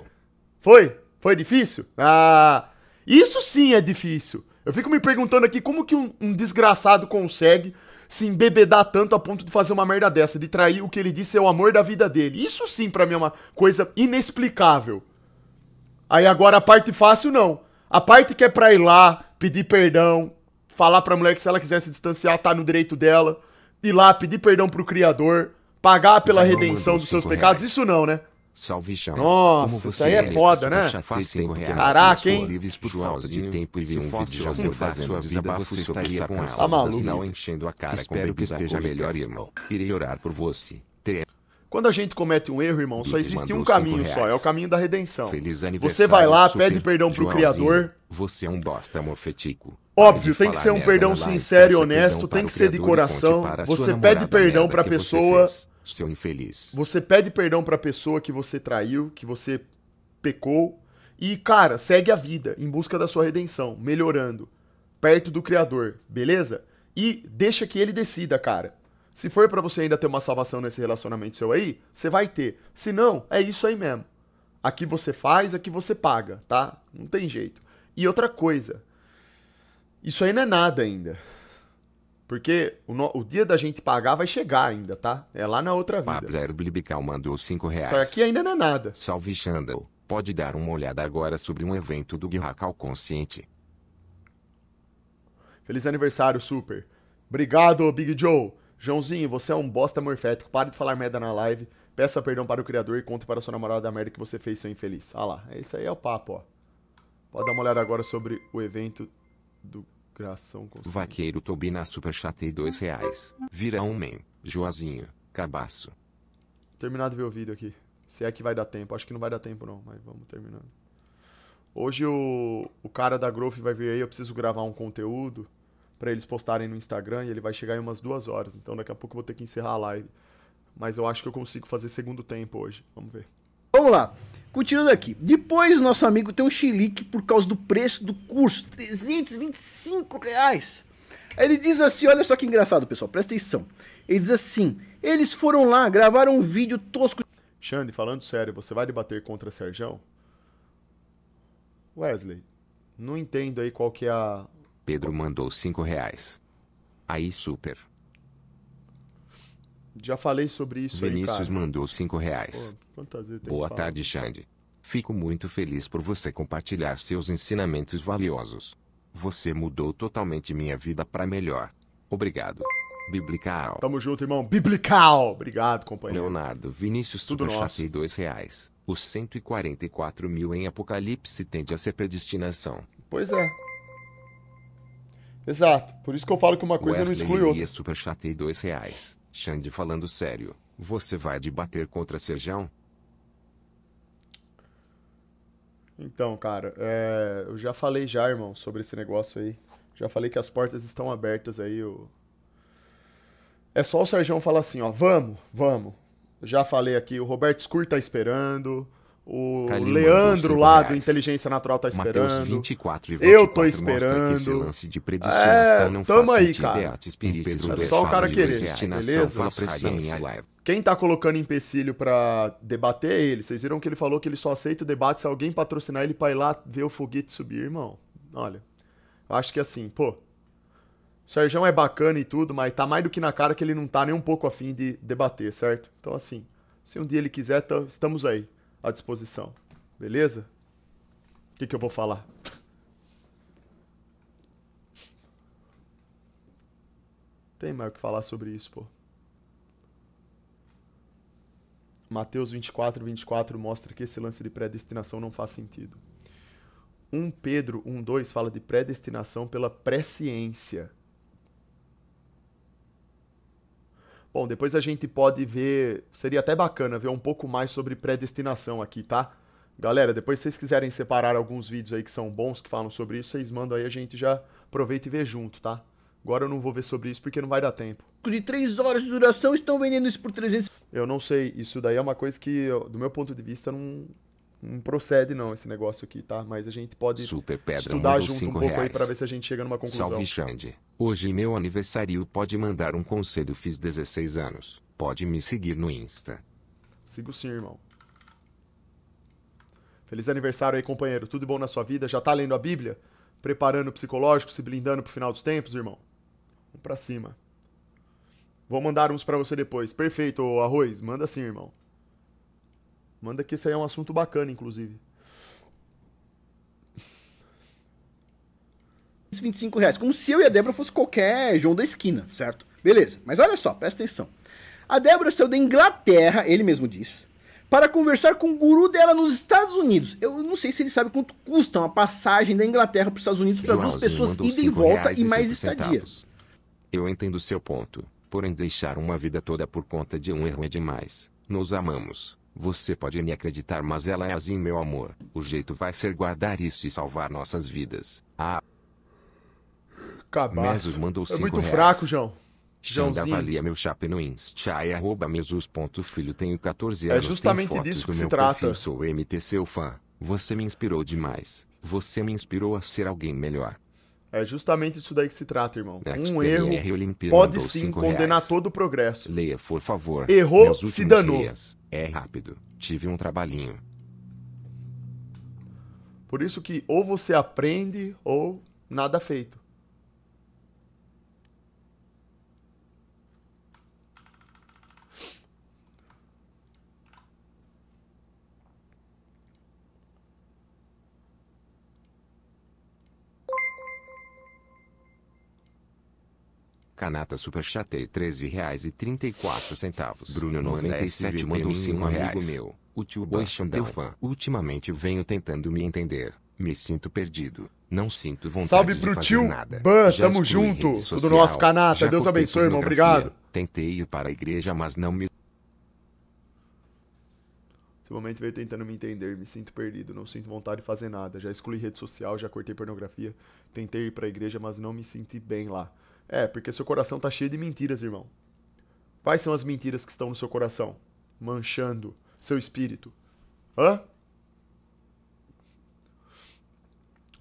Foi? Foi difícil? Ah, isso sim é difícil. Eu fico me perguntando aqui como que um, um desgraçado consegue se embebedar tanto a ponto de fazer uma merda dessa, de trair o que ele disse é o amor da vida dele. Isso sim para mim é uma coisa inexplicável. Aí agora a parte fácil não. A parte que é pra ir lá, pedir perdão, falar pra mulher que se ela quiser se distanciar, tá no direito dela. Ir lá, pedir perdão pro Criador, pagar pela é redenção dos seus pecados, isso não, né? Salve chão. Nossa, isso aí é, é foda, né? Caraca, hein? Livres por falta de tempo e ver um vídeo já seu fazendo vida. você estaria com ela. Tá maluco. Não enchendo a cara Espero que esteja melhor, irmão. Irei orar por você. Quando a gente comete um erro, irmão, só existe um caminho só, é o caminho da redenção. Feliz Você vai lá, pede perdão pro Criador. Você é um bosta morfetico. Óbvio, tem que ser um perdão sincero e honesto, tem que ser de coração. Você pede perdão pra pessoa seu infeliz. Você pede perdão pra pessoa que você traiu, que você pecou. E, cara, segue a vida em busca da sua redenção, melhorando, perto do Criador, beleza? E deixa que ele decida, cara. Se for para você ainda ter uma salvação nesse relacionamento seu aí, você vai ter. Se não, é isso aí mesmo. Aqui você faz, aqui você paga, tá? Não tem jeito. E outra coisa. Isso aí não é nada ainda. Porque o, no, o, dia da gente pagar vai chegar ainda, tá? É lá na outra vida. zero, Blibical mandou 5 reais. Só que aqui ainda não é nada. Salve Xandal. Pode dar uma olhada agora sobre um evento do Guirracal Consciente. Feliz aniversário, Super. Obrigado, Big Joe. Joãozinho, você é um bosta morfético. Pare de falar merda na live. Peça perdão para o criador e conte para sua namorada da merda que você fez, seu infeliz. Ah lá, esse aí é o papo, ó. Pode dar uma olhada agora sobre o evento do Criação consciente. Vaqueiro Tobina Superchatei dois reais. Vira men, Joazinho. Cabaço. Terminado ver o vídeo aqui. Se é que vai dar tempo. Acho que não vai dar tempo não, mas vamos terminando. Hoje o, o cara da Growth vai vir aí. Eu preciso gravar um conteúdo para eles postarem no Instagram e ele vai chegar em umas duas horas. Então daqui a pouco eu vou ter que encerrar a live. Mas eu acho que eu consigo fazer segundo tempo hoje. Vamos ver. Vamos lá. Continuando aqui. Depois, nosso amigo tem um xilique por causa do preço do curso. 325 reais. Aí ele diz assim, olha só que engraçado, pessoal. Presta atenção. Ele diz assim, eles foram lá, gravaram um vídeo tosco. Xande, falando sério, você vai debater contra Serjão? Wesley, não entendo aí qual que é a... Pedro mandou 5 reais. Aí super. Já falei sobre isso Vinícius aí, mandou 5 reais. Pô, Boa tarde, Xande. Fico muito feliz por você compartilhar seus ensinamentos valiosos. Você mudou totalmente minha vida para melhor. Obrigado. Biblical. Tamo junto, irmão. Biblical. Obrigado, companheiro. Leonardo Vinícius superchatei e dois reais. Os 144 mil em Apocalipse tende a ser predestinação. Pois é. Exato. Por isso que eu falo que uma coisa Wesley não exclui outra. Superchat superchatei dois reais. Xande falando sério, você vai debater contra Serjão? Então, cara, é, eu já falei já, irmão, sobre esse negócio aí. Já falei que as portas estão abertas aí. Eu... É só o Serjão falar assim, ó, vamos, vamos. Já falei aqui, o Roberto Scur tá esperando, o Leandro lá do Inteligência Natural tá esperando. Mateus 24 e 24 eu tô esperando. esse lance de é, não tamo aí, cara. Pedro é só o cara querer, beleza? Quem tá colocando empecilho para debater é ele. Vocês viram que ele falou que ele só aceita o debate se alguém patrocinar ele pra ir lá ver o foguete subir, irmão. Olha, acho que assim, pô. Sérgio é bacana e tudo, mas tá mais do que na cara que ele não tá nem um pouco afim de debater, certo? Então assim, se um dia ele quiser, estamos aí à disposição. Beleza? O que, que eu vou falar? Tem mais o que falar sobre isso, pô. Mateus 24, 24 mostra que esse lance de predestinação não faz sentido. 1 Pedro 1, 2 fala de predestinação pela presciência. Bom, depois a gente pode ver. Seria até bacana ver um pouco mais sobre predestinação aqui, tá? Galera, depois se vocês quiserem separar alguns vídeos aí que são bons, que falam sobre isso, vocês mandam aí, a gente já aproveita e vê junto, tá? Agora eu não vou ver sobre isso porque não vai dar tempo. De 3 horas de duração, estão vendendo isso por 300. Eu não sei, isso daí é uma coisa que, do meu ponto de vista, não, não procede não esse negócio aqui, tá? Mas a gente pode Super Pedra estudar junto um pouco reais. aí para ver se a gente chega numa conclusão. Salve Xande. Hoje meu aniversário, pode mandar um conselho, fiz 16 anos. Pode me seguir no Insta. Sigo sim, irmão. Feliz aniversário aí, companheiro. Tudo bom na sua vida? Já tá lendo a Bíblia? Preparando o psicológico, se blindando pro final dos tempos, irmão? Vamos pra cima. Vou mandar uns para você depois. Perfeito, Arroz. Manda sim, irmão. Manda que esse aí é um assunto bacana, inclusive. 25 reais. Como se eu e a Débora fosse qualquer João da esquina, certo? Beleza, mas olha só, presta atenção. A Débora saiu da Inglaterra, ele mesmo disse, para conversar com o guru dela nos Estados Unidos. Eu não sei se ele sabe quanto custa uma passagem da Inglaterra para os Estados Unidos para duas pessoas ida e volta e mais estadia. Eu entendo seu ponto, porém deixar uma vida toda por conta de um erro é demais. Nos amamos. Você pode me acreditar, mas ela é assim, meu amor. O jeito vai ser guardar isso e salvar nossas vidas. Ah. Cabaço. mandou é muito reais. fraco, João. Xanda avalia meu chap no Insta e arroba mesus.filho. Tenho 14 é anos. É justamente disso que se trata. Eu sou MT seu fã. Você me inspirou demais. Você me inspirou a ser alguém melhor. É justamente isso daí que se trata, irmão. Next um erro pode sim condenar reais. todo o progresso. Leia, por favor. Errou, se danou. Dias. É rápido. Tive um trabalhinho. Por isso que ou você aprende ou nada feito. Canata Super Chatei R$13,34. Bruno 97 mandou 5 reais. meu, o tio Baixandão fã. Ultimamente venho tentando me entender. Me sinto perdido. Não sinto vontade Salve pro de tio nada. Ban, tamo junto. do nosso Canata. Deus abençoe, irmão. Obrigado. Tentei ir para a igreja, mas não me. Esse momento veio tentando me entender, me sinto perdido, não sinto vontade de fazer nada. Já excluí rede social, já cortei pornografia, tentei ir para a igreja, mas não me senti bem lá. É, porque seu coração tá cheio de mentiras, irmão. Quais são as mentiras que estão no seu coração, manchando seu espírito? Hã?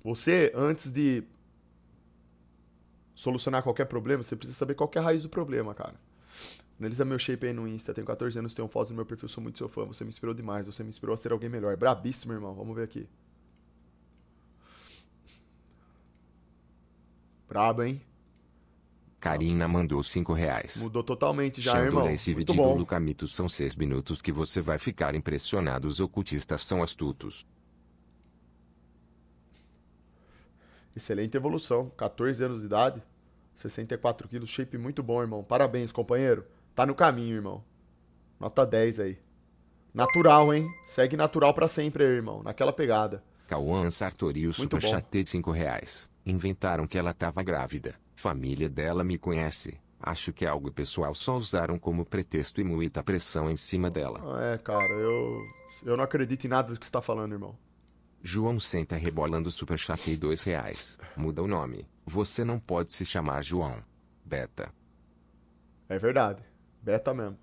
Você, antes de solucionar qualquer problema, você precisa saber qual é a raiz do problema, cara. Analisa meu shape aí no Insta, tenho 14 anos, tenho fotos no meu perfil, sou muito seu fã, você me inspirou demais, você me inspirou a ser alguém melhor. Brabíssimo, irmão. Vamos ver aqui. Brabo, hein? Karina mandou 5 reais. Mudou totalmente já, Xandura, irmão. esse Muito vídeo bom. do Camito são 6 minutos que você vai ficar impressionado. Os ocultistas são astutos. Excelente evolução. 14 anos de idade, 64 quilos, shape muito bom, irmão. Parabéns, companheiro. Tá no caminho, irmão. Nota 10 aí. Natural, hein? Segue natural para sempre, irmão. Naquela pegada. Cauã Sartori e o Superchat de 5 reais. Inventaram que ela tava grávida. Família dela me conhece. Acho que é algo pessoal só usaram como pretexto e muita pressão em cima dela. Ah, é, cara, eu. Eu não acredito em nada do que você tá falando, irmão. João senta rebolando super e dois reais. Muda o nome. Você não pode se chamar João. Beta. É verdade. Beta mesmo.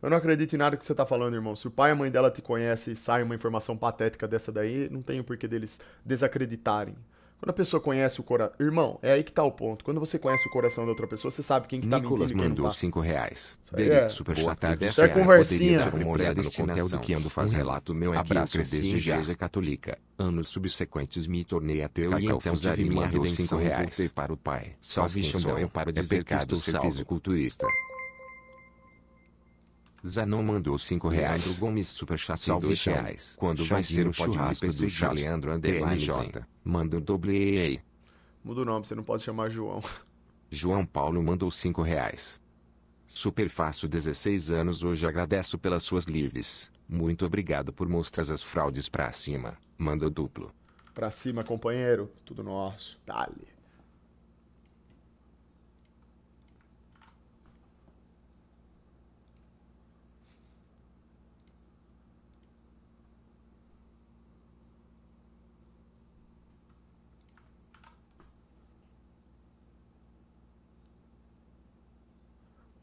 Eu não acredito em nada que você tá falando, irmão. Se o pai e a mãe dela te conhecem e sai uma informação patética dessa daí, não tenho por que deles desacreditarem. Quando a pessoa conhece o coração. Irmão, é aí que tá o ponto. Quando você conhece o coração da outra pessoa, você sabe quem que tá Nicolas mentindo e quem mandou não tá. cinco reais. Dele, é. super chata dessa é, é conversinha. Sobre uma olhada no hotel que ando faz uhum. relato meu Abraço desde igreja católica. Anos subsequentes me tornei ateu Cacau e então usarei minha redenção reais. voltei para o pai. Salve Xandão, eu para de é dizer que estou salvo. culturista. Zanon mandou 5 reais. Leandro Gomes Chassi 2 reais. Quando vai ser o churrasco do J. Leandro Underline J. Manda o doble Muda o nome, você não pode chamar João. João Paulo mandou 5 reais. Super fácil, 16 anos hoje agradeço pelas suas lives. Muito obrigado por mostrar as fraudes pra cima. Manda o duplo. Pra cima, companheiro. Tudo nosso. Dale.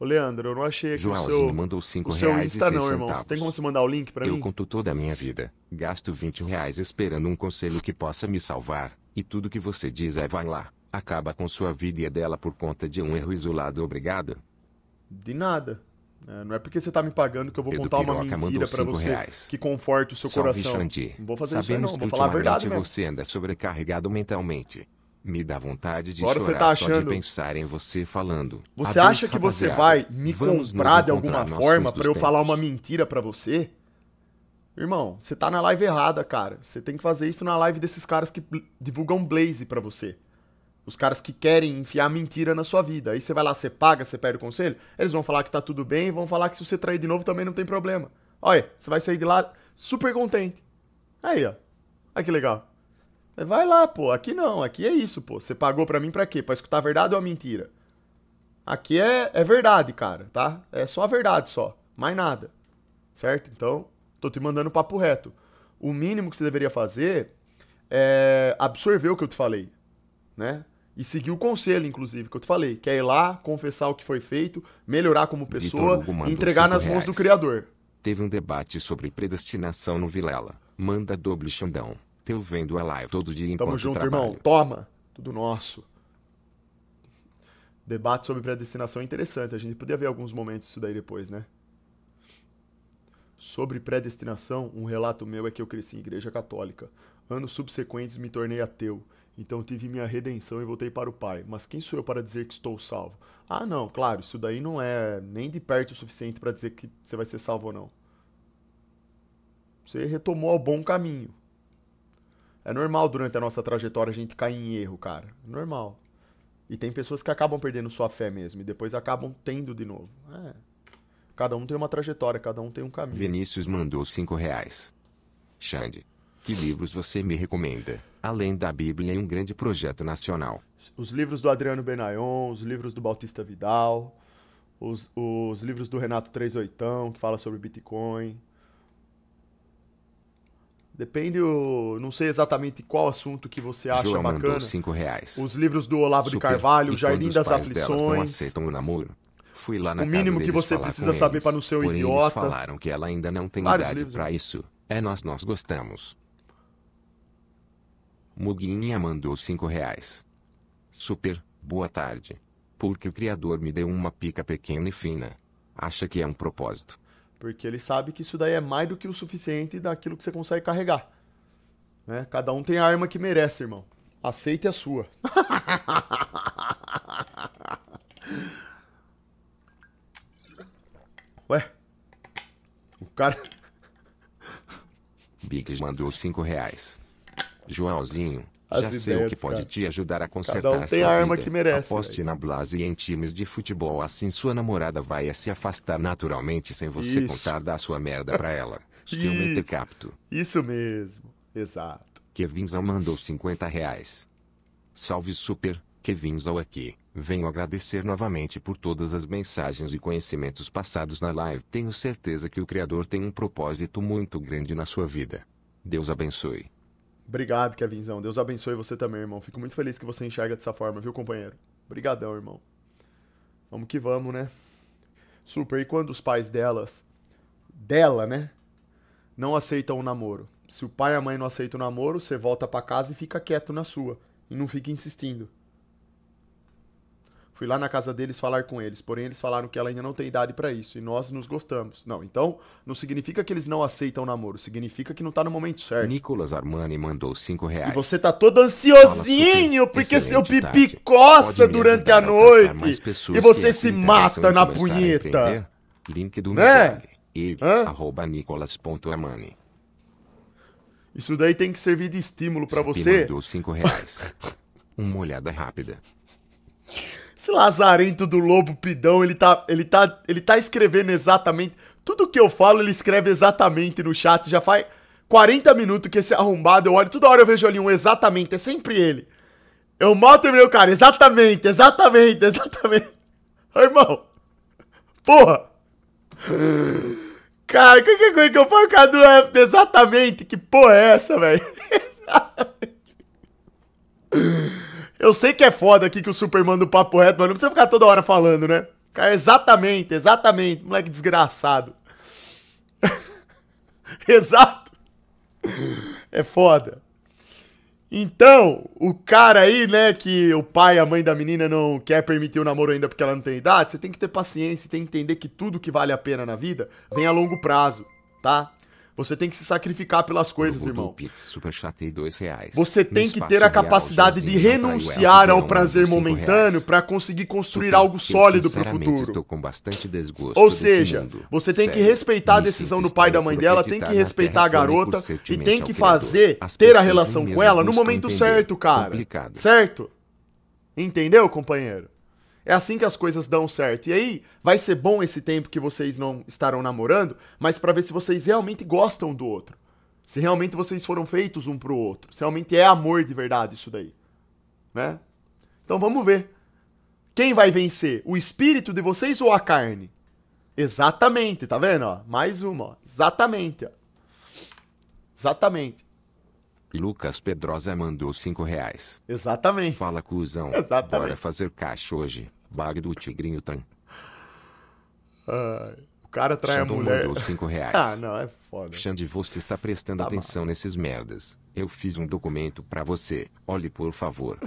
Ô, Leandro, eu não achei aqui Joãozinho o seu, mandou cinco o seu reais Insta, e não, irmão. Você tem como você mandar o link para mim? Eu conto toda a minha vida. Gasto 20 reais esperando um conselho que possa me salvar. E tudo que você diz é vai lá. Acaba com sua vida e é dela por conta de um erro isolado. Obrigado. De nada. É, não é porque você tá me pagando que eu vou contar uma mentira para você reais. que conforte o seu Salve coração. Xandi. Não vou fazer Sabemos isso aí, não. Vou falar a verdade mesmo. você anda sobrecarregado mentalmente. Me dá vontade de Agora chorar você tá achando... só de pensar em você falando. Você Adeus, acha que você vai me Vamos comprar de alguma forma para eu falar uma mentira para você? Irmão, você tá na live errada, cara. Você tem que fazer isso na live desses caras que divulgam Blaze para você. Os caras que querem enfiar mentira na sua vida. Aí você vai lá, você paga, você perde o conselho, eles vão falar que tá tudo bem e vão falar que se você trair de novo também não tem problema. Olha, você vai sair de lá super contente. Aí, ó. Olha que legal. Vai lá, pô. Aqui não, aqui é isso, pô. Você pagou pra mim pra quê? Pra escutar a verdade ou a mentira? Aqui é, é verdade, cara, tá? É só a verdade, só. Mais nada. Certo? Então, tô te mandando papo reto. O mínimo que você deveria fazer é absorver o que eu te falei, né? E seguir o conselho, inclusive, que eu te falei, que é ir lá, confessar o que foi feito, melhorar como pessoa e entregar nas mãos reais. do Criador. Teve um debate sobre predestinação no Vilela. Manda doble xandão teu vendo a live todo dia enquanto Tamo junto, trabalho. irmão. Toma! Tudo nosso. Debate sobre predestinação é interessante. A gente podia ver alguns momentos disso daí depois, né? Sobre predestinação, um relato meu é que eu cresci em igreja católica. Anos subsequentes me tornei ateu. Então tive minha redenção e voltei para o Pai. Mas quem sou eu para dizer que estou salvo? Ah, não, claro, isso daí não é nem de perto o suficiente para dizer que você vai ser salvo ou não. Você retomou ao bom caminho. É normal durante a nossa trajetória a gente cair em erro, cara. É normal. E tem pessoas que acabam perdendo sua fé mesmo e depois acabam tendo de novo. É. Cada um tem uma trajetória, cada um tem um caminho. Vinícius mandou cinco reais. Xande, que livros você me recomenda, além da Bíblia e um grande projeto nacional? Os livros do Adriano Benayon, os livros do Bautista Vidal, os, os livros do Renato Três Oitão, que fala sobre Bitcoin, Depende, o, não sei exatamente qual assunto que você acha João bacana. Cinco reais. Os livros do Olavo Super. de Carvalho, Jardim das Aflições. não aceitam o namoro. Fui lá na o mínimo que você precisa saber para não ser um Porém, idiota. Eles falaram que ela ainda não tem Vários idade para né? isso. É nós nós gostamos. Muguinha mandou cinco reais. Super, boa tarde. Porque o criador me deu uma pica pequena e fina. Acha que é um propósito. Porque ele sabe que isso daí é mais do que o suficiente daquilo que você consegue carregar. Né? Cada um tem a arma que merece, irmão. Aceite a sua. Ué? O cara. Big mandou 5 reais. Joãozinho, as Já sei o que pode cara. te ajudar a consertar Cada um tem a arma vida. que merece. Aposte na Blase e em times de futebol, assim sua namorada vai se afastar naturalmente sem você Isso. contar da sua merda pra ela. Seu mentecapto. Isso mesmo, exato. Kevinzão mandou 50 reais. Salve super, Kevinzão aqui. Venho agradecer novamente por todas as mensagens e conhecimentos passados na live. Tenho certeza que o Criador tem um propósito muito grande na sua vida. Deus abençoe. Obrigado, Kevinzão. Deus abençoe você também, irmão. Fico muito feliz que você enxerga dessa forma, viu, companheiro? Obrigadão, irmão. Vamos que vamos, né? Super. E quando os pais delas, dela, né? Não aceitam o namoro. Se o pai e a mãe não aceitam o namoro, você volta para casa e fica quieto na sua. E não fica insistindo. Fui lá na casa deles falar com eles, porém eles falaram que ela ainda não tem idade para isso e nós nos gostamos. Não, então não significa que eles não aceitam o namoro, significa que não tá no momento certo. Nicolas Armani mandou 5 reais. E você tá todo ansiosinho porque seu pipi coça durante a noite e você se mata na punheta. Link do né? nicolas.armani. Isso daí tem que servir de estímulo para você. mandou 5 reais. Uma olhada rápida. Esse lazarento do lobo pidão, ele tá, ele tá, ele tá escrevendo exatamente. Tudo que eu falo, ele escreve exatamente no chat. Já faz 40 minutos que esse arrombado, eu olho, toda hora eu vejo ali um exatamente, é sempre ele. Eu mal terminei o cara, exatamente, exatamente, exatamente. Ô, irmão, porra. Cara, que coisa que eu for cara do FT, exatamente, que porra é essa, velho? Exatamente. Eu sei que é foda aqui que o Superman do Papo Reto, mas não precisa ficar toda hora falando, né? Cara, exatamente, exatamente. Moleque desgraçado. Exato. É foda. Então, o cara aí, né, que o pai e a mãe da menina não quer permitir o namoro ainda porque ela não tem idade, você tem que ter paciência, tem que entender que tudo que vale a pena na vida vem a longo prazo, tá? Você tem que se sacrificar pelas coisas, irmão. Você tem que ter a capacidade de renunciar ao prazer momentâneo para conseguir construir algo sólido para o futuro. Ou seja, você tem que respeitar a decisão do pai da mãe dela, tem que respeitar a garota e tem que fazer ter a relação com ela no momento certo, cara. Certo? Entendeu, companheiro? É assim que as coisas dão certo. E aí, vai ser bom esse tempo que vocês não estarão namorando, mas para ver se vocês realmente gostam do outro. Se realmente vocês foram feitos um pro outro. Se realmente é amor de verdade isso daí. Né? Então vamos ver. Quem vai vencer? O espírito de vocês ou a carne? Exatamente, tá vendo? Ó? Mais uma, ó. Exatamente. Ó. Exatamente. Lucas Pedrosa mandou 5 reais. Exatamente. Fala, cuzão. Exatamente. Bora fazer caixa hoje. Bag do Tigrinho Tan. o cara trai Xandão a mulher. mandou 5 reais. ah, não, é foda. Xande, você está prestando tá atenção mal. nesses merdas. Eu fiz um documento para você. Olhe, por favor.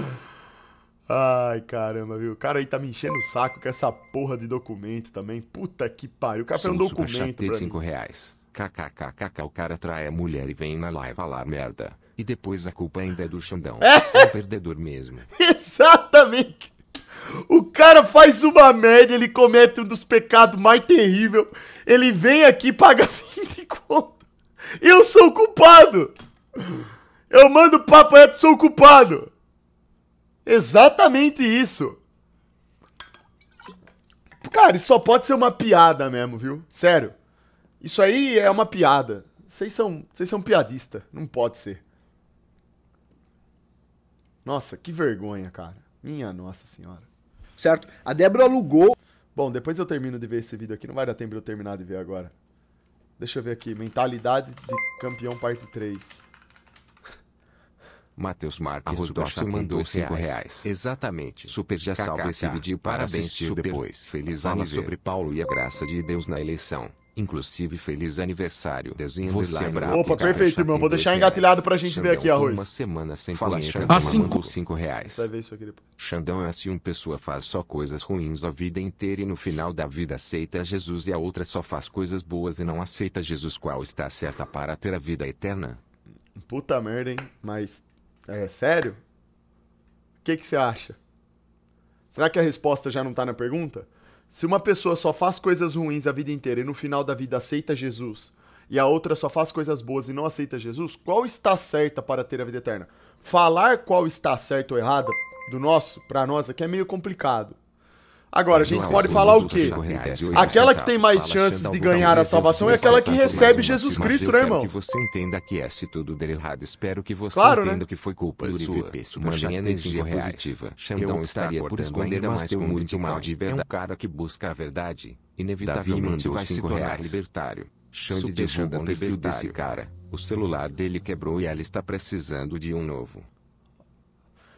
Ai, caramba, viu? O cara aí tá me enchendo o saco com essa porra de documento também. Puta que pariu. O cara fez um documento pra mim. 5 reais. KKKKK, o cara trai a mulher e vem na live falar merda. E depois a culpa ainda é do Xandão. É. é um perdedor mesmo. Exatamente. O cara faz uma merda, ele comete um dos pecados mais terríveis. Ele vem aqui e paga 20 conto. Eu sou o culpado. Eu mando papo reto, sou o culpado. Exatamente isso. Cara, isso só pode ser uma piada mesmo, viu? Sério. Isso aí é uma piada. Vocês são, vocês são piadista, não pode ser. Nossa, que vergonha, cara. Minha nossa senhora. Certo? A Débora alugou. Bom, depois eu termino de ver esse vídeo aqui. Não vai dar tempo de eu terminar de ver agora. Deixa eu ver aqui. Mentalidade de campeão, parte 3. Matheus Marques Docha mandou 5 reais. reais. Exatamente. Super já salva esse vídeo. Parabéns, Super. Depois. Feliz ano sobre Paulo e a graça de Deus na eleição. Inclusive, feliz aniversário. Desenho Você é brabo. Opa, perfeito, irmão. Vou deixar engatilhado pra gente Xandão, ver aqui, Arroz. Uma semana sem falar Xandão, ah, cinco. cinco reais. Vai ver isso aqui depois. Xandão é assim, uma pessoa faz só coisas ruins a vida inteira e no final da vida aceita Jesus e a outra só faz coisas boas e não aceita Jesus. Qual está certa para ter a vida eterna? Puta merda, hein? Mas, é sério? O que você acha? Será que a resposta já não tá na pergunta? Se uma pessoa só faz coisas ruins a vida inteira e no final da vida aceita Jesus, e a outra só faz coisas boas e não aceita Jesus, qual está certa para ter a vida eterna? Falar qual está certo ou errado do nosso, para nós aqui, é meio complicado. Agora, a gente pode falar o quê? Aquela que tá tem mais chances de ganhar a salvação é aquela que recebe Jesus Cristo, né, irmão? você entenda que é se tudo der errado, espero que você claro, né? entenda né? que foi culpa sua. É Manja energia positiva. Xandão estaria por esconder mais teu muito mal de verdade. É, é um cara que busca a verdade, inevitavelmente vai se tornar libertário. Xande deixou o perfil desse cara. O celular dele quebrou e ela está precisando de um novo.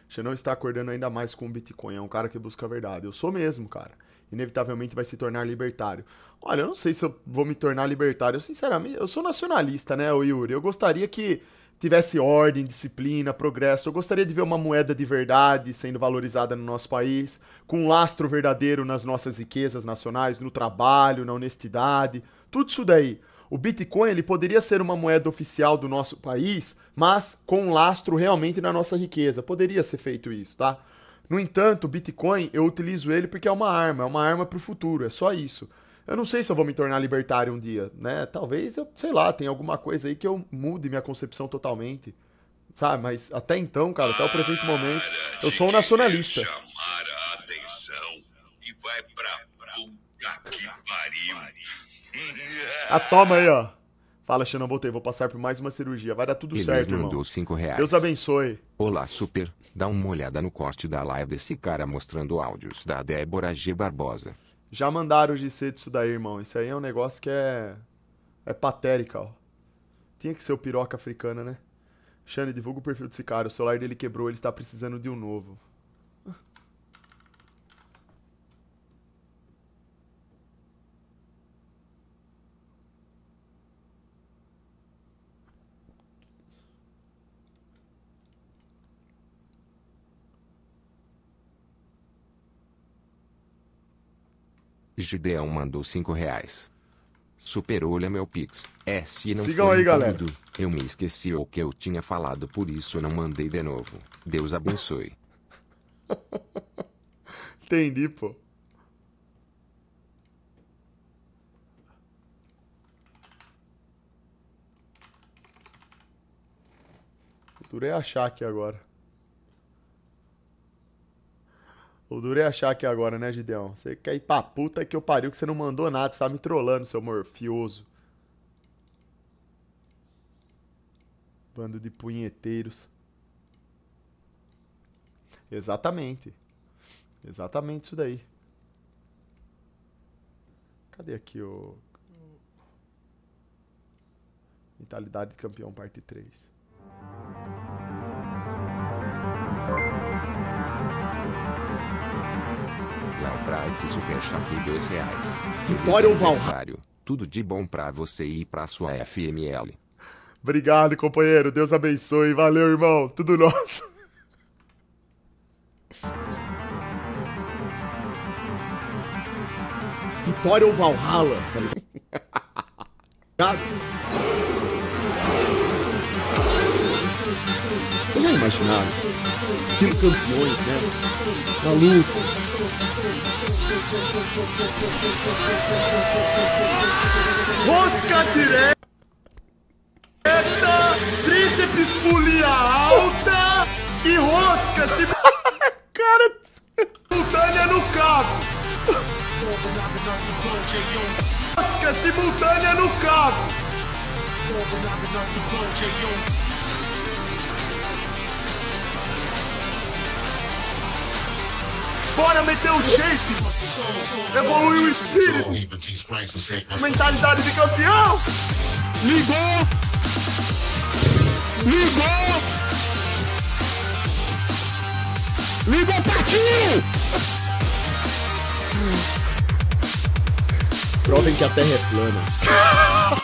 Você não está acordando ainda mais com o Bitcoin. É um cara que busca a verdade. Eu sou mesmo, cara. Inevitavelmente vai se tornar libertário. Olha, eu não sei se eu vou me tornar libertário. Eu, sinceramente, eu sou nacionalista, né, Yuri? Eu gostaria que tivesse ordem, disciplina, progresso. Eu gostaria de ver uma moeda de verdade sendo valorizada no nosso país, com um lastro verdadeiro nas nossas riquezas nacionais, no trabalho, na honestidade, tudo isso daí. O Bitcoin ele poderia ser uma moeda oficial do nosso país, mas com lastro realmente na nossa riqueza. Poderia ser feito isso, tá? No entanto, o Bitcoin eu utilizo ele porque é uma arma, é uma arma para o futuro, é só isso. Eu não sei se eu vou me tornar libertário um dia, né? Talvez eu, sei lá, tem alguma coisa aí que eu mude minha concepção totalmente. Sabe? Mas até então, cara, até o presente momento, eu sou um nacionalista. Chamar a atenção e vai pra puta que pariu. Ah, toma aí, ó. Fala, Xanão, voltei. Vou passar por mais uma cirurgia. Vai dar tudo Ele certo, mandou irmão. reais. Deus abençoe. Olá, super. Dá uma olhada no corte da live desse cara mostrando áudios da Débora G. Barbosa. Já mandaram de ser disso daí, irmão. Isso aí é um negócio que é. É patérica, ó. Tinha que ser o piroca africana, né? Xane, divulga o perfil desse cara. O celular dele quebrou, ele está precisando de um novo. Gideão mandou 5 reais. Superolha meu pix. É se não Sigam aí, galera. Tudo, eu me esqueci o que eu tinha falado, por isso não mandei de novo. Deus abençoe. Entendi, pô. O duro é achar aqui agora. O duro é achar aqui agora, né, Gideão? Você quer ir pra puta que eu pariu que você não mandou nada, você tá me trollando, seu morfioso. Bando de punheteiros. Exatamente. Exatamente isso daí. Cadê aqui o... Mentalidade de campeão, parte 3. Pride Superchat em dois reais. Vitória Feliz Oval. Tudo de bom pra você e pra sua FML. Obrigado, companheiro. Deus abençoe. Valeu, irmão. Tudo nosso. Vitória ou Valhalla? Obrigado. Eu já imaginava. Estilo campeões, né? Maluco. Oscar Direct! teu shape, evolui o espírito, mentalidade de campeão. Ligou! Ligou! Ligou, partiu! Provem que a Terra é plana.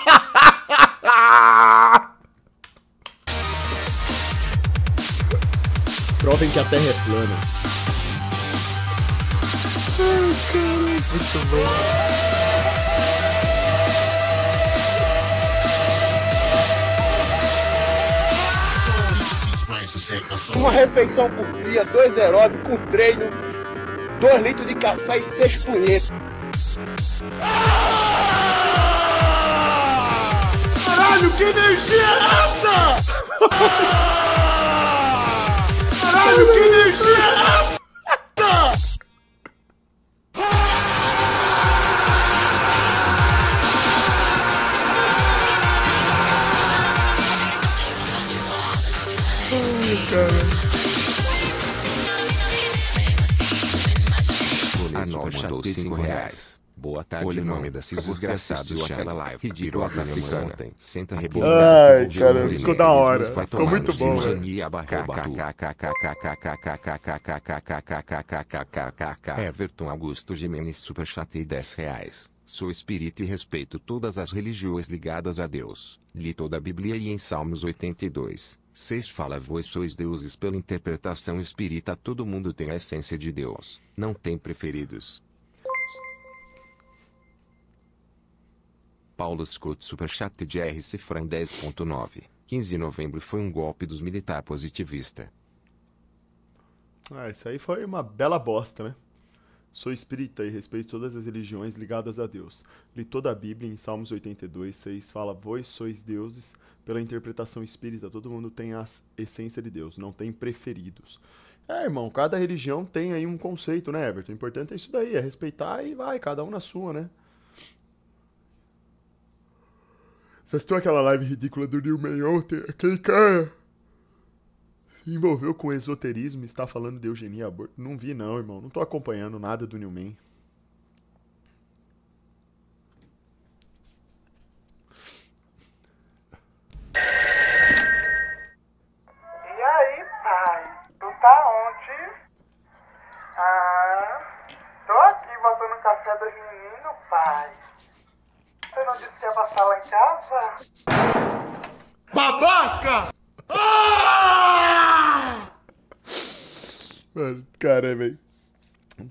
Provem que a Terra é plana. Muito bom. Uma refeição por dia, dois aeróbicos, com treino, dois litros de café e três punhetas. Caralho, que energia é essa? Caralho, que energia é essa? escolha o nome desses desgraçados aquela live ridícula da minha ontem. Senta rebolando. Ai, cara, ficou da hora. Ficou muito bom, Everton Augusto Gimenez super chatei 10 reais. Sou espírito e respeito todas as religiões ligadas a Deus. Li toda a Bíblia e em Salmos 82, 6 fala vós sois deuses pela interpretação espírita todo mundo tem a essência de Deus, não tem preferidos. Paulo Scott Superchat de R. Cifran 10.9. 15 de novembro foi um golpe dos militar positivista. Ah, isso aí foi uma bela bosta, né? Sou espírita e respeito todas as religiões ligadas a Deus. Li toda a Bíblia em Salmos 82, 6 fala: Vós sois deuses. Pela interpretação espírita, todo mundo tem a essência de Deus, não tem preferidos. É, irmão, cada religião tem aí um conceito, né, Everton? O importante é isso daí, é respeitar e vai, cada um na sua, né? Vocês viram aquela live ridícula do Newman ontem? Aquele cara é? se envolveu com esoterismo e está falando de eugenia aborto. Não vi não, irmão. Não tô acompanhando nada do Newman. E aí, pai? Tu tá onde? Ah, tô aqui botando café dos meninos, pai. Você não disse que ia passar lá em casa? Babaca! Ah! Mano, cara, é, velho.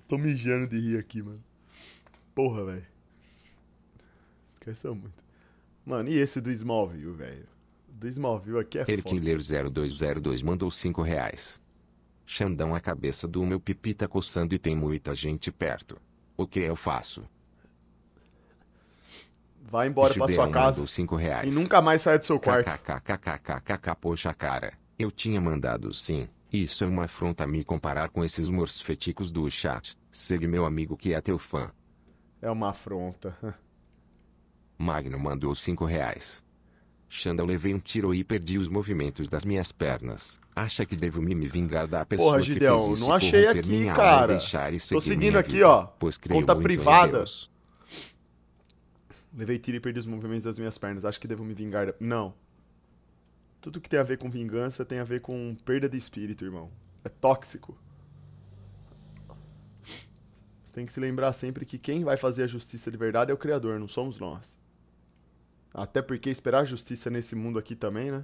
Tô mijando de rir aqui, mano. Porra, velho. Esqueceu muito. Mano, e esse do Smallville, velho? Do Smallville aqui é foda. Erkiller0202 mandou 5 reais. Xandão, a cabeça do meu pipi tá coçando e tem muita gente perto. O que eu faço? Vai embora para pra sua casa. Cinco reais. E nunca mais sai do seu quarto. KKKKKKK, poxa cara. Eu tinha mandado sim. Isso é uma afronta me comparar com esses morsfeticos do chat. Segue meu amigo que é teu fã. É uma afronta. Magno mandou cinco reais. Xanda, eu levei um tiro e perdi os movimentos das minhas pernas. Acha que devo me vingar da pessoa Porra, Gideão, que fez isso não achei aqui, cara. Tô seguindo aqui, vida, ó. Conta privada. Levei tiro e perdi os movimentos das minhas pernas. Acho que devo me vingar. Não. Tudo que tem a ver com vingança tem a ver com perda de espírito, irmão. É tóxico. Você tem que se lembrar sempre que quem vai fazer a justiça de verdade é o Criador, não somos nós. Até porque esperar justiça nesse mundo aqui também, né?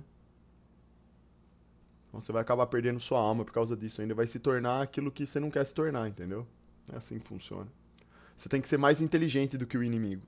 Então você vai acabar perdendo sua alma por causa disso ainda. Vai se tornar aquilo que você não quer se tornar, entendeu? É assim que funciona. Você tem que ser mais inteligente do que o inimigo.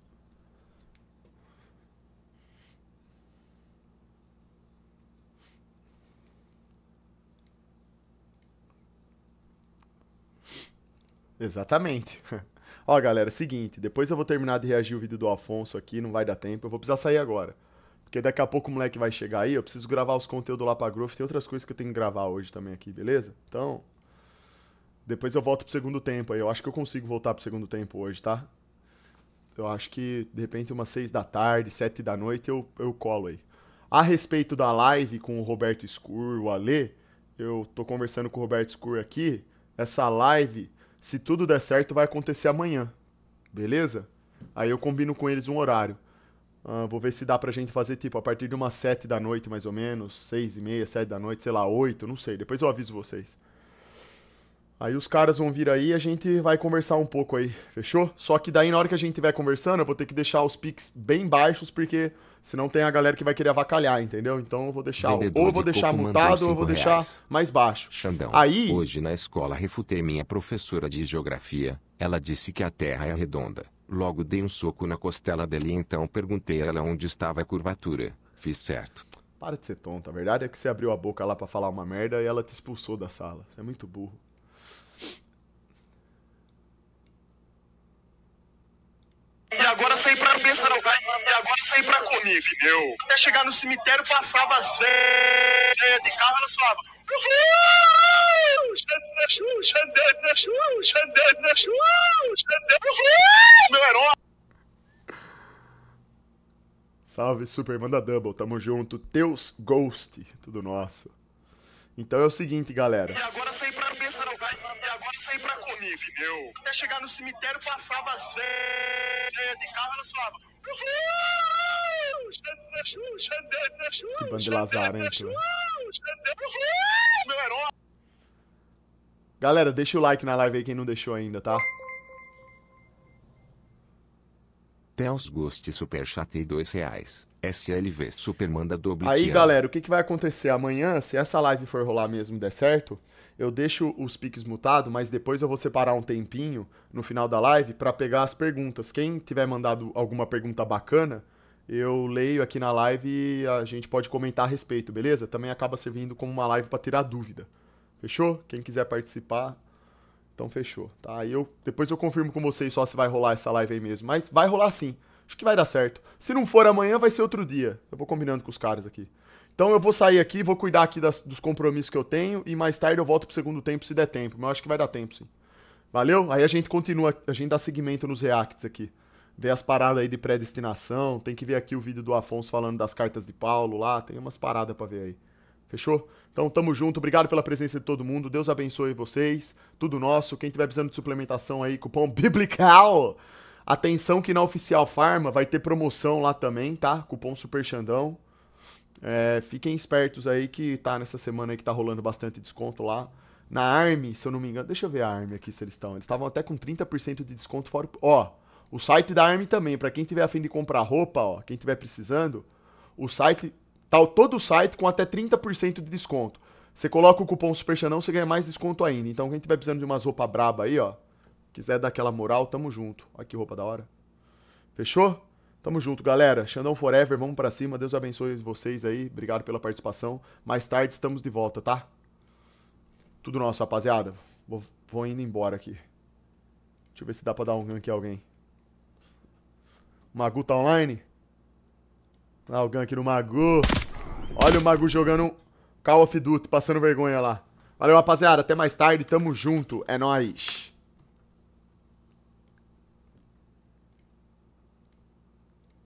Exatamente. Ó, galera, é seguinte, depois eu vou terminar de reagir o vídeo do Afonso aqui, não vai dar tempo, eu vou precisar sair agora. Porque daqui a pouco o moleque vai chegar aí, eu preciso gravar os conteúdos lá pra Growth, tem outras coisas que eu tenho que gravar hoje também aqui, beleza? Então, depois eu volto pro segundo tempo aí, eu acho que eu consigo voltar pro segundo tempo hoje, tá? Eu acho que, de repente, umas seis da tarde, sete da noite, eu, eu colo aí. A respeito da live com o Roberto Escuro, o Alê, eu tô conversando com o Roberto Escuro aqui, essa live se tudo der certo, vai acontecer amanhã. Beleza? Aí eu combino com eles um horário. Uh, vou ver se dá pra gente fazer, tipo, a partir de umas 7 da noite, mais ou menos, 6 e meia, 7 da noite, sei lá, 8, não sei. Depois eu aviso vocês. Aí os caras vão vir aí e a gente vai conversar um pouco aí, fechou? Só que daí na hora que a gente estiver conversando, eu vou ter que deixar os pics bem baixos, porque senão tem a galera que vai querer avacalhar, entendeu? Então eu vou deixar Vendedor ou vou de deixar mutado ou eu vou reais. deixar mais baixo. Xandão, aí... hoje na escola refutei minha professora de geografia, ela disse que a Terra é redonda. Logo dei um soco na costela dele e então perguntei a ela onde estava a curvatura. Fiz certo. Para de ser tonto, a verdade é que você abriu a boca lá para falar uma merda e ela te expulsou da sala. Você é muito burro. E agora saí pra Pensarogai. E agora saí pra comer, entendeu? Até chegar no cemitério, passava as velhas de carro, ela falava. Meu herói. Salve, Super, manda double, tamo junto. Teus Ghost, tudo nosso. Então é o seguinte, galera. E é agora saí pra pensar, não, vai. E é agora saí pra comer, entendeu? Até chegar no cemitério, passava as velhas de carro, elas falavam. Que bando de lazarento. Né? Meu herói. Galera, deixa o like na live aí quem não deixou ainda, tá? Teus Ghost Superchat e dois reais. SLV manda Doble. Aí, galera, o que, que vai acontecer amanhã? Se essa live for rolar mesmo e der certo, eu deixo os piques mutado, mas depois eu vou separar um tempinho no final da live para pegar as perguntas. Quem tiver mandado alguma pergunta bacana, eu leio aqui na live e a gente pode comentar a respeito, beleza? Também acaba servindo como uma live para tirar dúvida. Fechou? Quem quiser participar, então fechou, tá? eu depois eu confirmo com vocês só se vai rolar essa live aí mesmo, mas vai rolar sim. Acho que vai dar certo. Se não for amanhã, vai ser outro dia. Eu vou combinando com os caras aqui. Então eu vou sair aqui, vou cuidar aqui das, dos compromissos que eu tenho e mais tarde eu volto pro segundo tempo se der tempo. Mas eu acho que vai dar tempo, sim. Valeu? Aí a gente continua, a gente dá seguimento nos reacts aqui. Vê as paradas aí de predestinação, tem que ver aqui o vídeo do Afonso falando das cartas de Paulo lá, tem umas paradas para ver aí. Fechou? Então tamo junto, obrigado pela presença de todo mundo, Deus abençoe vocês, tudo nosso. Quem tiver precisando de suplementação aí, cupom BIBLICAL Atenção que na Oficial Farma vai ter promoção lá também, tá? Cupom Super Xandão. É, fiquem espertos aí que tá nessa semana aí que tá rolando bastante desconto lá. Na Arm, se eu não me engano, deixa eu ver a Arm aqui se eles estão. Eles estavam até com 30% de desconto fora. Ó, o site da Arm também, para quem tiver afim de comprar roupa, ó, quem tiver precisando, o site tá todo o site com até 30% de desconto. Você coloca o cupom Super Xandão, você ganha mais desconto ainda. Então quem tiver precisando de umas roupa braba aí, ó, Quiser dar aquela moral, tamo junto. Olha que roupa da hora. Fechou? Tamo junto, galera. Xandão Forever, vamos para cima. Deus abençoe vocês aí. Obrigado pela participação. Mais tarde estamos de volta, tá? Tudo nosso, rapaziada. Vou, vou indo embora aqui. Deixa eu ver se dá pra dar um gank a alguém. Magu tá online? Ah, o gank do Magu. Olha o Magu jogando Call of Duty, passando vergonha lá. Valeu, rapaziada. Até mais tarde. Tamo junto. É nóis.